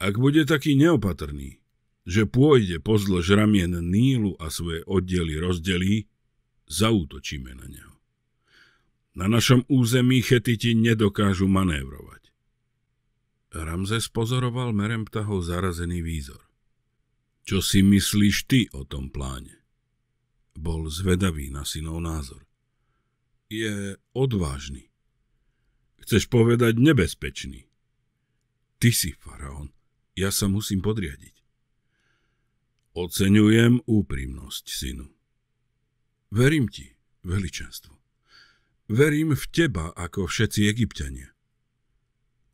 Ak bude taký neopatrný, že pôjde pozdĺž ramien Nílu a svoje oddely rozdelí, zautočíme na neho. Na našom území chetiti nedokážu manévrovať. Ramzes pozoroval ptahov zarazený výzor. Čo si myslíš ty o tom pláne? Bol zvedavý na synov názor je odvážny. Chceš povedať nebezpečný. Ty si faraón, ja sa musím podriadiť. Oceňujem úprimnosť, synu. Verím ti, veličenstvo. Verím v teba ako všetci egyptiania.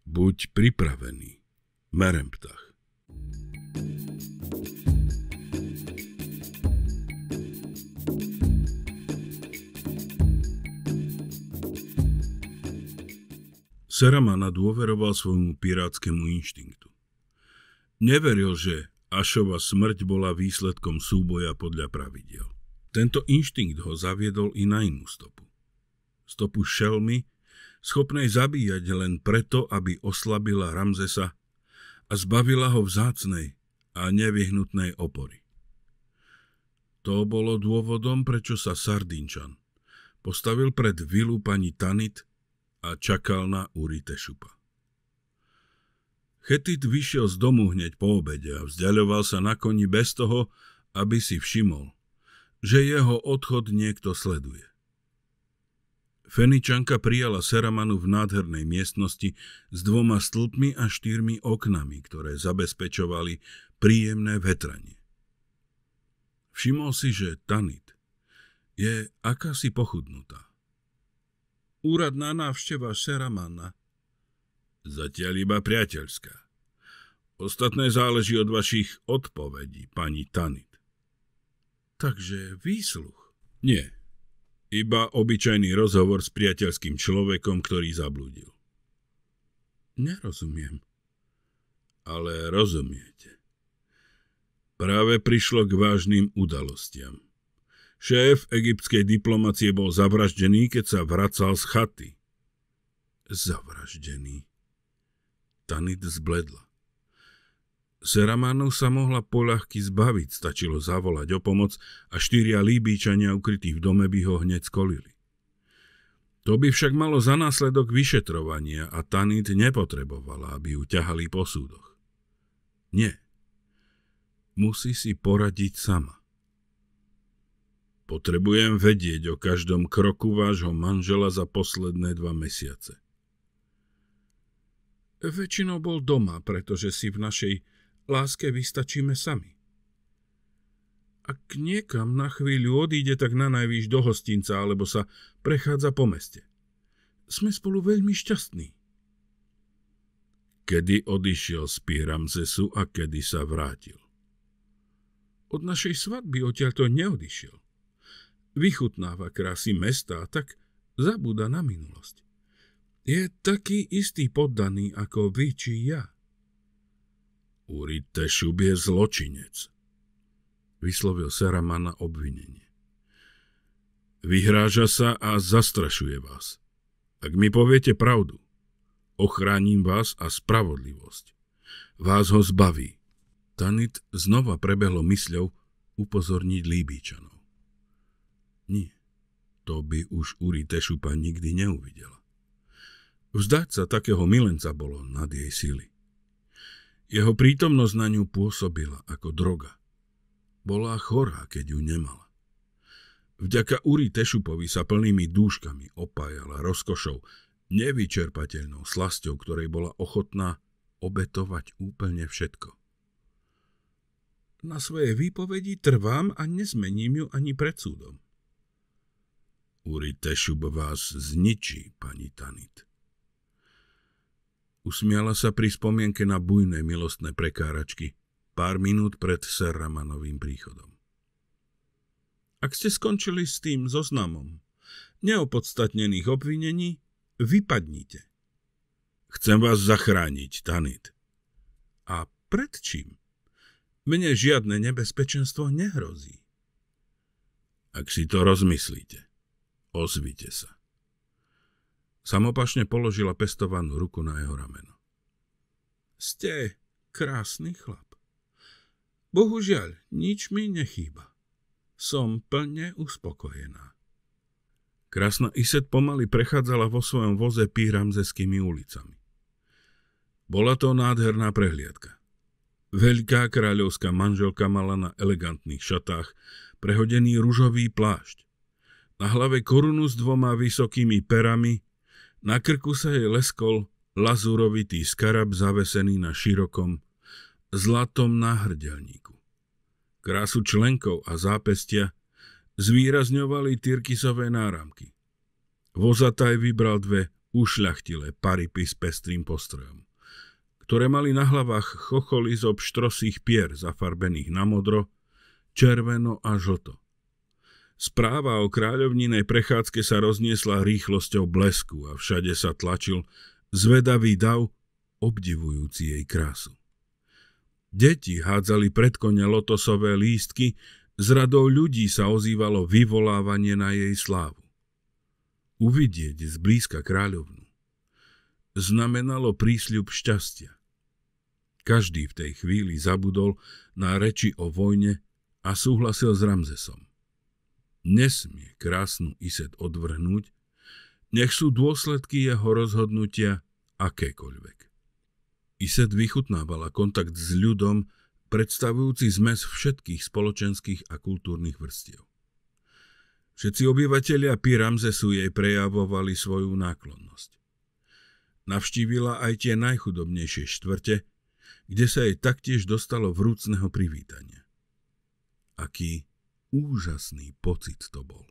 Buď pripravený, merem ptach. Saramana dôveroval svojmu pirátskému inštinktu. Neveril, že Ašova smrť bola výsledkom súboja podľa pravidel. Tento inštinkt ho zaviedol i na inú stopu. Stopu šelmy, schopnej zabíjať len preto, aby oslabila Ramzesa a zbavila ho vzácnej a nevyhnutnej opory. To bolo dôvodom, prečo sa Sardinčan postavil pred vilu pani Tanit a čakal na Urite Šupa. Chetit vyšiel z domu hneď po obede a vzdialoval sa na koni bez toho, aby si všimol, že jeho odchod niekto sleduje. Feničanka prijala Seramanu v nádhernej miestnosti s dvoma stĺpmi a štyrmi oknami, ktoré zabezpečovali príjemné vetranie. Všimol si, že Tanit je akási pochudnutá úradná návšteva Šeramana. Zatiaľ iba priateľská. Ostatné záleží od vašich odpovedí, pani Tanit. Takže výsluch? Nie. Iba obyčajný rozhovor s priateľským človekom, ktorý zabludil. Nerozumiem. Ale rozumiete. Práve prišlo k vážnym udalostiam. Šéf egyptskej diplomacie bol zavraždený, keď sa vracal z chaty. Zavraždený. Tanit zbledla. Seramánov sa mohla poľahky zbaviť, stačilo zavolať o pomoc a štyria líbíčania ukrytí v dome by ho hneď skolili. To by však malo za následok vyšetrovania a Tanit nepotrebovala, aby ju ťahali po súdoch. Nie. Musí si poradiť sama. Potrebujem vedieť o každom kroku vášho manžela za posledné dva mesiace. Väčšinou bol doma, pretože si v našej láske vystačíme sami. Ak niekam na chvíľu odíde, tak na najvýš do hostinca alebo sa prechádza po meste. Sme spolu veľmi šťastní. Kedy odišiel z Piramzesu a kedy sa vrátil? Od našej svadby odtiaľto neodišiel vychutnáva krásy mesta, tak zabúda na minulosť. Je taký istý poddaný ako vy či ja. Urite Tešub je zločinec, vyslovil Saraman na obvinenie. Vyhráža sa a zastrašuje vás. Ak mi poviete pravdu, ochránim vás a spravodlivosť. Vás ho zbaví. Tanit znova prebehlo mysľou upozorniť Líbičan. To by už Uri Tešupa nikdy neuvidela. Vzdať sa takého milenca bolo nad jej sily. Jeho prítomnosť na ňu pôsobila ako droga. Bola chorá, keď ju nemala. Vďaka Uri Tešupovi sa plnými dúškami opájala rozkošou, nevyčerpateľnou slasťou, ktorej bola ochotná obetovať úplne všetko. Na svojej výpovedi trvám a nezmením ju ani pred súdom. Uri Tešub vás zničí, pani Tanit. Usmiala sa pri spomienke na bujné milostné prekáračky pár minút pred Ser Ramanovým príchodom. Ak ste skončili s tým zoznamom neopodstatnených obvinení, vypadnite. Chcem vás zachrániť, Tanit. A pred čím? Mne žiadne nebezpečenstvo nehrozí. Ak si to rozmyslíte. Ozvite sa. Samopašne položila pestovanú ruku na jeho rameno. Ste krásny chlap. Bohužiaľ, nič mi nechýba. Som plne uspokojená. Krásna Iset pomaly prechádzala vo svojom voze píramzeskými ulicami. Bola to nádherná prehliadka. Veľká kráľovská manželka mala na elegantných šatách prehodený ružový plášť na hlave korunu s dvoma vysokými perami, na krku sa jej leskol lazurovitý skarab zavesený na širokom, zlatom náhrdelníku. Krásu členkov a zápestia zvýrazňovali tyrkisové náramky. Vozataj vybral dve ušľachtilé paripy s pestrým postrojom, ktoré mali na hlavách chocholy z obštrosých pier zafarbených na modro, červeno a žlto. Správa o kráľovninej prechádzke sa rozniesla rýchlosťou blesku a všade sa tlačil zvedavý dav, obdivujúci jej krásu. Deti hádzali pred kone lotosové lístky, z radou ľudí sa ozývalo vyvolávanie na jej slávu. Uvidieť zblízka kráľovnu znamenalo prísľub šťastia. Každý v tej chvíli zabudol na reči o vojne a súhlasil s Ramzesom nesmie krásnu Iset odvrhnúť, nech sú dôsledky jeho rozhodnutia akékoľvek. Iset vychutnávala kontakt s ľudom, predstavujúci zmes všetkých spoločenských a kultúrnych vrstiev. Všetci obyvateľia Pyramzesu jej prejavovali svoju náklonnosť. Navštívila aj tie najchudobnejšie štvrte, kde sa jej taktiež dostalo vrúcneho privítania. Aký Úžasný pocit to bol.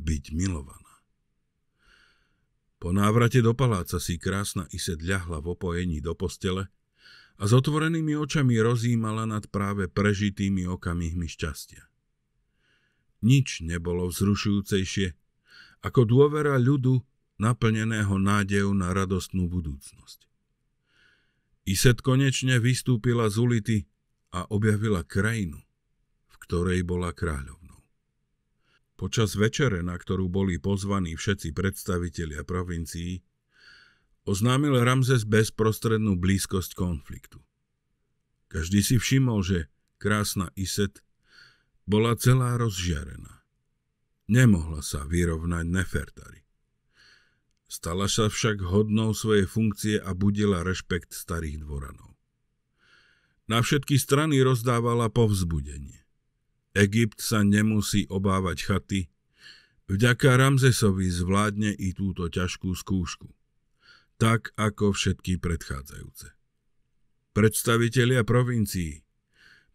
Byť milovaná. Po návrate do paláca si krásna Iset ľahla v opojení do postele a s otvorenými očami rozímala nad práve prežitými okamihmi šťastia. Nič nebolo vzrušujúcejšie ako dôvera ľudu naplneného nádejou na radostnú budúcnosť. Iset konečne vystúpila z ulity a objavila krajinu, ktorej bola kráľovnou. Počas večere, na ktorú boli pozvaní všetci predstavitelia provincií, oznámil Ramzes bezprostrednú blízkosť konfliktu. Každý si všimol, že krásna Iset bola celá rozžiarená. Nemohla sa vyrovnať Nefertari. Stala sa však hodnou svojej funkcie a budila rešpekt starých dvoranov. Na všetky strany rozdávala povzbudenie. Egypt sa nemusí obávať chaty. Vďaka Ramzesovi zvládne i túto ťažkú skúšku. Tak ako všetky predchádzajúce. Predstavitelia provincií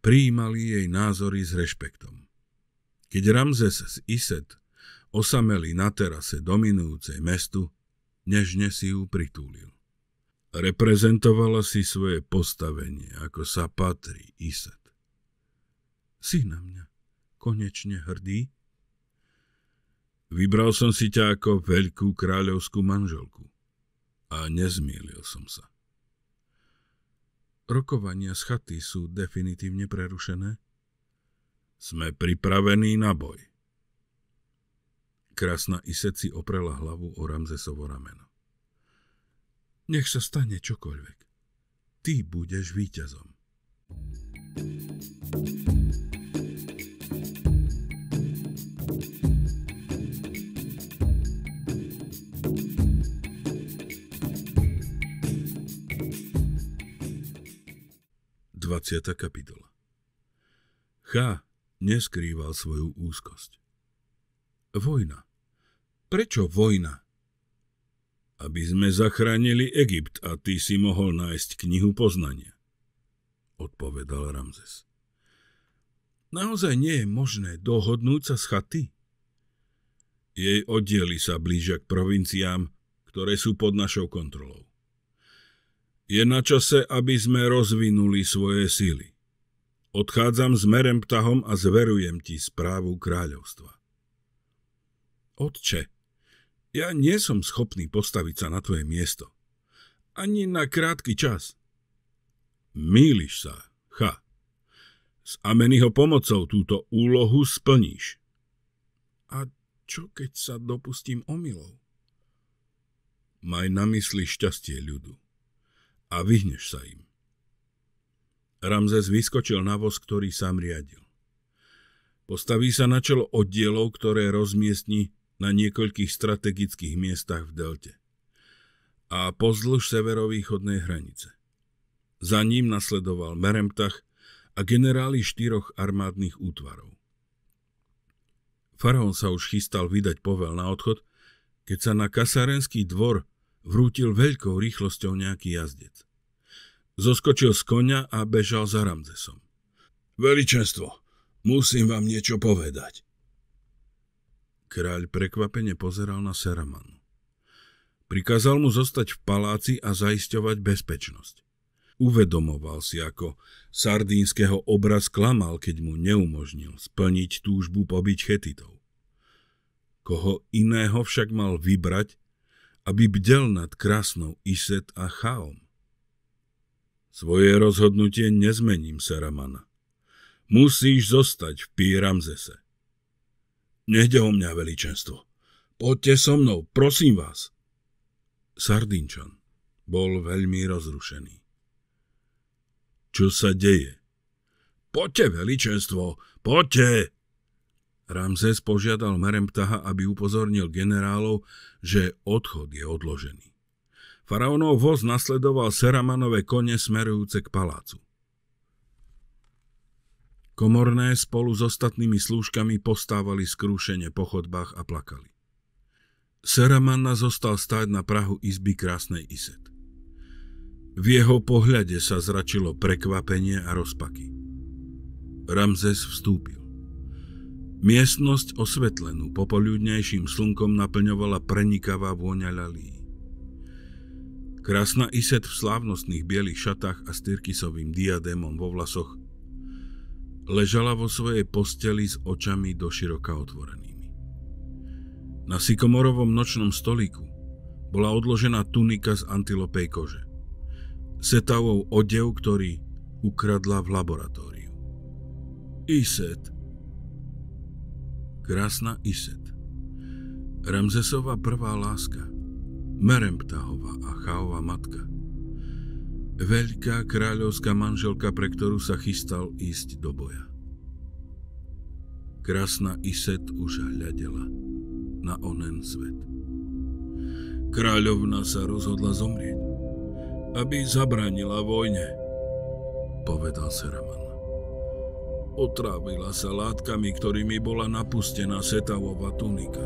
prijímali jej názory s rešpektom. Keď Ramzes z Iset osameli na terase dominujúcej mestu, nežne si ju pritúlil. Reprezentovala si svoje postavenie, ako sa patrí Iset. Si na mňa konečne hrdý? Vybral som si ťa ako veľkú kráľovskú manželku. A nezmielil som sa. Rokovania z chaty sú definitívne prerušené. Sme pripravení na boj. Krásna Iseci oprela hlavu o Ramzesovo rameno. Nech sa stane čokoľvek. Ty budeš víťazom. thank you 20. kapitola Chá neskrýval svoju úzkosť. Vojna. Prečo vojna? Aby sme zachránili Egypt a ty si mohol nájsť knihu poznania, odpovedal Ramzes. Naozaj nie je možné dohodnúť sa s chaty? Jej oddiely sa blížia k provinciám, ktoré sú pod našou kontrolou. Je na čase, aby sme rozvinuli svoje síly. Odchádzam s merem ptahom a zverujem ti správu kráľovstva. Otče, ja nie som schopný postaviť sa na tvoje miesto. Ani na krátky čas. Míliš sa. S Ameniho pomocou túto úlohu splníš. A čo keď sa dopustím omylov? Maj na mysli šťastie ľudu a vyhneš sa im. Ramzes vyskočil na voz, ktorý sám riadil. Postaví sa na čelo oddielov, ktoré rozmiestni na niekoľkých strategických miestach v delte a pozdĺž severovýchodnej hranice. Za ním nasledoval Meremtach a generáli štyroch armádnych útvarov. Faraón sa už chystal vydať povel na odchod, keď sa na kasárenský dvor vrútil veľkou rýchlosťou nejaký jazdec. Zoskočil z konia a bežal za Ramzesom. Veličenstvo, musím vám niečo povedať. Kráľ prekvapene pozeral na Seramanu. Prikázal mu zostať v paláci a zaisťovať bezpečnosť. Uvedomoval si, ako sardínskeho obraz klamal, keď mu neumožnil splniť túžbu pobiť chetitov. Koho iného však mal vybrať, aby bdel nad krásnou Iset a Chaom. Svoje rozhodnutie nezmením, Saramana. Musíš zostať v Píramzese. Nehde o mňa, veličenstvo. Poďte so mnou, prosím vás. Sardinčan bol veľmi rozrušený. Čo sa deje? Poďte, veličenstvo, poďte! Ramzes požiadal Meremptaha, aby upozornil generálov, že odchod je odložený. Faraónov voz nasledoval Seramanové kone smerujúce k palácu. Komorné spolu s ostatnými slúžkami postávali skrúšene po chodbách a plakali. Seramana zostal stáť na prahu izby krásnej Iset. V jeho pohľade sa zračilo prekvapenie a rozpaky. Ramzes vstúpil. Miestnosť osvetlenú popoľudnejším slnkom naplňovala prenikavá vôňa lalí. Krásna Iset v slávnostných bielých šatách a s tyrkisovým diadémom vo vlasoch ležala vo svojej posteli s očami do široka otvorenými. Na sykomorovom nočnom stolíku bola odložená tunika z antilopej kože. Setavou odev, ktorý ukradla v laboratóriu. Iset. Krásna Iset. Ramzesová prvá láska. Meremptahová a Chaová matka. Veľká kráľovská manželka, pre ktorú sa chystal ísť do boja. Krásna Iset už hľadela na onen svet. Kráľovna sa rozhodla zomrieť aby zabranila vojne, povedal Seraman. Otrávila sa látkami, ktorými bola napustená Setavová tunika.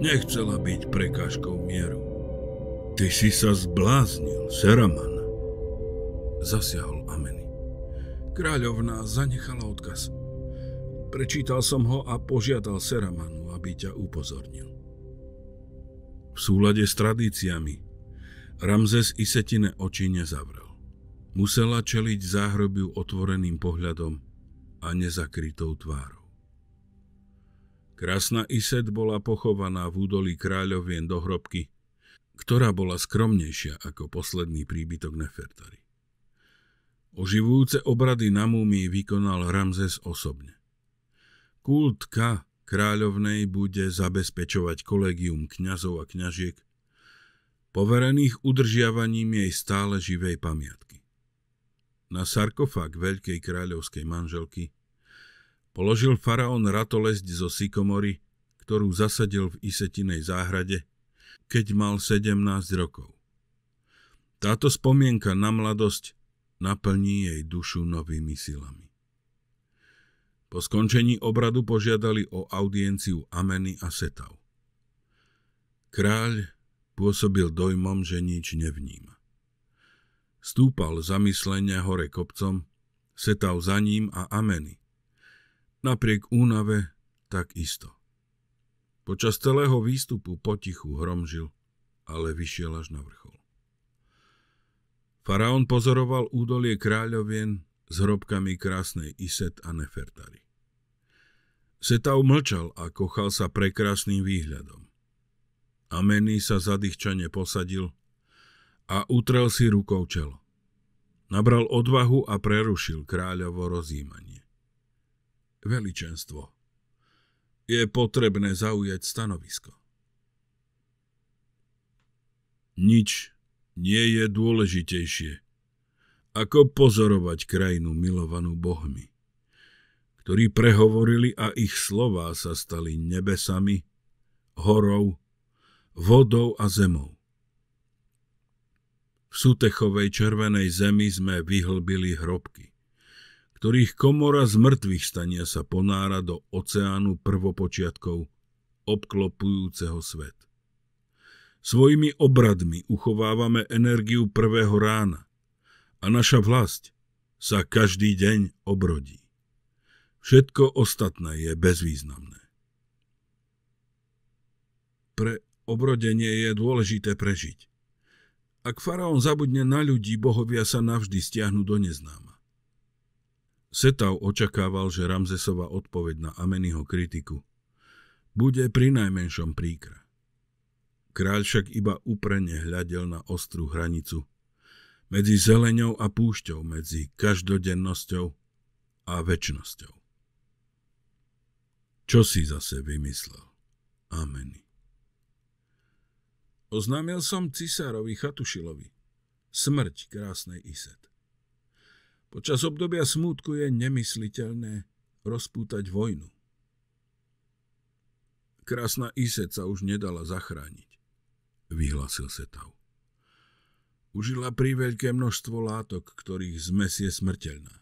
Nechcela byť prekážkou mieru. Ty si sa zbláznil, Seraman. Zasiahol Ameny. Kráľovná zanechala odkaz. Prečítal som ho a požiadal Seramanu, aby ťa upozornil. V súlade s tradíciami Ramzes Isetine oči nezavrel. Musela čeliť záhrobiu otvoreným pohľadom a nezakrytou tvárou. Krásna Iset bola pochovaná v údolí kráľovien hrobky, ktorá bola skromnejšia ako posledný príbytok Nefertari. Oživujúce obrady na múmii vykonal Ramzes osobne. Kult kráľovnej bude zabezpečovať kolegium kňazov a kňažiek, poverených udržiavaním jej stále živej pamiatky. Na sarkofág veľkej kráľovskej manželky položil faraón ratolesť zo sykomory, ktorú zasadil v Isetinej záhrade, keď mal 17 rokov. Táto spomienka na mladosť naplní jej dušu novými silami. Po skončení obradu požiadali o audienciu Ameny a Setau. Kráľ Pôsobil dojmom, že nič nevníma. Stúpal zamyslenia hore kopcom, setal za ním a ameny. Napriek únave tak isto. Počas celého výstupu potichu hromžil, ale vyšiel až na vrchol. Faraón pozoroval údolie kráľovien s hrobkami krásnej Iset a Nefertari. Setau mlčal a kochal sa prekrásnym výhľadom. Amený sa zadýchčane posadil a utrel si rukou čelo. Nabral odvahu a prerušil kráľovo rozjímanie. Veličenstvo. Je potrebné zaujať stanovisko. Nič nie je dôležitejšie, ako pozorovať krajinu milovanú Bohmi, ktorí prehovorili a ich slová sa stali nebesami, horou, vodou a zemou. V Sutechovej červenej zemi sme vyhlbili hrobky, ktorých komora z mŕtvych stania sa ponára do oceánu prvopočiatkov obklopujúceho svet. Svojimi obradmi uchovávame energiu prvého rána a naša vlast sa každý deň obrodí. Všetko ostatné je bezvýznamné. Pre Obrodenie je dôležité prežiť. Ak faraón zabudne na ľudí, bohovia sa navždy stiahnu do neznáma. Setau očakával, že Ramzesova odpoveď na Ameniho kritiku bude pri najmenšom príkra. Kráľ však iba uprene hľadel na ostrú hranicu medzi zeleňou a púšťou, medzi každodennosťou a väčnosťou. Čo si zase vymyslel? Ameny. Oznámil som cisárovi Chatušilovi smrť krásnej Iset. Počas obdobia smútku je nemysliteľné rozpútať vojnu. Krásna Iset sa už nedala zachrániť, vyhlásil Setau. Užila priveľké množstvo látok, ktorých zmes je smrteľná.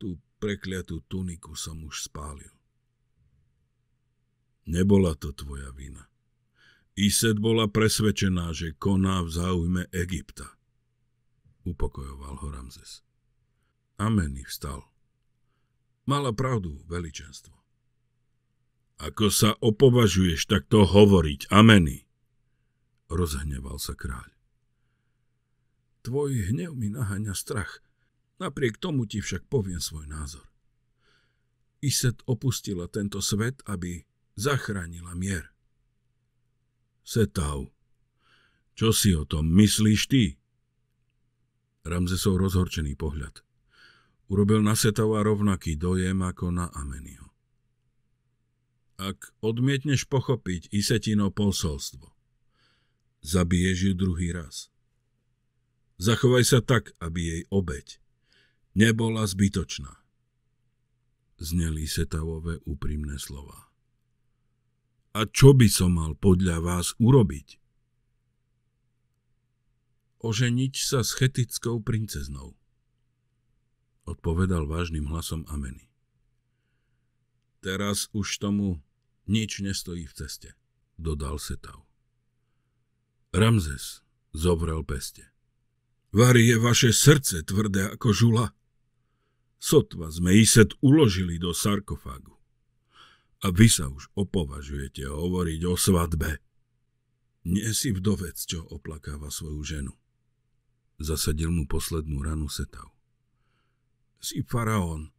Tú prekliatú tuniku som už spálil. Nebola to tvoja vina, Iset bola presvedčená, že koná v záujme Egypta. Upokojoval ho Ramzes. Ameny vstal. Mala pravdu, veličenstvo. Ako sa opovažuješ takto hovoriť, Ameny? Rozhneval sa kráľ. Tvoj hnev mi naháňa strach. Napriek tomu ti však poviem svoj názor. Iset opustila tento svet, aby zachránila mier. Setau. čo si o tom myslíš ty? Ramzesov rozhorčený pohľad. Urobil na Setava rovnaký dojem ako na Amenio. Ak odmietneš pochopiť Isetino posolstvo, zabiješ ju druhý raz. Zachovaj sa tak, aby jej obeď nebola zbytočná. Zneli Setavové úprimné slova. A čo by som mal podľa vás urobiť? Oženiť sa s chetickou princeznou, odpovedal vážnym hlasom Ameny. Teraz už tomu nič nestojí v ceste, dodal Setau. Ramzes zovrel peste. Vary je vaše srdce tvrdé ako žula. Sotva sme Iset uložili do sarkofágu. A vy sa už opovažujete hovoriť o svadbe. Nie si vdovec, čo oplakáva svoju ženu. Zasadil mu poslednú ranu Setav. Si faraón.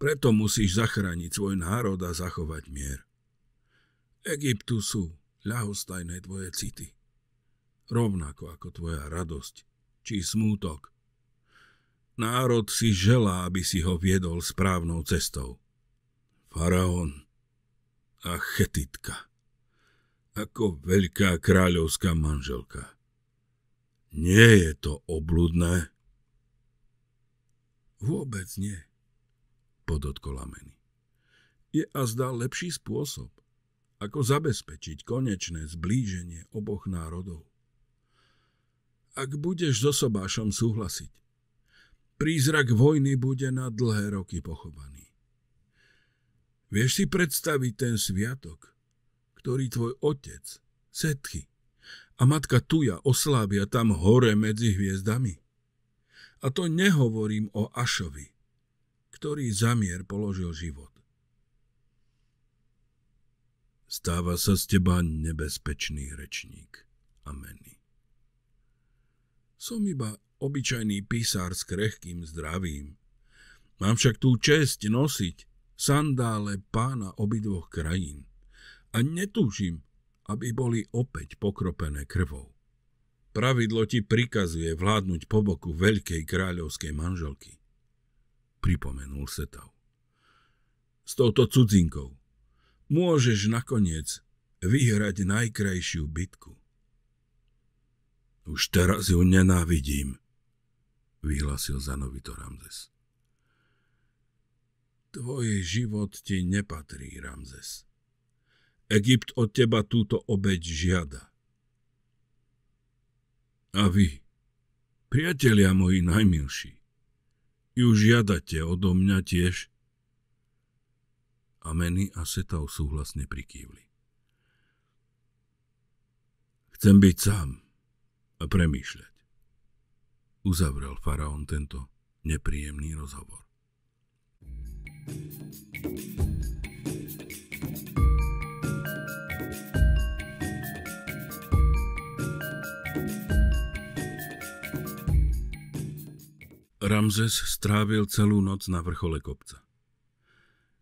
Preto musíš zachrániť svoj národ a zachovať mier. Egyptu sú ľahostajné tvoje city. Rovnako ako tvoja radosť či smútok. Národ si želá, aby si ho viedol správnou cestou. Faraón a chetitka. Ako veľká kráľovská manželka. Nie je to obludné? Vôbec nie, podotkol Ameny. Je a zdá lepší spôsob, ako zabezpečiť konečné zblíženie oboch národov. Ak budeš so sobášom súhlasiť, prízrak vojny bude na dlhé roky pochovaný. Vieš si predstaviť ten sviatok, ktorý tvoj otec, setky a matka Tuja oslávia tam hore medzi hviezdami? A to nehovorím o Ašovi, ktorý zamier položil život. Stáva sa z teba nebezpečný rečník. Ameny. Som iba obyčajný písár s krehkým zdravím. Mám však tú čest nosiť sandále pána obidvoch krajín a netúžim, aby boli opäť pokropené krvou. Pravidlo ti prikazuje vládnuť po boku veľkej kráľovskej manželky. Pripomenul Setau. S touto cudzinkou môžeš nakoniec vyhrať najkrajšiu bitku. Už teraz ju nenávidím, vyhlasil zanovito Ramzes. Tvoj život ti nepatrí, Ramzes. Egypt od teba túto obeď žiada. A vy, priatelia moji najmilší, ju žiadate odo mňa tiež? Ameny a Setau súhlasne prikývli. Chcem byť sám a premýšľať. Uzavrel faraón tento nepríjemný rozhovor. Ramzes strávil celú noc na vrchole kopca.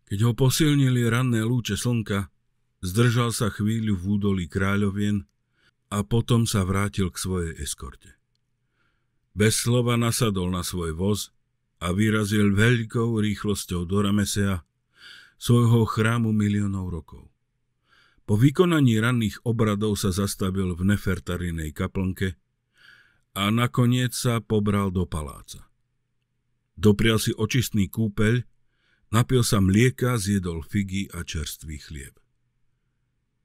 Keď ho posilnili ranné lúče slnka, zdržal sa chvíľu v údolí kráľovien a potom sa vrátil k svojej eskorte. Bez slova nasadol na svoj voz a vyrazil veľkou rýchlosťou do Ramesea, svojho chrámu miliónov rokov. Po vykonaní ranných obradov sa zastavil v nefertarinej kaplnke a nakoniec sa pobral do paláca. Doprial si očistný kúpeľ, napil sa mlieka, zjedol figy a čerstvý chlieb.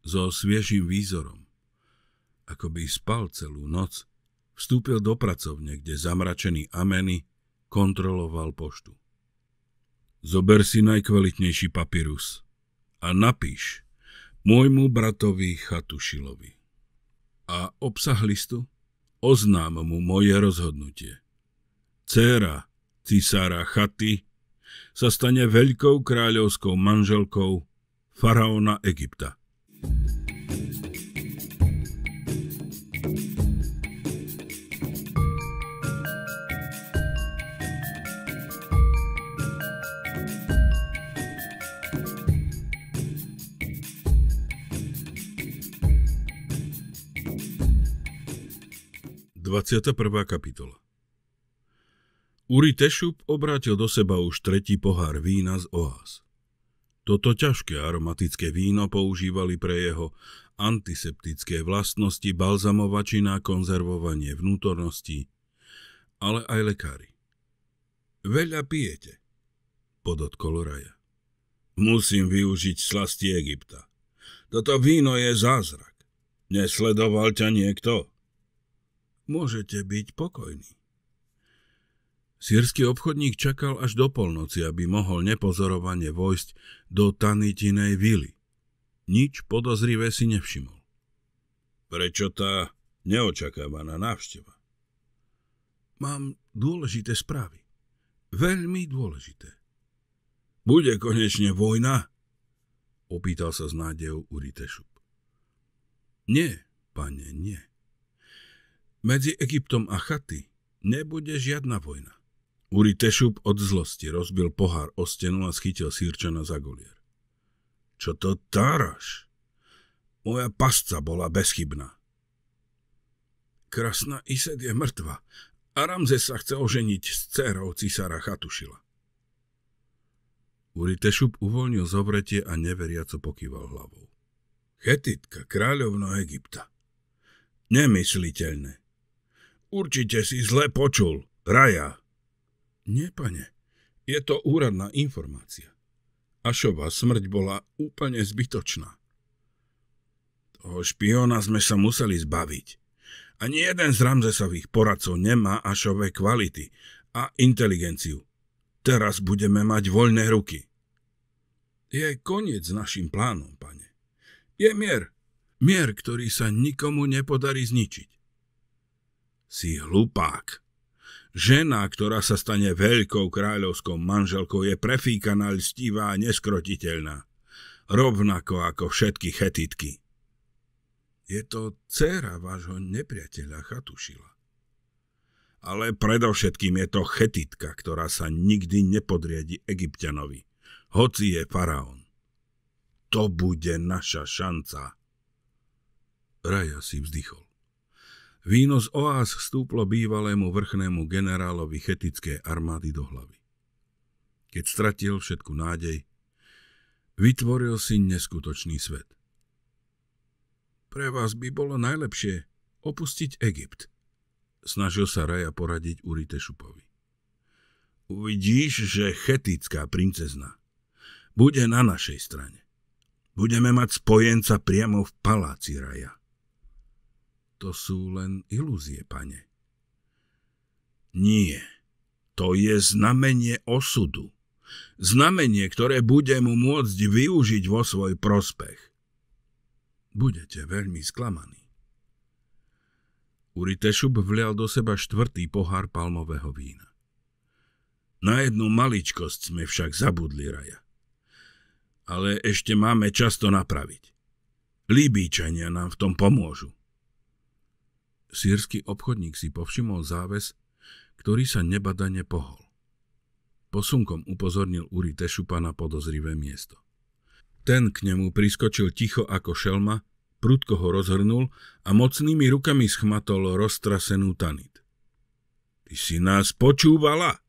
So sviežým výzorom, ako by spal celú noc, vstúpil do pracovne, kde zamračený ameny kontroloval poštu. Zober si najkvalitnejší papirus a napíš môjmu bratovi Chatušilovi. A obsah listu? Oznám mu moje rozhodnutie. Céra cisára Chaty sa stane veľkou kráľovskou manželkou faraóna Egypta. 21. kapitola Uri Tešup obrátil do seba už tretí pohár vína z Oás. Toto ťažké aromatické víno používali pre jeho antiseptické vlastnosti balzamovači na konzervovanie vnútorností, ale aj lekári. Veľa pijete, podotkol Raja. Musím využiť slasti Egypta. Toto víno je zázrak. Nesledoval ťa niekto? Môžete byť pokojní. Sírsky obchodník čakal až do polnoci, aby mohol nepozorovane vojsť do Tanitinej vily. Nič podozrivé si nevšimol. Prečo tá neočakávaná návšteva? Mám dôležité správy. Veľmi dôležité. Bude konečne vojna? Opýtal sa s nádejou Urite Nie, pane, nie. Medzi Egyptom a chaty nebude žiadna vojna. Uri Tešup od zlosti rozbil pohár o stenu a schytil sírčana za golier. Čo to táraš? Moja pasca bola bezchybná. Krasná Ised je mŕtva a Ramze sa chce oženiť s dcerou císara Chatušila. Uri Tešup uvoľnil zovretie a neveriaco pokýval hlavou. Chetitka, kráľovno Egypta. Nemysliteľné. Určite si zle počul, Raja. Nie, pane, je to úradná informácia. Ašová smrť bola úplne zbytočná. Toho špiona sme sa museli zbaviť. Ani jeden z Ramzesových poradcov nemá Ašové kvality a inteligenciu. Teraz budeme mať voľné ruky. Je koniec s našim plánom, pane. Je mier. Mier, ktorý sa nikomu nepodarí zničiť si hlupák. Žena, ktorá sa stane veľkou kráľovskou manželkou, je prefíkaná, lstivá a neskrotiteľná. Rovnako ako všetky chetitky. Je to dcera vášho nepriateľa Chatušila. Ale predovšetkým je to chetitka, ktorá sa nikdy nepodriadi Egyptianovi, hoci je faraón. To bude naša šanca. Raja si vzdychol. Víno z oáz stúplo bývalému vrchnému generálovi chetickej armády do hlavy. Keď stratil všetku nádej, vytvoril si neskutočný svet. Pre vás by bolo najlepšie opustiť Egypt, snažil sa Raja poradiť Urite Šupovi. Uvidíš, že chetická princezna bude na našej strane. Budeme mať spojenca priamo v paláci Raja. To sú len ilúzie, pane. Nie, to je znamenie osudu. Znamenie, ktoré budem môcť využiť vo svoj prospech. Budete veľmi sklamaní. Uritešub vlial do seba štvrtý pohár palmového vína. Na jednu maličkosť sme však zabudli raja. Ale ešte máme často napraviť. Líbíčania nám v tom pomôžu. Sýrsky obchodník si povšimol záves, ktorý sa nebadane pohol. Posunkom upozornil Uri Tešupa na podozrivé miesto. Ten k nemu priskočil ticho ako šelma, prudko ho rozhrnul a mocnými rukami schmatol roztrasenú tanit. Ty si nás počúvala?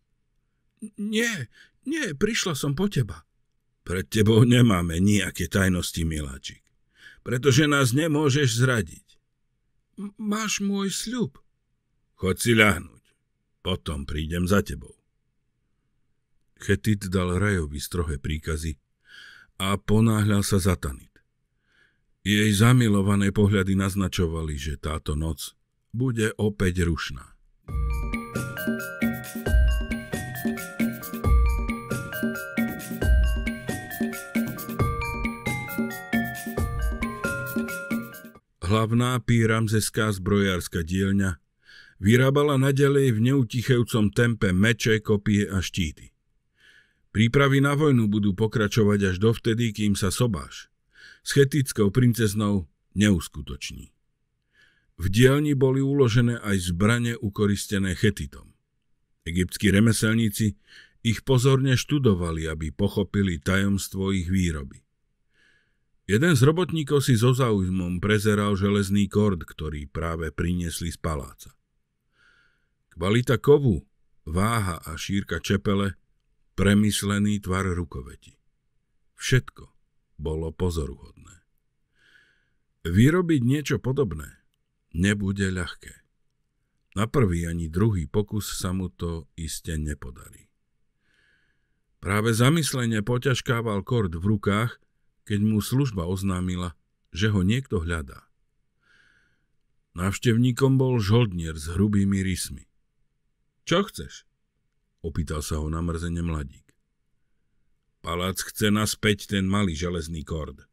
Nie, nie, prišla som po teba. Pred tebou nemáme nejaké tajnosti, miláčik, pretože nás nemôžeš zradiť máš môj sľub. Chod si ľahnuť, potom prídem za tebou. Chetit dal Rajovi strohé príkazy a ponáhľal sa za Tanit. Jej zamilované pohľady naznačovali, že táto noc bude opäť rušná. thank you Hlavná píramzeská zbrojárska dielňa vyrábala nadalej v neutichajúcom tempe meče, kopie a štíty. Prípravy na vojnu budú pokračovať až dovtedy, kým sa sobáš s chetickou princeznou neuskutoční. V dielni boli uložené aj zbrane ukoristené chetitom. Egyptskí remeselníci ich pozorne študovali, aby pochopili tajomstvo ich výroby. Jeden z robotníkov si so záujmom prezeral železný kord, ktorý práve priniesli z paláca. Kvalita kovu, váha a šírka čepele, premyslený tvar rukoveti. Všetko bolo pozoruhodné. Vyrobiť niečo podobné nebude ľahké. Na prvý ani druhý pokus sa mu to iste nepodarí. Práve zamyslenie poťažkával kord v rukách, keď mu služba oznámila, že ho niekto hľadá. Návštevníkom bol žoldnier s hrubými rysmi. Čo chceš? Opýtal sa ho namrzene mladík. Palác chce naspäť ten malý železný kord.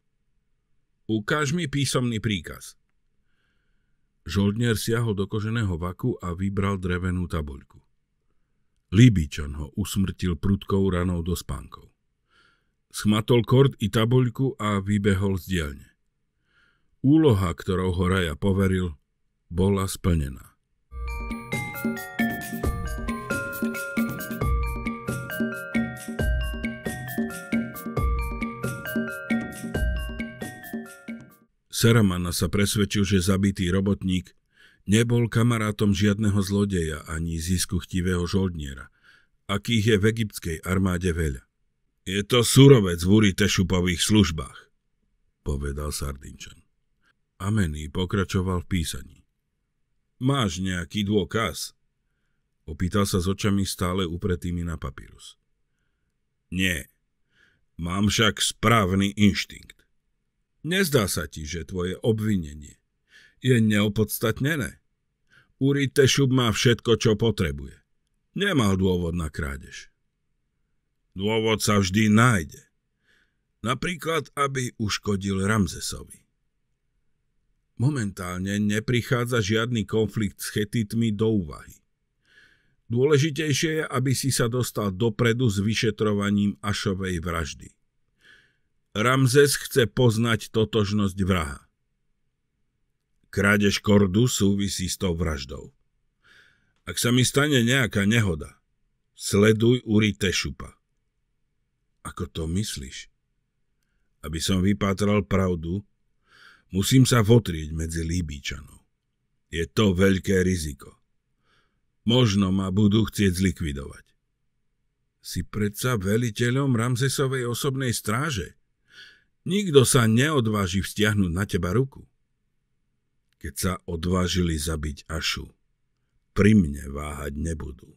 Ukáž mi písomný príkaz. Žoldnier siahol do koženého vaku a vybral drevenú tabuľku. Líbičan ho usmrtil prudkou ranou do spánkov. Schmatol kord i tabuľku a vybehol z dielne. Úloha, ktorou ho Raja poveril, bola splnená. Saramana sa presvedčil, že zabitý robotník nebol kamarátom žiadneho zlodeja ani ziskuchtivého žoldniera, akých je v egyptskej armáde veľa. Je to surovec v Uritešupových službách, povedal Sardinčan. Amený pokračoval v písaní. Máš nejaký dôkaz? Opýtal sa s očami stále upretými na papírus. Nie. Mám však správny inštinkt. Nezdá sa ti, že tvoje obvinenie je neopodstatnené. Uri Tešub má všetko, čo potrebuje. Nemal dôvod na krádež. Dôvod sa vždy nájde. Napríklad, aby uškodil Ramzesovi. Momentálne neprichádza žiadny konflikt s chetitmi do úvahy. Dôležitejšie je, aby si sa dostal dopredu s vyšetrovaním Ašovej vraždy. Ramzes chce poznať totožnosť vraha. Krádež kordu súvisí s tou vraždou. Ak sa mi stane nejaká nehoda, sleduj Uri Tešupa. Ako to myslíš? Aby som vypátral pravdu, musím sa votrieť medzi Líbíčanov. Je to veľké riziko. Možno ma budú chcieť zlikvidovať. Si predsa veliteľom Ramzesovej osobnej stráže. Nikto sa neodváži vzťahnuť na teba ruku. Keď sa odvážili zabiť Ašu, pri mne váhať nebudú.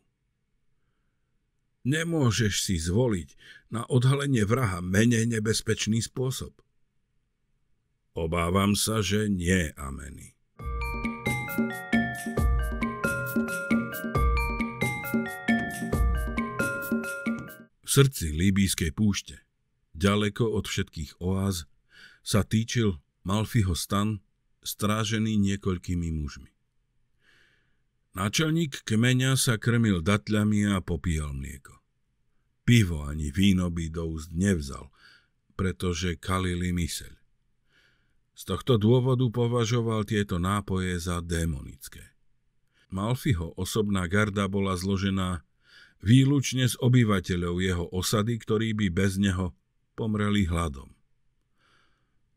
Nemôžeš si zvoliť na odhalenie vraha menej nebezpečný spôsob. Obávam sa, že nie, Ameny. V srdci líbískej púšte, ďaleko od všetkých oáz, sa týčil Malfiho stan, strážený niekoľkými mužmi. Náčelník kmeňa sa krmil datľami a popíjal mlieko. Pivo ani víno by do úst nevzal, pretože kalili myseľ. Z tohto dôvodu považoval tieto nápoje za démonické. Malfiho osobná garda bola zložená výlučne z obyvateľov jeho osady, ktorí by bez neho pomreli hladom.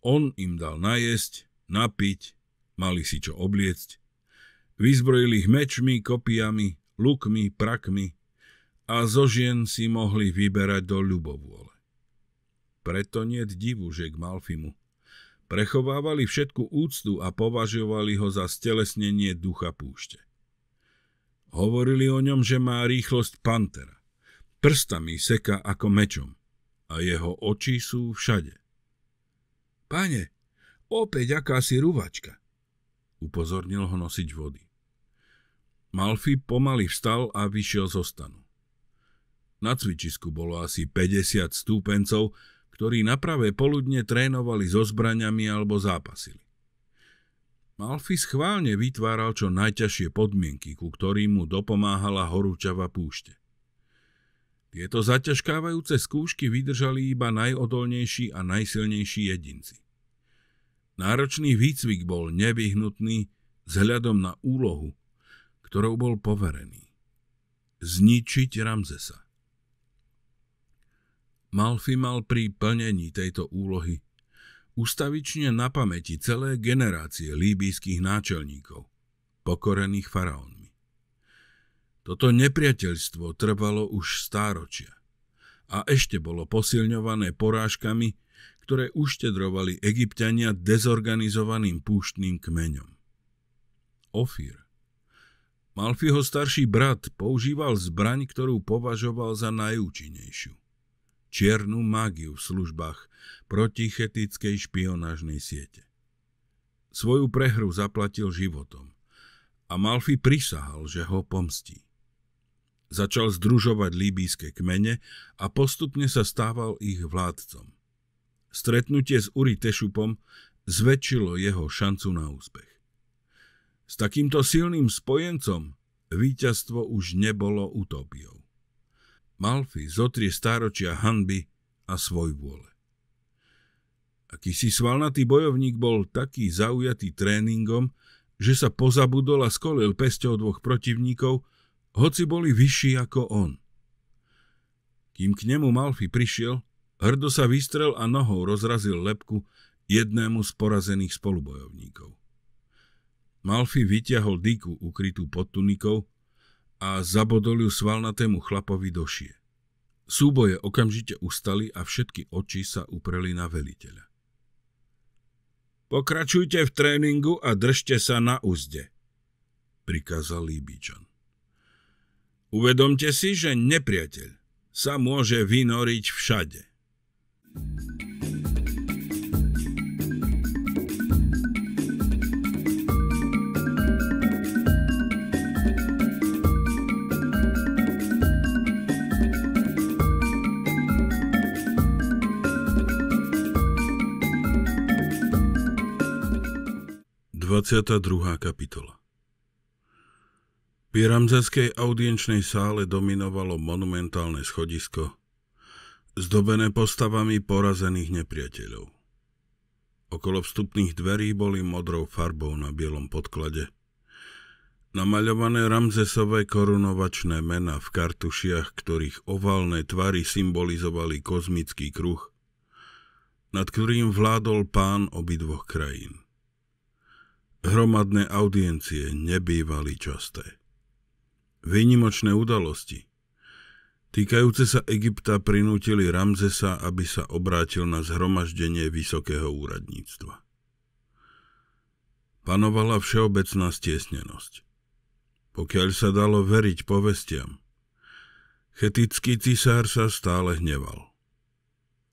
On im dal najesť, napiť, mali si čo obliecť Vyzbrojili ich mečmi, kopiami, lukmi, prakmi a zo žien si mohli vyberať do ľubovôle. Preto nie divu, že k Malfimu. Prechovávali všetku úctu a považovali ho za stelesnenie ducha púšte. Hovorili o ňom, že má rýchlosť pantera. Prstami seka ako mečom a jeho oči sú všade. Pane, opäť akási ruvačka, upozornil ho nosič vody. Malfi pomaly vstal a vyšiel zo stanu. Na cvičisku bolo asi 50 stúpencov, ktorí na pravé poludne trénovali so zbraňami alebo zápasili. Malfi schválne vytváral čo najťažšie podmienky, ku ktorým mu dopomáhala horúčava púšte. Tieto zaťažkávajúce skúšky vydržali iba najodolnejší a najsilnejší jedinci. Náročný výcvik bol nevyhnutný vzhľadom na úlohu, ktorou bol poverený. Zničiť Ramzesa. Malfi mal pri plnení tejto úlohy ustavične na pamäti celé generácie líbyjských náčelníkov, pokorených faraónmi. Toto nepriateľstvo trvalo už stáročia a ešte bolo posilňované porážkami, ktoré uštedrovali egyptiania dezorganizovaným púštnym kmeňom. Ofír Malfiho starší brat používal zbraň, ktorú považoval za najúčinnejšiu. Čiernu mágiu v službách protichetickej špionážnej siete. Svoju prehru zaplatil životom a Malfi prisahal, že ho pomstí. Začal združovať líbíske kmene a postupne sa stával ich vládcom. Stretnutie s Uri Tešupom zväčšilo jeho šancu na úspech. S takýmto silným spojencom víťazstvo už nebolo utopiou. Malfi zotrie stáročia hanby a svoj vôle. Akýsi svalnatý bojovník bol taký zaujatý tréningom, že sa pozabudol a skolil pesťou dvoch protivníkov, hoci boli vyšší ako on. Kým k nemu Malfi prišiel, hrdo sa vystrel a nohou rozrazil lepku jednému z porazených spolubojovníkov. Malfi vyťahol dyku ukrytú pod tunikou a zabodolil svalnatému chlapovi do šie. Súboje okamžite ustali a všetky oči sa upreli na veliteľa. Pokračujte v tréningu a držte sa na úzde, prikázal Líbičan. Uvedomte si, že nepriateľ sa môže vynoriť všade. 22. kapitola Pri Ramzeskej audienčnej sále dominovalo monumentálne schodisko, zdobené postavami porazených nepriateľov. Okolo vstupných dverí boli modrou farbou na bielom podklade. Namaľované Ramzesové korunovačné mena v kartušiach, ktorých oválne tvary symbolizovali kozmický kruh, nad ktorým vládol pán obidvoch krajín. Hromadné audiencie nebývali časté. Výnimočné udalosti týkajúce sa Egypta prinútili Ramzesa, aby sa obrátil na zhromaždenie vysokého úradníctva. Panovala všeobecná stiesnenosť. Pokiaľ sa dalo veriť povestiam, chetický cisár sa stále hneval.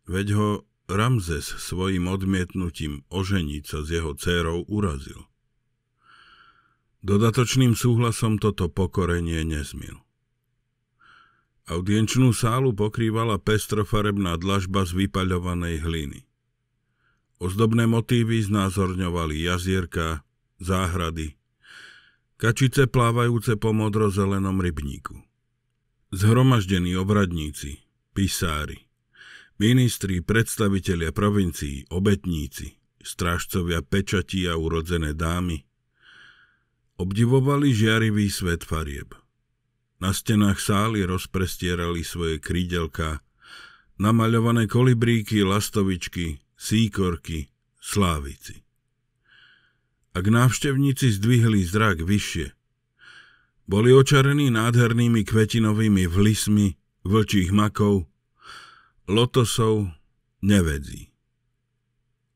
Veď ho Ramzes svojim odmietnutím oženiť sa s jeho dcérou urazil. Dodatočným súhlasom toto pokorenie nezmil. Audienčnú sálu pokrývala pestrofarebná dlažba z vypaľovanej hliny. Ozdobné motívy znázorňovali jazierka, záhrady, kačice plávajúce po modrozelenom rybníku. Zhromaždení obradníci, pisári, ministri, predstavitelia provincií, obetníci, strážcovia pečatí a urodzené dámy – Obdivovali žiarivý svet farieb. Na stenách sály rozprestierali svoje krídelka, namaľované kolibríky, lastovičky, síkorky, slávici. Ak návštevníci zdvihli zrak vyššie, boli očarení nádhernými kvetinovými vlismi vlčích makov, lotosov, nevedzí.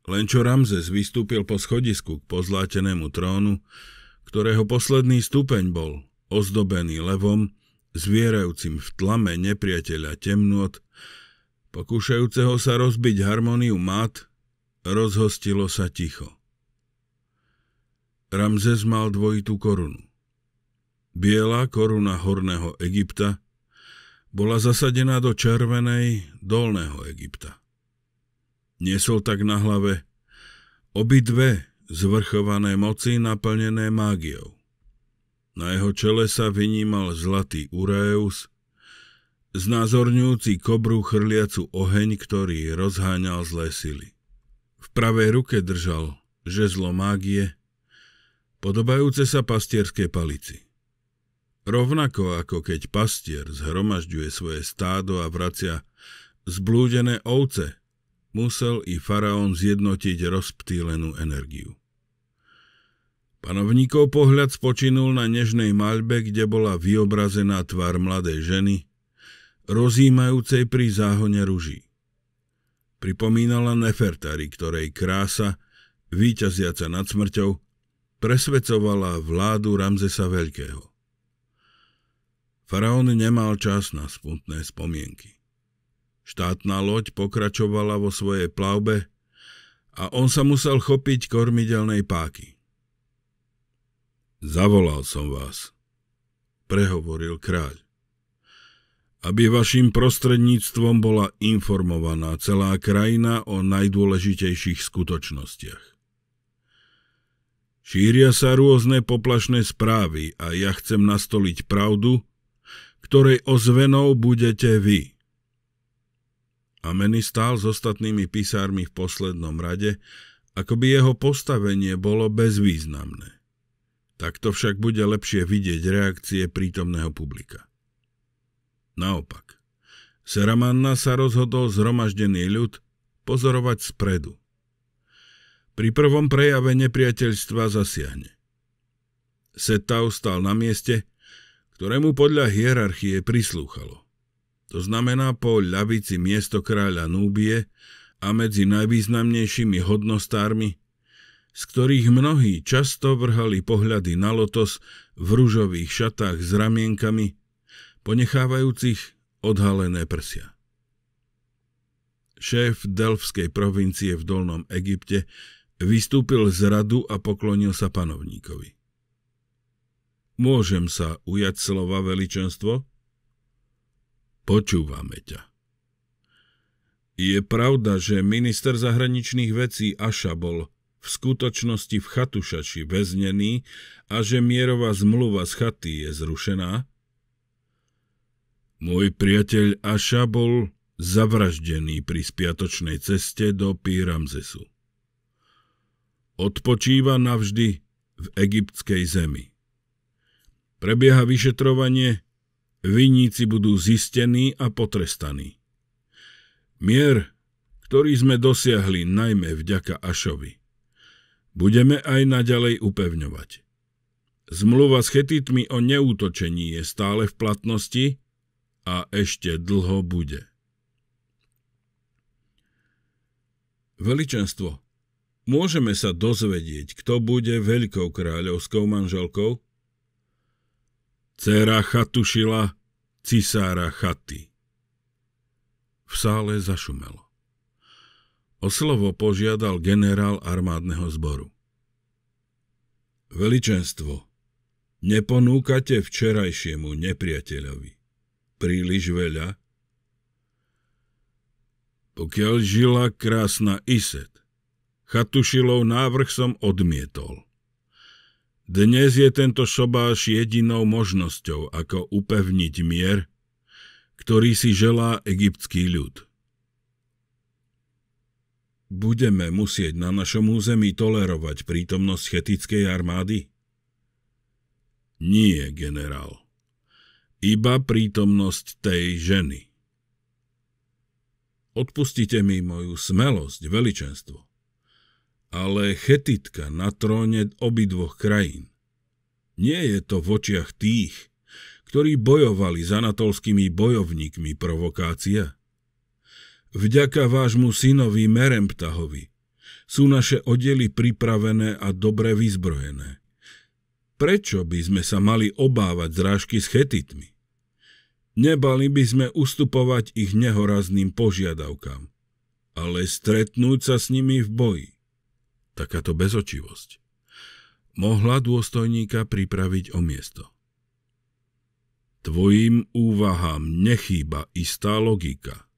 Len čo Ramzes vystúpil po schodisku k pozlátenému trónu, ktorého posledný stupeň bol ozdobený levom, zvierajúcim v tlame nepriateľa temnot, pokúšajúceho sa rozbiť harmoniu mat, rozhostilo sa ticho. Ramzes mal dvojitú korunu. Biela koruna Horného Egypta bola zasadená do červenej Dolného Egypta. Nesol tak na hlave obidve zvrchované moci naplnené mágiou. Na jeho čele sa vynímal zlatý Ureus, znázorňujúci kobru chrliacu oheň, ktorý rozháňal zlé sily. V pravej ruke držal žezlo mágie, podobajúce sa pastierskej palici. Rovnako ako keď pastier zhromažďuje svoje stádo a vracia zblúdené ovce musel i faraón zjednotiť rozptýlenú energiu. Panovníkov pohľad spočinul na nežnej maľbe, kde bola vyobrazená tvár mladej ženy, rozímajúcej pri záhone ruží. Pripomínala Nefertari, ktorej krása, výťaziaca nad smrťou, presvedcovala vládu Ramzesa Veľkého. Faraón nemal čas na smutné spomienky. Štátna loď pokračovala vo svojej plavbe a on sa musel chopiť kormidelnej páky. Zavolal som vás, prehovoril kráľ, aby vašim prostredníctvom bola informovaná celá krajina o najdôležitejších skutočnostiach. Šíria sa rôzne poplašné správy a ja chcem nastoliť pravdu, ktorej ozvenou budete vy. Ameny stál s ostatnými písármi v poslednom rade, ako by jeho postavenie bolo bezvýznamné. Takto však bude lepšie vidieť reakcie prítomného publika. Naopak, Seramanna sa rozhodol zhromaždený ľud pozorovať spredu. Pri prvom prejave nepriateľstva zasiahne. Setau stal na mieste, ktorému podľa hierarchie prislúchalo to znamená po ľavici miesto kráľa Núbie a medzi najvýznamnejšími hodnostármi, z ktorých mnohí často vrhali pohľady na lotos v rúžových šatách s ramienkami, ponechávajúcich odhalené prsia šéf Delfskej provincie v Dolnom Egypte, vystúpil z radu a poklonil sa panovníkovi. Môžem sa ujať slova veličenstvo? Počúvame ťa. Je pravda, že minister zahraničných vecí Aša bol v skutočnosti v Chatušaši väznený a že mierová zmluva z chaty je zrušená? Môj priateľ Aša bol zavraždený pri spiatočnej ceste do Píramzesu. Odpočíva navždy v egyptskej zemi. Prebieha vyšetrovanie Vinníci budú zistení a potrestaní. Mier, ktorý sme dosiahli najmä vďaka Ašovi, budeme aj naďalej upevňovať. Zmluva s chetitmi o neútočení je stále v platnosti a ešte dlho bude. Veličenstvo, môžeme sa dozvedieť, kto bude veľkou kráľovskou manželkou? Céra Chatušila, cisára chaty. V sále zašumelo. O slovo požiadal generál armádneho zboru. Veličenstvo, neponúkate včerajšiemu nepriateľovi príliš veľa? Pokiaľ žila krásna Iset, Chatušilov návrh som odmietol. Dnes je tento šobáš jedinou možnosťou, ako upevniť mier, ktorý si želá egyptský ľud. Budeme musieť na našom území tolerovať prítomnosť chetickej armády? Nie, generál. Iba prítomnosť tej ženy. Odpustite mi moju smelosť, veličenstvo ale chetitka na tróne obidvoch krajín. Nie je to v očiach tých, ktorí bojovali s anatolskými bojovníkmi provokácia. Vďaka vášmu synovi Meremptahovi sú naše oddely pripravené a dobre vyzbrojené. Prečo by sme sa mali obávať zrážky s chetitmi? Nebali by sme ustupovať ich nehorazným požiadavkám, ale stretnúť sa s nimi v boji takáto bezočivosť, mohla dôstojníka pripraviť o miesto. Tvojim úvahám nechýba istá logika,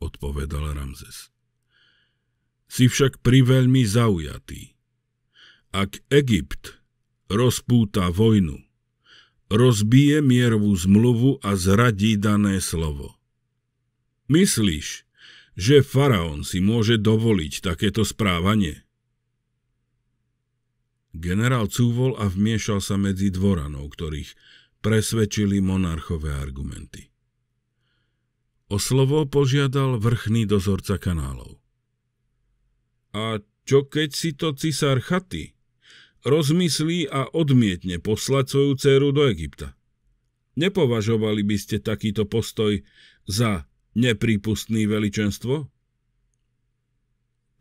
odpovedal Ramzes. Si však priveľmi zaujatý. Ak Egypt rozpúta vojnu, rozbije mierovú zmluvu a zradí dané slovo. Myslíš, že faraón si môže dovoliť takéto správanie? Generál cúvol a vmiešal sa medzi dvoranov, ktorých presvedčili monarchové argumenty. O slovo požiadal vrchný dozorca kanálov. A čo keď si to cisár chaty rozmyslí a odmietne poslať svoju dceru do Egypta? Nepovažovali by ste takýto postoj za neprípustný veličenstvo?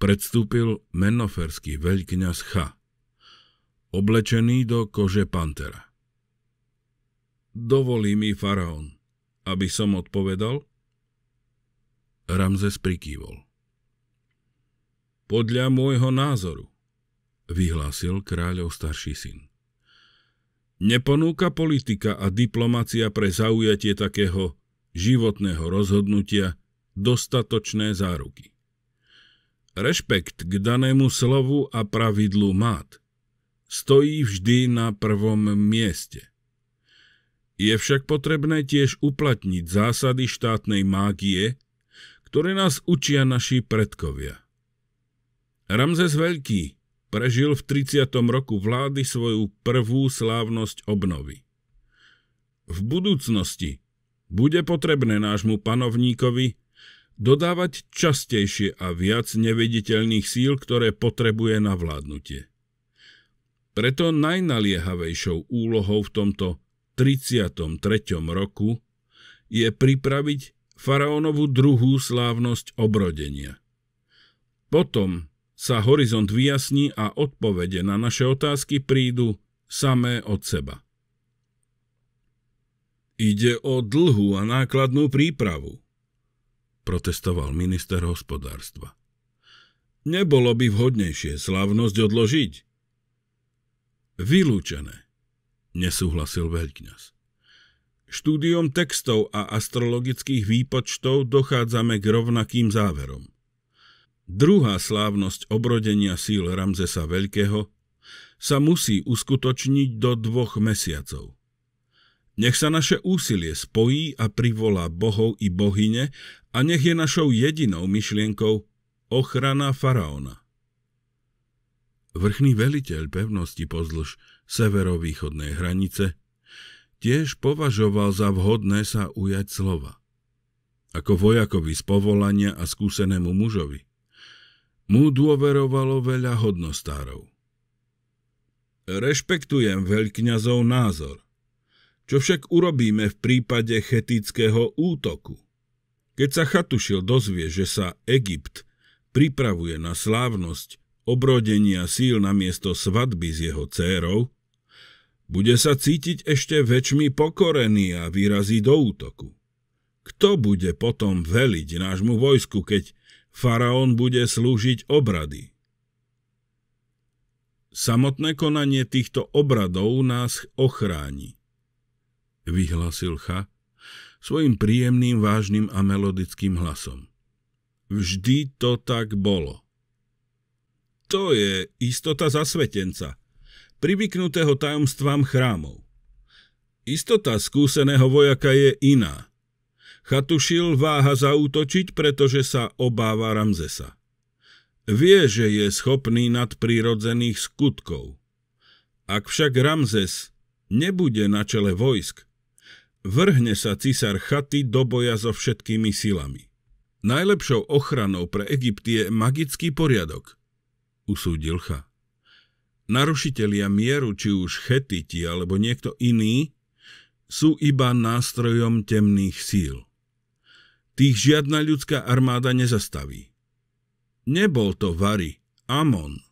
Predstúpil menoferský veľkňaz Cha oblečený do kože pantera. Dovolí mi faraón, aby som odpovedal? Ramzes prikývol. Podľa môjho názoru, vyhlásil kráľov starší syn. Neponúka politika a diplomacia pre zaujatie takého životného rozhodnutia dostatočné záruky. Rešpekt k danému slovu a pravidlu mát stojí vždy na prvom mieste. Je však potrebné tiež uplatniť zásady štátnej mágie, ktoré nás učia naši predkovia. Ramzes Veľký prežil v 30. roku vlády svoju prvú slávnosť obnovy. V budúcnosti bude potrebné nášmu panovníkovi dodávať častejšie a viac neviditeľných síl, ktoré potrebuje na vládnutie. Preto najnaliehavejšou úlohou v tomto 33. roku je pripraviť faraónovú druhú slávnosť obrodenia. Potom sa horizont vyjasní a odpovede na naše otázky prídu samé od seba. Ide o dlhú a nákladnú prípravu, protestoval minister hospodárstva. Nebolo by vhodnejšie slávnosť odložiť? Vylúčené, nesúhlasil veľkňaz. Štúdiom textov a astrologických výpočtov dochádzame k rovnakým záverom. Druhá slávnosť obrodenia síl Ramzesa Veľkého sa musí uskutočniť do dvoch mesiacov. Nech sa naše úsilie spojí a privolá bohov i bohyne a nech je našou jedinou myšlienkou ochrana faraóna vrchný veliteľ pevnosti pozdĺž severovýchodnej hranice, tiež považoval za vhodné sa ujať slova. Ako vojakovi z povolania a skúsenému mužovi. Mu dôverovalo veľa hodnostárov. Rešpektujem veľkňazov názor. Čo však urobíme v prípade chetického útoku? Keď sa Chatušil dozvie, že sa Egypt pripravuje na slávnosť obrodenia síl na miesto svadby s jeho dcérou, bude sa cítiť ešte väčšmi pokorený a vyrazí do útoku. Kto bude potom veliť nášmu vojsku, keď faraón bude slúžiť obrady? Samotné konanie týchto obradov nás ochráni, vyhlasil Cha svojim príjemným, vážnym a melodickým hlasom. Vždy to tak bolo. To je istota zasvetenca, privyknutého tajomstvám chrámov. Istota skúseného vojaka je iná. Chatušil váha zaútočiť, pretože sa obáva Ramzesa. Vie, že je schopný nadprirodzených skutkov. Ak však Ramzes nebude na čele vojsk, vrhne sa cisár chaty do boja so všetkými silami. Najlepšou ochranou pre Egypt je magický poriadok usúdil Cha. Narušitelia mieru, či už chetiti alebo niekto iný, sú iba nástrojom temných síl. Tých žiadna ľudská armáda nezastaví. Nebol to Vary, Amon,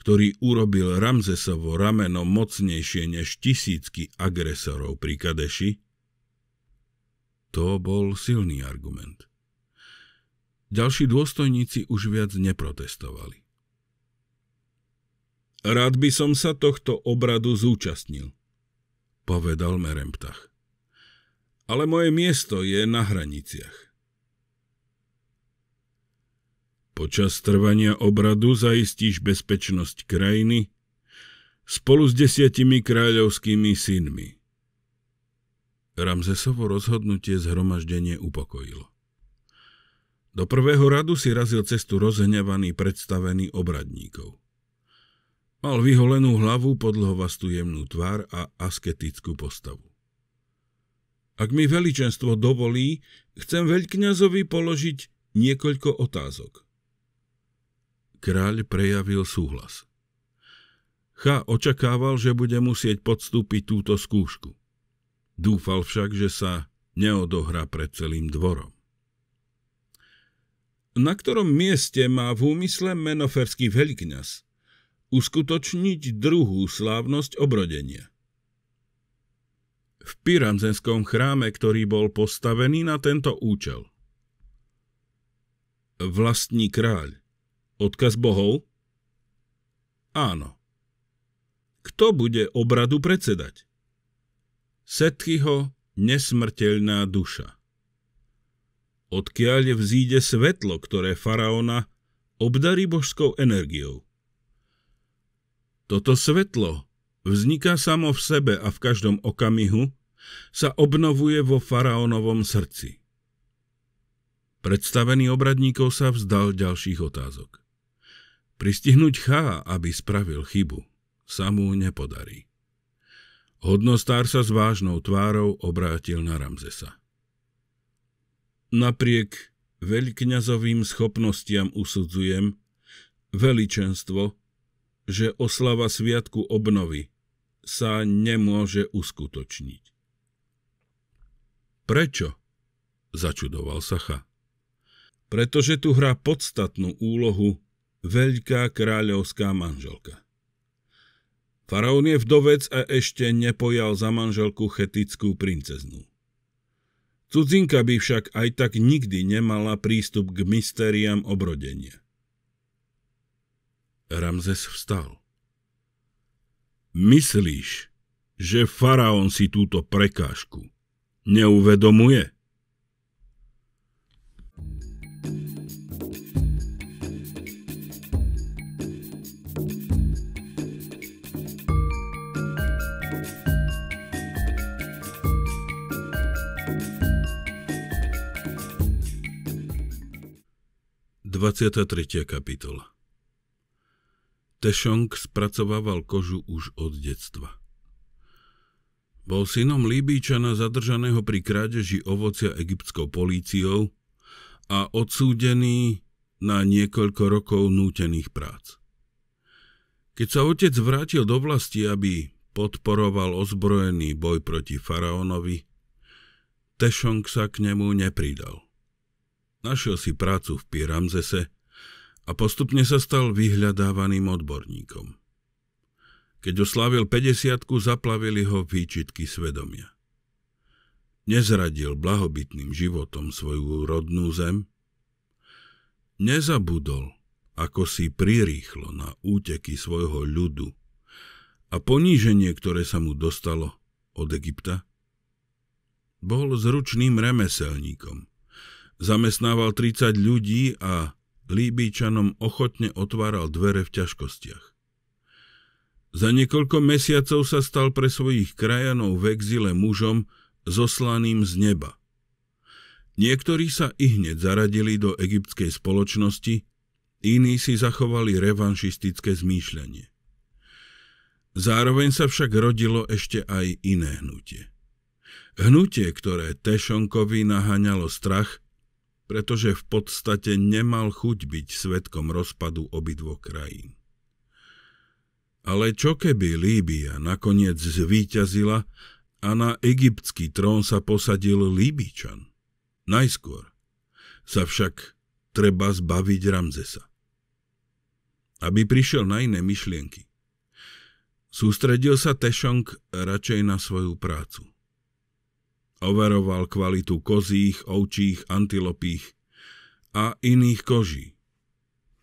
ktorý urobil Ramzesovo rameno mocnejšie než tisícky agresorov pri Kadeši? To bol silný argument. Ďalší dôstojníci už viac neprotestovali. Rád by som sa tohto obradu zúčastnil, povedal Meremptach. Ale moje miesto je na hraniciach. Počas trvania obradu zaistíš bezpečnosť krajiny spolu s desiatimi kráľovskými synmi. Ramzesovo rozhodnutie zhromaždenie upokojilo. Do prvého radu si razil cestu rozhnevaný predstavený obradníkov. Mal vyholenú hlavu, podlhovastú jemnú tvár a asketickú postavu. Ak mi veličenstvo dovolí, chcem veľkňazovi položiť niekoľko otázok. Kráľ prejavil súhlas. Cha očakával, že bude musieť podstúpiť túto skúšku. Dúfal však, že sa neodohrá pred celým dvorom. Na ktorom mieste má v úmysle menoferský veľkňaz? uskutočniť druhú slávnosť obrodenia. V Piranzenskom chráme, ktorý bol postavený na tento účel. Vlastní kráľ. Odkaz bohov? Áno. Kto bude obradu predsedať? Setchyho nesmrteľná duša. Odkiaľ vzíde svetlo, ktoré faraona obdarí božskou energiou? Toto svetlo vzniká samo v sebe a v každom okamihu, sa obnovuje vo faraónovom srdci. Predstavený obradníkov sa vzdal ďalších otázok. Pristihnúť Chá, aby spravil chybu, sa mu nepodarí. Hodnostár sa s vážnou tvárou obrátil na Ramzesa. Napriek veľkňazovým schopnostiam usudzujem, veličenstvo, že oslava Sviatku obnovy sa nemôže uskutočniť. Prečo? Začudoval Sacha. Pretože tu hrá podstatnú úlohu veľká kráľovská manželka. Faraón je vdovec a ešte nepojal za manželku chetickú princeznú. Cudzinka by však aj tak nikdy nemala prístup k mystériám obrodenia. Ramzes vstal. Myslíš, že faraón si túto prekážku neuvedomuje? Двадцать tretia kapitola Tešong spracovával kožu už od detstva. Bol synom Líbíčana zadržaného pri krádeži ovocia egyptskou políciou a odsúdený na niekoľko rokov nútených prác. Keď sa otec vrátil do vlasti, aby podporoval ozbrojený boj proti faraónovi, Tešong sa k nemu nepridal. Našiel si prácu v Piramzese a postupne sa stal vyhľadávaným odborníkom. Keď oslávil 50 zaplavili ho výčitky svedomia. Nezradil blahobytným životom svoju rodnú zem, nezabudol, ako si prirýchlo na úteky svojho ľudu a poníženie, ktoré sa mu dostalo od Egypta, bol zručným remeselníkom. Zamestnával 30 ľudí a Líbíčanom ochotne otváral dvere v ťažkostiach. Za niekoľko mesiacov sa stal pre svojich krajanov v exile mužom zoslaným z neba. Niektorí sa i hneď zaradili do egyptskej spoločnosti, iní si zachovali revanšistické zmýšľanie. Zároveň sa však rodilo ešte aj iné hnutie. Hnutie, ktoré Tešonkovi naháňalo strach, pretože v podstate nemal chuť byť svetkom rozpadu obidvoch krajín. Ale čo keby Líbia nakoniec zvíťazila a na egyptský trón sa posadil Líbičan? Najskôr sa však treba zbaviť Ramzesa. Aby prišiel na iné myšlienky. Sústredil sa Tešong radšej na svoju prácu overoval kvalitu kozích, ovčích, antilopích a iných koží.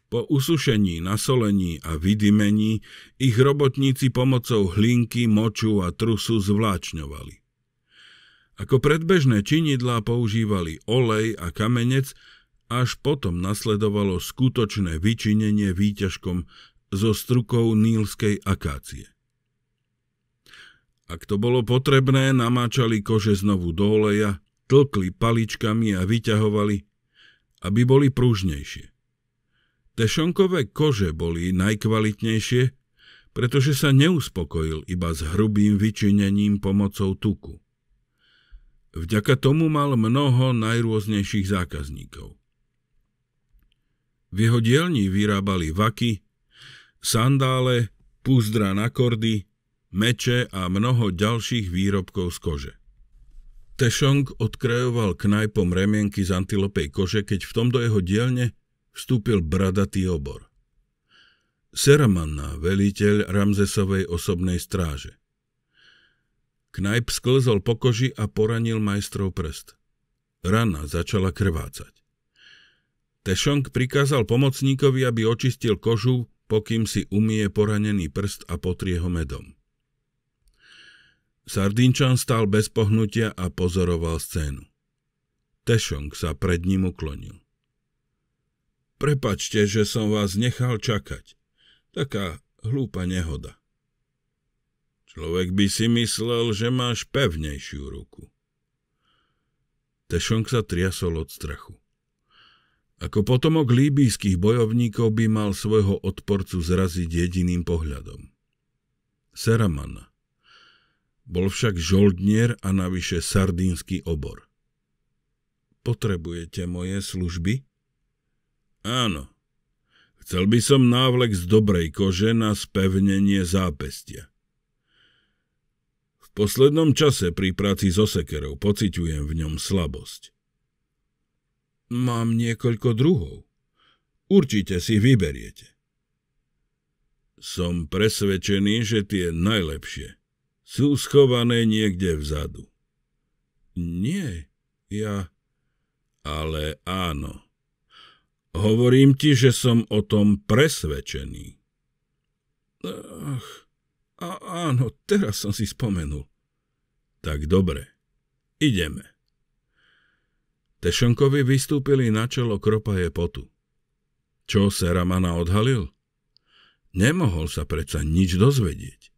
Po usušení, nasolení a vydymení ich robotníci pomocou hlinky, moču a trusu zvláčňovali. Ako predbežné činidlá používali olej a kamenec, až potom nasledovalo skutočné vyčinenie výťažkom zo strukov nílskej akácie. Ak to bolo potrebné, namáčali kože znovu do oleja, tlkli paličkami a vyťahovali, aby boli pružnejšie. Tešonkové kože boli najkvalitnejšie, pretože sa neuspokojil iba s hrubým vyčinením pomocou tuku. Vďaka tomu mal mnoho najrôznejších zákazníkov. V jeho dielni vyrábali vaky, sandále, púzdra na kordy, meče a mnoho ďalších výrobkov z kože. Tešong odkrajoval knajpom remienky z antilopej kože, keď v tom do jeho dielne vstúpil bradatý obor. Seramanna, veliteľ Ramzesovej osobnej stráže. Knajp sklzol po koži a poranil majstrov prst. Rana začala krvácať. Tešong prikázal pomocníkovi, aby očistil kožu, pokým si umie poranený prst a potrie ho medom. Sardinčan stal bez pohnutia a pozoroval scénu. Tešong sa pred ním uklonil. Prepačte, že som vás nechal čakať. Taká hlúpa nehoda. Človek by si myslel, že máš pevnejšiu ruku. Tešong sa triasol od strachu. Ako potomok líbyjských bojovníkov by mal svojho odporcu zraziť jediným pohľadom. Seramana, bol však žoldnier a navyše sardínsky obor. Potrebujete moje služby? Áno. Chcel by som návlek z dobrej kože na spevnenie zápestia. V poslednom čase pri práci so sekerou pociťujem v ňom slabosť. Mám niekoľko druhov. Určite si vyberiete. Som presvedčený, že tie najlepšie – sú schované niekde vzadu. Nie, ja... Ale áno. Hovorím ti, že som o tom presvedčený. Ach, a áno, teraz som si spomenul. Tak dobre, ideme. Tešonkovi vystúpili na čelo kropaje potu. Čo Seramana odhalil? Nemohol sa predsa nič dozvedieť.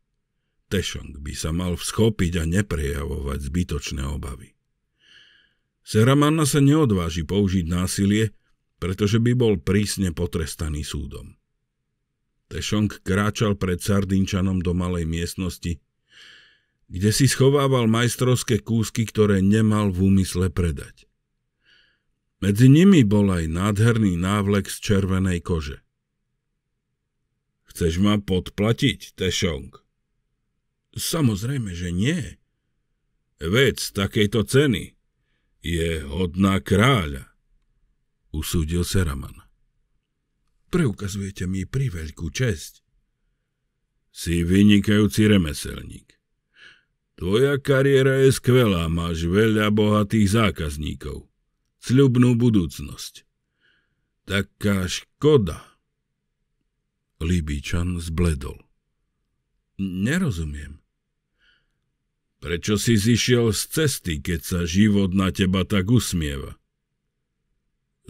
Tešong by sa mal vschopiť a neprejavovať zbytočné obavy. Seramanna sa neodváži použiť násilie, pretože by bol prísne potrestaný súdom. Tešong kráčal pred Sardinčanom do malej miestnosti, kde si schovával majstrovské kúsky, ktoré nemal v úmysle predať. Medzi nimi bol aj nádherný návlek z červenej kože. Chceš ma podplatiť, Tešong? Samozrejme, že nie. Vec takejto ceny je hodná kráľa, usúdil Seraman. Preukazujete mi priveľkú česť. Si vynikajúci remeselník. Tvoja kariéra je skvelá, máš veľa bohatých zákazníkov, sľubnú budúcnosť. Taká škoda. Libíčan zbledol. Nerozumiem. Prečo si zišiel z cesty, keď sa život na teba tak usmieva?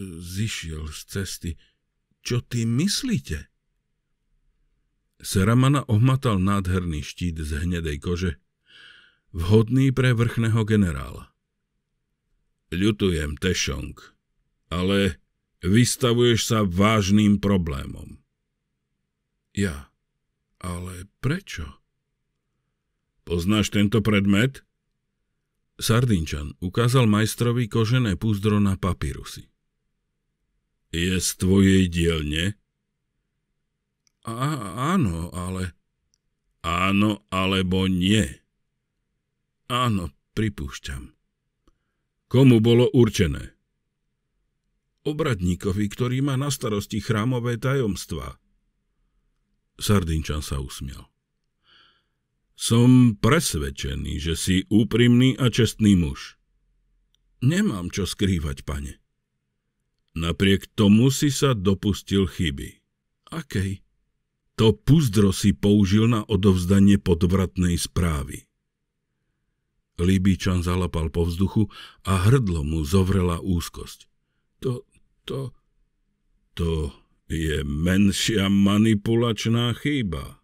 Zišiel z cesty. Čo ty myslíte? Seramana ohmatal nádherný štít z hnedej kože, vhodný pre vrchného generála. Ľutujem, Tešong, ale vystavuješ sa vážnym problémom. Ja, ale prečo? Poznáš tento predmet? Sardinčan ukázal majstrovi kožené púzdro na papirusy. Je z tvojej dielne? A, áno, ale... Áno alebo nie? Áno, pripúšťam. Komu bolo určené? Obradníkovi, ktorý má na starosti chrámové tajomstvá. Sardinčan sa usmial. Som presvedčený, že si úprimný a čestný muž. Nemám čo skrývať, pane. Napriek tomu si sa dopustil chyby. Akej? To puzdro si použil na odovzdanie podvratnej správy. Líbičan zalapal po vzduchu a hrdlo mu zovrela úzkosť. To, to, to je menšia manipulačná chyba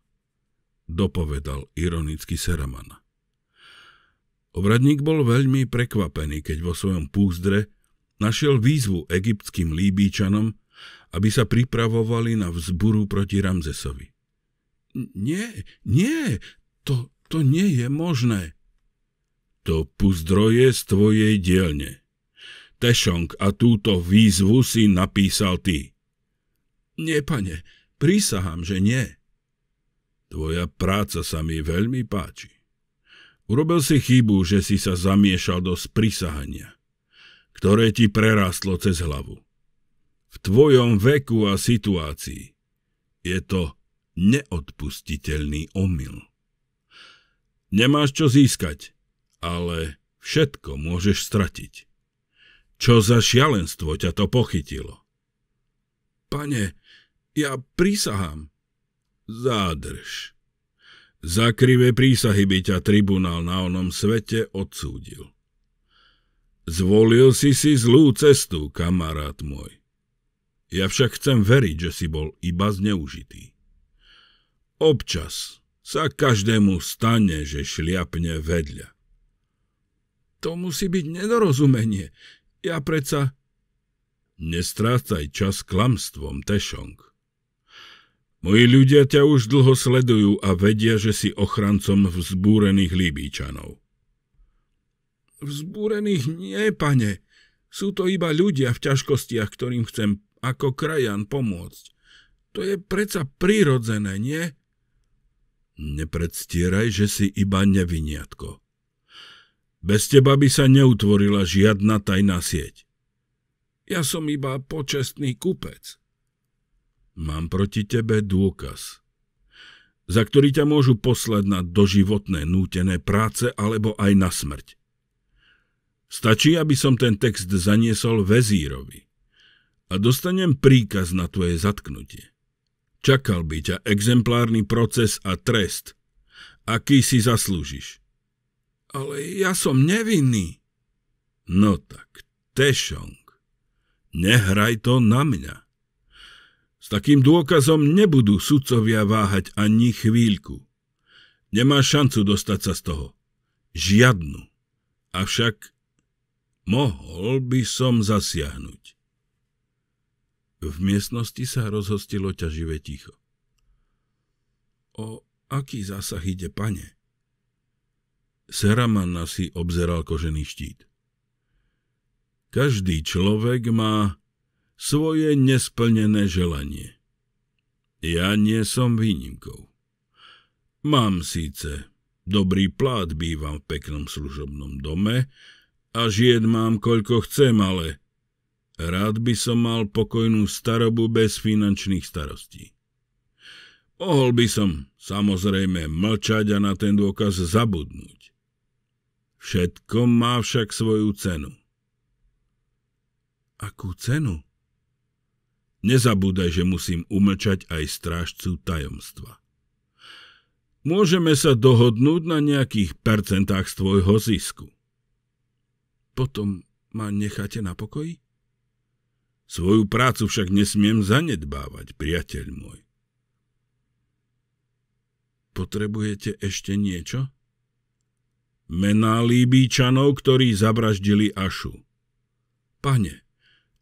dopovedal ironicky Seraman. Obradník bol veľmi prekvapený, keď vo svojom púzdre našiel výzvu egyptským líbíčanom, aby sa pripravovali na vzburu proti Ramzesovi. Nie, nie, to, to nie je možné. To púzdro je z tvojej dielne. Tešong a túto výzvu si napísal ty. Nie, pane, prísahám, že nie. Tvoja práca sa mi veľmi páči. Urobil si chybu, že si sa zamiešal do sprisahania, ktoré ti prerastlo cez hlavu. V tvojom veku a situácii je to neodpustiteľný omyl. Nemáš čo získať, ale všetko môžeš stratiť. Čo za šialenstvo ťa to pochytilo? Pane, ja prísahám, Zádrž. Za krivé prísahy by ťa tribunál na onom svete odsúdil. Zvolil si si zlú cestu, kamarát môj. Ja však chcem veriť, že si bol iba zneužitý. Občas sa každému stane, že šliapne vedľa. To musí byť nedorozumenie. Ja preca... Nestrácaj čas klamstvom, Tešong. Moji ľudia ťa už dlho sledujú a vedia, že si ochrancom vzbúrených Líbíčanov. Vzbúrených nie, pane. Sú to iba ľudia v ťažkostiach, ktorým chcem ako krajan pomôcť. To je predsa prirodzené, nie? Nepredstieraj, že si iba neviniatko. Bez teba by sa neutvorila žiadna tajná sieť. Ja som iba počestný kupec. Mám proti tebe dôkaz, za ktorý ťa môžu poslať na doživotné nútené práce alebo aj na smrť. Stačí, aby som ten text zaniesol vezírovi a dostanem príkaz na tvoje zatknutie. Čakal by ťa exemplárny proces a trest, aký si zaslúžiš. Ale ja som nevinný. No tak, Tešong, nehraj to na mňa takým dôkazom nebudú sudcovia váhať ani chvíľku. Nemá šancu dostať sa z toho. Žiadnu. Avšak mohol by som zasiahnuť. V miestnosti sa rozhostilo ťaživé ticho. O aký zásah ide, pane? Seraman si obzeral kožený štít. Každý človek má svoje nesplnené želanie. Ja nie som výnimkou. Mám síce dobrý plát, bývam v peknom služobnom dome a žied mám koľko chcem, ale rád by som mal pokojnú starobu bez finančných starostí. Mohol by som samozrejme mlčať a na ten dôkaz zabudnúť. Všetko má však svoju cenu. Akú cenu? Nezabúdaj, že musím umlčať aj strážcu tajomstva. Môžeme sa dohodnúť na nejakých percentách z tvojho zisku. Potom ma necháte na pokoji? Svoju prácu však nesmiem zanedbávať, priateľ môj. Potrebujete ešte niečo? Mená Líbíčanov, ktorí zabraždili Ašu. Pane,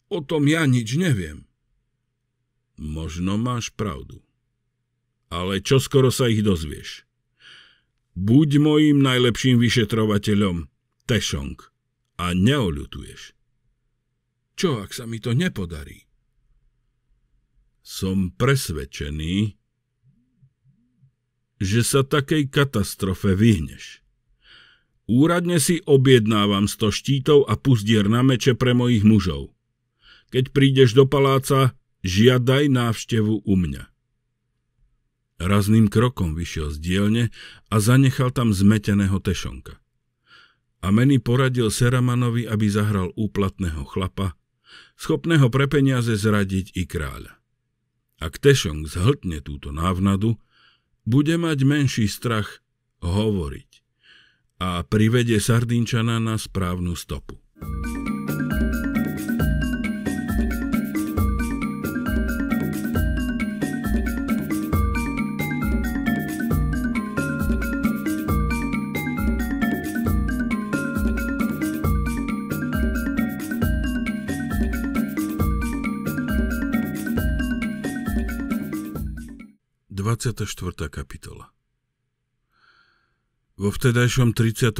o tom ja nič neviem. Možno máš pravdu. Ale čo skoro sa ich dozvieš. Buď mojím najlepším vyšetrovateľom, Tešong, a neoľutuješ. Čo, ak sa mi to nepodarí? Som presvedčený, že sa takej katastrofe vyhneš. Úradne si objednávam sto štítov a pustier na meče pre mojich mužov. Keď prídeš do paláca, žiadaj návštevu u mňa. Razným krokom vyšiel z dielne a zanechal tam zmeteného tešonka. A meni poradil Seramanovi, aby zahral úplatného chlapa, schopného pre peniaze zradiť i kráľa. Ak tešonk zhltne túto návnadu, bude mať menší strach hovoriť a privede Sardinčana na správnu stopu. 24. kapitola Vo vtedajšom 33.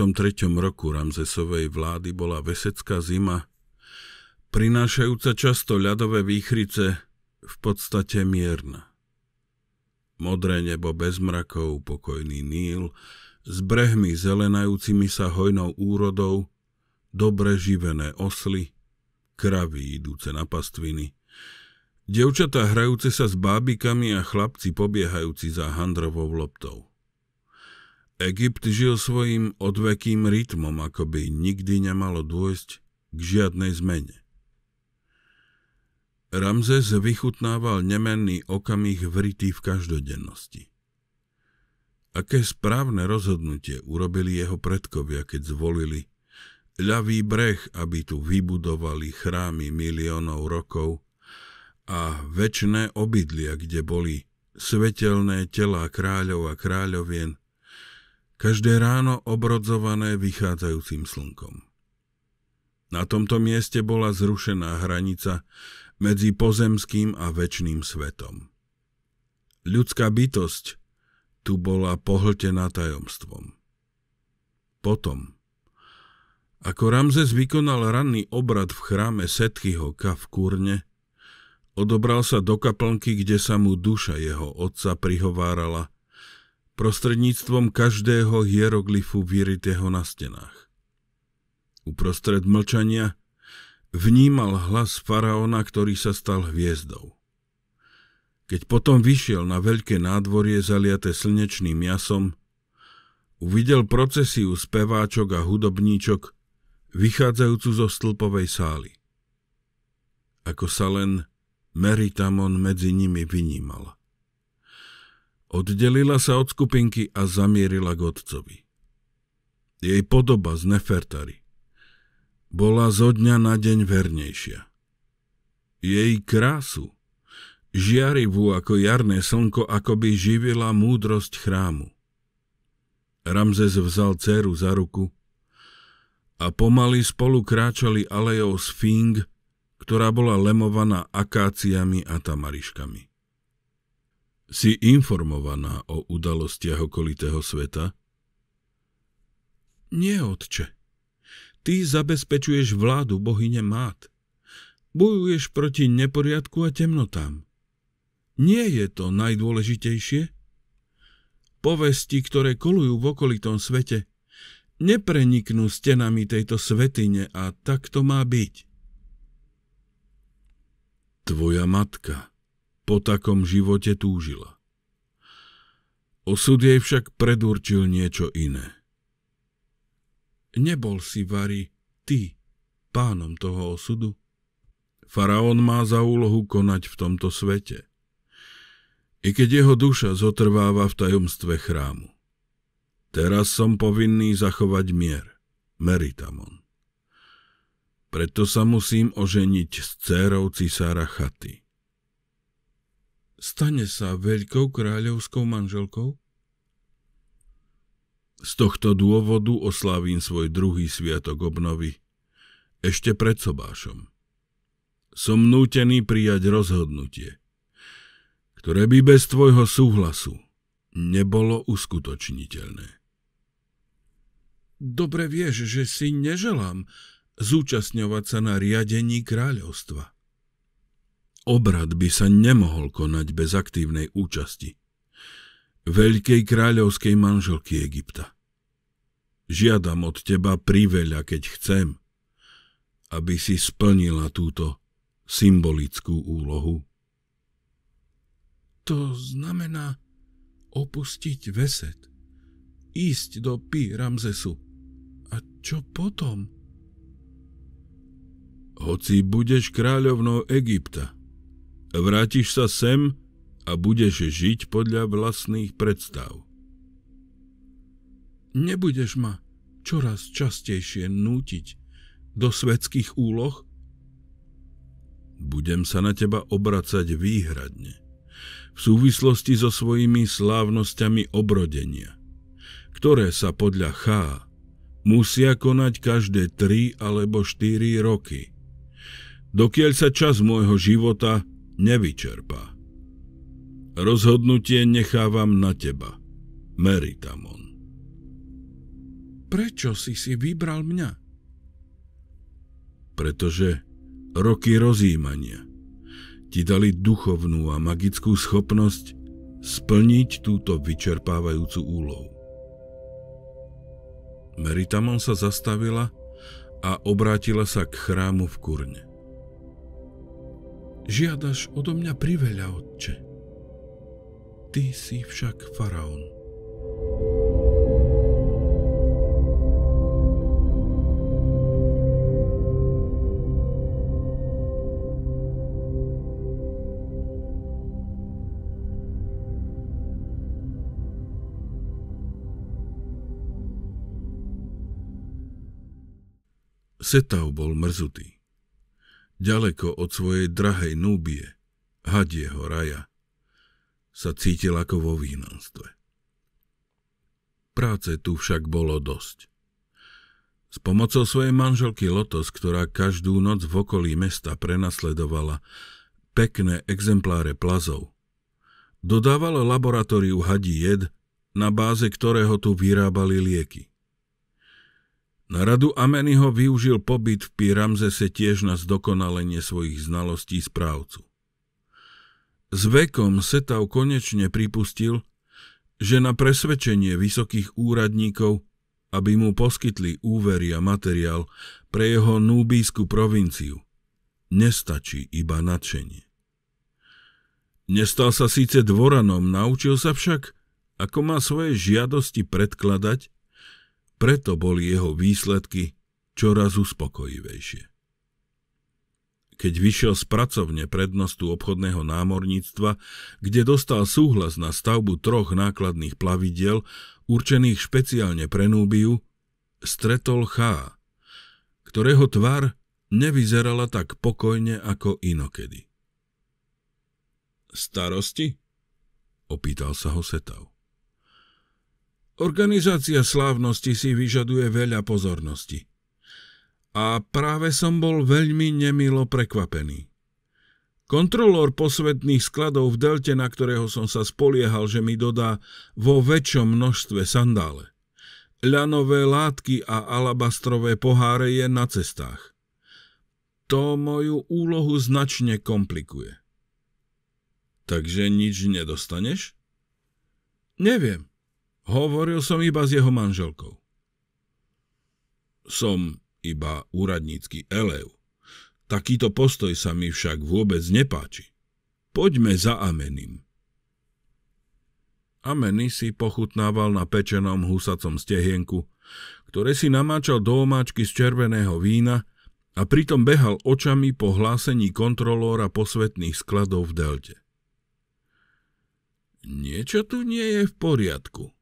roku Ramzesovej vlády bola vesecká zima, prinášajúca často ľadové výchrice, v podstate mierna. Modré nebo bez mrakov, pokojný Níl, s brehmi zelenajúcimi sa hojnou úrodou, dobre živené osly, kravy idúce na pastviny – Devčatá hrajúce sa s bábikami a chlapci pobiehajúci za handrovou loptou. Egypt žil svojim odvekým rytmom, ako by nikdy nemalo dôjsť k žiadnej zmene. Ramzes vychutnával nemenný okamih vrytý v každodennosti. Aké správne rozhodnutie urobili jeho predkovia, keď zvolili ľavý breh, aby tu vybudovali chrámy miliónov rokov – a väčné obydlia, kde boli svetelné tela kráľov a kráľovien, každé ráno obrodzované vychádzajúcim slnkom. Na tomto mieste bola zrušená hranica medzi pozemským a väčným svetom. Ľudská bytosť tu bola pohltená tajomstvom. Potom, ako Ramzes vykonal ranný obrad v chráme Setkyho Ka v Kúrne, Odobral sa do kaplnky, kde sa mu duša jeho otca prihovárala, prostredníctvom každého hieroglyfu vyritého na stenách. Uprostred mlčania vnímal hlas faraóna, ktorý sa stal hviezdou. Keď potom vyšiel na veľké nádvorie zaliate slnečným jasom, uvidel procesiu speváčok a hudobníčok, vychádzajúcu zo stĺpovej sály. Ako sa len Meritamon medzi nimi vynímal. Oddelila sa od skupinky a zamierila k otcovi. Jej podoba z Nefertari bola zo dňa na deň vernejšia. Jej krásu, žiarivú ako jarné slnko, akoby živila múdrosť chrámu. Ramzes vzal dceru za ruku a pomaly spolu kráčali alejou Sfing ktorá bola lemovaná akáciami a tamariškami. Si informovaná o udalostiach okolitého sveta? Nie, otče. Ty zabezpečuješ vládu bohyne Mát. Bojuješ proti neporiadku a temnotám. Nie je to najdôležitejšie? Povesti, ktoré kolujú v okolitom svete, nepreniknú stenami tejto svetine a tak to má byť. Tvoja matka po takom živote túžila. Osud jej však predurčil niečo iné. Nebol si, Vary, ty pánom toho osudu? Faraón má za úlohu konať v tomto svete, i keď jeho duša zotrváva v tajomstve chrámu. Teraz som povinný zachovať mier, Meritamon. Preto sa musím oženiť s dcérou cisára chaty. Stane sa veľkou kráľovskou manželkou? Z tohto dôvodu oslávim svoj druhý sviatok obnovy, ešte pred sobášom. Som nútený prijať rozhodnutie, ktoré by bez tvojho súhlasu nebolo uskutočniteľné. Dobre vieš, že si neželám, zúčastňovať sa na riadení kráľovstva. Obrad by sa nemohol konať bez aktívnej účasti veľkej kráľovskej manželky Egypta. Žiadam od teba priveľa, keď chcem, aby si splnila túto symbolickú úlohu. To znamená opustiť Veset, ísť do Pi Ramzesu. A čo potom? hoci budeš kráľovnou Egypta. Vrátiš sa sem a budeš žiť podľa vlastných predstav. Nebudeš ma čoraz častejšie nútiť do svetských úloh? Budem sa na teba obracať výhradne v súvislosti so svojimi slávnosťami obrodenia, ktoré sa podľa Chá musia konať každé tri alebo štyri roky – dokiaľ sa čas môjho života nevyčerpá. Rozhodnutie nechávam na teba, Meritamon. Prečo si si vybral mňa? Pretože roky rozjímania ti dali duchovnú a magickú schopnosť splniť túto vyčerpávajúcu úlohu. Meritamon sa zastavila a obrátila sa k chrámu v Kurne. Žiadaš odo mňa priveľa, otče. Ty si však faraón. Setau bol mrzutý ďaleko od svojej drahej Núbie, hadieho raja, sa cítil ako vo výnanstve. Práce tu však bolo dosť. S pomocou svojej manželky Lotos, ktorá každú noc v okolí mesta prenasledovala pekné exempláre plazov, dodávala laboratóriu hadí jed, na báze ktorého tu vyrábali lieky. Na radu Ameniho využil pobyt v Pi Ramzese tiež na zdokonalenie svojich znalostí správcu. S vekom Setav konečne pripustil, že na presvedčenie vysokých úradníkov, aby mu poskytli úvery a materiál pre jeho núbísku provinciu, nestačí iba nadšenie. Nestal sa síce dvoranom, naučil sa však, ako má svoje žiadosti predkladať preto boli jeho výsledky čoraz uspokojivejšie. Keď vyšiel z pracovne prednostu obchodného námorníctva, kde dostal súhlas na stavbu troch nákladných plavidiel, určených špeciálne pre Núbiu, stretol Chá, ktorého tvár nevyzerala tak pokojne ako inokedy. Starosti? Opýtal sa ho Setau. Organizácia slávnosti si vyžaduje veľa pozornosti. A práve som bol veľmi nemilo prekvapený. Kontrolór posvetných skladov v delte, na ktorého som sa spoliehal, že mi dodá vo väčšom množstve sandále. Ľanové látky a alabastrové poháre je na cestách. To moju úlohu značne komplikuje. Takže nič nedostaneš? Neviem. Hovoril som iba s jeho manželkou. Som iba úradnícky elev. Takýto postoj sa mi však vôbec nepáči. Poďme za Amenim. Ameny si pochutnával na pečenom husacom stehienku, ktoré si namáčal do omáčky z červeného vína a pritom behal očami po hlásení kontrolóra posvetných skladov v delte. Niečo tu nie je v poriadku,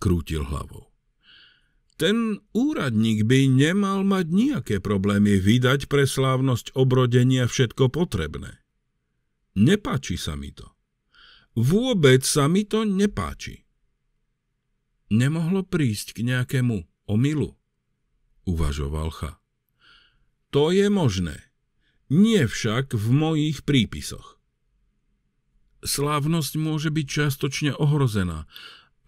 krútil hlavou. Ten úradník by nemal mať nejaké problémy vydať pre slávnosť obrodenia všetko potrebné. Nepáči sa mi to. Vôbec sa mi to nepáči. Nemohlo prísť k nejakému omilu, uvažoval Cha. To je možné. Nie však v mojich prípisoch. Slávnosť môže byť čiastočne ohrozená,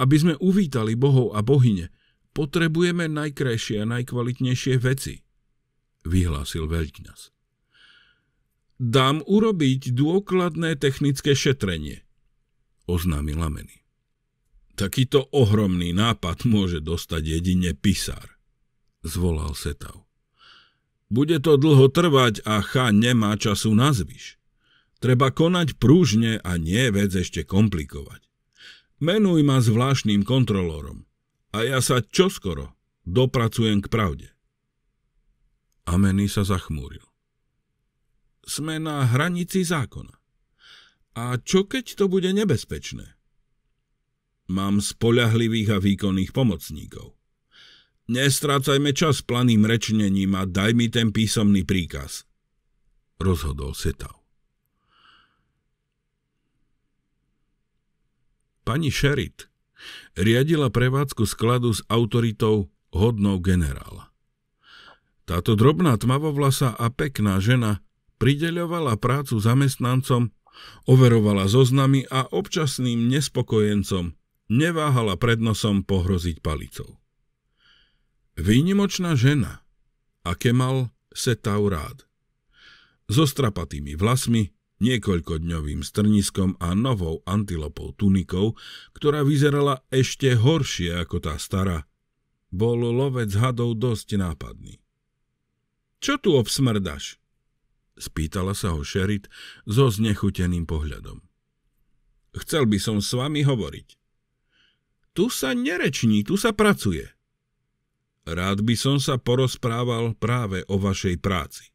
aby sme uvítali bohov a bohyne, potrebujeme najkrajšie a najkvalitnejšie veci, vyhlásil veľkňaz. Dám urobiť dôkladné technické šetrenie, oznámil Ameny. Takýto ohromný nápad môže dostať jedine pisár, zvolal Setav. Bude to dlho trvať a cha nemá času na zvyš. Treba konať prúžne a nie vec ešte komplikovať. Menuj ma zvláštnym kontrolórom a ja sa čoskoro dopracujem k pravde. Ameny sa zachmúril. Sme na hranici zákona. A čo keď to bude nebezpečné? Mám spoľahlivých a výkonných pomocníkov. Nestrácajme čas planým rečnením a daj mi ten písomný príkaz. Rozhodol Setav. Pani Sherit riadila prevádzku skladu s autoritou hodnou generála. Táto drobná tmavovlasa a pekná žena prideľovala prácu zamestnancom, overovala zoznamy a občasným nespokojencom neváhala pred nosom pohroziť palicou. Výnimočná žena, aké mal rád. So strapatými vlasmi, niekoľkodňovým strniskom a novou antilopou tunikou, ktorá vyzerala ešte horšie ako tá stará. Bol lovec hadov dosť nápadný. Čo tu obsmrdaš? Spýtala sa ho šerit so znechuteným pohľadom. Chcel by som s vami hovoriť. Tu sa nereční, tu sa pracuje. Rád by som sa porozprával práve o vašej práci.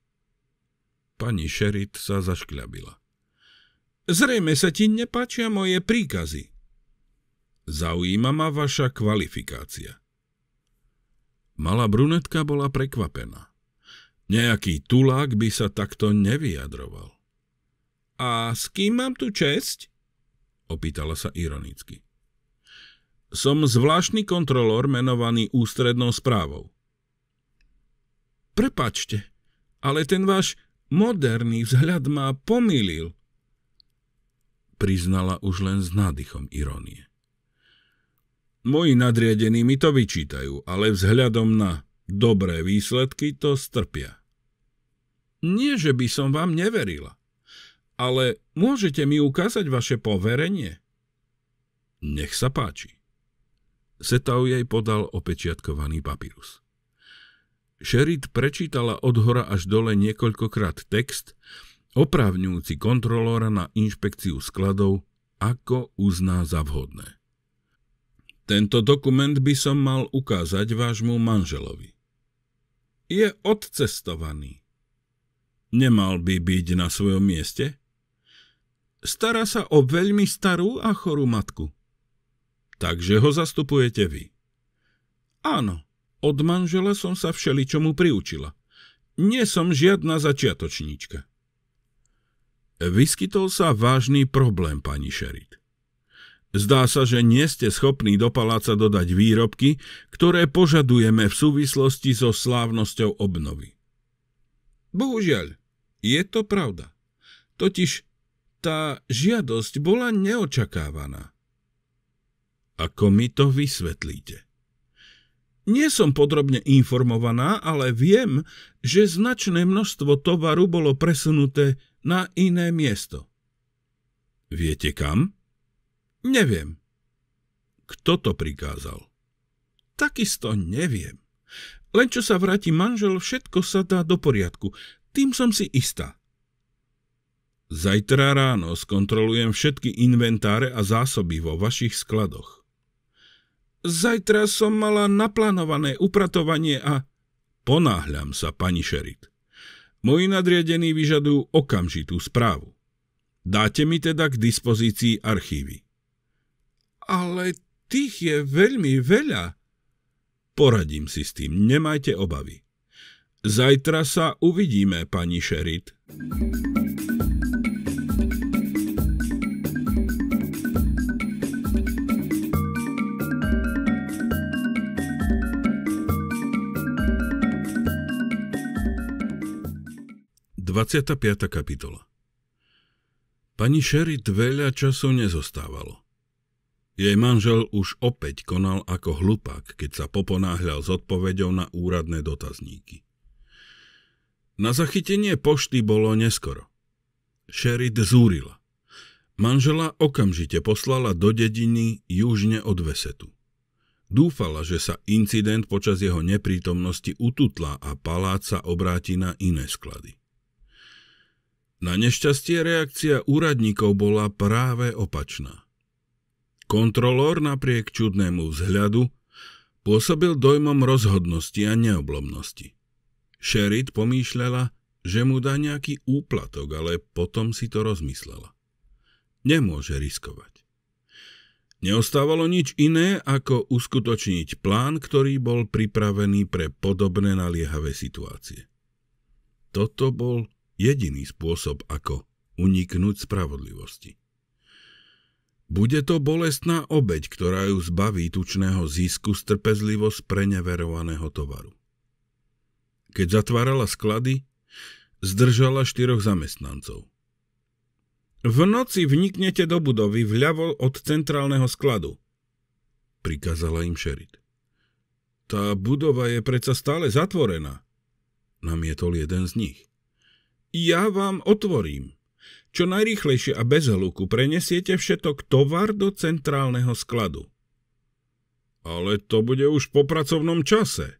Pani Šerit sa zaškľabila. Zrejme sa ti nepáčia moje príkazy. Zaujíma ma vaša kvalifikácia. Malá brunetka bola prekvapená. Nejaký tulák by sa takto nevyjadroval. A s kým mám tu česť? Opýtala sa ironicky. Som zvláštny kontrolor menovaný ústrednou správou. Prepačte, ale ten váš Moderný vzhľad ma pomýlil, priznala už len s nádychom ironie. Moji nadriadení mi to vyčítajú, ale vzhľadom na dobré výsledky to strpia. Nie, že by som vám neverila, ale môžete mi ukázať vaše poverenie? Nech sa páči. Setau jej podal opečiatkovaný papírus. Sherid prečítala od hora až dole niekoľkokrát text, oprávňujúci kontrolóra na inšpekciu skladov, ako uzná za vhodné. Tento dokument by som mal ukázať vášmu manželovi. Je odcestovaný. Nemal by byť na svojom mieste? Stará sa o veľmi starú a chorú matku. Takže ho zastupujete vy. Áno. Od manžela som sa všeličomu priučila. Nie som žiadna začiatočníčka. Vyskytol sa vážny problém, pani Šerit. Zdá sa, že nie ste schopní do paláca dodať výrobky, ktoré požadujeme v súvislosti so slávnosťou obnovy. Bohužiaľ, je to pravda. Totiž tá žiadosť bola neočakávaná. Ako mi to vysvetlíte? Nie som podrobne informovaná, ale viem, že značné množstvo tovaru bolo presunuté na iné miesto. Viete kam? Neviem. Kto to prikázal? Takisto neviem. Len čo sa vráti manžel, všetko sa dá do poriadku. Tým som si istá. Zajtra ráno skontrolujem všetky inventáre a zásoby vo vašich skladoch. Zajtra som mala naplánované upratovanie a... Ponáhľam sa, pani šerit. Moji nadriadení vyžadujú okamžitú správu. Dáte mi teda k dispozícii archívy. Ale tých je veľmi veľa. Poradím si s tým, nemajte obavy. Zajtra sa uvidíme, pani šerit. thank you 25. kapitola Pani Šerit veľa času nezostávalo. Jej manžel už opäť konal ako hlupák, keď sa poponáhľal s odpovedou na úradné dotazníky. Na zachytenie pošty bolo neskoro. Šerit zúrila. Manžela okamžite poslala do dediny južne od Vesetu. Dúfala, že sa incident počas jeho neprítomnosti ututla a palác sa obráti na iné sklady. Na nešťastie reakcia úradníkov bola práve opačná. Kontrolór napriek čudnému vzhľadu pôsobil dojmom rozhodnosti a neoblomnosti. Šerit pomýšľala, že mu dá nejaký úplatok, ale potom si to rozmyslela. Nemôže riskovať. Neostávalo nič iné, ako uskutočniť plán, ktorý bol pripravený pre podobné naliehavé situácie. Toto bol jediný spôsob, ako uniknúť spravodlivosti. Bude to bolestná obeď, ktorá ju zbaví tučného zisku strpezlivosť pre neverovaného tovaru. Keď zatvárala sklady, zdržala štyroch zamestnancov. V noci vniknete do budovy vľavo od centrálneho skladu, prikázala im šerit. Tá budova je predsa stále zatvorená, namietol jeden z nich ja vám otvorím. Čo najrýchlejšie a bez hluku prenesiete všetok tovar do centrálneho skladu. Ale to bude už po pracovnom čase,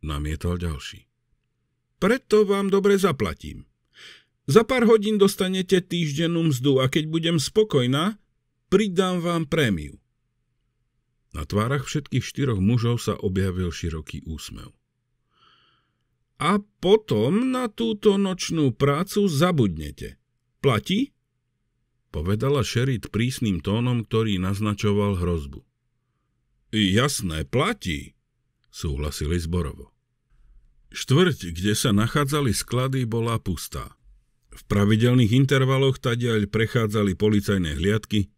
namietal ďalší. Preto vám dobre zaplatím. Za pár hodín dostanete týždennú mzdu a keď budem spokojná, pridám vám prémiu. Na tvárach všetkých štyroch mužov sa objavil široký úsmev a potom na túto nočnú prácu zabudnete. Platí? Povedala Šerit prísnym tónom, ktorý naznačoval hrozbu. Jasné, platí, súhlasili zborovo. Štvrť, kde sa nachádzali sklady, bola pustá. V pravidelných intervaloch tadiaľ prechádzali policajné hliadky,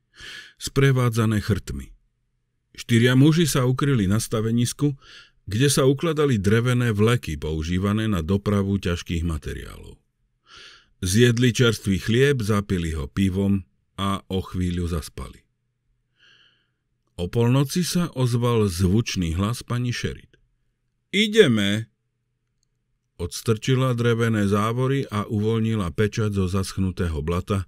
sprevádzané chrtmi. Štyria muži sa ukryli na stavenisku, kde sa ukladali drevené vleky používané na dopravu ťažkých materiálov. Zjedli čerstvý chlieb, zapili ho pivom a o chvíľu zaspali. O polnoci sa ozval zvučný hlas pani Šerit. Ideme! Odstrčila drevené závory a uvoľnila pečať zo zaschnutého blata,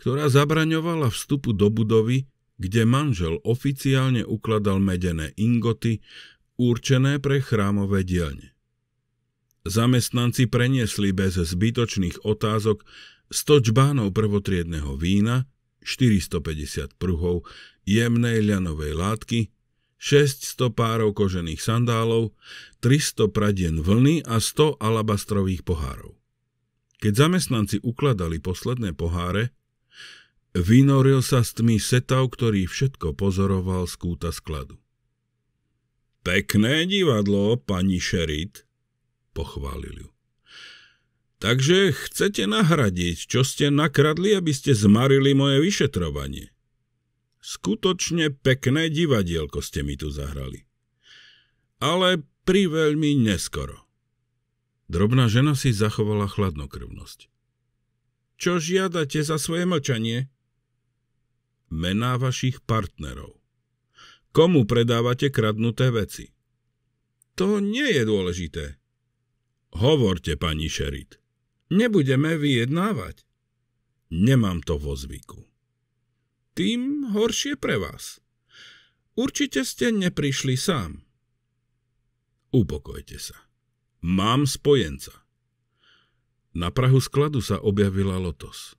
ktorá zabraňovala vstupu do budovy, kde manžel oficiálne ukladal medené ingoty určené pre chrámové dielne. Zamestnanci preniesli bez zbytočných otázok 100 čbánov prvotriedného vína, 450 pruhov jemnej ľanovej látky, 600 párov kožených sandálov, 300 pradien vlny a 100 alabastrových pohárov. Keď zamestnanci ukladali posledné poháre, vynoril sa s tmy setav, ktorý všetko pozoroval z kúta skladu. Pekné divadlo, pani Šerit, pochválil ju. Takže chcete nahradiť, čo ste nakradli, aby ste zmarili moje vyšetrovanie. Skutočne pekné divadielko ste mi tu zahrali. Ale veľmi neskoro. Drobná žena si zachovala chladnokrvnosť. Čo žiadate za svoje mlčanie? Mená vašich partnerov. Komu predávate kradnuté veci? To nie je dôležité. Hovorte, pani Šerit. Nebudeme vyjednávať. Nemám to vo zvyku. Tým horšie pre vás. Určite ste neprišli sám. Upokojte sa. Mám spojenca. Na prahu skladu sa objavila Lotos.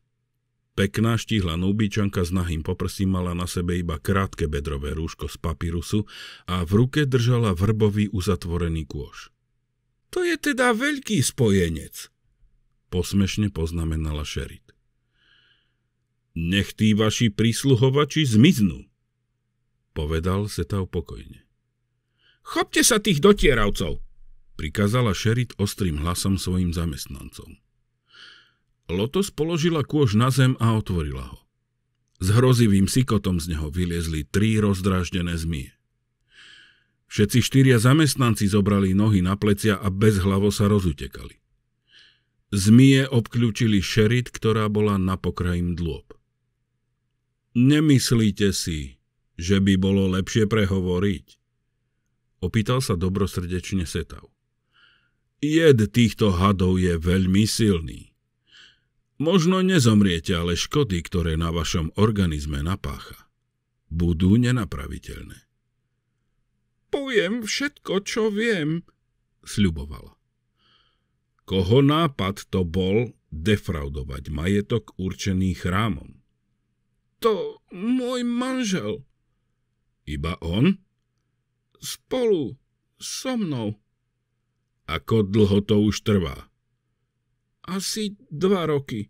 Pekná štihla núbičanka s nahým poprsím mala na sebe iba krátke bedrové rúško z papirusu a v ruke držala vrbový uzatvorený kôž. To je teda veľký spojenec, posmešne poznamenala šerit. Nech tí vaši prísluhovači zmiznú, povedal Seta pokojne. Chopte sa tých dotieravcov, prikázala šerit ostrým hlasom svojim zamestnancom. Lotos položila kôž na zem a otvorila ho. S hrozivým sikotom z neho vyliezli tri rozdraždené zmie. Všetci štyria zamestnanci zobrali nohy na plecia a bezhlavo sa rozutekali. Zmie obklúčili šerit, ktorá bola na pokraji dlôb. Nemyslíte si, že by bolo lepšie prehovoriť? Opýtal sa dobrosrdečne Setav. Jed týchto hadov je veľmi silný. Možno nezomriete, ale škody, ktoré na vašom organizme napácha, budú nenapraviteľné. Poviem všetko, čo viem, sľubovala. Koho nápad to bol defraudovať majetok určený chrámom? To môj manžel. Iba on? Spolu so mnou. Ako dlho to už trvá? asi dva roky.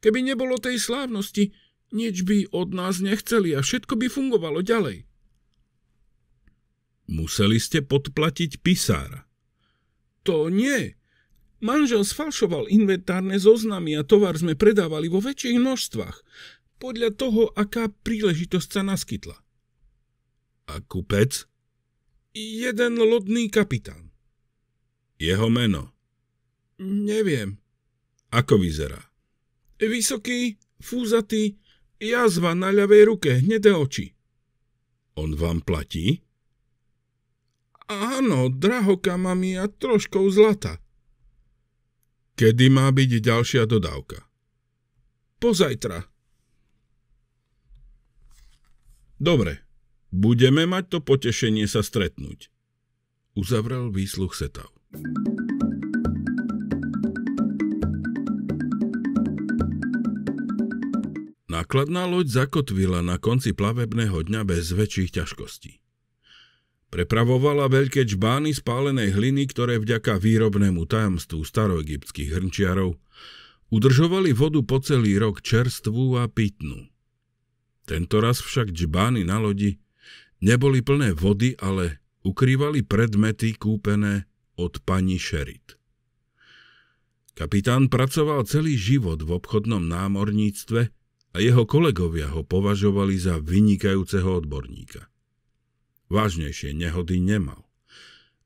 Keby nebolo tej slávnosti, nič by od nás nechceli a všetko by fungovalo ďalej. Museli ste podplatiť pisára. To nie. Manžel sfalšoval inventárne zoznamy a tovar sme predávali vo väčších množstvách, podľa toho, aká príležitosť sa naskytla. A kupec? Jeden lodný kapitán. Jeho meno? Neviem. Ako vyzerá? Vysoký, fúzatý, jazva na ľavej ruke, hnedé oči. On vám platí? Áno, drahokama mi a troškou zlata. Kedy má byť ďalšia dodávka? Pozajtra. Dobre, budeme mať to potešenie sa stretnúť. Uzavrel výsluch Setav. thank you Nákladná loď zakotvila na konci plavebného dňa bez väčších ťažkostí. Prepravovala veľké čbány spálenej hliny, ktoré vďaka výrobnému tajomstvu staroegyptských hrnčiarov udržovali vodu po celý rok čerstvú a pitnú. Tentoraz však čbány na lodi neboli plné vody, ale ukrývali predmety kúpené od pani Šerit. Kapitán pracoval celý život v obchodnom námorníctve – a jeho kolegovia ho považovali za vynikajúceho odborníka. Vážnejšie nehody nemal.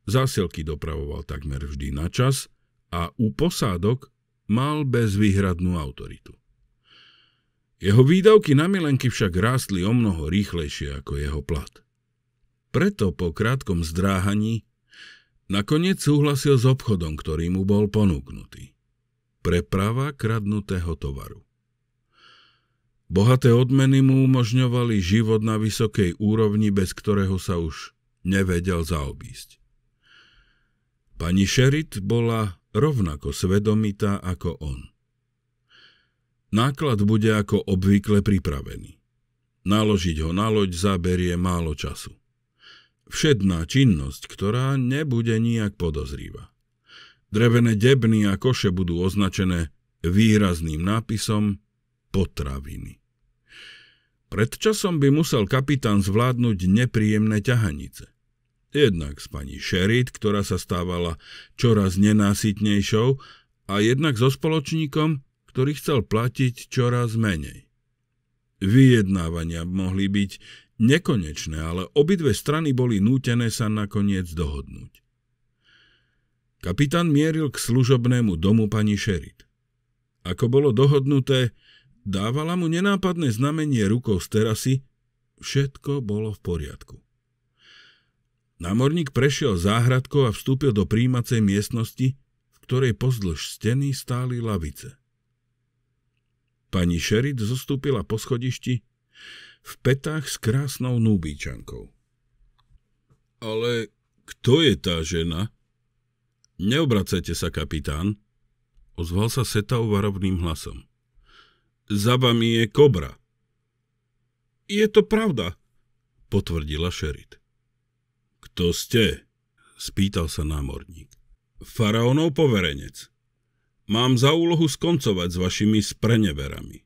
Zásielky dopravoval takmer vždy na čas a u posádok mal bezvýhradnú autoritu. Jeho výdavky na milenky však rástli o mnoho rýchlejšie ako jeho plat. Preto po krátkom zdráhaní nakoniec súhlasil s obchodom, ktorý mu bol ponúknutý. Preprava kradnutého tovaru. Bohaté odmeny mu umožňovali život na vysokej úrovni, bez ktorého sa už nevedel zaobísť. Pani Šerit bola rovnako svedomitá ako on. Náklad bude ako obvykle pripravený. Naložiť ho na loď zaberie málo času. Všedná činnosť, ktorá nebude nijak podozrýva. Drevené debny a koše budú označené výrazným nápisom – potraviny. Predčasom by musel kapitán zvládnuť nepríjemné ťahanice. Jednak s pani Sherid, ktorá sa stávala čoraz nenásytnejšou, a jednak so spoločníkom, ktorý chcel platiť čoraz menej. Vyjednávania mohli byť nekonečné, ale obidve strany boli nútené sa nakoniec dohodnúť. Kapitán mieril k služobnému domu pani Sherid. Ako bolo dohodnuté, Dávala mu nenápadné znamenie rukou z terasy, všetko bolo v poriadku. Namorník prešiel záhradkou a vstúpil do príjmacej miestnosti, v ktorej pozdĺž steny stáli lavice. Pani Šerit zostúpila po schodišti v petách s krásnou núbíčankou. Ale kto je tá žena? Neobracajte sa, kapitán, ozval sa Setau varovným hlasom za vami je kobra. Je to pravda, potvrdila šerit. Kto ste? spýtal sa námorník. Faraónov poverenec. Mám za úlohu skoncovať s vašimi spreneverami.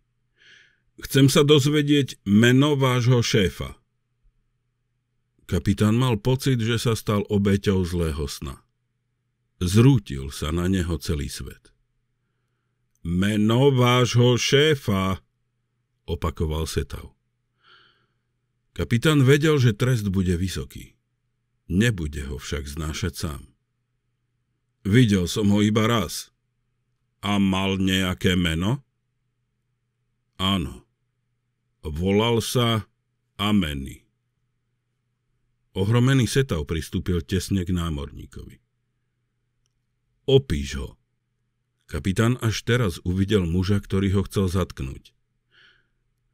Chcem sa dozvedieť meno vášho šéfa. Kapitán mal pocit, že sa stal obeťou zlého sna. Zrútil sa na neho celý svet. Meno vášho šéfa, opakoval Setav. Kapitán vedel, že trest bude vysoký. Nebude ho však znášať sám. Videl som ho iba raz. A mal nejaké meno? Áno. Volal sa Ameny. Ohromený Setau pristúpil tesne k námorníkovi. Opíš ho, Kapitán až teraz uvidel muža, ktorý ho chcel zatknúť.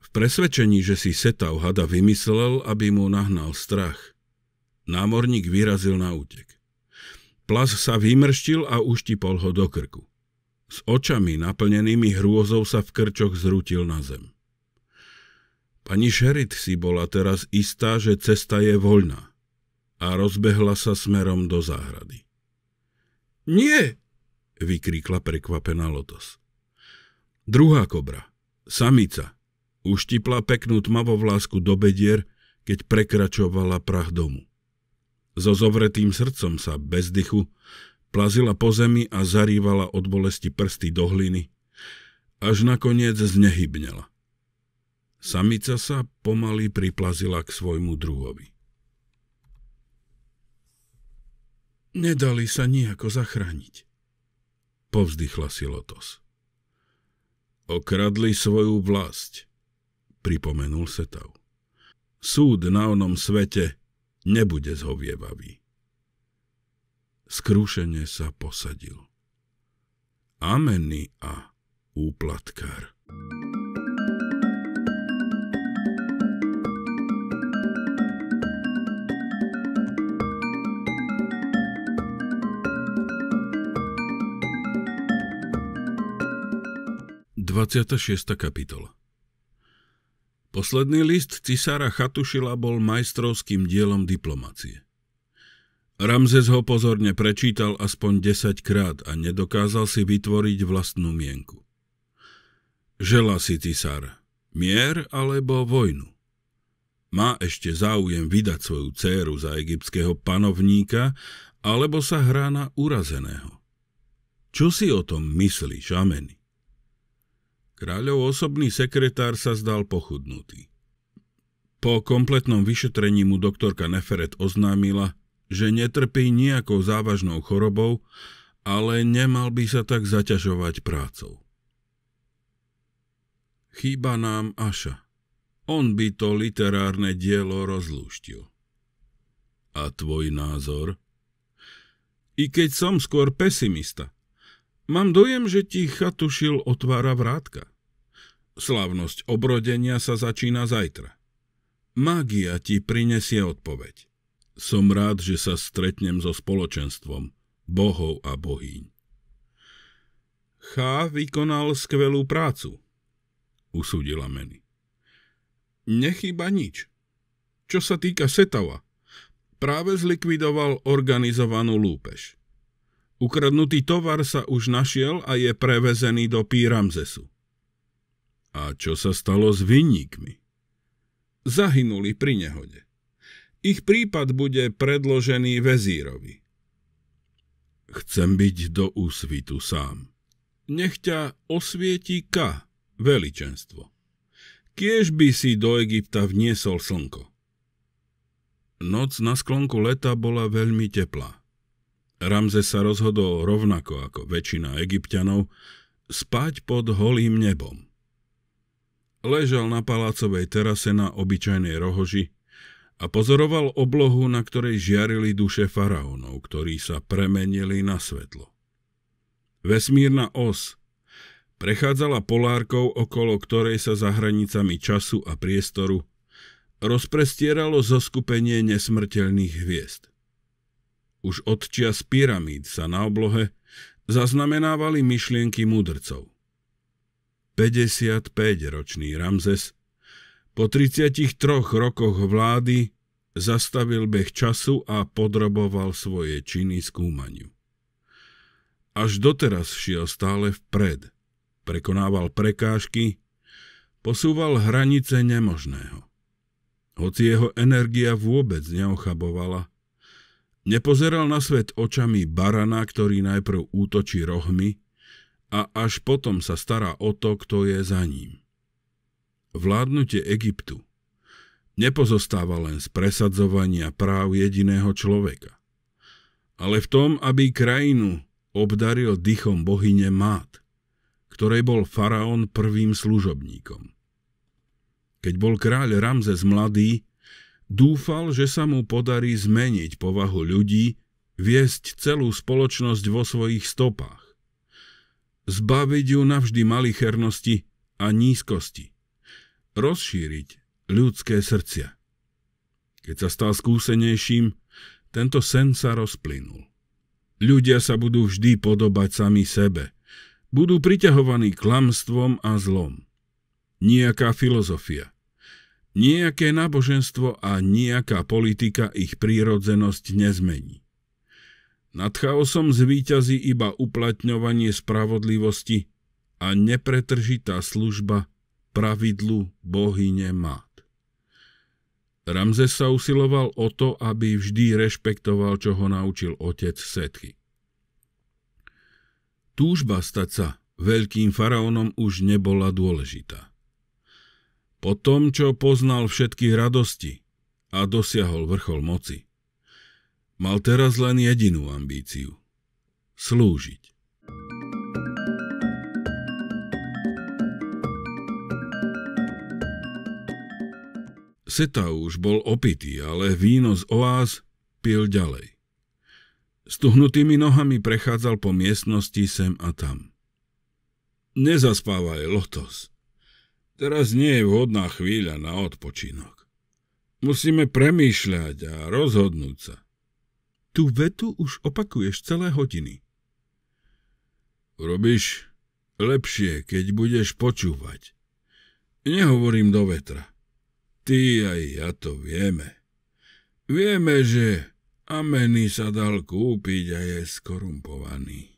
V presvedčení, že si Setav hada vymyslel, aby mu nahnal strach, námorník vyrazil na útek. Plas sa vymrštil a uštipol ho do krku. S očami naplnenými hrôzou sa v krčoch zrútil na zem. Pani Šerit si bola teraz istá, že cesta je voľná a rozbehla sa smerom do záhrady. Nie, vykríkla prekvapená Lotos. Druhá kobra, samica, uštipla peknú tmavovlásku do bedier, keď prekračovala prach domu. So zovretým srdcom sa bez dychu plazila po zemi a zarývala od bolesti prsty do hliny, až nakoniec znehybnela. Samica sa pomaly priplazila k svojmu druhovi. Nedali sa nejako zachrániť, povzdychla si Lotos. Okradli svoju vlast, pripomenul Setav. Súd na onom svete nebude zhovievavý. Skrúšenie sa posadil. Ameny a úplatkár. thank you 26. kapitola Posledný list cisára Chatušila bol majstrovským dielom diplomacie. Ramzes ho pozorne prečítal aspoň 10 krát a nedokázal si vytvoriť vlastnú mienku. Žela si cisár mier alebo vojnu. Má ešte záujem vydať svoju dceru za egyptského panovníka alebo sa hrá na urazeného. Čo si o tom myslíš, Ameny? Kráľov osobný sekretár sa zdal pochudnutý. Po kompletnom vyšetrení mu doktorka Neferet oznámila, že netrpí nejakou závažnou chorobou, ale nemal by sa tak zaťažovať prácou. Chýba nám Aša. On by to literárne dielo rozlúštil. A tvoj názor? I keď som skôr pesimista, Mám dojem, že ti chatušil otvára vrátka. Slávnosť obrodenia sa začína zajtra. Mágia ti prinesie odpoveď. Som rád, že sa stretnem so spoločenstvom, bohov a bohýň. Chá vykonal skvelú prácu, usúdila Meny. Nechýba nič. Čo sa týka Setava, práve zlikvidoval organizovanú lúpež. Ukradnutý tovar sa už našiel a je prevezený do Píramzesu. A čo sa stalo s vinníkmi? Zahynuli pri nehode. Ich prípad bude predložený vezírovi. Chcem byť do úsvitu sám. Nech ťa osvieti Ka, veličenstvo. Kiež by si do Egypta vniesol slnko. Noc na sklonku leta bola veľmi teplá. Ramze sa rozhodol rovnako ako väčšina egyptianov spať pod holým nebom. Ležal na palácovej terase na obyčajnej rohoži a pozoroval oblohu, na ktorej žiarili duše faraónov, ktorí sa premenili na svetlo. Vesmírna os prechádzala polárkou, okolo ktorej sa za hranicami času a priestoru rozprestieralo zoskupenie nesmrteľných hviezd už od čias pyramíd sa na oblohe zaznamenávali myšlienky mudrcov. 55-ročný Ramzes po 33 rokoch vlády zastavil beh času a podroboval svoje činy skúmaniu. Až doteraz šiel stále vpred, prekonával prekážky, posúval hranice nemožného. Hoci jeho energia vôbec neochabovala, Nepozeral na svet očami barana, ktorý najprv útočí rohmi a až potom sa stará o to, kto je za ním. Vládnutie Egyptu nepozostáva len z presadzovania práv jediného človeka, ale v tom, aby krajinu obdaril dychom bohyne Mát, ktorej bol faraón prvým služobníkom. Keď bol kráľ Ramzes mladý, Dúfal, že sa mu podarí zmeniť povahu ľudí, viesť celú spoločnosť vo svojich stopách. Zbaviť ju navždy malichernosti a nízkosti. Rozšíriť ľudské srdcia. Keď sa stal skúsenejším, tento sen sa rozplynul. Ľudia sa budú vždy podobať sami sebe. Budú priťahovaní klamstvom a zlom. Nijaká filozofia, Nijaké náboženstvo a nejaká politika ich prírodzenosť nezmení. Nad chaosom zvíťazí iba uplatňovanie spravodlivosti a nepretržitá služba pravidlu bohyne Mát. Ramzes sa usiloval o to, aby vždy rešpektoval, čo ho naučil otec setky. Túžba stať sa veľkým faraónom už nebola dôležitá. Po tom, čo poznal všetky radosti a dosiahol vrchol moci, mal teraz len jedinú ambíciu – slúžiť. Seta už bol opitý, ale víno z oáz pil ďalej. Stuhnutými nohami prechádzal po miestnosti sem a tam. Nezaspávaj, Lotos, Teraz nie je vhodná chvíľa na odpočinok. Musíme premýšľať a rozhodnúť sa. Tú vetu už opakuješ celé hodiny. Robíš lepšie, keď budeš počúvať. Nehovorím do vetra. Ty aj ja to vieme. Vieme, že Ameny sa dal kúpiť a je skorumpovaný.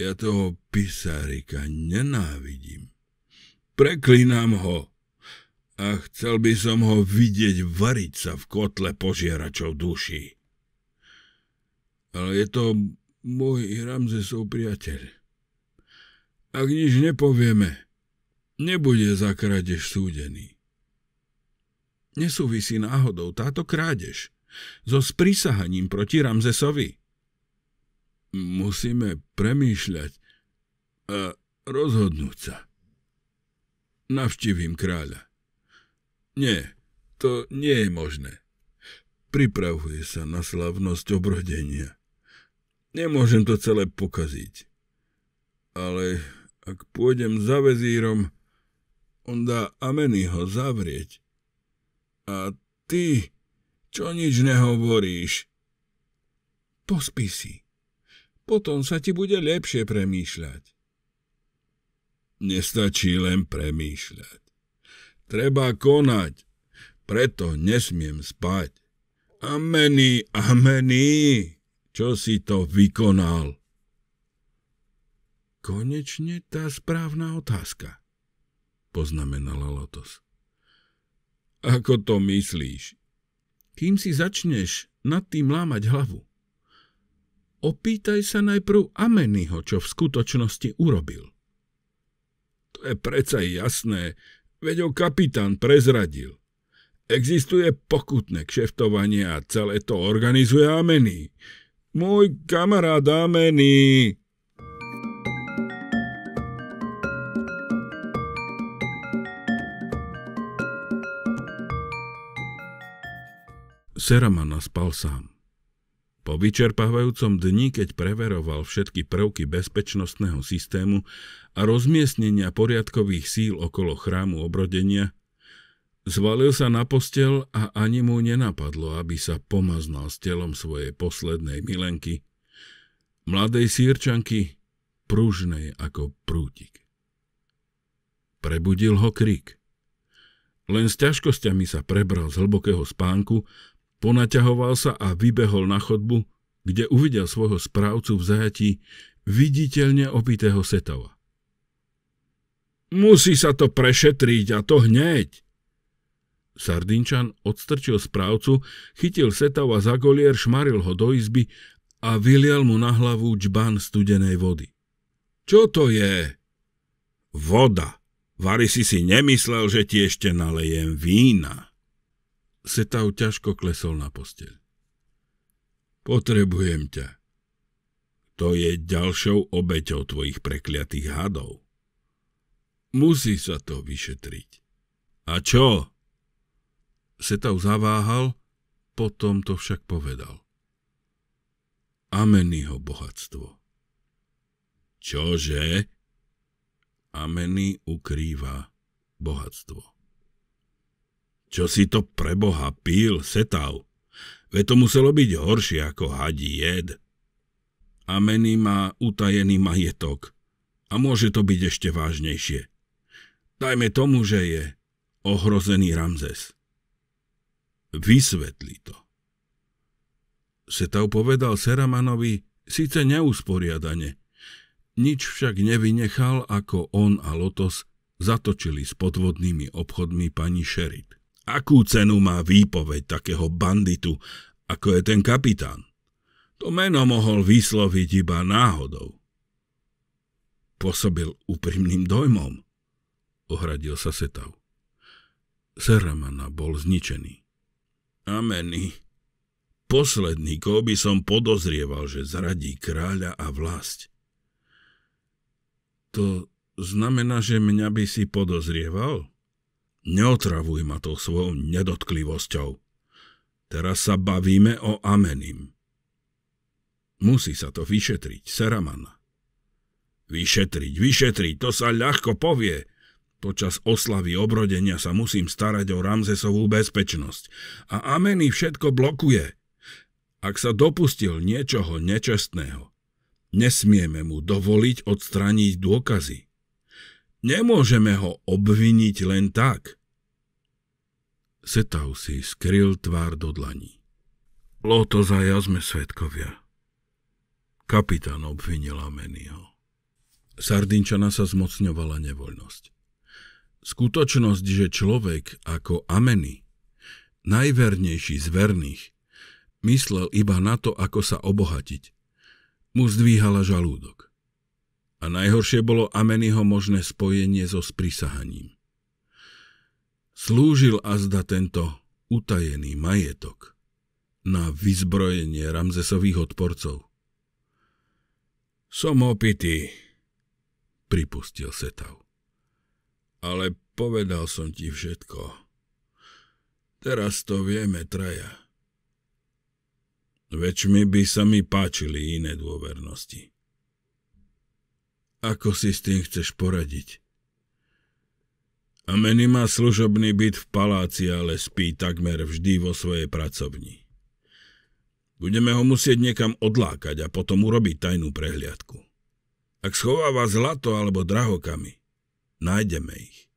Ja toho pisárika nenávidím. Preklínam ho. A chcel by som ho vidieť variť sa v kotle požieračov duší. Ale je to môj Ramzesov priateľ. Ak nič nepovieme, nebude za krádež súdený. Nesúvisí náhodou táto krádež so sprísahaním proti Ramzesovi. Musíme premýšľať a rozhodnúť sa. Navštívim kráľa. Nie, to nie je možné. Pripravuje sa na slavnosť obrodenia. Nemôžem to celé pokaziť. Ale ak pôjdem za vezírom, on dá Ameny ho zavrieť. A ty, čo nič nehovoríš? Pospí si. Potom sa ti bude lepšie premýšľať. Nestačí len premýšľať. Treba konať, preto nesmiem spať. Amení, amení, čo si to vykonal? Konečne tá správna otázka, poznamenala Lotos. Ako to myslíš? Kým si začneš nad tým lámať hlavu, opýtaj sa najprv Ameniho, čo v skutočnosti urobil. To je predsa jasné, veď ho kapitán prezradil. Existuje pokutné kšeftovanie a celé to organizuje Ameny. Môj kamarád Ameny, Seraman spal sám. Po vyčerpávajúcom dni, keď preveroval všetky prvky bezpečnostného systému a rozmiestnenia poriadkových síl okolo chrámu obrodenia, zvalil sa na postel a ani mu nenapadlo, aby sa pomaznal s telom svojej poslednej milenky, mladej sírčanky, pružnej ako prútik. Prebudil ho krik. Len s ťažkosťami sa prebral z hlbokého spánku Ponaťahoval sa a vybehol na chodbu, kde uvidel svojho správcu v zajatí viditeľne opitého setova. Musí sa to prešetriť a to hneď. Sardinčan odstrčil správcu, chytil Setava za golier, šmaril ho do izby a vylial mu na hlavu čban studenej vody. Čo to je? Voda. Vary si si nemyslel, že ti ešte nalejem vína. Setau ťažko klesol na posteľ. Potrebujem ťa. To je ďalšou obeťou tvojich prekliatých hadov. Musí sa to vyšetriť. A čo? Setau zaváhal, potom to však povedal. Ameniho bohatstvo. Čože? Ameny ukrýva bohatstvo. Čo si to preboha pil, setal? Ve to muselo byť horšie ako hadí jed. A mení má utajený majetok. A môže to byť ešte vážnejšie. Dajme tomu, že je ohrozený Ramzes. Vysvetli to. Setau povedal Seramanovi, síce neusporiadane, nič však nevynechal, ako on a Lotos zatočili s podvodnými obchodmi pani Sherit. Akú cenu má výpoveď takého banditu, ako je ten kapitán? To meno mohol vysloviť iba náhodou. Pôsobil úprimným dojmom, ohradil sa Setav. Seramana bol zničený. Ameny. Posledný, koho by som podozrieval, že zradí kráľa a vlast. To znamená, že mňa by si podozrieval? Neotravuj ma to svojou nedotklivosťou. Teraz sa bavíme o Amenim. Musí sa to vyšetriť, Seramana. Vyšetriť, vyšetriť, to sa ľahko povie. Počas oslavy obrodenia sa musím starať o Ramzesovú bezpečnosť. A Ameny všetko blokuje. Ak sa dopustil niečoho nečestného, nesmieme mu dovoliť odstraniť dôkazy. Nemôžeme ho obviniť len tak. Setau si skryl tvár do dlaní. Loto za ja sme svetkovia. Kapitán obvinila Meniho. Sardinčana sa zmocňovala nevoľnosť. Skutočnosť, že človek ako Ameny, najvernejší z verných, myslel iba na to, ako sa obohatiť, mu zdvíhala žalúdok. A najhoršie bolo Ameniho možné spojenie so sprísahaním. Slúžil azda tento utajený majetok na vyzbrojenie Ramzesových odporcov. Som opitý, pripustil Setav. Ale povedal som ti všetko. Teraz to vieme traja. Väčšmi by sa mi páčili iné dôvernosti. Ako si s tým chceš poradiť? Ameny má služobný byt v paláci, ale spí takmer vždy vo svojej pracovni. Budeme ho musieť niekam odlákať a potom urobiť tajnú prehliadku. Ak schováva zlato alebo drahokami, nájdeme ich.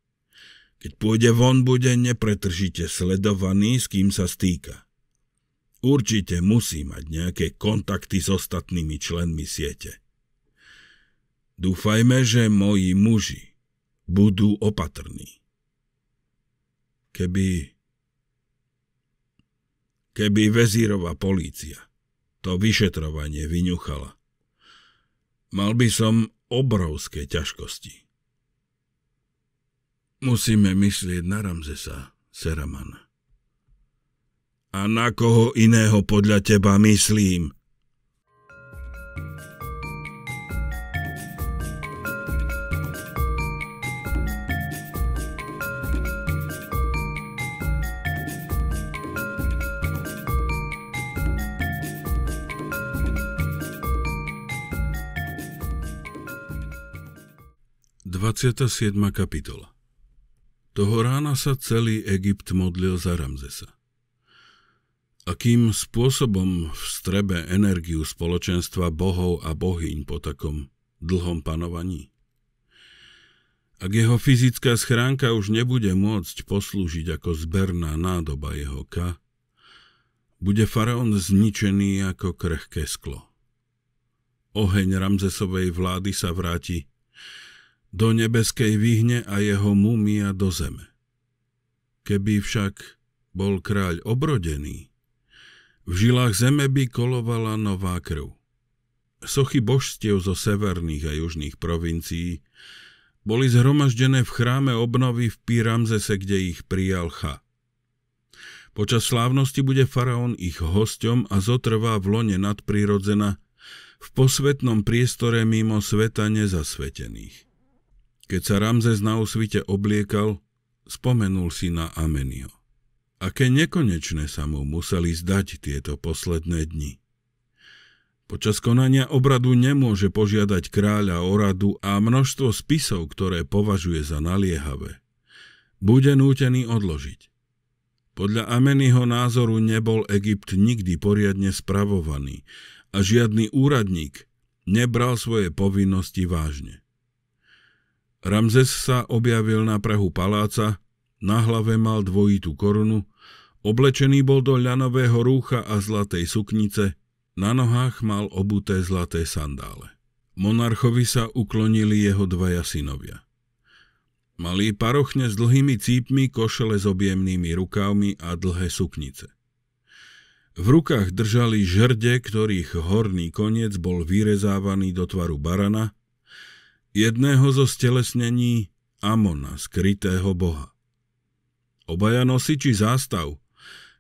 Keď pôjde von, bude nepretržite sledovaný, s kým sa stýka. Určite musí mať nejaké kontakty s ostatnými členmi siete. Dúfajme, že moji muži budú opatrní. Keby... Keby vezírova polícia to vyšetrovanie vyňuchala, mal by som obrovské ťažkosti. Musíme myslieť na Ramzesa, Seraman. A na koho iného podľa teba myslím, 27. kapitola Toho rána sa celý Egypt modlil za Ramzesa. Akým spôsobom v strebe energiu spoločenstva bohov a bohyň po takom dlhom panovaní? Ak jeho fyzická schránka už nebude môcť poslúžiť ako zberná nádoba jeho ka, bude faraón zničený ako krehké sklo. Oheň Ramzesovej vlády sa vráti do nebeskej vyhne a jeho mumia do zeme. Keby však bol kráľ obrodený, v žilách zeme by kolovala nová krv. Sochy božstiev zo severných a južných provincií boli zhromaždené v chráme obnovy v Pyramzese, kde ich prijal Cha. Počas slávnosti bude faraón ich hosťom a zotrvá v lone nadprirodzená v posvetnom priestore mimo sveta nezasvetených. Keď sa Ramzes na osvite obliekal, spomenul si na Amenio. Aké nekonečné sa mu museli zdať tieto posledné dni. Počas konania obradu nemôže požiadať kráľa o radu a množstvo spisov, ktoré považuje za naliehavé. Bude nútený odložiť. Podľa Ameniho názoru nebol Egypt nikdy poriadne spravovaný a žiadny úradník nebral svoje povinnosti vážne. Ramzes sa objavil na prahu paláca, na hlave mal dvojitú korunu, oblečený bol do ľanového rúcha a zlatej suknice, na nohách mal obuté zlaté sandále. Monarchovi sa uklonili jeho dvaja synovia. Malý parochne s dlhými cípmi, košele s objemnými rukávmi a dlhé suknice. V rukách držali žrde, ktorých horný koniec bol vyrezávaný do tvaru barana jedného zo stelesnení Amona, skrytého boha. Obaja nosiči zástav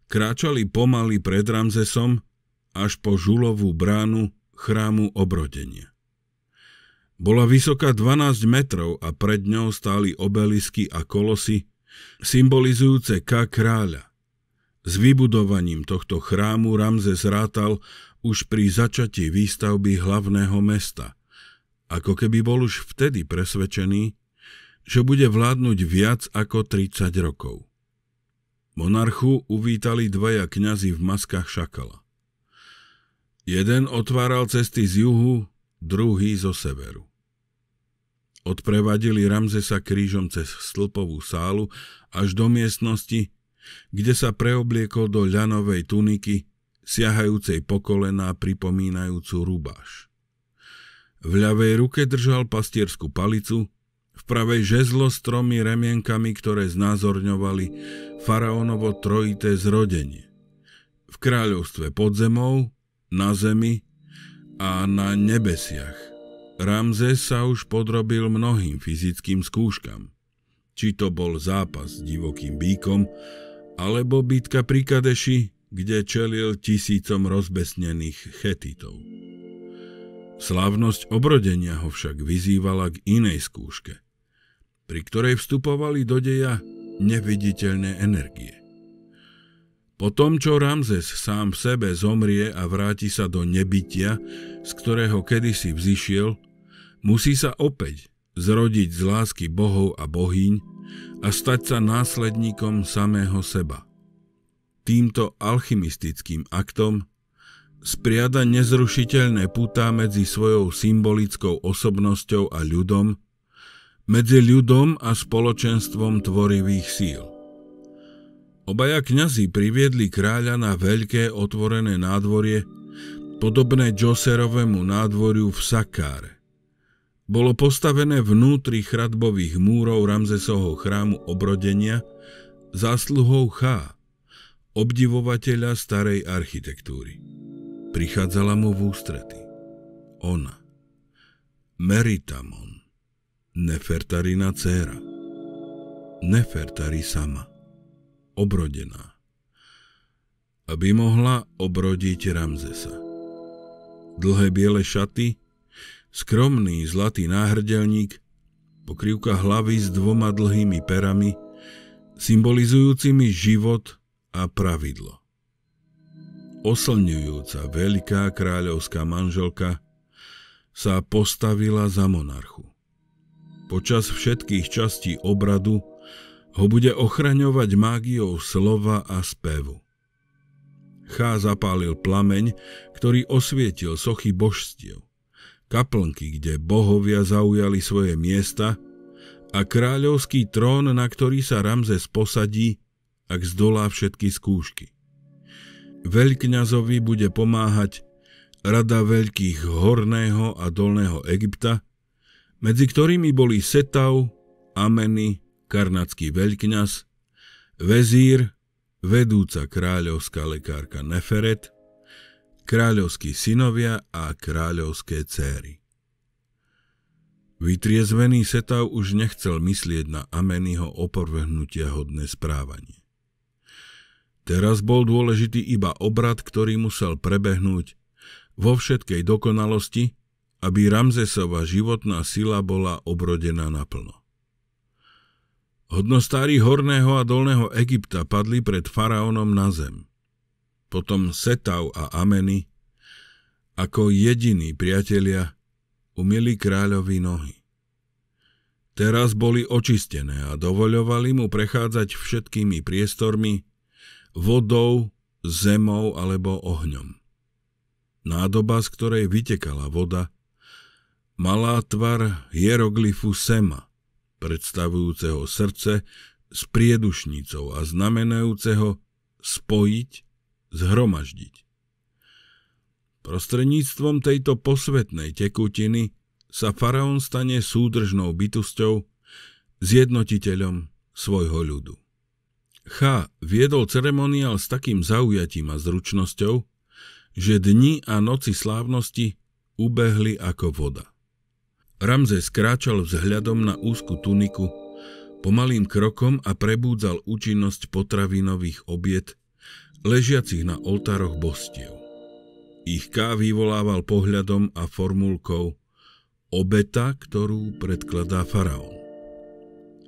kráčali pomaly pred Ramzesom až po žulovú bránu chrámu obrodenia. Bola vysoká 12 metrov a pred ňou stáli obelisky a kolosy, symbolizujúce K kráľa. S vybudovaním tohto chrámu Ramzes rátal už pri začatí výstavby hlavného mesta – ako keby bol už vtedy presvedčený, že bude vládnuť viac ako 30 rokov. Monarchu uvítali dvaja kňazi v maskách šakala. Jeden otváral cesty z juhu, druhý zo severu. Odprevadili Ramzesa krížom cez slpovú sálu až do miestnosti, kde sa preobliekol do ľanovej tuniky, siahajúcej po kolená pripomínajúcu rubáš. V ľavej ruke držal pastierskú palicu, v pravej žezlo s tromi remienkami, ktoré znázorňovali faraónovo trojité zrodenie. V kráľovstve podzemov, na zemi a na nebesiach. Ramzes sa už podrobil mnohým fyzickým skúškam. Či to bol zápas s divokým bíkom, alebo bitka pri Kadeši, kde čelil tisícom rozbesnených chetitov. Slávnosť obrodenia ho však vyzývala k inej skúške, pri ktorej vstupovali do deja neviditeľné energie. Po tom, čo Ramzes sám v sebe zomrie a vráti sa do nebytia, z ktorého kedysi vzýšiel, musí sa opäť zrodiť z lásky bohov a bohyň a stať sa následníkom samého seba. Týmto alchymistickým aktom spriada nezrušiteľné putá medzi svojou symbolickou osobnosťou a ľudom, medzi ľudom a spoločenstvom tvorivých síl. Obaja kňazi priviedli kráľa na veľké otvorené nádvorie, podobné Joserovému nádvoriu v Sakáre. Bolo postavené vnútri chradbových múrov Ramzesovho chrámu obrodenia zásluhou Chá, obdivovateľa starej architektúry. Prichádzala mu v ústrety. Ona. Meritamon. Nefertarina dcéra. Nefertari sama. Obrodená. Aby mohla obrodiť Ramzesa. Dlhé biele šaty, skromný zlatý náhrdelník, pokrývka hlavy s dvoma dlhými perami, symbolizujúcimi život a pravidlo oslňujúca veľká kráľovská manželka sa postavila za monarchu. Počas všetkých častí obradu ho bude ochraňovať mágiou slova a spevu. Chá zapálil plameň, ktorý osvietil sochy božstiev, kaplnky, kde bohovia zaujali svoje miesta a kráľovský trón, na ktorý sa Ramzes posadí, ak zdolá všetky skúšky. Veľkňazovi bude pomáhať Rada veľkých horného a dolného Egypta, medzi ktorými boli Setau, Ameny, karnacký veľkňaz, vezír, vedúca kráľovská lekárka Neferet, kráľovskí synovia a kráľovské céry. Vytriezvený Setau už nechcel myslieť na Amenyho oporvehnutia hodné správanie. Teraz bol dôležitý iba obrad, ktorý musel prebehnúť vo všetkej dokonalosti, aby Ramzesova životná sila bola obrodená naplno. Hodnostári Horného a Dolného Egypta padli pred faraónom na zem. Potom Setau a Ameny, ako jediní priatelia, umili kráľovi nohy. Teraz boli očistené a dovoľovali mu prechádzať všetkými priestormi, vodou, zemou alebo ohňom. Nádoba, z ktorej vytekala voda, malá tvar hieroglyfu Sema, predstavujúceho srdce s priedušnicou a znamenajúceho spojiť, zhromaždiť. Prostredníctvom tejto posvetnej tekutiny sa faraón stane súdržnou bytosťou, zjednotiteľom svojho ľudu. Cha viedol ceremoniál s takým zaujatím a zručnosťou, že dni a noci slávnosti ubehli ako voda. Ramzes kráčal vzhľadom na úzku tuniku, pomalým krokom a prebúdzal účinnosť potravinových obiet, ležiacich na oltároch bostiev. Ich K vyvolával pohľadom a formulkou obeta, ktorú predkladá faraón.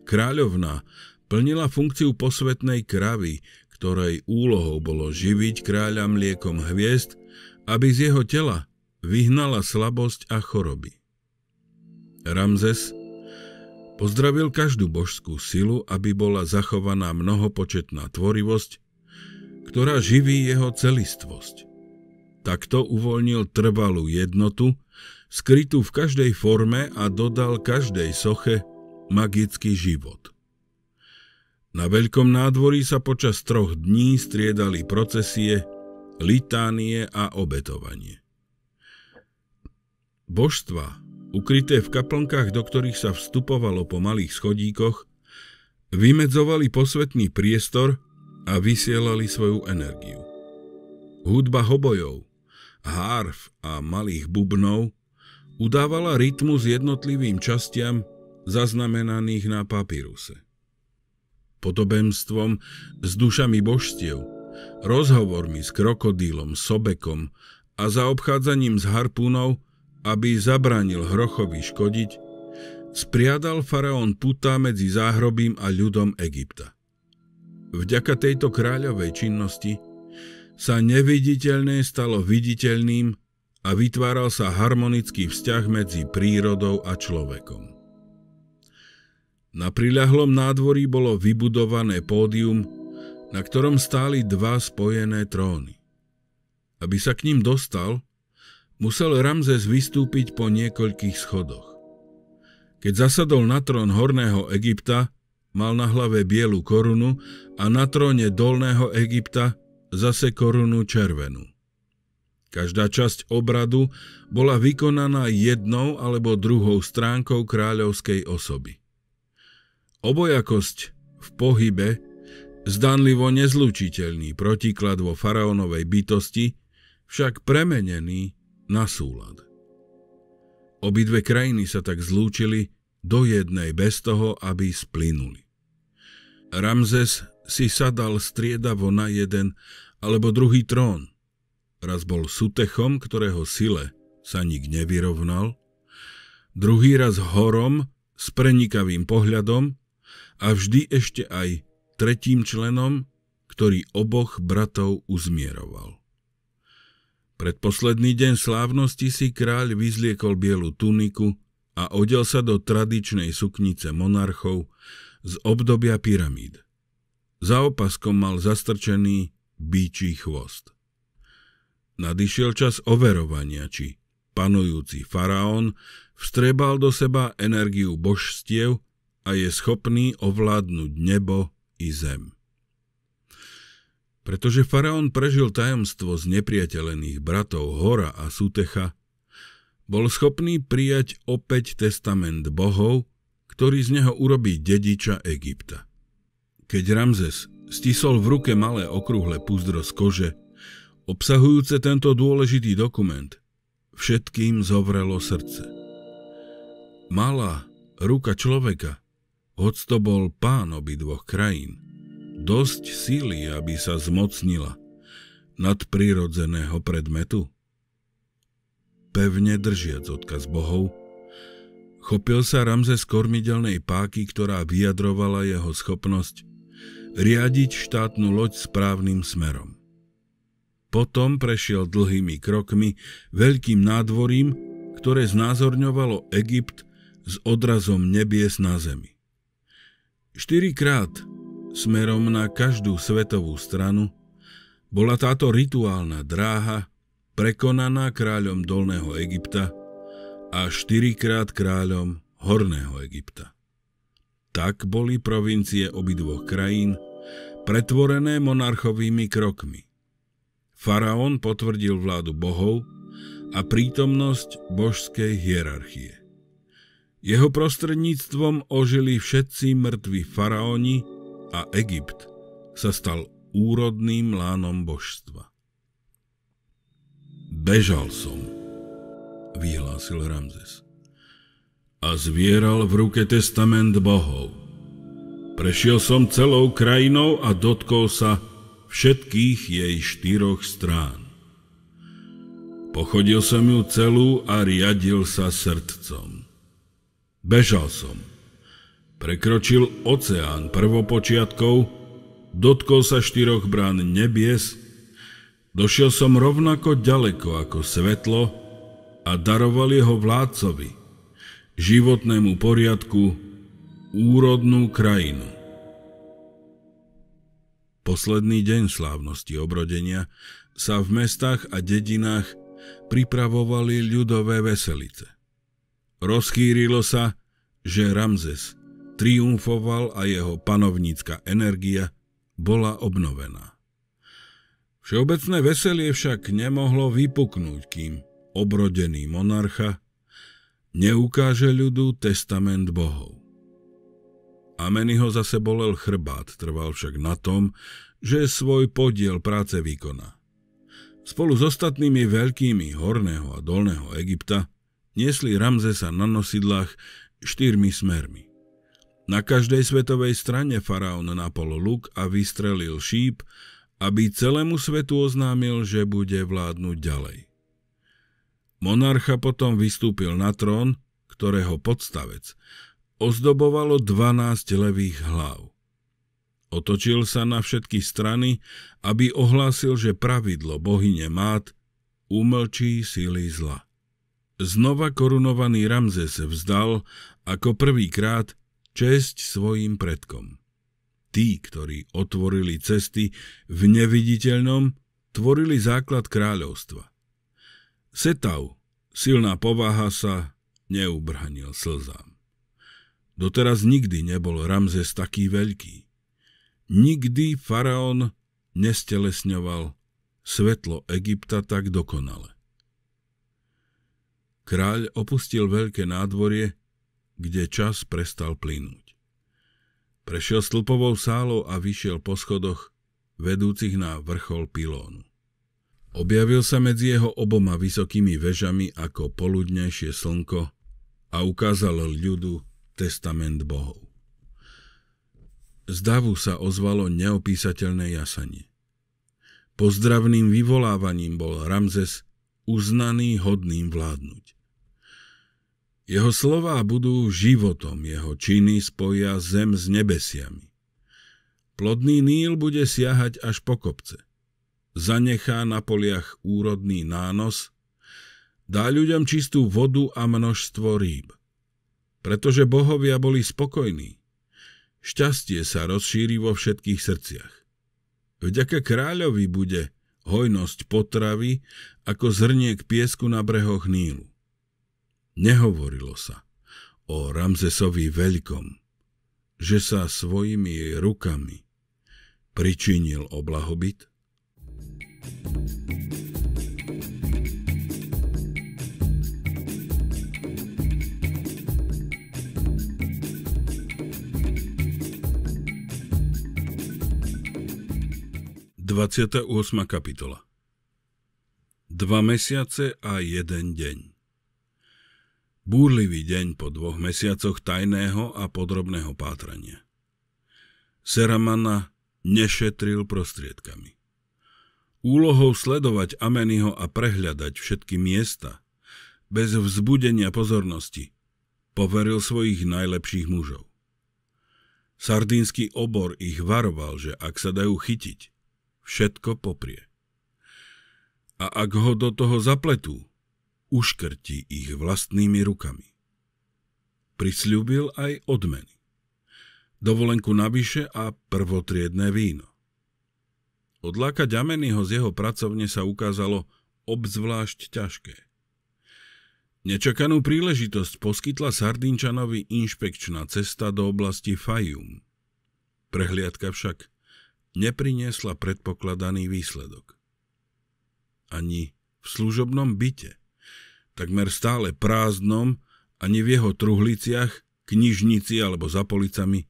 Kráľovna Plnila funkciu posvetnej kravy, ktorej úlohou bolo živiť kráľa mliekom hviezd, aby z jeho tela vyhnala slabosť a choroby. Ramzes pozdravil každú božskú silu, aby bola zachovaná mnohopočetná tvorivosť, ktorá živí jeho celistvosť. Takto uvoľnil trvalú jednotu, skrytú v každej forme a dodal každej soche magický život – na veľkom nádvorí sa počas troch dní striedali procesie, litánie a obetovanie. Božstva, ukryté v kaplnkách, do ktorých sa vstupovalo po malých schodíkoch, vymedzovali posvetný priestor a vysielali svoju energiu. Hudba hobojov, hárf a malých bubnov udávala rytmus jednotlivým častiam zaznamenaných na papíruse podobenstvom s dušami božstiev, rozhovormi s krokodílom, sobekom a zaobchádzaním s harpúnov, aby zabránil hrochovi škodiť, spriadal faraón puta medzi záhrobím a ľudom Egypta. Vďaka tejto kráľovej činnosti sa neviditeľné stalo viditeľným a vytváral sa harmonický vzťah medzi prírodou a človekom. Na priľahlom nádvorí bolo vybudované pódium, na ktorom stáli dva spojené tróny. Aby sa k ním dostal, musel Ramzes vystúpiť po niekoľkých schodoch. Keď zasadol na trón Horného Egypta, mal na hlave bielu korunu a na tróne Dolného Egypta zase korunu červenú. Každá časť obradu bola vykonaná jednou alebo druhou stránkou kráľovskej osoby. Obojakosť v pohybe, zdanlivo nezlučiteľný protiklad vo faraónovej bytosti, však premenený na súlad. Obidve krajiny sa tak zlúčili do jednej bez toho, aby splinuli. Ramzes si sadal striedavo na jeden alebo druhý trón. Raz bol sutechom, ktorého sile sa nik nevyrovnal, druhý raz horom s prenikavým pohľadom, a vždy ešte aj tretím členom, ktorý oboch bratov uzmieroval. Predposledný deň slávnosti si kráľ vyzliekol bielu tuniku a odel sa do tradičnej suknice monarchov z obdobia pyramíd. Za opaskom mal zastrčený bíčí chvost. Nadišiel čas overovania, či panujúci faraón vstrebal do seba energiu božstiev a je schopný ovládnuť nebo i zem. Pretože faraón prežil tajomstvo z nepriateľených bratov Hora a Sutecha, bol schopný prijať opäť testament bohov, ktorý z neho urobí dediča Egypta. Keď Ramzes stisol v ruke malé okrúhle púzdro z kože, obsahujúce tento dôležitý dokument, všetkým zovrelo srdce. Malá ruka človeka hoď to bol pán obidvoch krajín. Dosť síly, aby sa zmocnila nadprirodzeného predmetu. Pevne držiac odkaz bohov, chopil sa Ramze z kormidelnej páky, ktorá vyjadrovala jeho schopnosť riadiť štátnu loď správnym smerom. Potom prešiel dlhými krokmi veľkým nádvorím, ktoré znázorňovalo Egypt s odrazom nebies na zemi. Štyrikrát smerom na každú svetovú stranu bola táto rituálna dráha prekonaná kráľom Dolného Egypta a štyrikrát kráľom Horného Egypta. Tak boli provincie obidvoch krajín pretvorené monarchovými krokmi. Faraón potvrdil vládu bohov a prítomnosť božskej hierarchie. Jeho prostredníctvom ožili všetci mŕtvi faraóni a Egypt sa stal úrodným lánom božstva. Bežal som, vyhlásil Ramzes. A zvieral v ruke testament bohov. Prešiel som celou krajinou a dotkol sa všetkých jej štyroch strán. Pochodil som ju celú a riadil sa srdcom. Bežal som. Prekročil oceán prvopočiatkov, dotkol sa štyroch brán nebies, došiel som rovnako ďaleko ako svetlo a daroval jeho vládcovi, životnému poriadku, úrodnú krajinu. Posledný deň slávnosti obrodenia sa v mestách a dedinách pripravovali ľudové veselice. Rozchýrilo sa, že Ramzes triumfoval a jeho panovnícka energia bola obnovená. Všeobecné veselie však nemohlo vypuknúť, kým obrodený monarcha neukáže ľudu testament bohov. Ameny ho zase bolel chrbát, trval však na tom, že svoj podiel práce vykoná. Spolu s ostatnými veľkými horného a dolného Egypta niesli Ramzesa na nosidlách štyrmi smermi. Na každej svetovej strane faraón napol luk a vystrelil šíp, aby celému svetu oznámil, že bude vládnuť ďalej. Monarcha potom vystúpil na trón, ktorého podstavec ozdobovalo 12 levých hlav. Otočil sa na všetky strany, aby ohlásil, že pravidlo bohyne Mát umlčí síly zla. Znova korunovaný Ramzes vzdal ako prvýkrát česť svojim predkom. Tí, ktorí otvorili cesty v neviditeľnom, tvorili základ kráľovstva. Setau, silná povaha sa neubrhanil slzám. Doteraz nikdy nebol Ramzes taký veľký. Nikdy faraón nestelesňoval svetlo Egypta tak dokonale. Kráľ opustil veľké nádvorie, kde čas prestal plynúť. Prešiel stĺpovou sálou a vyšiel po schodoch, vedúcich na vrchol pilónu. Objavil sa medzi jeho oboma vysokými vežami ako poludnejšie slnko a ukázal ľudu testament bohov. Z davu sa ozvalo neopísateľné jasanie. Pozdravným vyvolávaním bol Ramzes uznaný hodným vládnuť. Jeho slová budú životom, jeho činy spoja zem s nebesiami. Plodný Níl bude siahať až po kopce. Zanechá na poliach úrodný nános, dá ľuďom čistú vodu a množstvo rýb. Pretože bohovia boli spokojní, šťastie sa rozšíri vo všetkých srdciach. Vďaka kráľovi bude hojnosť potravy ako zrniek piesku na brehoch Nílu. Nehovorilo sa o Ramzesovi veľkom, že sa svojimi jej rukami pričinil o blahobyt? Dvadsiata kapitola Dva mesiace a jeden deň Búrlivý deň po dvoch mesiacoch tajného a podrobného pátrania. Seramana nešetril prostriedkami. Úlohou sledovať Ameniho a prehľadať všetky miesta, bez vzbudenia pozornosti, poveril svojich najlepších mužov. Sardínsky obor ich varoval, že ak sa dajú chytiť, všetko poprie. A ak ho do toho zapletú, uškrti ich vlastnými rukami. Prisľúbil aj odmeny. Dovolenku navyše a prvotriedné víno. Odláka Ďamenyho z jeho pracovne sa ukázalo obzvlášť ťažké. Nečakanú príležitosť poskytla Sardinčanovi inšpekčná cesta do oblasti Fajum. Prehliadka však nepriniesla predpokladaný výsledok. Ani v služobnom byte takmer stále prázdnom, ani v jeho truhliciach, knižnici alebo za policami,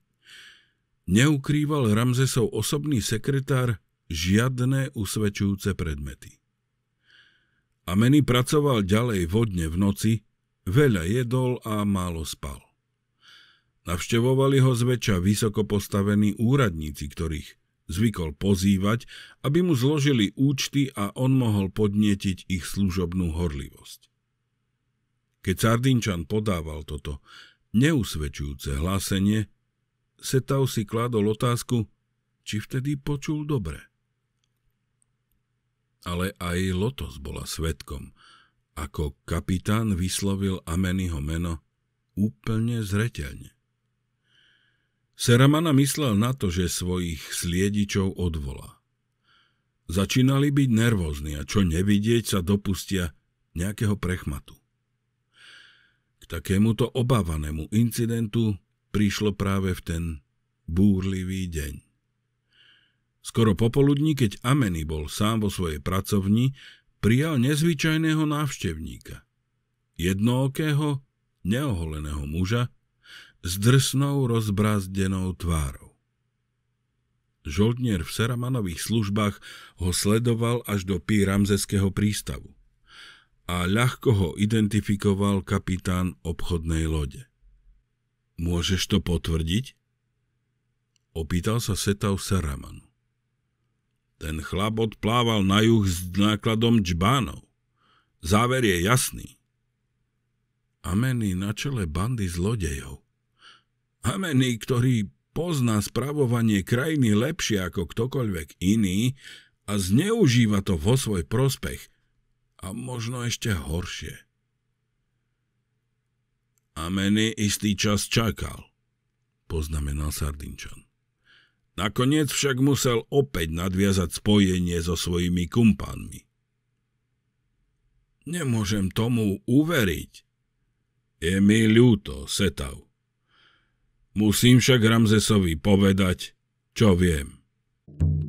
neukrýval Ramzesov osobný sekretár žiadne usvedčujúce predmety. Ameny pracoval ďalej vodne v noci, veľa jedol a málo spal. Navštevovali ho zväčša vysoko postavení úradníci, ktorých zvykol pozývať, aby mu zložili účty a on mohol podnietiť ich služobnú horlivosť. Keď Sardinčan podával toto neusvedčujúce hlásenie, Setau si kladol otázku, či vtedy počul dobre. Ale aj Lotos bola svetkom, ako kapitán vyslovil Ameniho meno úplne zreteľne. Seramana myslel na to, že svojich sliedičov odvolá. Začínali byť nervózni a čo nevidieť sa dopustia nejakého prechmatu takémuto obávanému incidentu prišlo práve v ten búrlivý deň. Skoro popoludní, keď Ameny bol sám vo svojej pracovni, prijal nezvyčajného návštevníka. Jednookého, neoholeného muža s drsnou rozbrázdenou tvárou. Žoldnier v Seramanových službách ho sledoval až do Píramzeského prístavu a ľahko ho identifikoval kapitán obchodnej lode. Môžeš to potvrdiť? Opýtal sa Setau Saramanu. Ten chlap odplával na juh s nákladom džbánov. Záver je jasný. Ameny na čele bandy zlodejov. Ameny, ktorý pozná spravovanie krajiny lepšie ako ktokoľvek iný a zneužíva to vo svoj prospech – a možno ešte horšie. Ameny istý čas čakal, poznamenal Sardinčan. Nakoniec však musel opäť nadviazať spojenie so svojimi kumpánmi. Nemôžem tomu uveriť. Je mi ľúto, Setav. Musím však Ramzesovi povedať, čo viem. thank you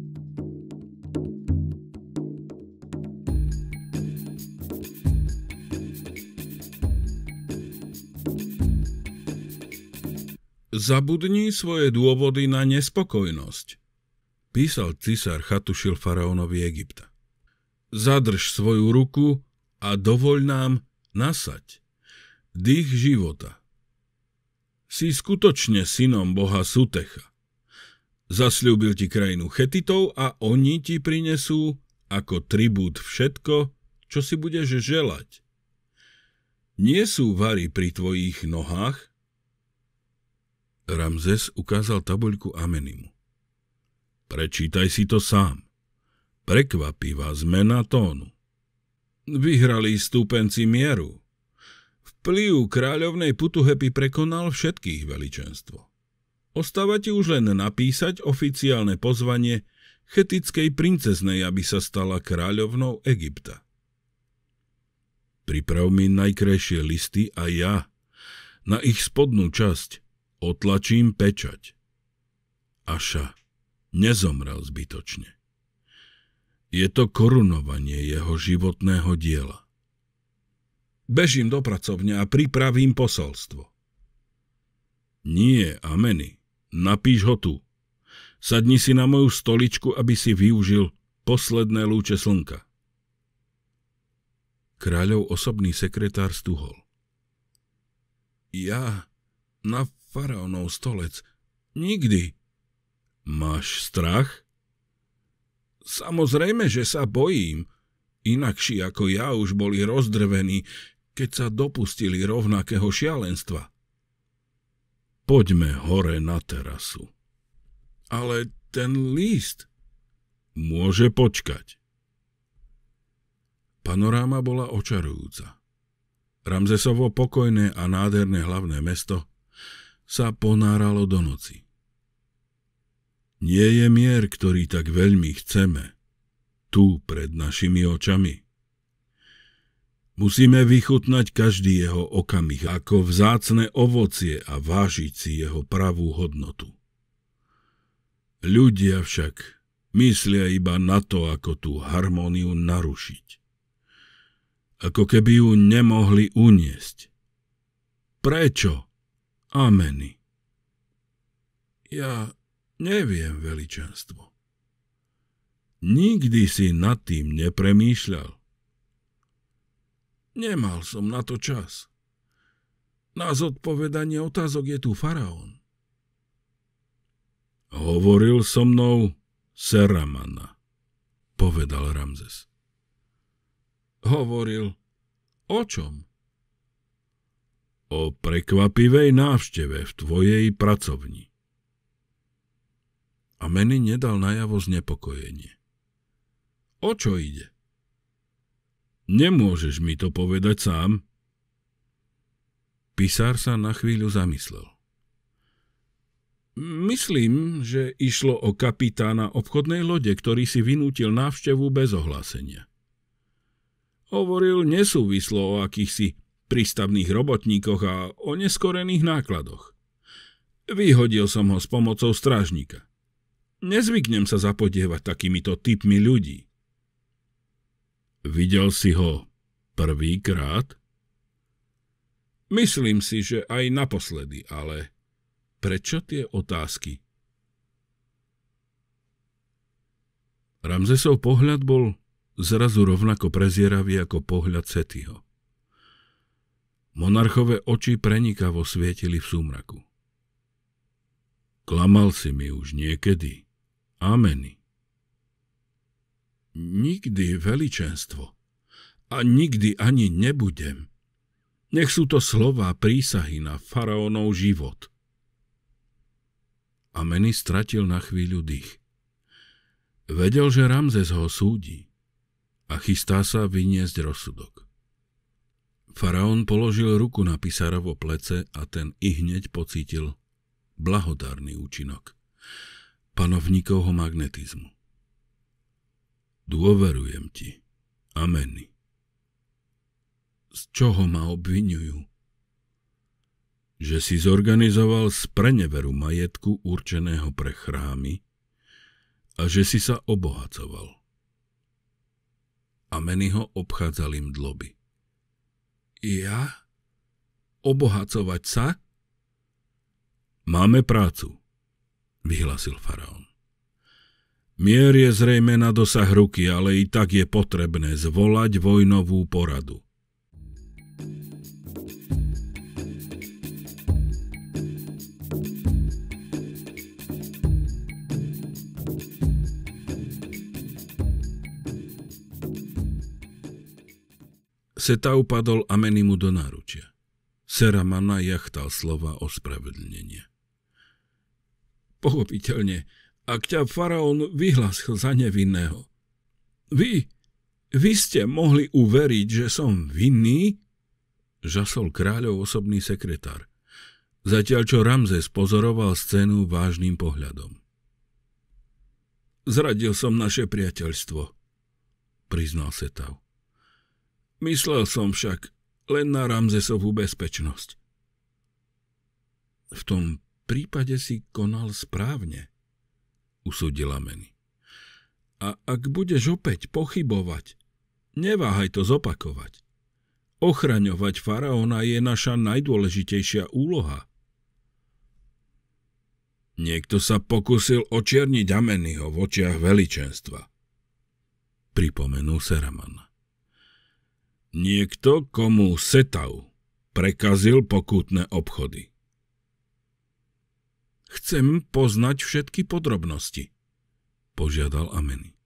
zabudni svoje dôvody na nespokojnosť, písal cisár Chatušil faraónovi Egypta. Zadrž svoju ruku a dovoľ nám nasať dých života. Si skutočne synom boha Sutecha. Zasľúbil ti krajinu Chetitov a oni ti prinesú ako tribút všetko, čo si budeš želať. Nie sú vary pri tvojich nohách, Ramzes ukázal tabuľku Amenimu. Prečítaj si to sám. Prekvapivá zmena tónu. Vyhrali stúpenci mieru. Vplyv kráľovnej Putuhepy prekonal všetkých veličenstvo. Ostáva ti už len napísať oficiálne pozvanie chetickej princeznej, aby sa stala kráľovnou Egypta. Priprav mi najkrajšie listy a ja na ich spodnú časť Otlačím pečať. Aša nezomrel zbytočne. Je to korunovanie jeho životného diela. Bežím do pracovne a pripravím posolstvo. Nie, ameny. Napíš ho tu. Sadni si na moju stoličku, aby si využil posledné lúče slnka. Kráľov osobný sekretár stuhol. Ja na faraónov stolec. Nikdy. Máš strach? Samozrejme, že sa bojím. Inakší ako ja už boli rozdrvení, keď sa dopustili rovnakého šialenstva. Poďme hore na terasu. Ale ten list môže počkať. Panoráma bola očarujúca. Ramzesovo pokojné a nádherné hlavné mesto sa ponáralo do noci. Nie je mier, ktorý tak veľmi chceme, tu pred našimi očami. Musíme vychutnať každý jeho okamih ako vzácne ovocie a vážiť si jeho pravú hodnotu. Ľudia však myslia iba na to, ako tú harmóniu narušiť. Ako keby ju nemohli uniesť. Prečo? Ameny. Ja neviem veličenstvo. Nikdy si nad tým nepremýšľal. Nemal som na to čas. Na zodpovedanie otázok je tu faraón. Hovoril so mnou Seramana, povedal Ramzes. Hovoril o čom? o prekvapivej návšteve v tvojej pracovni. A meny nedal najavo znepokojenie. O čo ide? Nemôžeš mi to povedať sám. Pisár sa na chvíľu zamyslel. Myslím, že išlo o kapitána obchodnej lode, ktorý si vynútil návštevu bez ohlásenia. Hovoril nesúvislo o akýchsi prístavných robotníkoch a o neskorených nákladoch. Vyhodil som ho s pomocou strážnika. Nezvyknem sa zapodievať takýmito typmi ľudí. Videl si ho prvýkrát? Myslím si, že aj naposledy, ale prečo tie otázky? Ramzesov pohľad bol zrazu rovnako prezieravý ako pohľad Setiho. Monarchové oči prenikavo svietili v súmraku. Klamal si mi už niekedy. Ameny. Nikdy, veličenstvo. A nikdy ani nebudem. Nech sú to slova prísahy na faraónov život. Ameny stratil na chvíľu dých. Vedel, že Ramzes ho súdi a chystá sa vyniesť rozsudok. Faraón položil ruku na pisarovo plece a ten i hneď pocítil blahodárny účinok panovníkovho magnetizmu. Dôverujem ti. Ameny. Z čoho ma obvinujú? Že si zorganizoval spreneveru majetku určeného pre chrámy a že si sa obohacoval. Ameny ho obchádzali mdloby. Ja? Obohacovať sa? Máme prácu, vyhlasil faraón. Mier je zrejme na dosah ruky, ale i tak je potrebné zvolať vojnovú poradu. Seta upadol mu do náručia. Seramana jachtal slova spravedlnenie. Pochopiteľne, ak ťa faraón vyhlásil za nevinného. Vy, vy ste mohli uveriť, že som vinný? Žasol kráľov osobný sekretár, zatiaľ čo Ramzes pozoroval scénu vážnym pohľadom. Zradil som naše priateľstvo, priznal Setav. Myslel som však len na Ramzesovú bezpečnosť. V tom prípade si konal správne, usúdila Meny. A ak budeš opäť pochybovať, neváhaj to zopakovať. Ochraňovať faraóna je naša najdôležitejšia úloha. Niekto sa pokusil očierniť Ameniho v očiach veličenstva, pripomenul Seraman. Niekto, komu Setau prekazil pokutné obchody. Chcem poznať všetky podrobnosti, požiadal Ameny.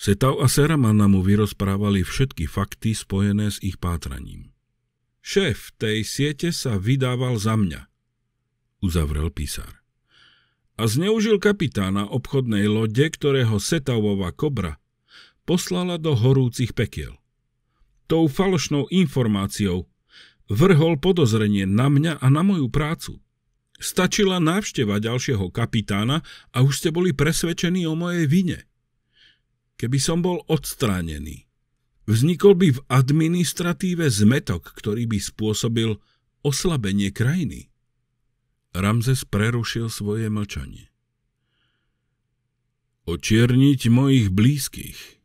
Setau a Seramana mu vyrozprávali všetky fakty spojené s ich pátraním. Šéf tej siete sa vydával za mňa, uzavrel písar. A zneužil kapitána obchodnej lode, ktorého Setauová kobra poslala do horúcich pekiel tou falošnou informáciou vrhol podozrenie na mňa a na moju prácu. Stačila návšteva ďalšieho kapitána a už ste boli presvedčení o mojej vine. Keby som bol odstránený, vznikol by v administratíve zmetok, ktorý by spôsobil oslabenie krajiny. Ramzes prerušil svoje mlčanie. Očierniť mojich blízkych –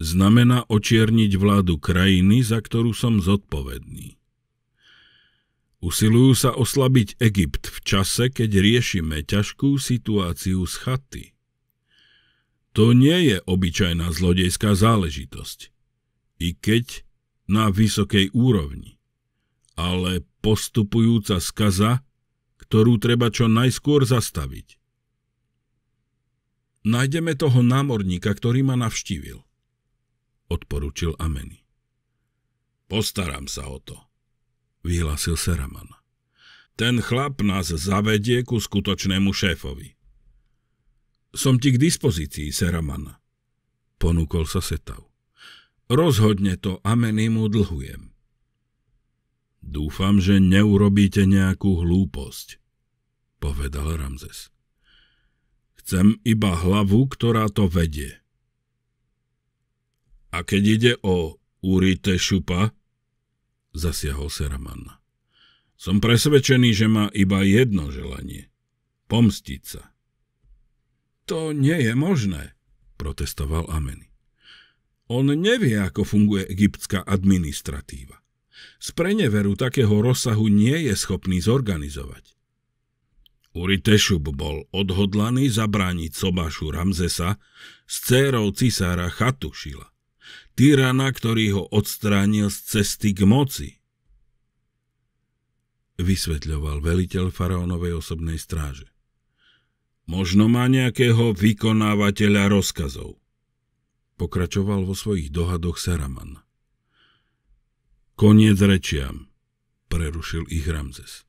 znamená očierniť vládu krajiny, za ktorú som zodpovedný. Usilujú sa oslabiť Egypt v čase, keď riešime ťažkú situáciu z chaty. To nie je obyčajná zlodejská záležitosť, i keď na vysokej úrovni, ale postupujúca skaza, ktorú treba čo najskôr zastaviť. Nájdeme toho námorníka, ktorý ma navštívil odporučil Ameni. Postaram sa o to, vyhlásil Seraman. Ten chlap nás zavedie ku skutočnému šéfovi. Som ti k dispozícii, Seraman, ponúkol sa Setav. Rozhodne to Ameni mu dlhujem. Dúfam, že neurobíte nejakú hlúposť, povedal Ramzes. Chcem iba hlavu, ktorá to vedie. A keď ide o Urite Šupa, zasiahol Seraman. Som presvedčený, že má iba jedno želanie. Pomstiť sa. To nie je možné, protestoval Ameny. On nevie, ako funguje egyptská administratíva. Spreneveru takého rozsahu nie je schopný zorganizovať. Uritešub bol odhodlaný zabrániť sobášu Ramzesa s cérou cisára Chatušila tyrana, ktorý ho odstránil z cesty k moci. Vysvetľoval veliteľ faraónovej osobnej stráže. Možno má nejakého vykonávateľa rozkazov. Pokračoval vo svojich dohadoch Saraman. Koniec rečiam, prerušil ich Ramzes.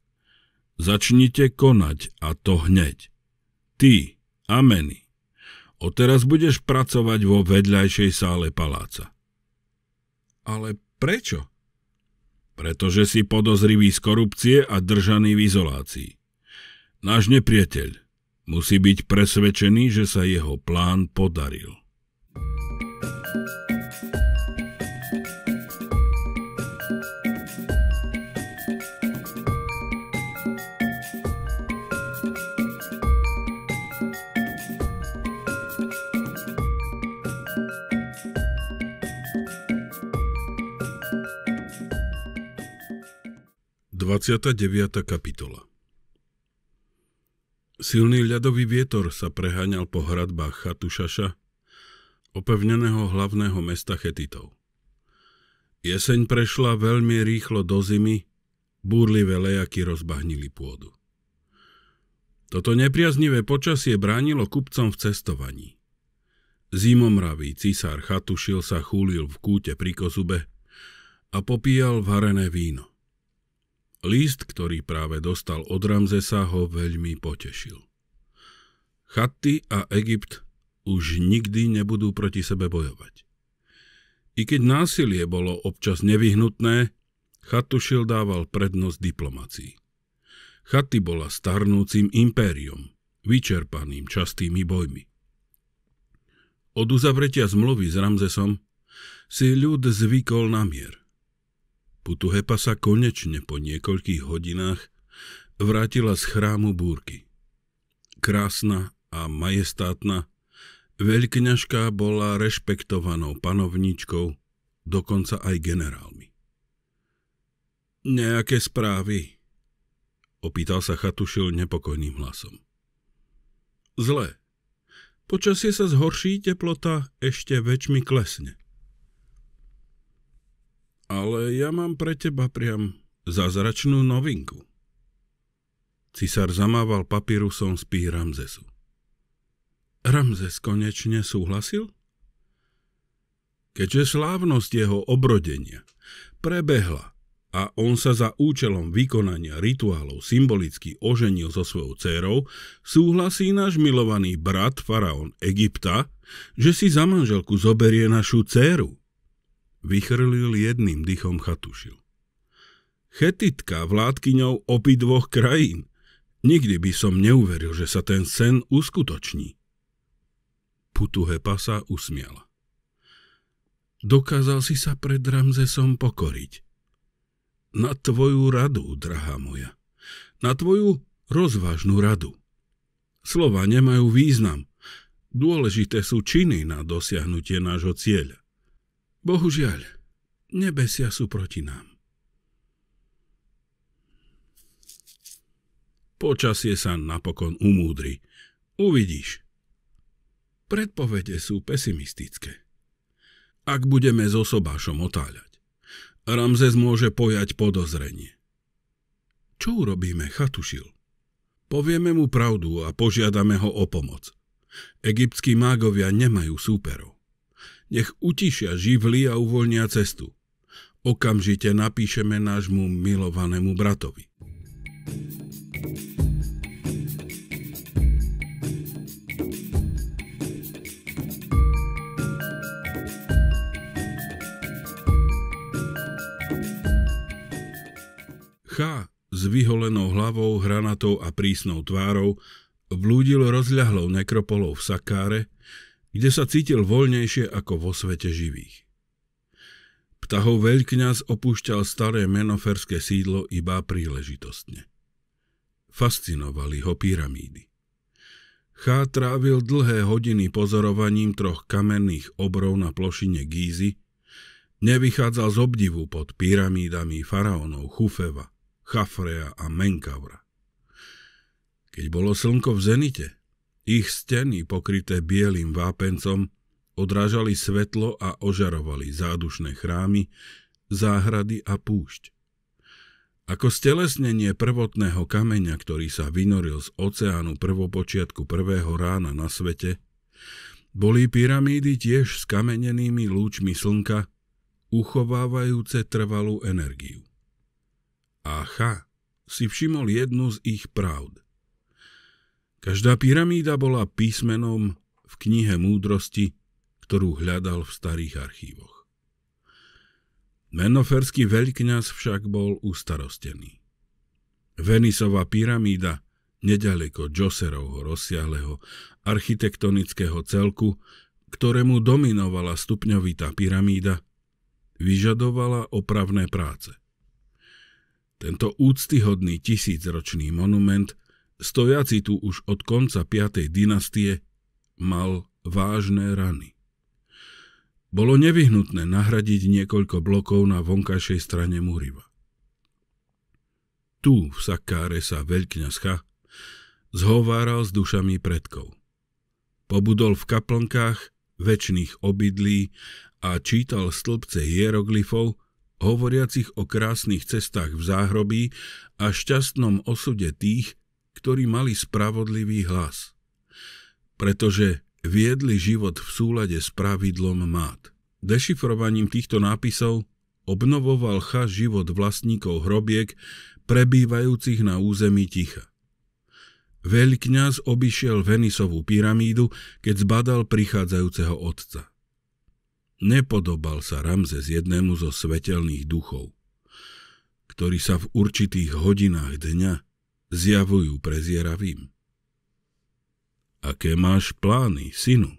Začnite konať a to hneď. Ty, Ameny, odteraz budeš pracovať vo vedľajšej sále paláca. Ale prečo? Pretože si podozrivý z korupcie a držaný v izolácii. Náš nepriateľ musí byť presvedčený, že sa jeho plán podaril. thank you 29. kapitola Silný ľadový vietor sa preháňal po hradbách Chatušaša, opevneného hlavného mesta Chetitov. Jeseň prešla veľmi rýchlo do zimy, búrlivé lejaky rozbahnili pôdu. Toto nepriaznivé počasie bránilo kupcom v cestovaní. Zimomravý cisár Chatušil sa chúlil v kúte pri kozube a popíjal varené víno. List, ktorý práve dostal od Ramzesa, ho veľmi potešil. Chatty a Egypt už nikdy nebudú proti sebe bojovať. I keď násilie bolo občas nevyhnutné, Chatušil dával prednosť diplomácii. Chaty bola starnúcim impériom, vyčerpaným častými bojmi. Od uzavretia zmluvy s Ramzesom si ľud zvykol na mier – Putuhepa sa konečne po niekoľkých hodinách vrátila z chrámu búrky. Krásna a majestátna, veľkňažka bola rešpektovanou panovníčkou, dokonca aj generálmi. Nejaké správy? Opýtal sa Chatušil nepokojným hlasom. Zle. Počasie sa zhorší, teplota ešte väčšmi klesne ale ja mám pre teba priam zázračnú novinku. Cisár zamával papírusom z pí Ramzesu. Ramzes konečne súhlasil? Keďže slávnosť jeho obrodenia prebehla a on sa za účelom vykonania rituálov symbolicky oženil so svojou dcérou, súhlasí náš milovaný brat, faraón Egypta, že si za manželku zoberie našu dceru vychrlil jedným dychom chatušil. Chetitka vládkyňou dvoch krajín. Nikdy by som neuveril, že sa ten sen uskutoční. Putuhe pasa usmiala. Dokázal si sa pred Ramzesom pokoriť. Na tvoju radu, drahá moja. Na tvoju rozvážnu radu. Slova nemajú význam. Dôležité sú činy na dosiahnutie nášho cieľa. Bohužiaľ, nebesia sú proti nám. Počasie sa napokon umúdri. Uvidíš. Predpovede sú pesimistické. Ak budeme s osobášom otáľať, Ramzes môže pojať podozrenie. Čo urobíme, Chatušil? Povieme mu pravdu a požiadame ho o pomoc. Egyptskí mágovia nemajú súperov. Nech utišia živly a uvoľnia cestu. Okamžite napíšeme nášmu milovanému bratovi. Chá s vyholenou hlavou, hranatou a prísnou tvárou blúdil rozľahlou nekropolou v Sakáre, kde sa cítil voľnejšie ako vo svete živých. Ptahov veľkňaz opúšťal staré menoferské sídlo iba príležitostne. Fascinovali ho pyramídy. Chá trávil dlhé hodiny pozorovaním troch kamenných obrov na plošine Gízy, nevychádzal z obdivu pod pyramídami faraónov Chufeva, Chafrea a Menkavra. Keď bolo slnko v zenite, ich steny, pokryté bielým vápencom, odrážali svetlo a ožarovali zádušné chrámy, záhrady a púšť. Ako stelesnenie prvotného kameňa, ktorý sa vynoril z oceánu prvopočiatku prvého rána na svete, boli pyramídy tiež s kamenenými lúčmi slnka, uchovávajúce trvalú energiu. Acha si všimol jednu z ich pravd. Každá pyramída bola písmenom v knihe múdrosti, ktorú hľadal v starých archívoch. Menoferský veľkňaz však bol ustarostený. Venisová pyramída, nedaleko Joserovho rozsiahleho architektonického celku, ktorému dominovala stupňovitá pyramída, vyžadovala opravné práce. Tento úctyhodný tisícročný monument – stojaci tu už od konca 5. dynastie, mal vážne rany. Bolo nevyhnutné nahradiť niekoľko blokov na vonkajšej strane Muriva. Tu v Sakáre sa veľkňazcha zhováral s dušami predkov. Pobudol v kaplnkách väčšných obydlí a čítal stĺpce hieroglyfov, hovoriacich o krásnych cestách v záhrobí a šťastnom osude tých, ktorí mali spravodlivý hlas, pretože viedli život v súlade s pravidlom mát. Dešifrovaním týchto nápisov obnovoval Cha život vlastníkov hrobiek, prebývajúcich na území Ticha. Veľkňaz obišiel Venisovú pyramídu, keď zbadal prichádzajúceho otca. Nepodobal sa z jednému zo svetelných duchov, ktorý sa v určitých hodinách dňa zjavujú prezieravým. Aké máš plány, synu?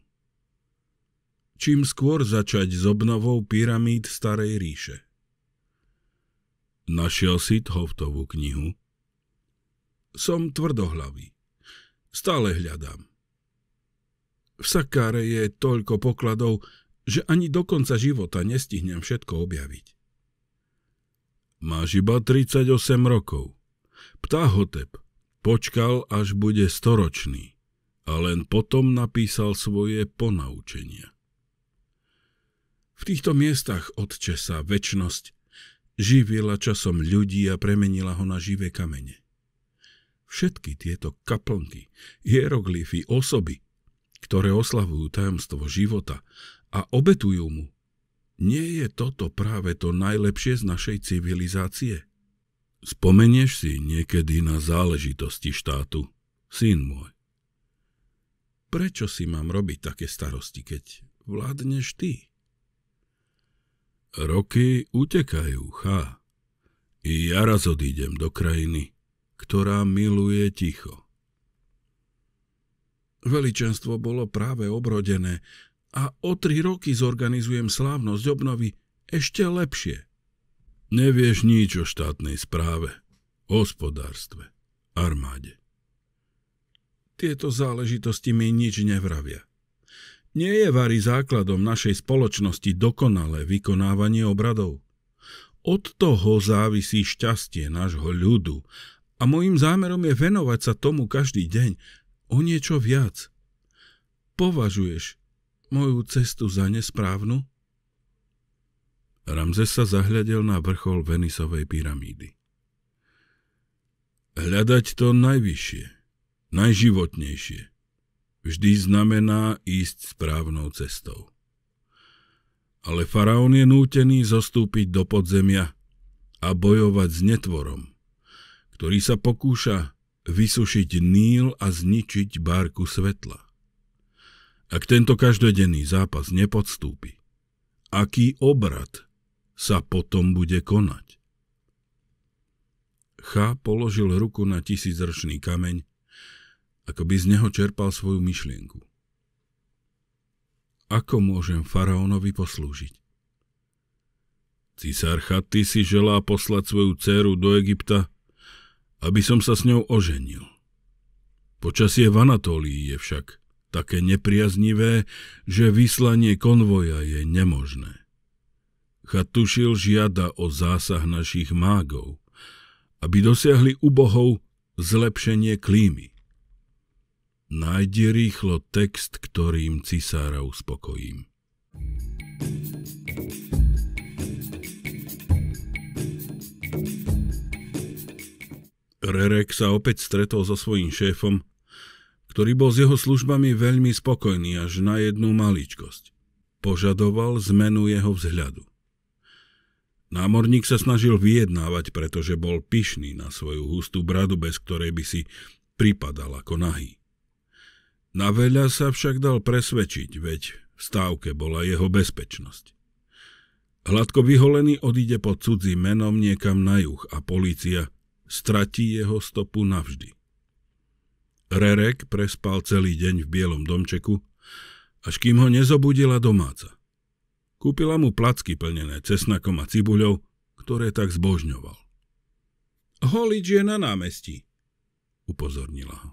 Čím skôr začať s obnovou pyramíd Starej ríše? Našiel si Thoftovú knihu? Som tvrdohlavý. Stále hľadám. V Sakáre je toľko pokladov, že ani do konca života nestihnem všetko objaviť. Máš iba 38 rokov. Ptahotep počkal, až bude storočný a len potom napísal svoje ponaučenia. V týchto miestach otče sa väčnosť živila časom ľudí a premenila ho na živé kamene. Všetky tieto kaplnky, hieroglyfy, osoby, ktoré oslavujú tajomstvo života a obetujú mu, nie je toto práve to najlepšie z našej civilizácie? Spomenieš si niekedy na záležitosti štátu, syn môj? Prečo si mám robiť také starosti, keď vládneš ty? Roky utekajú, chá. I ja raz odídem do krajiny, ktorá miluje ticho. Veličenstvo bolo práve obrodené a o tri roky zorganizujem slávnosť obnovy ešte lepšie. Nevieš nič o štátnej správe, hospodárstve, armáde. Tieto záležitosti mi nič nevravia. Nie je vary základom našej spoločnosti dokonalé vykonávanie obradov. Od toho závisí šťastie nášho ľudu a môjim zámerom je venovať sa tomu každý deň o niečo viac. Považuješ moju cestu za nesprávnu? Ramzes sa zahľadel na vrchol Venisovej pyramídy. Hľadať to najvyššie, najživotnejšie, vždy znamená ísť správnou cestou. Ale faraón je nútený zostúpiť do podzemia a bojovať s netvorom, ktorý sa pokúša vysušiť Níl a zničiť bárku svetla. Ak tento každodenný zápas nepodstúpi, aký obrad sa potom bude konať. Chá položil ruku na tisícročný kameň, ako by z neho čerpal svoju myšlienku. Ako môžem faraónovi poslúžiť? Cisár chaty si želá poslať svoju dceru do Egypta, aby som sa s ňou oženil. Počasie v Anatólii je však také nepriaznivé, že vyslanie konvoja je nemožné. Chatušil žiada o zásah našich mágov, aby dosiahli ubohov zlepšenie klímy. Nájdi rýchlo text, ktorým cisára uspokojím. Rerek sa opäť stretol so svojím šéfom, ktorý bol s jeho službami veľmi spokojný až na jednu maličkosť. Požadoval zmenu jeho vzhľadu. Námorník sa snažil vyjednávať, pretože bol pyšný na svoju hustú bradu, bez ktorej by si pripadal ako nahý. Na veľa sa však dal presvedčiť, veď v stávke bola jeho bezpečnosť. Hladko vyholený odíde pod cudzí menom niekam na juh a polícia stratí jeho stopu navždy. Rerek prespal celý deň v bielom domčeku, až kým ho nezobudila domáca. Kúpila mu placky plnené cesnakom a cibuľou, ktoré tak zbožňoval. Holič je na námestí, upozornila ho.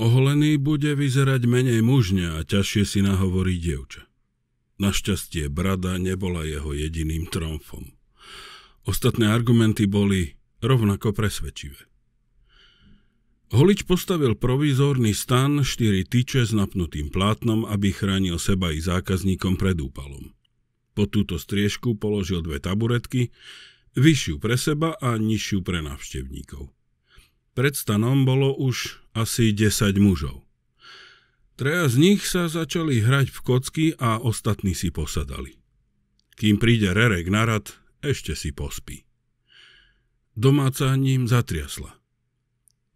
Oholený bude vyzerať menej mužne a ťažšie si nahovorí dievča. Našťastie brada nebola jeho jediným tromfom. Ostatné argumenty boli rovnako presvedčivé. Holič postavil provizórny stan, štyri tyče s napnutým plátnom, aby chránil seba i zákazníkom pred úpalom. Po túto striežku položil dve taburetky, vyššiu pre seba a nižšiu pre návštevníkov. Pred stanom bolo už asi 10 mužov. Treja z nich sa začali hrať v kocky a ostatní si posadali. Kým príde Rerek na rad, ešte si pospí. Domáca ním zatriasla.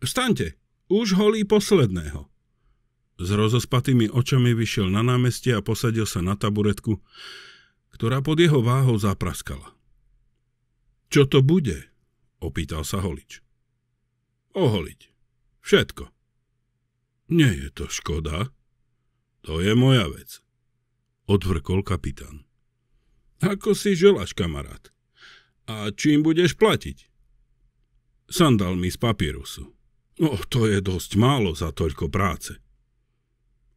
Vstaňte, už holí posledného. S rozospatými očami vyšiel na námestie a posadil sa na taburetku, ktorá pod jeho váhou zapraskala. Čo to bude? opýtal sa holič. Oholiť. Všetko. Nie je to škoda. To je moja vec, odvrkol kapitán. Ako si želáš, kamarát? A čím budeš platiť? Sandal mi z papírusu. No to je dosť málo za toľko práce.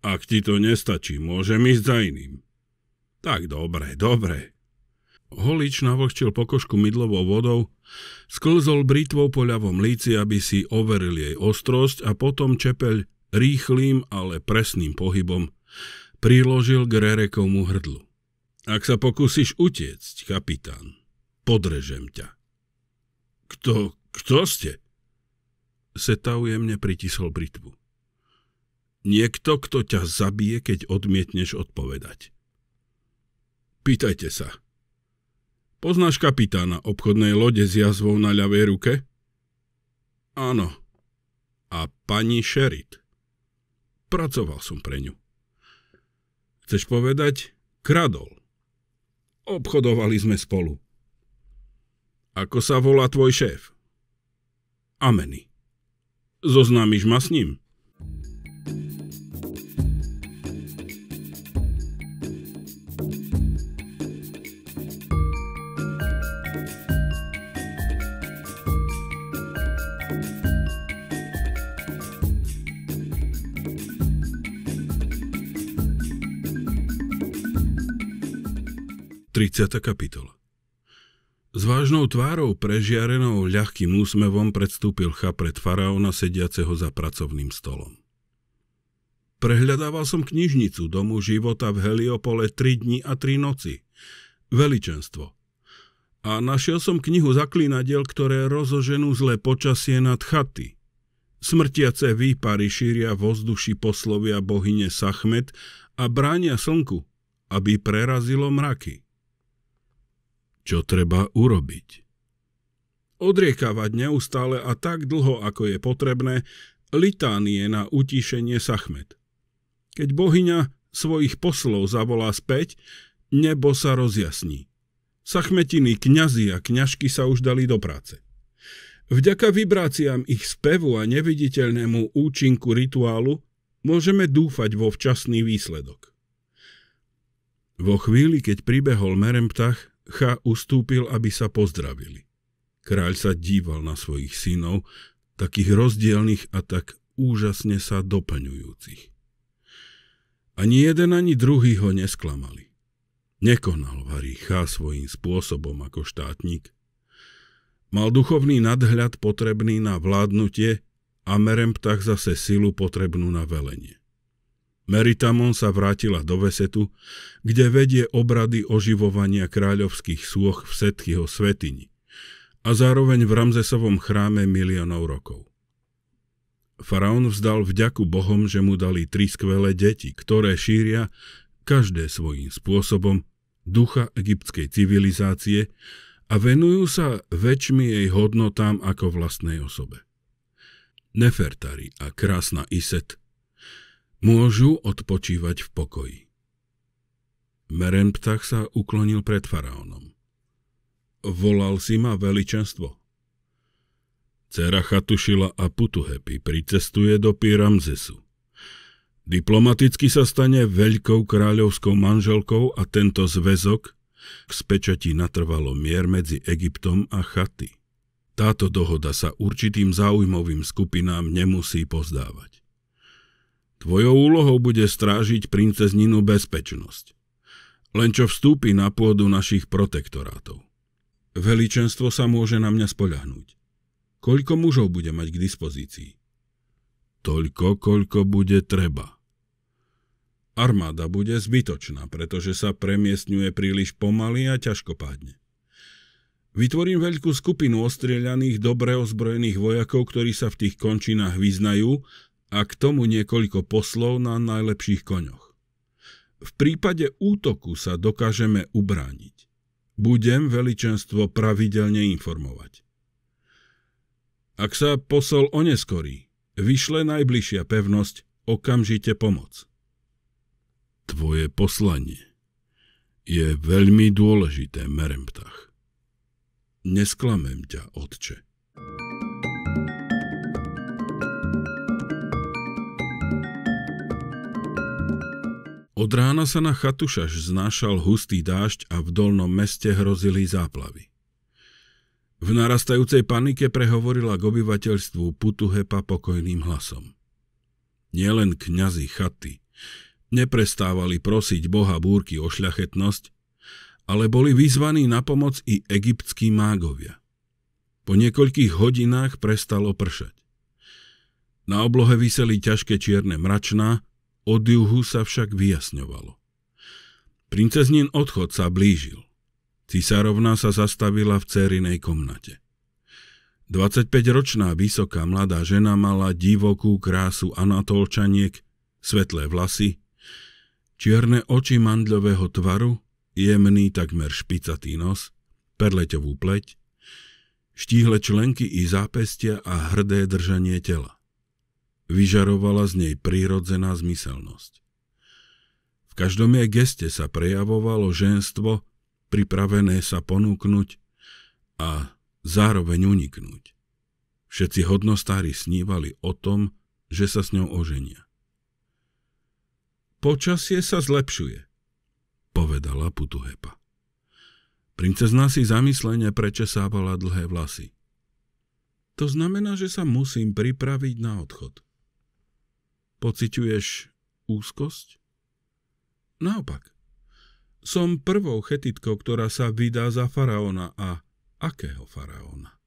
Ak ti to nestačí, môžem ísť za iným. Tak dobre, dobre. Holič navlhčil pokožku mydlovou vodou, sklzol britvou po ľavom líci, aby si overil jej ostrosť a potom čepeľ rýchlým, ale presným pohybom priložil k Rerekomu hrdlu. Ak sa pokúsiš utiecť, kapitán, podrežem ťa. Kto, kto ste? Setau jemne pritisol britvu. Niekto, kto ťa zabije, keď odmietneš odpovedať. Pýtajte sa. Poznáš kapitána obchodnej lode s jazvou na ľavej ruke? Áno. A pani Sherit. Pracoval som pre ňu. Chceš povedať, kradol. Obchodovali sme spolu. Ako sa volá tvoj šéf? Ameny zoznámiš ma s ním. kapitola. S vážnou tvárou prežiarenou ľahkým úsmevom predstúpil cha pred faraóna sediaceho za pracovným stolom. Prehľadával som knižnicu domu života v Heliopole tri dni a tri noci. Veličenstvo. A našiel som knihu zaklínadiel, ktoré rozoženú zlé počasie nad chaty. Smrtiace výpary šíria vozduši poslovia bohyne Sachmet a bránia slnku, aby prerazilo mraky čo treba urobiť. Odriekavať neustále a tak dlho, ako je potrebné, litánie na utíšenie Sachmet. Keď bohyňa svojich poslov zavolá späť, nebo sa rozjasní. Sachmetiny kňazi a kňažky sa už dali do práce. Vďaka vibráciám ich spevu a neviditeľnému účinku rituálu môžeme dúfať vo včasný výsledok. Vo chvíli, keď pribehol merem ptach, Cha ustúpil, aby sa pozdravili. Kráľ sa díval na svojich synov, takých rozdielných a tak úžasne sa doplňujúcich. Ani jeden, ani druhý ho nesklamali. Nekonal varí Cha svojím spôsobom ako štátnik. Mal duchovný nadhľad potrebný na vládnutie a merem ptach zase silu potrebnú na velenie. Meritamon sa vrátila do Vesetu, kde vedie obrady oživovania kráľovských sôch v Setchyho svetini a zároveň v Ramzesovom chráme miliónov rokov. Faraón vzdal vďaku Bohom, že mu dali tri skvelé deti, ktoré šíria, každé svojím spôsobom, ducha egyptskej civilizácie a venujú sa väčšmi jej hodnotám ako vlastnej osobe. Nefertari a krásna Iset – môžu odpočívať v pokoji. Meremptach sa uklonil pred faraónom. Volal si ma veličenstvo. Cera Chatušila a Putuhepi pricestuje do Pyramzesu. Diplomaticky sa stane veľkou kráľovskou manželkou a tento zväzok k spečati natrvalo mier medzi Egyptom a Chaty. Táto dohoda sa určitým záujmovým skupinám nemusí pozdávať. Tvojou úlohou bude strážiť princezninu bezpečnosť. Len čo vstúpi na pôdu našich protektorátov. Veličenstvo sa môže na mňa spoľahnúť. Koľko mužov bude mať k dispozícii? Toľko, koľko bude treba. Armáda bude zbytočná, pretože sa premiestňuje príliš pomaly a ťažkopádne. Vytvorím veľkú skupinu ostrieľaných, dobre ozbrojených vojakov, ktorí sa v tých končinách vyznajú a k tomu niekoľko poslov na najlepších koňoch. V prípade útoku sa dokážeme ubrániť. Budem veličenstvo pravidelne informovať. Ak sa posol oneskorí, vyšle najbližšia pevnosť okamžite pomoc. Tvoje poslanie je veľmi dôležité, Meremptach. Nesklamem ťa, otče. Od rána sa na chatušaž znášal hustý dážď a v dolnom meste hrozili záplavy. V narastajúcej panike prehovorila k obyvateľstvu Putuhepa pokojným hlasom. Nielen kňazi chaty neprestávali prosiť boha búrky o šľachetnosť, ale boli vyzvaní na pomoc i egyptskí mágovia. Po niekoľkých hodinách prestalo pršať. Na oblohe vyseli ťažké čierne mračná, od juhu sa však vyjasňovalo. Princeznin odchod sa blížil. Cisárovna sa zastavila v cérinej komnate. 25-ročná vysoká mladá žena mala divokú krásu anatolčaniek, svetlé vlasy, čierne oči mandľového tvaru, jemný takmer špicatý nos, perleťovú pleť, štíhle členky i zápestia a hrdé držanie tela vyžarovala z nej prírodzená zmyselnosť. V každom jej geste sa prejavovalo ženstvo, pripravené sa ponúknuť a zároveň uniknúť. Všetci hodnostári snívali o tom, že sa s ňou oženia. Počasie sa zlepšuje, povedala Putuhepa. Princezná si zamyslene prečesávala dlhé vlasy. To znamená, že sa musím pripraviť na odchod. Pociťuješ úzkosť? Naopak. Som prvou chetitkou, ktorá sa vydá za faraóna a akého faraóna?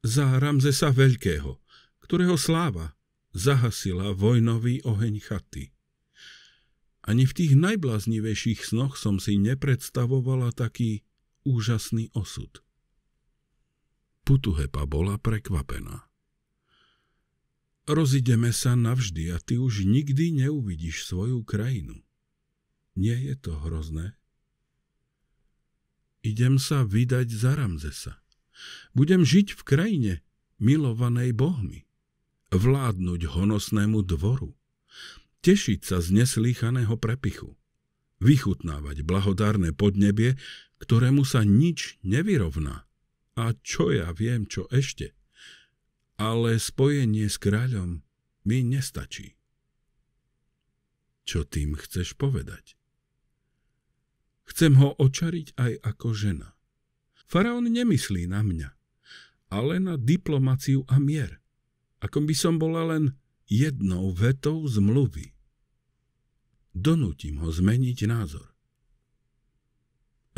Za Ramzesa Veľkého, ktorého sláva zahasila vojnový oheň chaty. Ani v tých najbláznivejších snoch som si nepredstavovala taký úžasný osud. Putuhepa bola prekvapená. Rozideme sa navždy a ty už nikdy neuvidíš svoju krajinu. Nie je to hrozné? Idem sa vydať za Ramzesa. Budem žiť v krajine milovanej Bohmi, vládnuť honosnému dvoru, tešiť sa z neslýchaného prepichu, vychutnávať blahodárne podnebie, ktorému sa nič nevyrovná. A čo ja viem, čo ešte – ale spojenie s kráľom mi nestačí. Čo tým chceš povedať? Chcem ho očariť aj ako žena. Faraón nemyslí na mňa, ale na diplomáciu a mier, ako by som bola len jednou vetou zmluvy. Donútim ho zmeniť názor.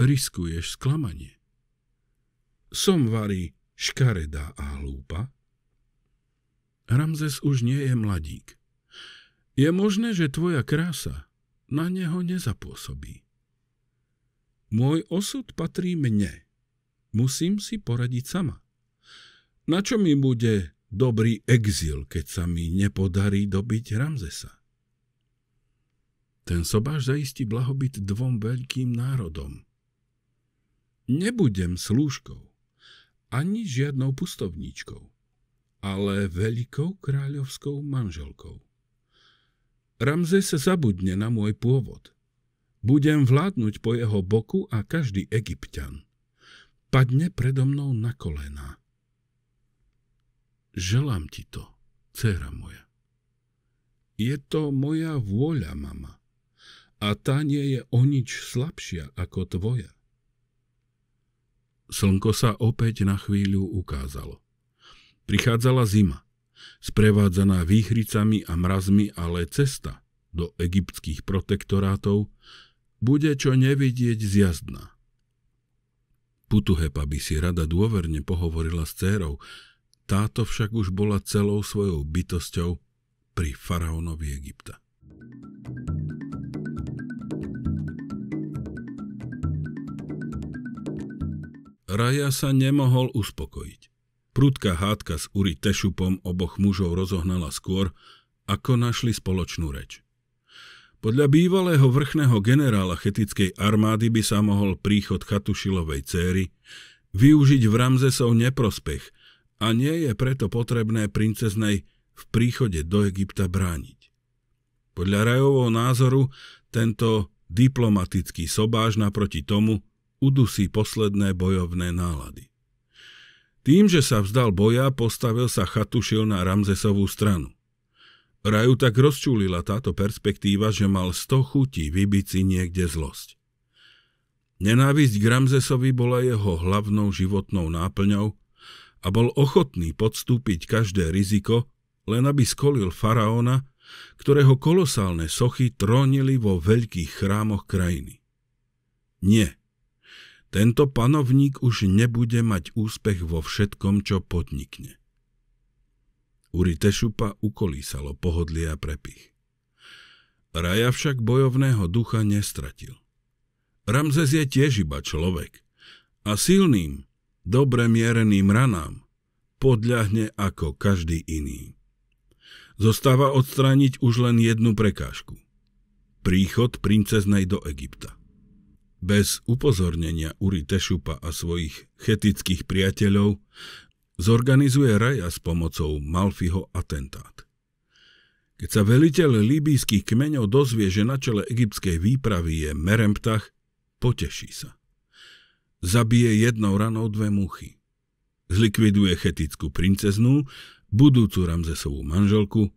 Riskuješ sklamanie. Som varí škaredá a hlúpa, Ramzes už nie je mladík. Je možné, že tvoja krása na neho nezapôsobí. Môj osud patrí mne. Musím si poradiť sama. Na čo mi bude dobrý exil, keď sa mi nepodarí dobiť Ramzesa? Ten sobáš zaistí blahobyt dvom veľkým národom. Nebudem slúžkou, ani žiadnou pustovníčkou ale veľkou kráľovskou manželkou. Ramze sa zabudne na môj pôvod. Budem vládnuť po jeho boku a každý egyptian. Padne predo mnou na kolená. Želám ti to, dcera moja. Je to moja vôľa, mama. A tá nie je o nič slabšia ako tvoja. Slnko sa opäť na chvíľu ukázalo. Prichádzala zima, sprevádzaná výchricami a mrazmi, ale cesta do egyptských protektorátov bude čo nevidieť zjazdná. Putuhepa by si rada dôverne pohovorila s dcérou, táto však už bola celou svojou bytosťou pri faraónovi Egypta. Raja sa nemohol uspokojiť. Prudká hádka s Uri Tešupom oboch mužov rozohnala skôr, ako našli spoločnú reč. Podľa bývalého vrchného generála chetickej armády by sa mohol príchod Chatušilovej céry využiť v Ramzesov neprospech a nie je preto potrebné princeznej v príchode do Egypta brániť. Podľa Rajovho názoru tento diplomatický sobáž naproti tomu udusí posledné bojovné nálady. Tým, že sa vzdal boja, postavil sa Chatušil na Ramzesovú stranu. Raju tak rozčúlila táto perspektíva, že mal sto chutí vybiť si niekde zlosť. Nenávisť k Ramzesovi bola jeho hlavnou životnou náplňou a bol ochotný podstúpiť každé riziko, len aby skolil faraóna, ktorého kolosálne sochy trónili vo veľkých chrámoch krajiny. Nie, tento panovník už nebude mať úspech vo všetkom, čo podnikne. Uritešupa ukolísalo pohodlie a prepich. Raja však bojovného ducha nestratil. Ramzes je tiež iba človek a silným, dobre miereným ranám podľahne ako každý iný. Zostáva odstrániť už len jednu prekážku. Príchod princeznej do Egypta. Bez upozornenia Uri Tešupa a svojich chetických priateľov zorganizuje Raja s pomocou Malfiho atentát. Keď sa veliteľ líbyjských kmeňov dozvie, že na čele egyptskej výpravy je Meremptach, poteší sa. Zabije jednou ranou dve muchy. Zlikviduje chetickú princeznú, budúcu Ramzesovú manželku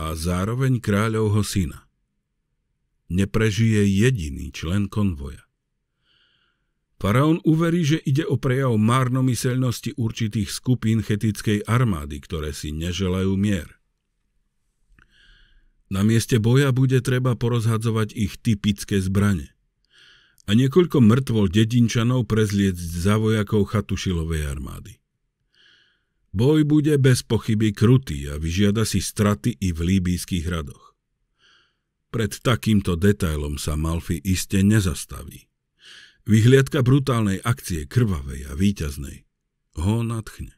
a zároveň kráľovho syna. Neprežije jediný člen konvoja. Faraón uverí, že ide o prejav márnomyselnosti určitých skupín chetickej armády, ktoré si neželajú mier. Na mieste boja bude treba porozhadzovať ich typické zbrane. A niekoľko mŕtvol dedinčanov prezliecť za vojakov Chatušilovej armády. Boj bude bez pochyby krutý a vyžiada si straty i v líbijských radoch. Pred takýmto detailom sa Malfi iste nezastaví. Vyhliadka brutálnej akcie, krvavej a výťaznej, ho nadchne.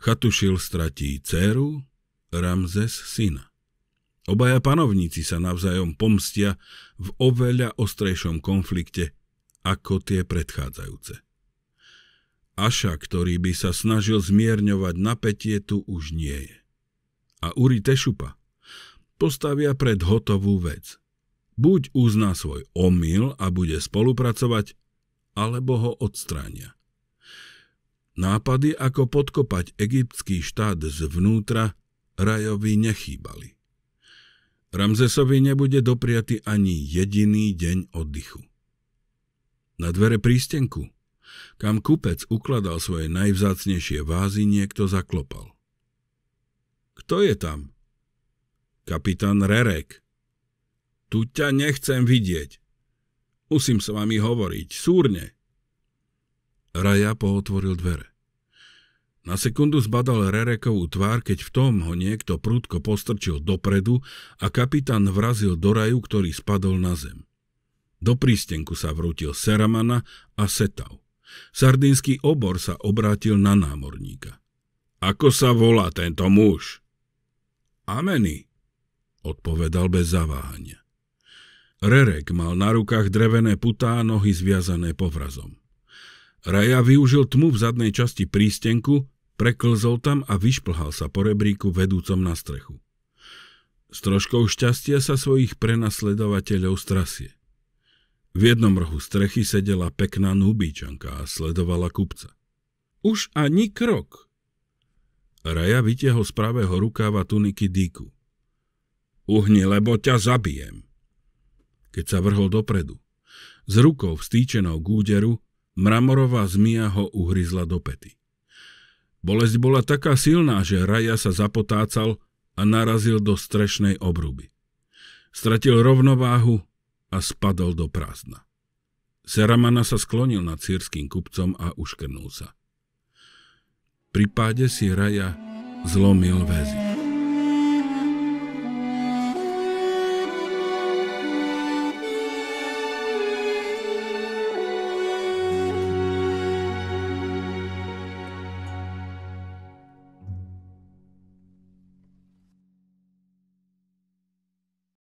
Chatušil stratí dceru, Ramzes syna. Obaja panovníci sa navzájom pomstia v oveľa ostrejšom konflikte ako tie predchádzajúce. Aša, ktorý by sa snažil zmierňovať napätie, tu už nie je. A Uri Tešupa postavia pred hotovú vec – Buď uzná svoj omyl a bude spolupracovať, alebo ho odstránia. Nápady, ako podkopať egyptský štát zvnútra, Rajovi nechýbali. Ramzesovi nebude dopriaty ani jediný deň oddychu. Na dvere prístenku, kam kupec ukladal svoje najvzácnejšie vázy, niekto zaklopal. Kto je tam? Kapitán Rerek, tu ťa nechcem vidieť. Musím s vami hovoriť, súrne. Raja pootvoril dvere. Na sekundu zbadal Rerekovú tvár, keď v tom ho niekto prúdko postrčil dopredu a kapitán vrazil do raju, ktorý spadol na zem. Do prístenku sa vrútil Seramana a Setau. Sardinský obor sa obrátil na námorníka. Ako sa volá tento muž? Ameny, odpovedal bez zaváhania. Rerek mal na rukách drevené putá, nohy zviazané povrazom. Raja využil tmu v zadnej časti prístenku, preklzol tam a vyšplhal sa po rebríku vedúcom na strechu. S troškou šťastia sa svojich prenasledovateľov strasie. V jednom rohu strechy sedela pekná núbíčanka a sledovala kupca. Už ani krok! Raja vytiahol z pravého rukáva tuniky dýku. Uhni, lebo ťa zabijem keď sa vrhol dopredu. Z rukou vstýčenou k úderu, mramorová zmia ho uhryzla do pety. Bolesť bola taká silná, že Raja sa zapotácal a narazil do strešnej obruby. Stratil rovnováhu a spadol do prázdna. Seramana sa sklonil nad sírským kupcom a uškrnul sa. Pri páde si Raja zlomil väzy.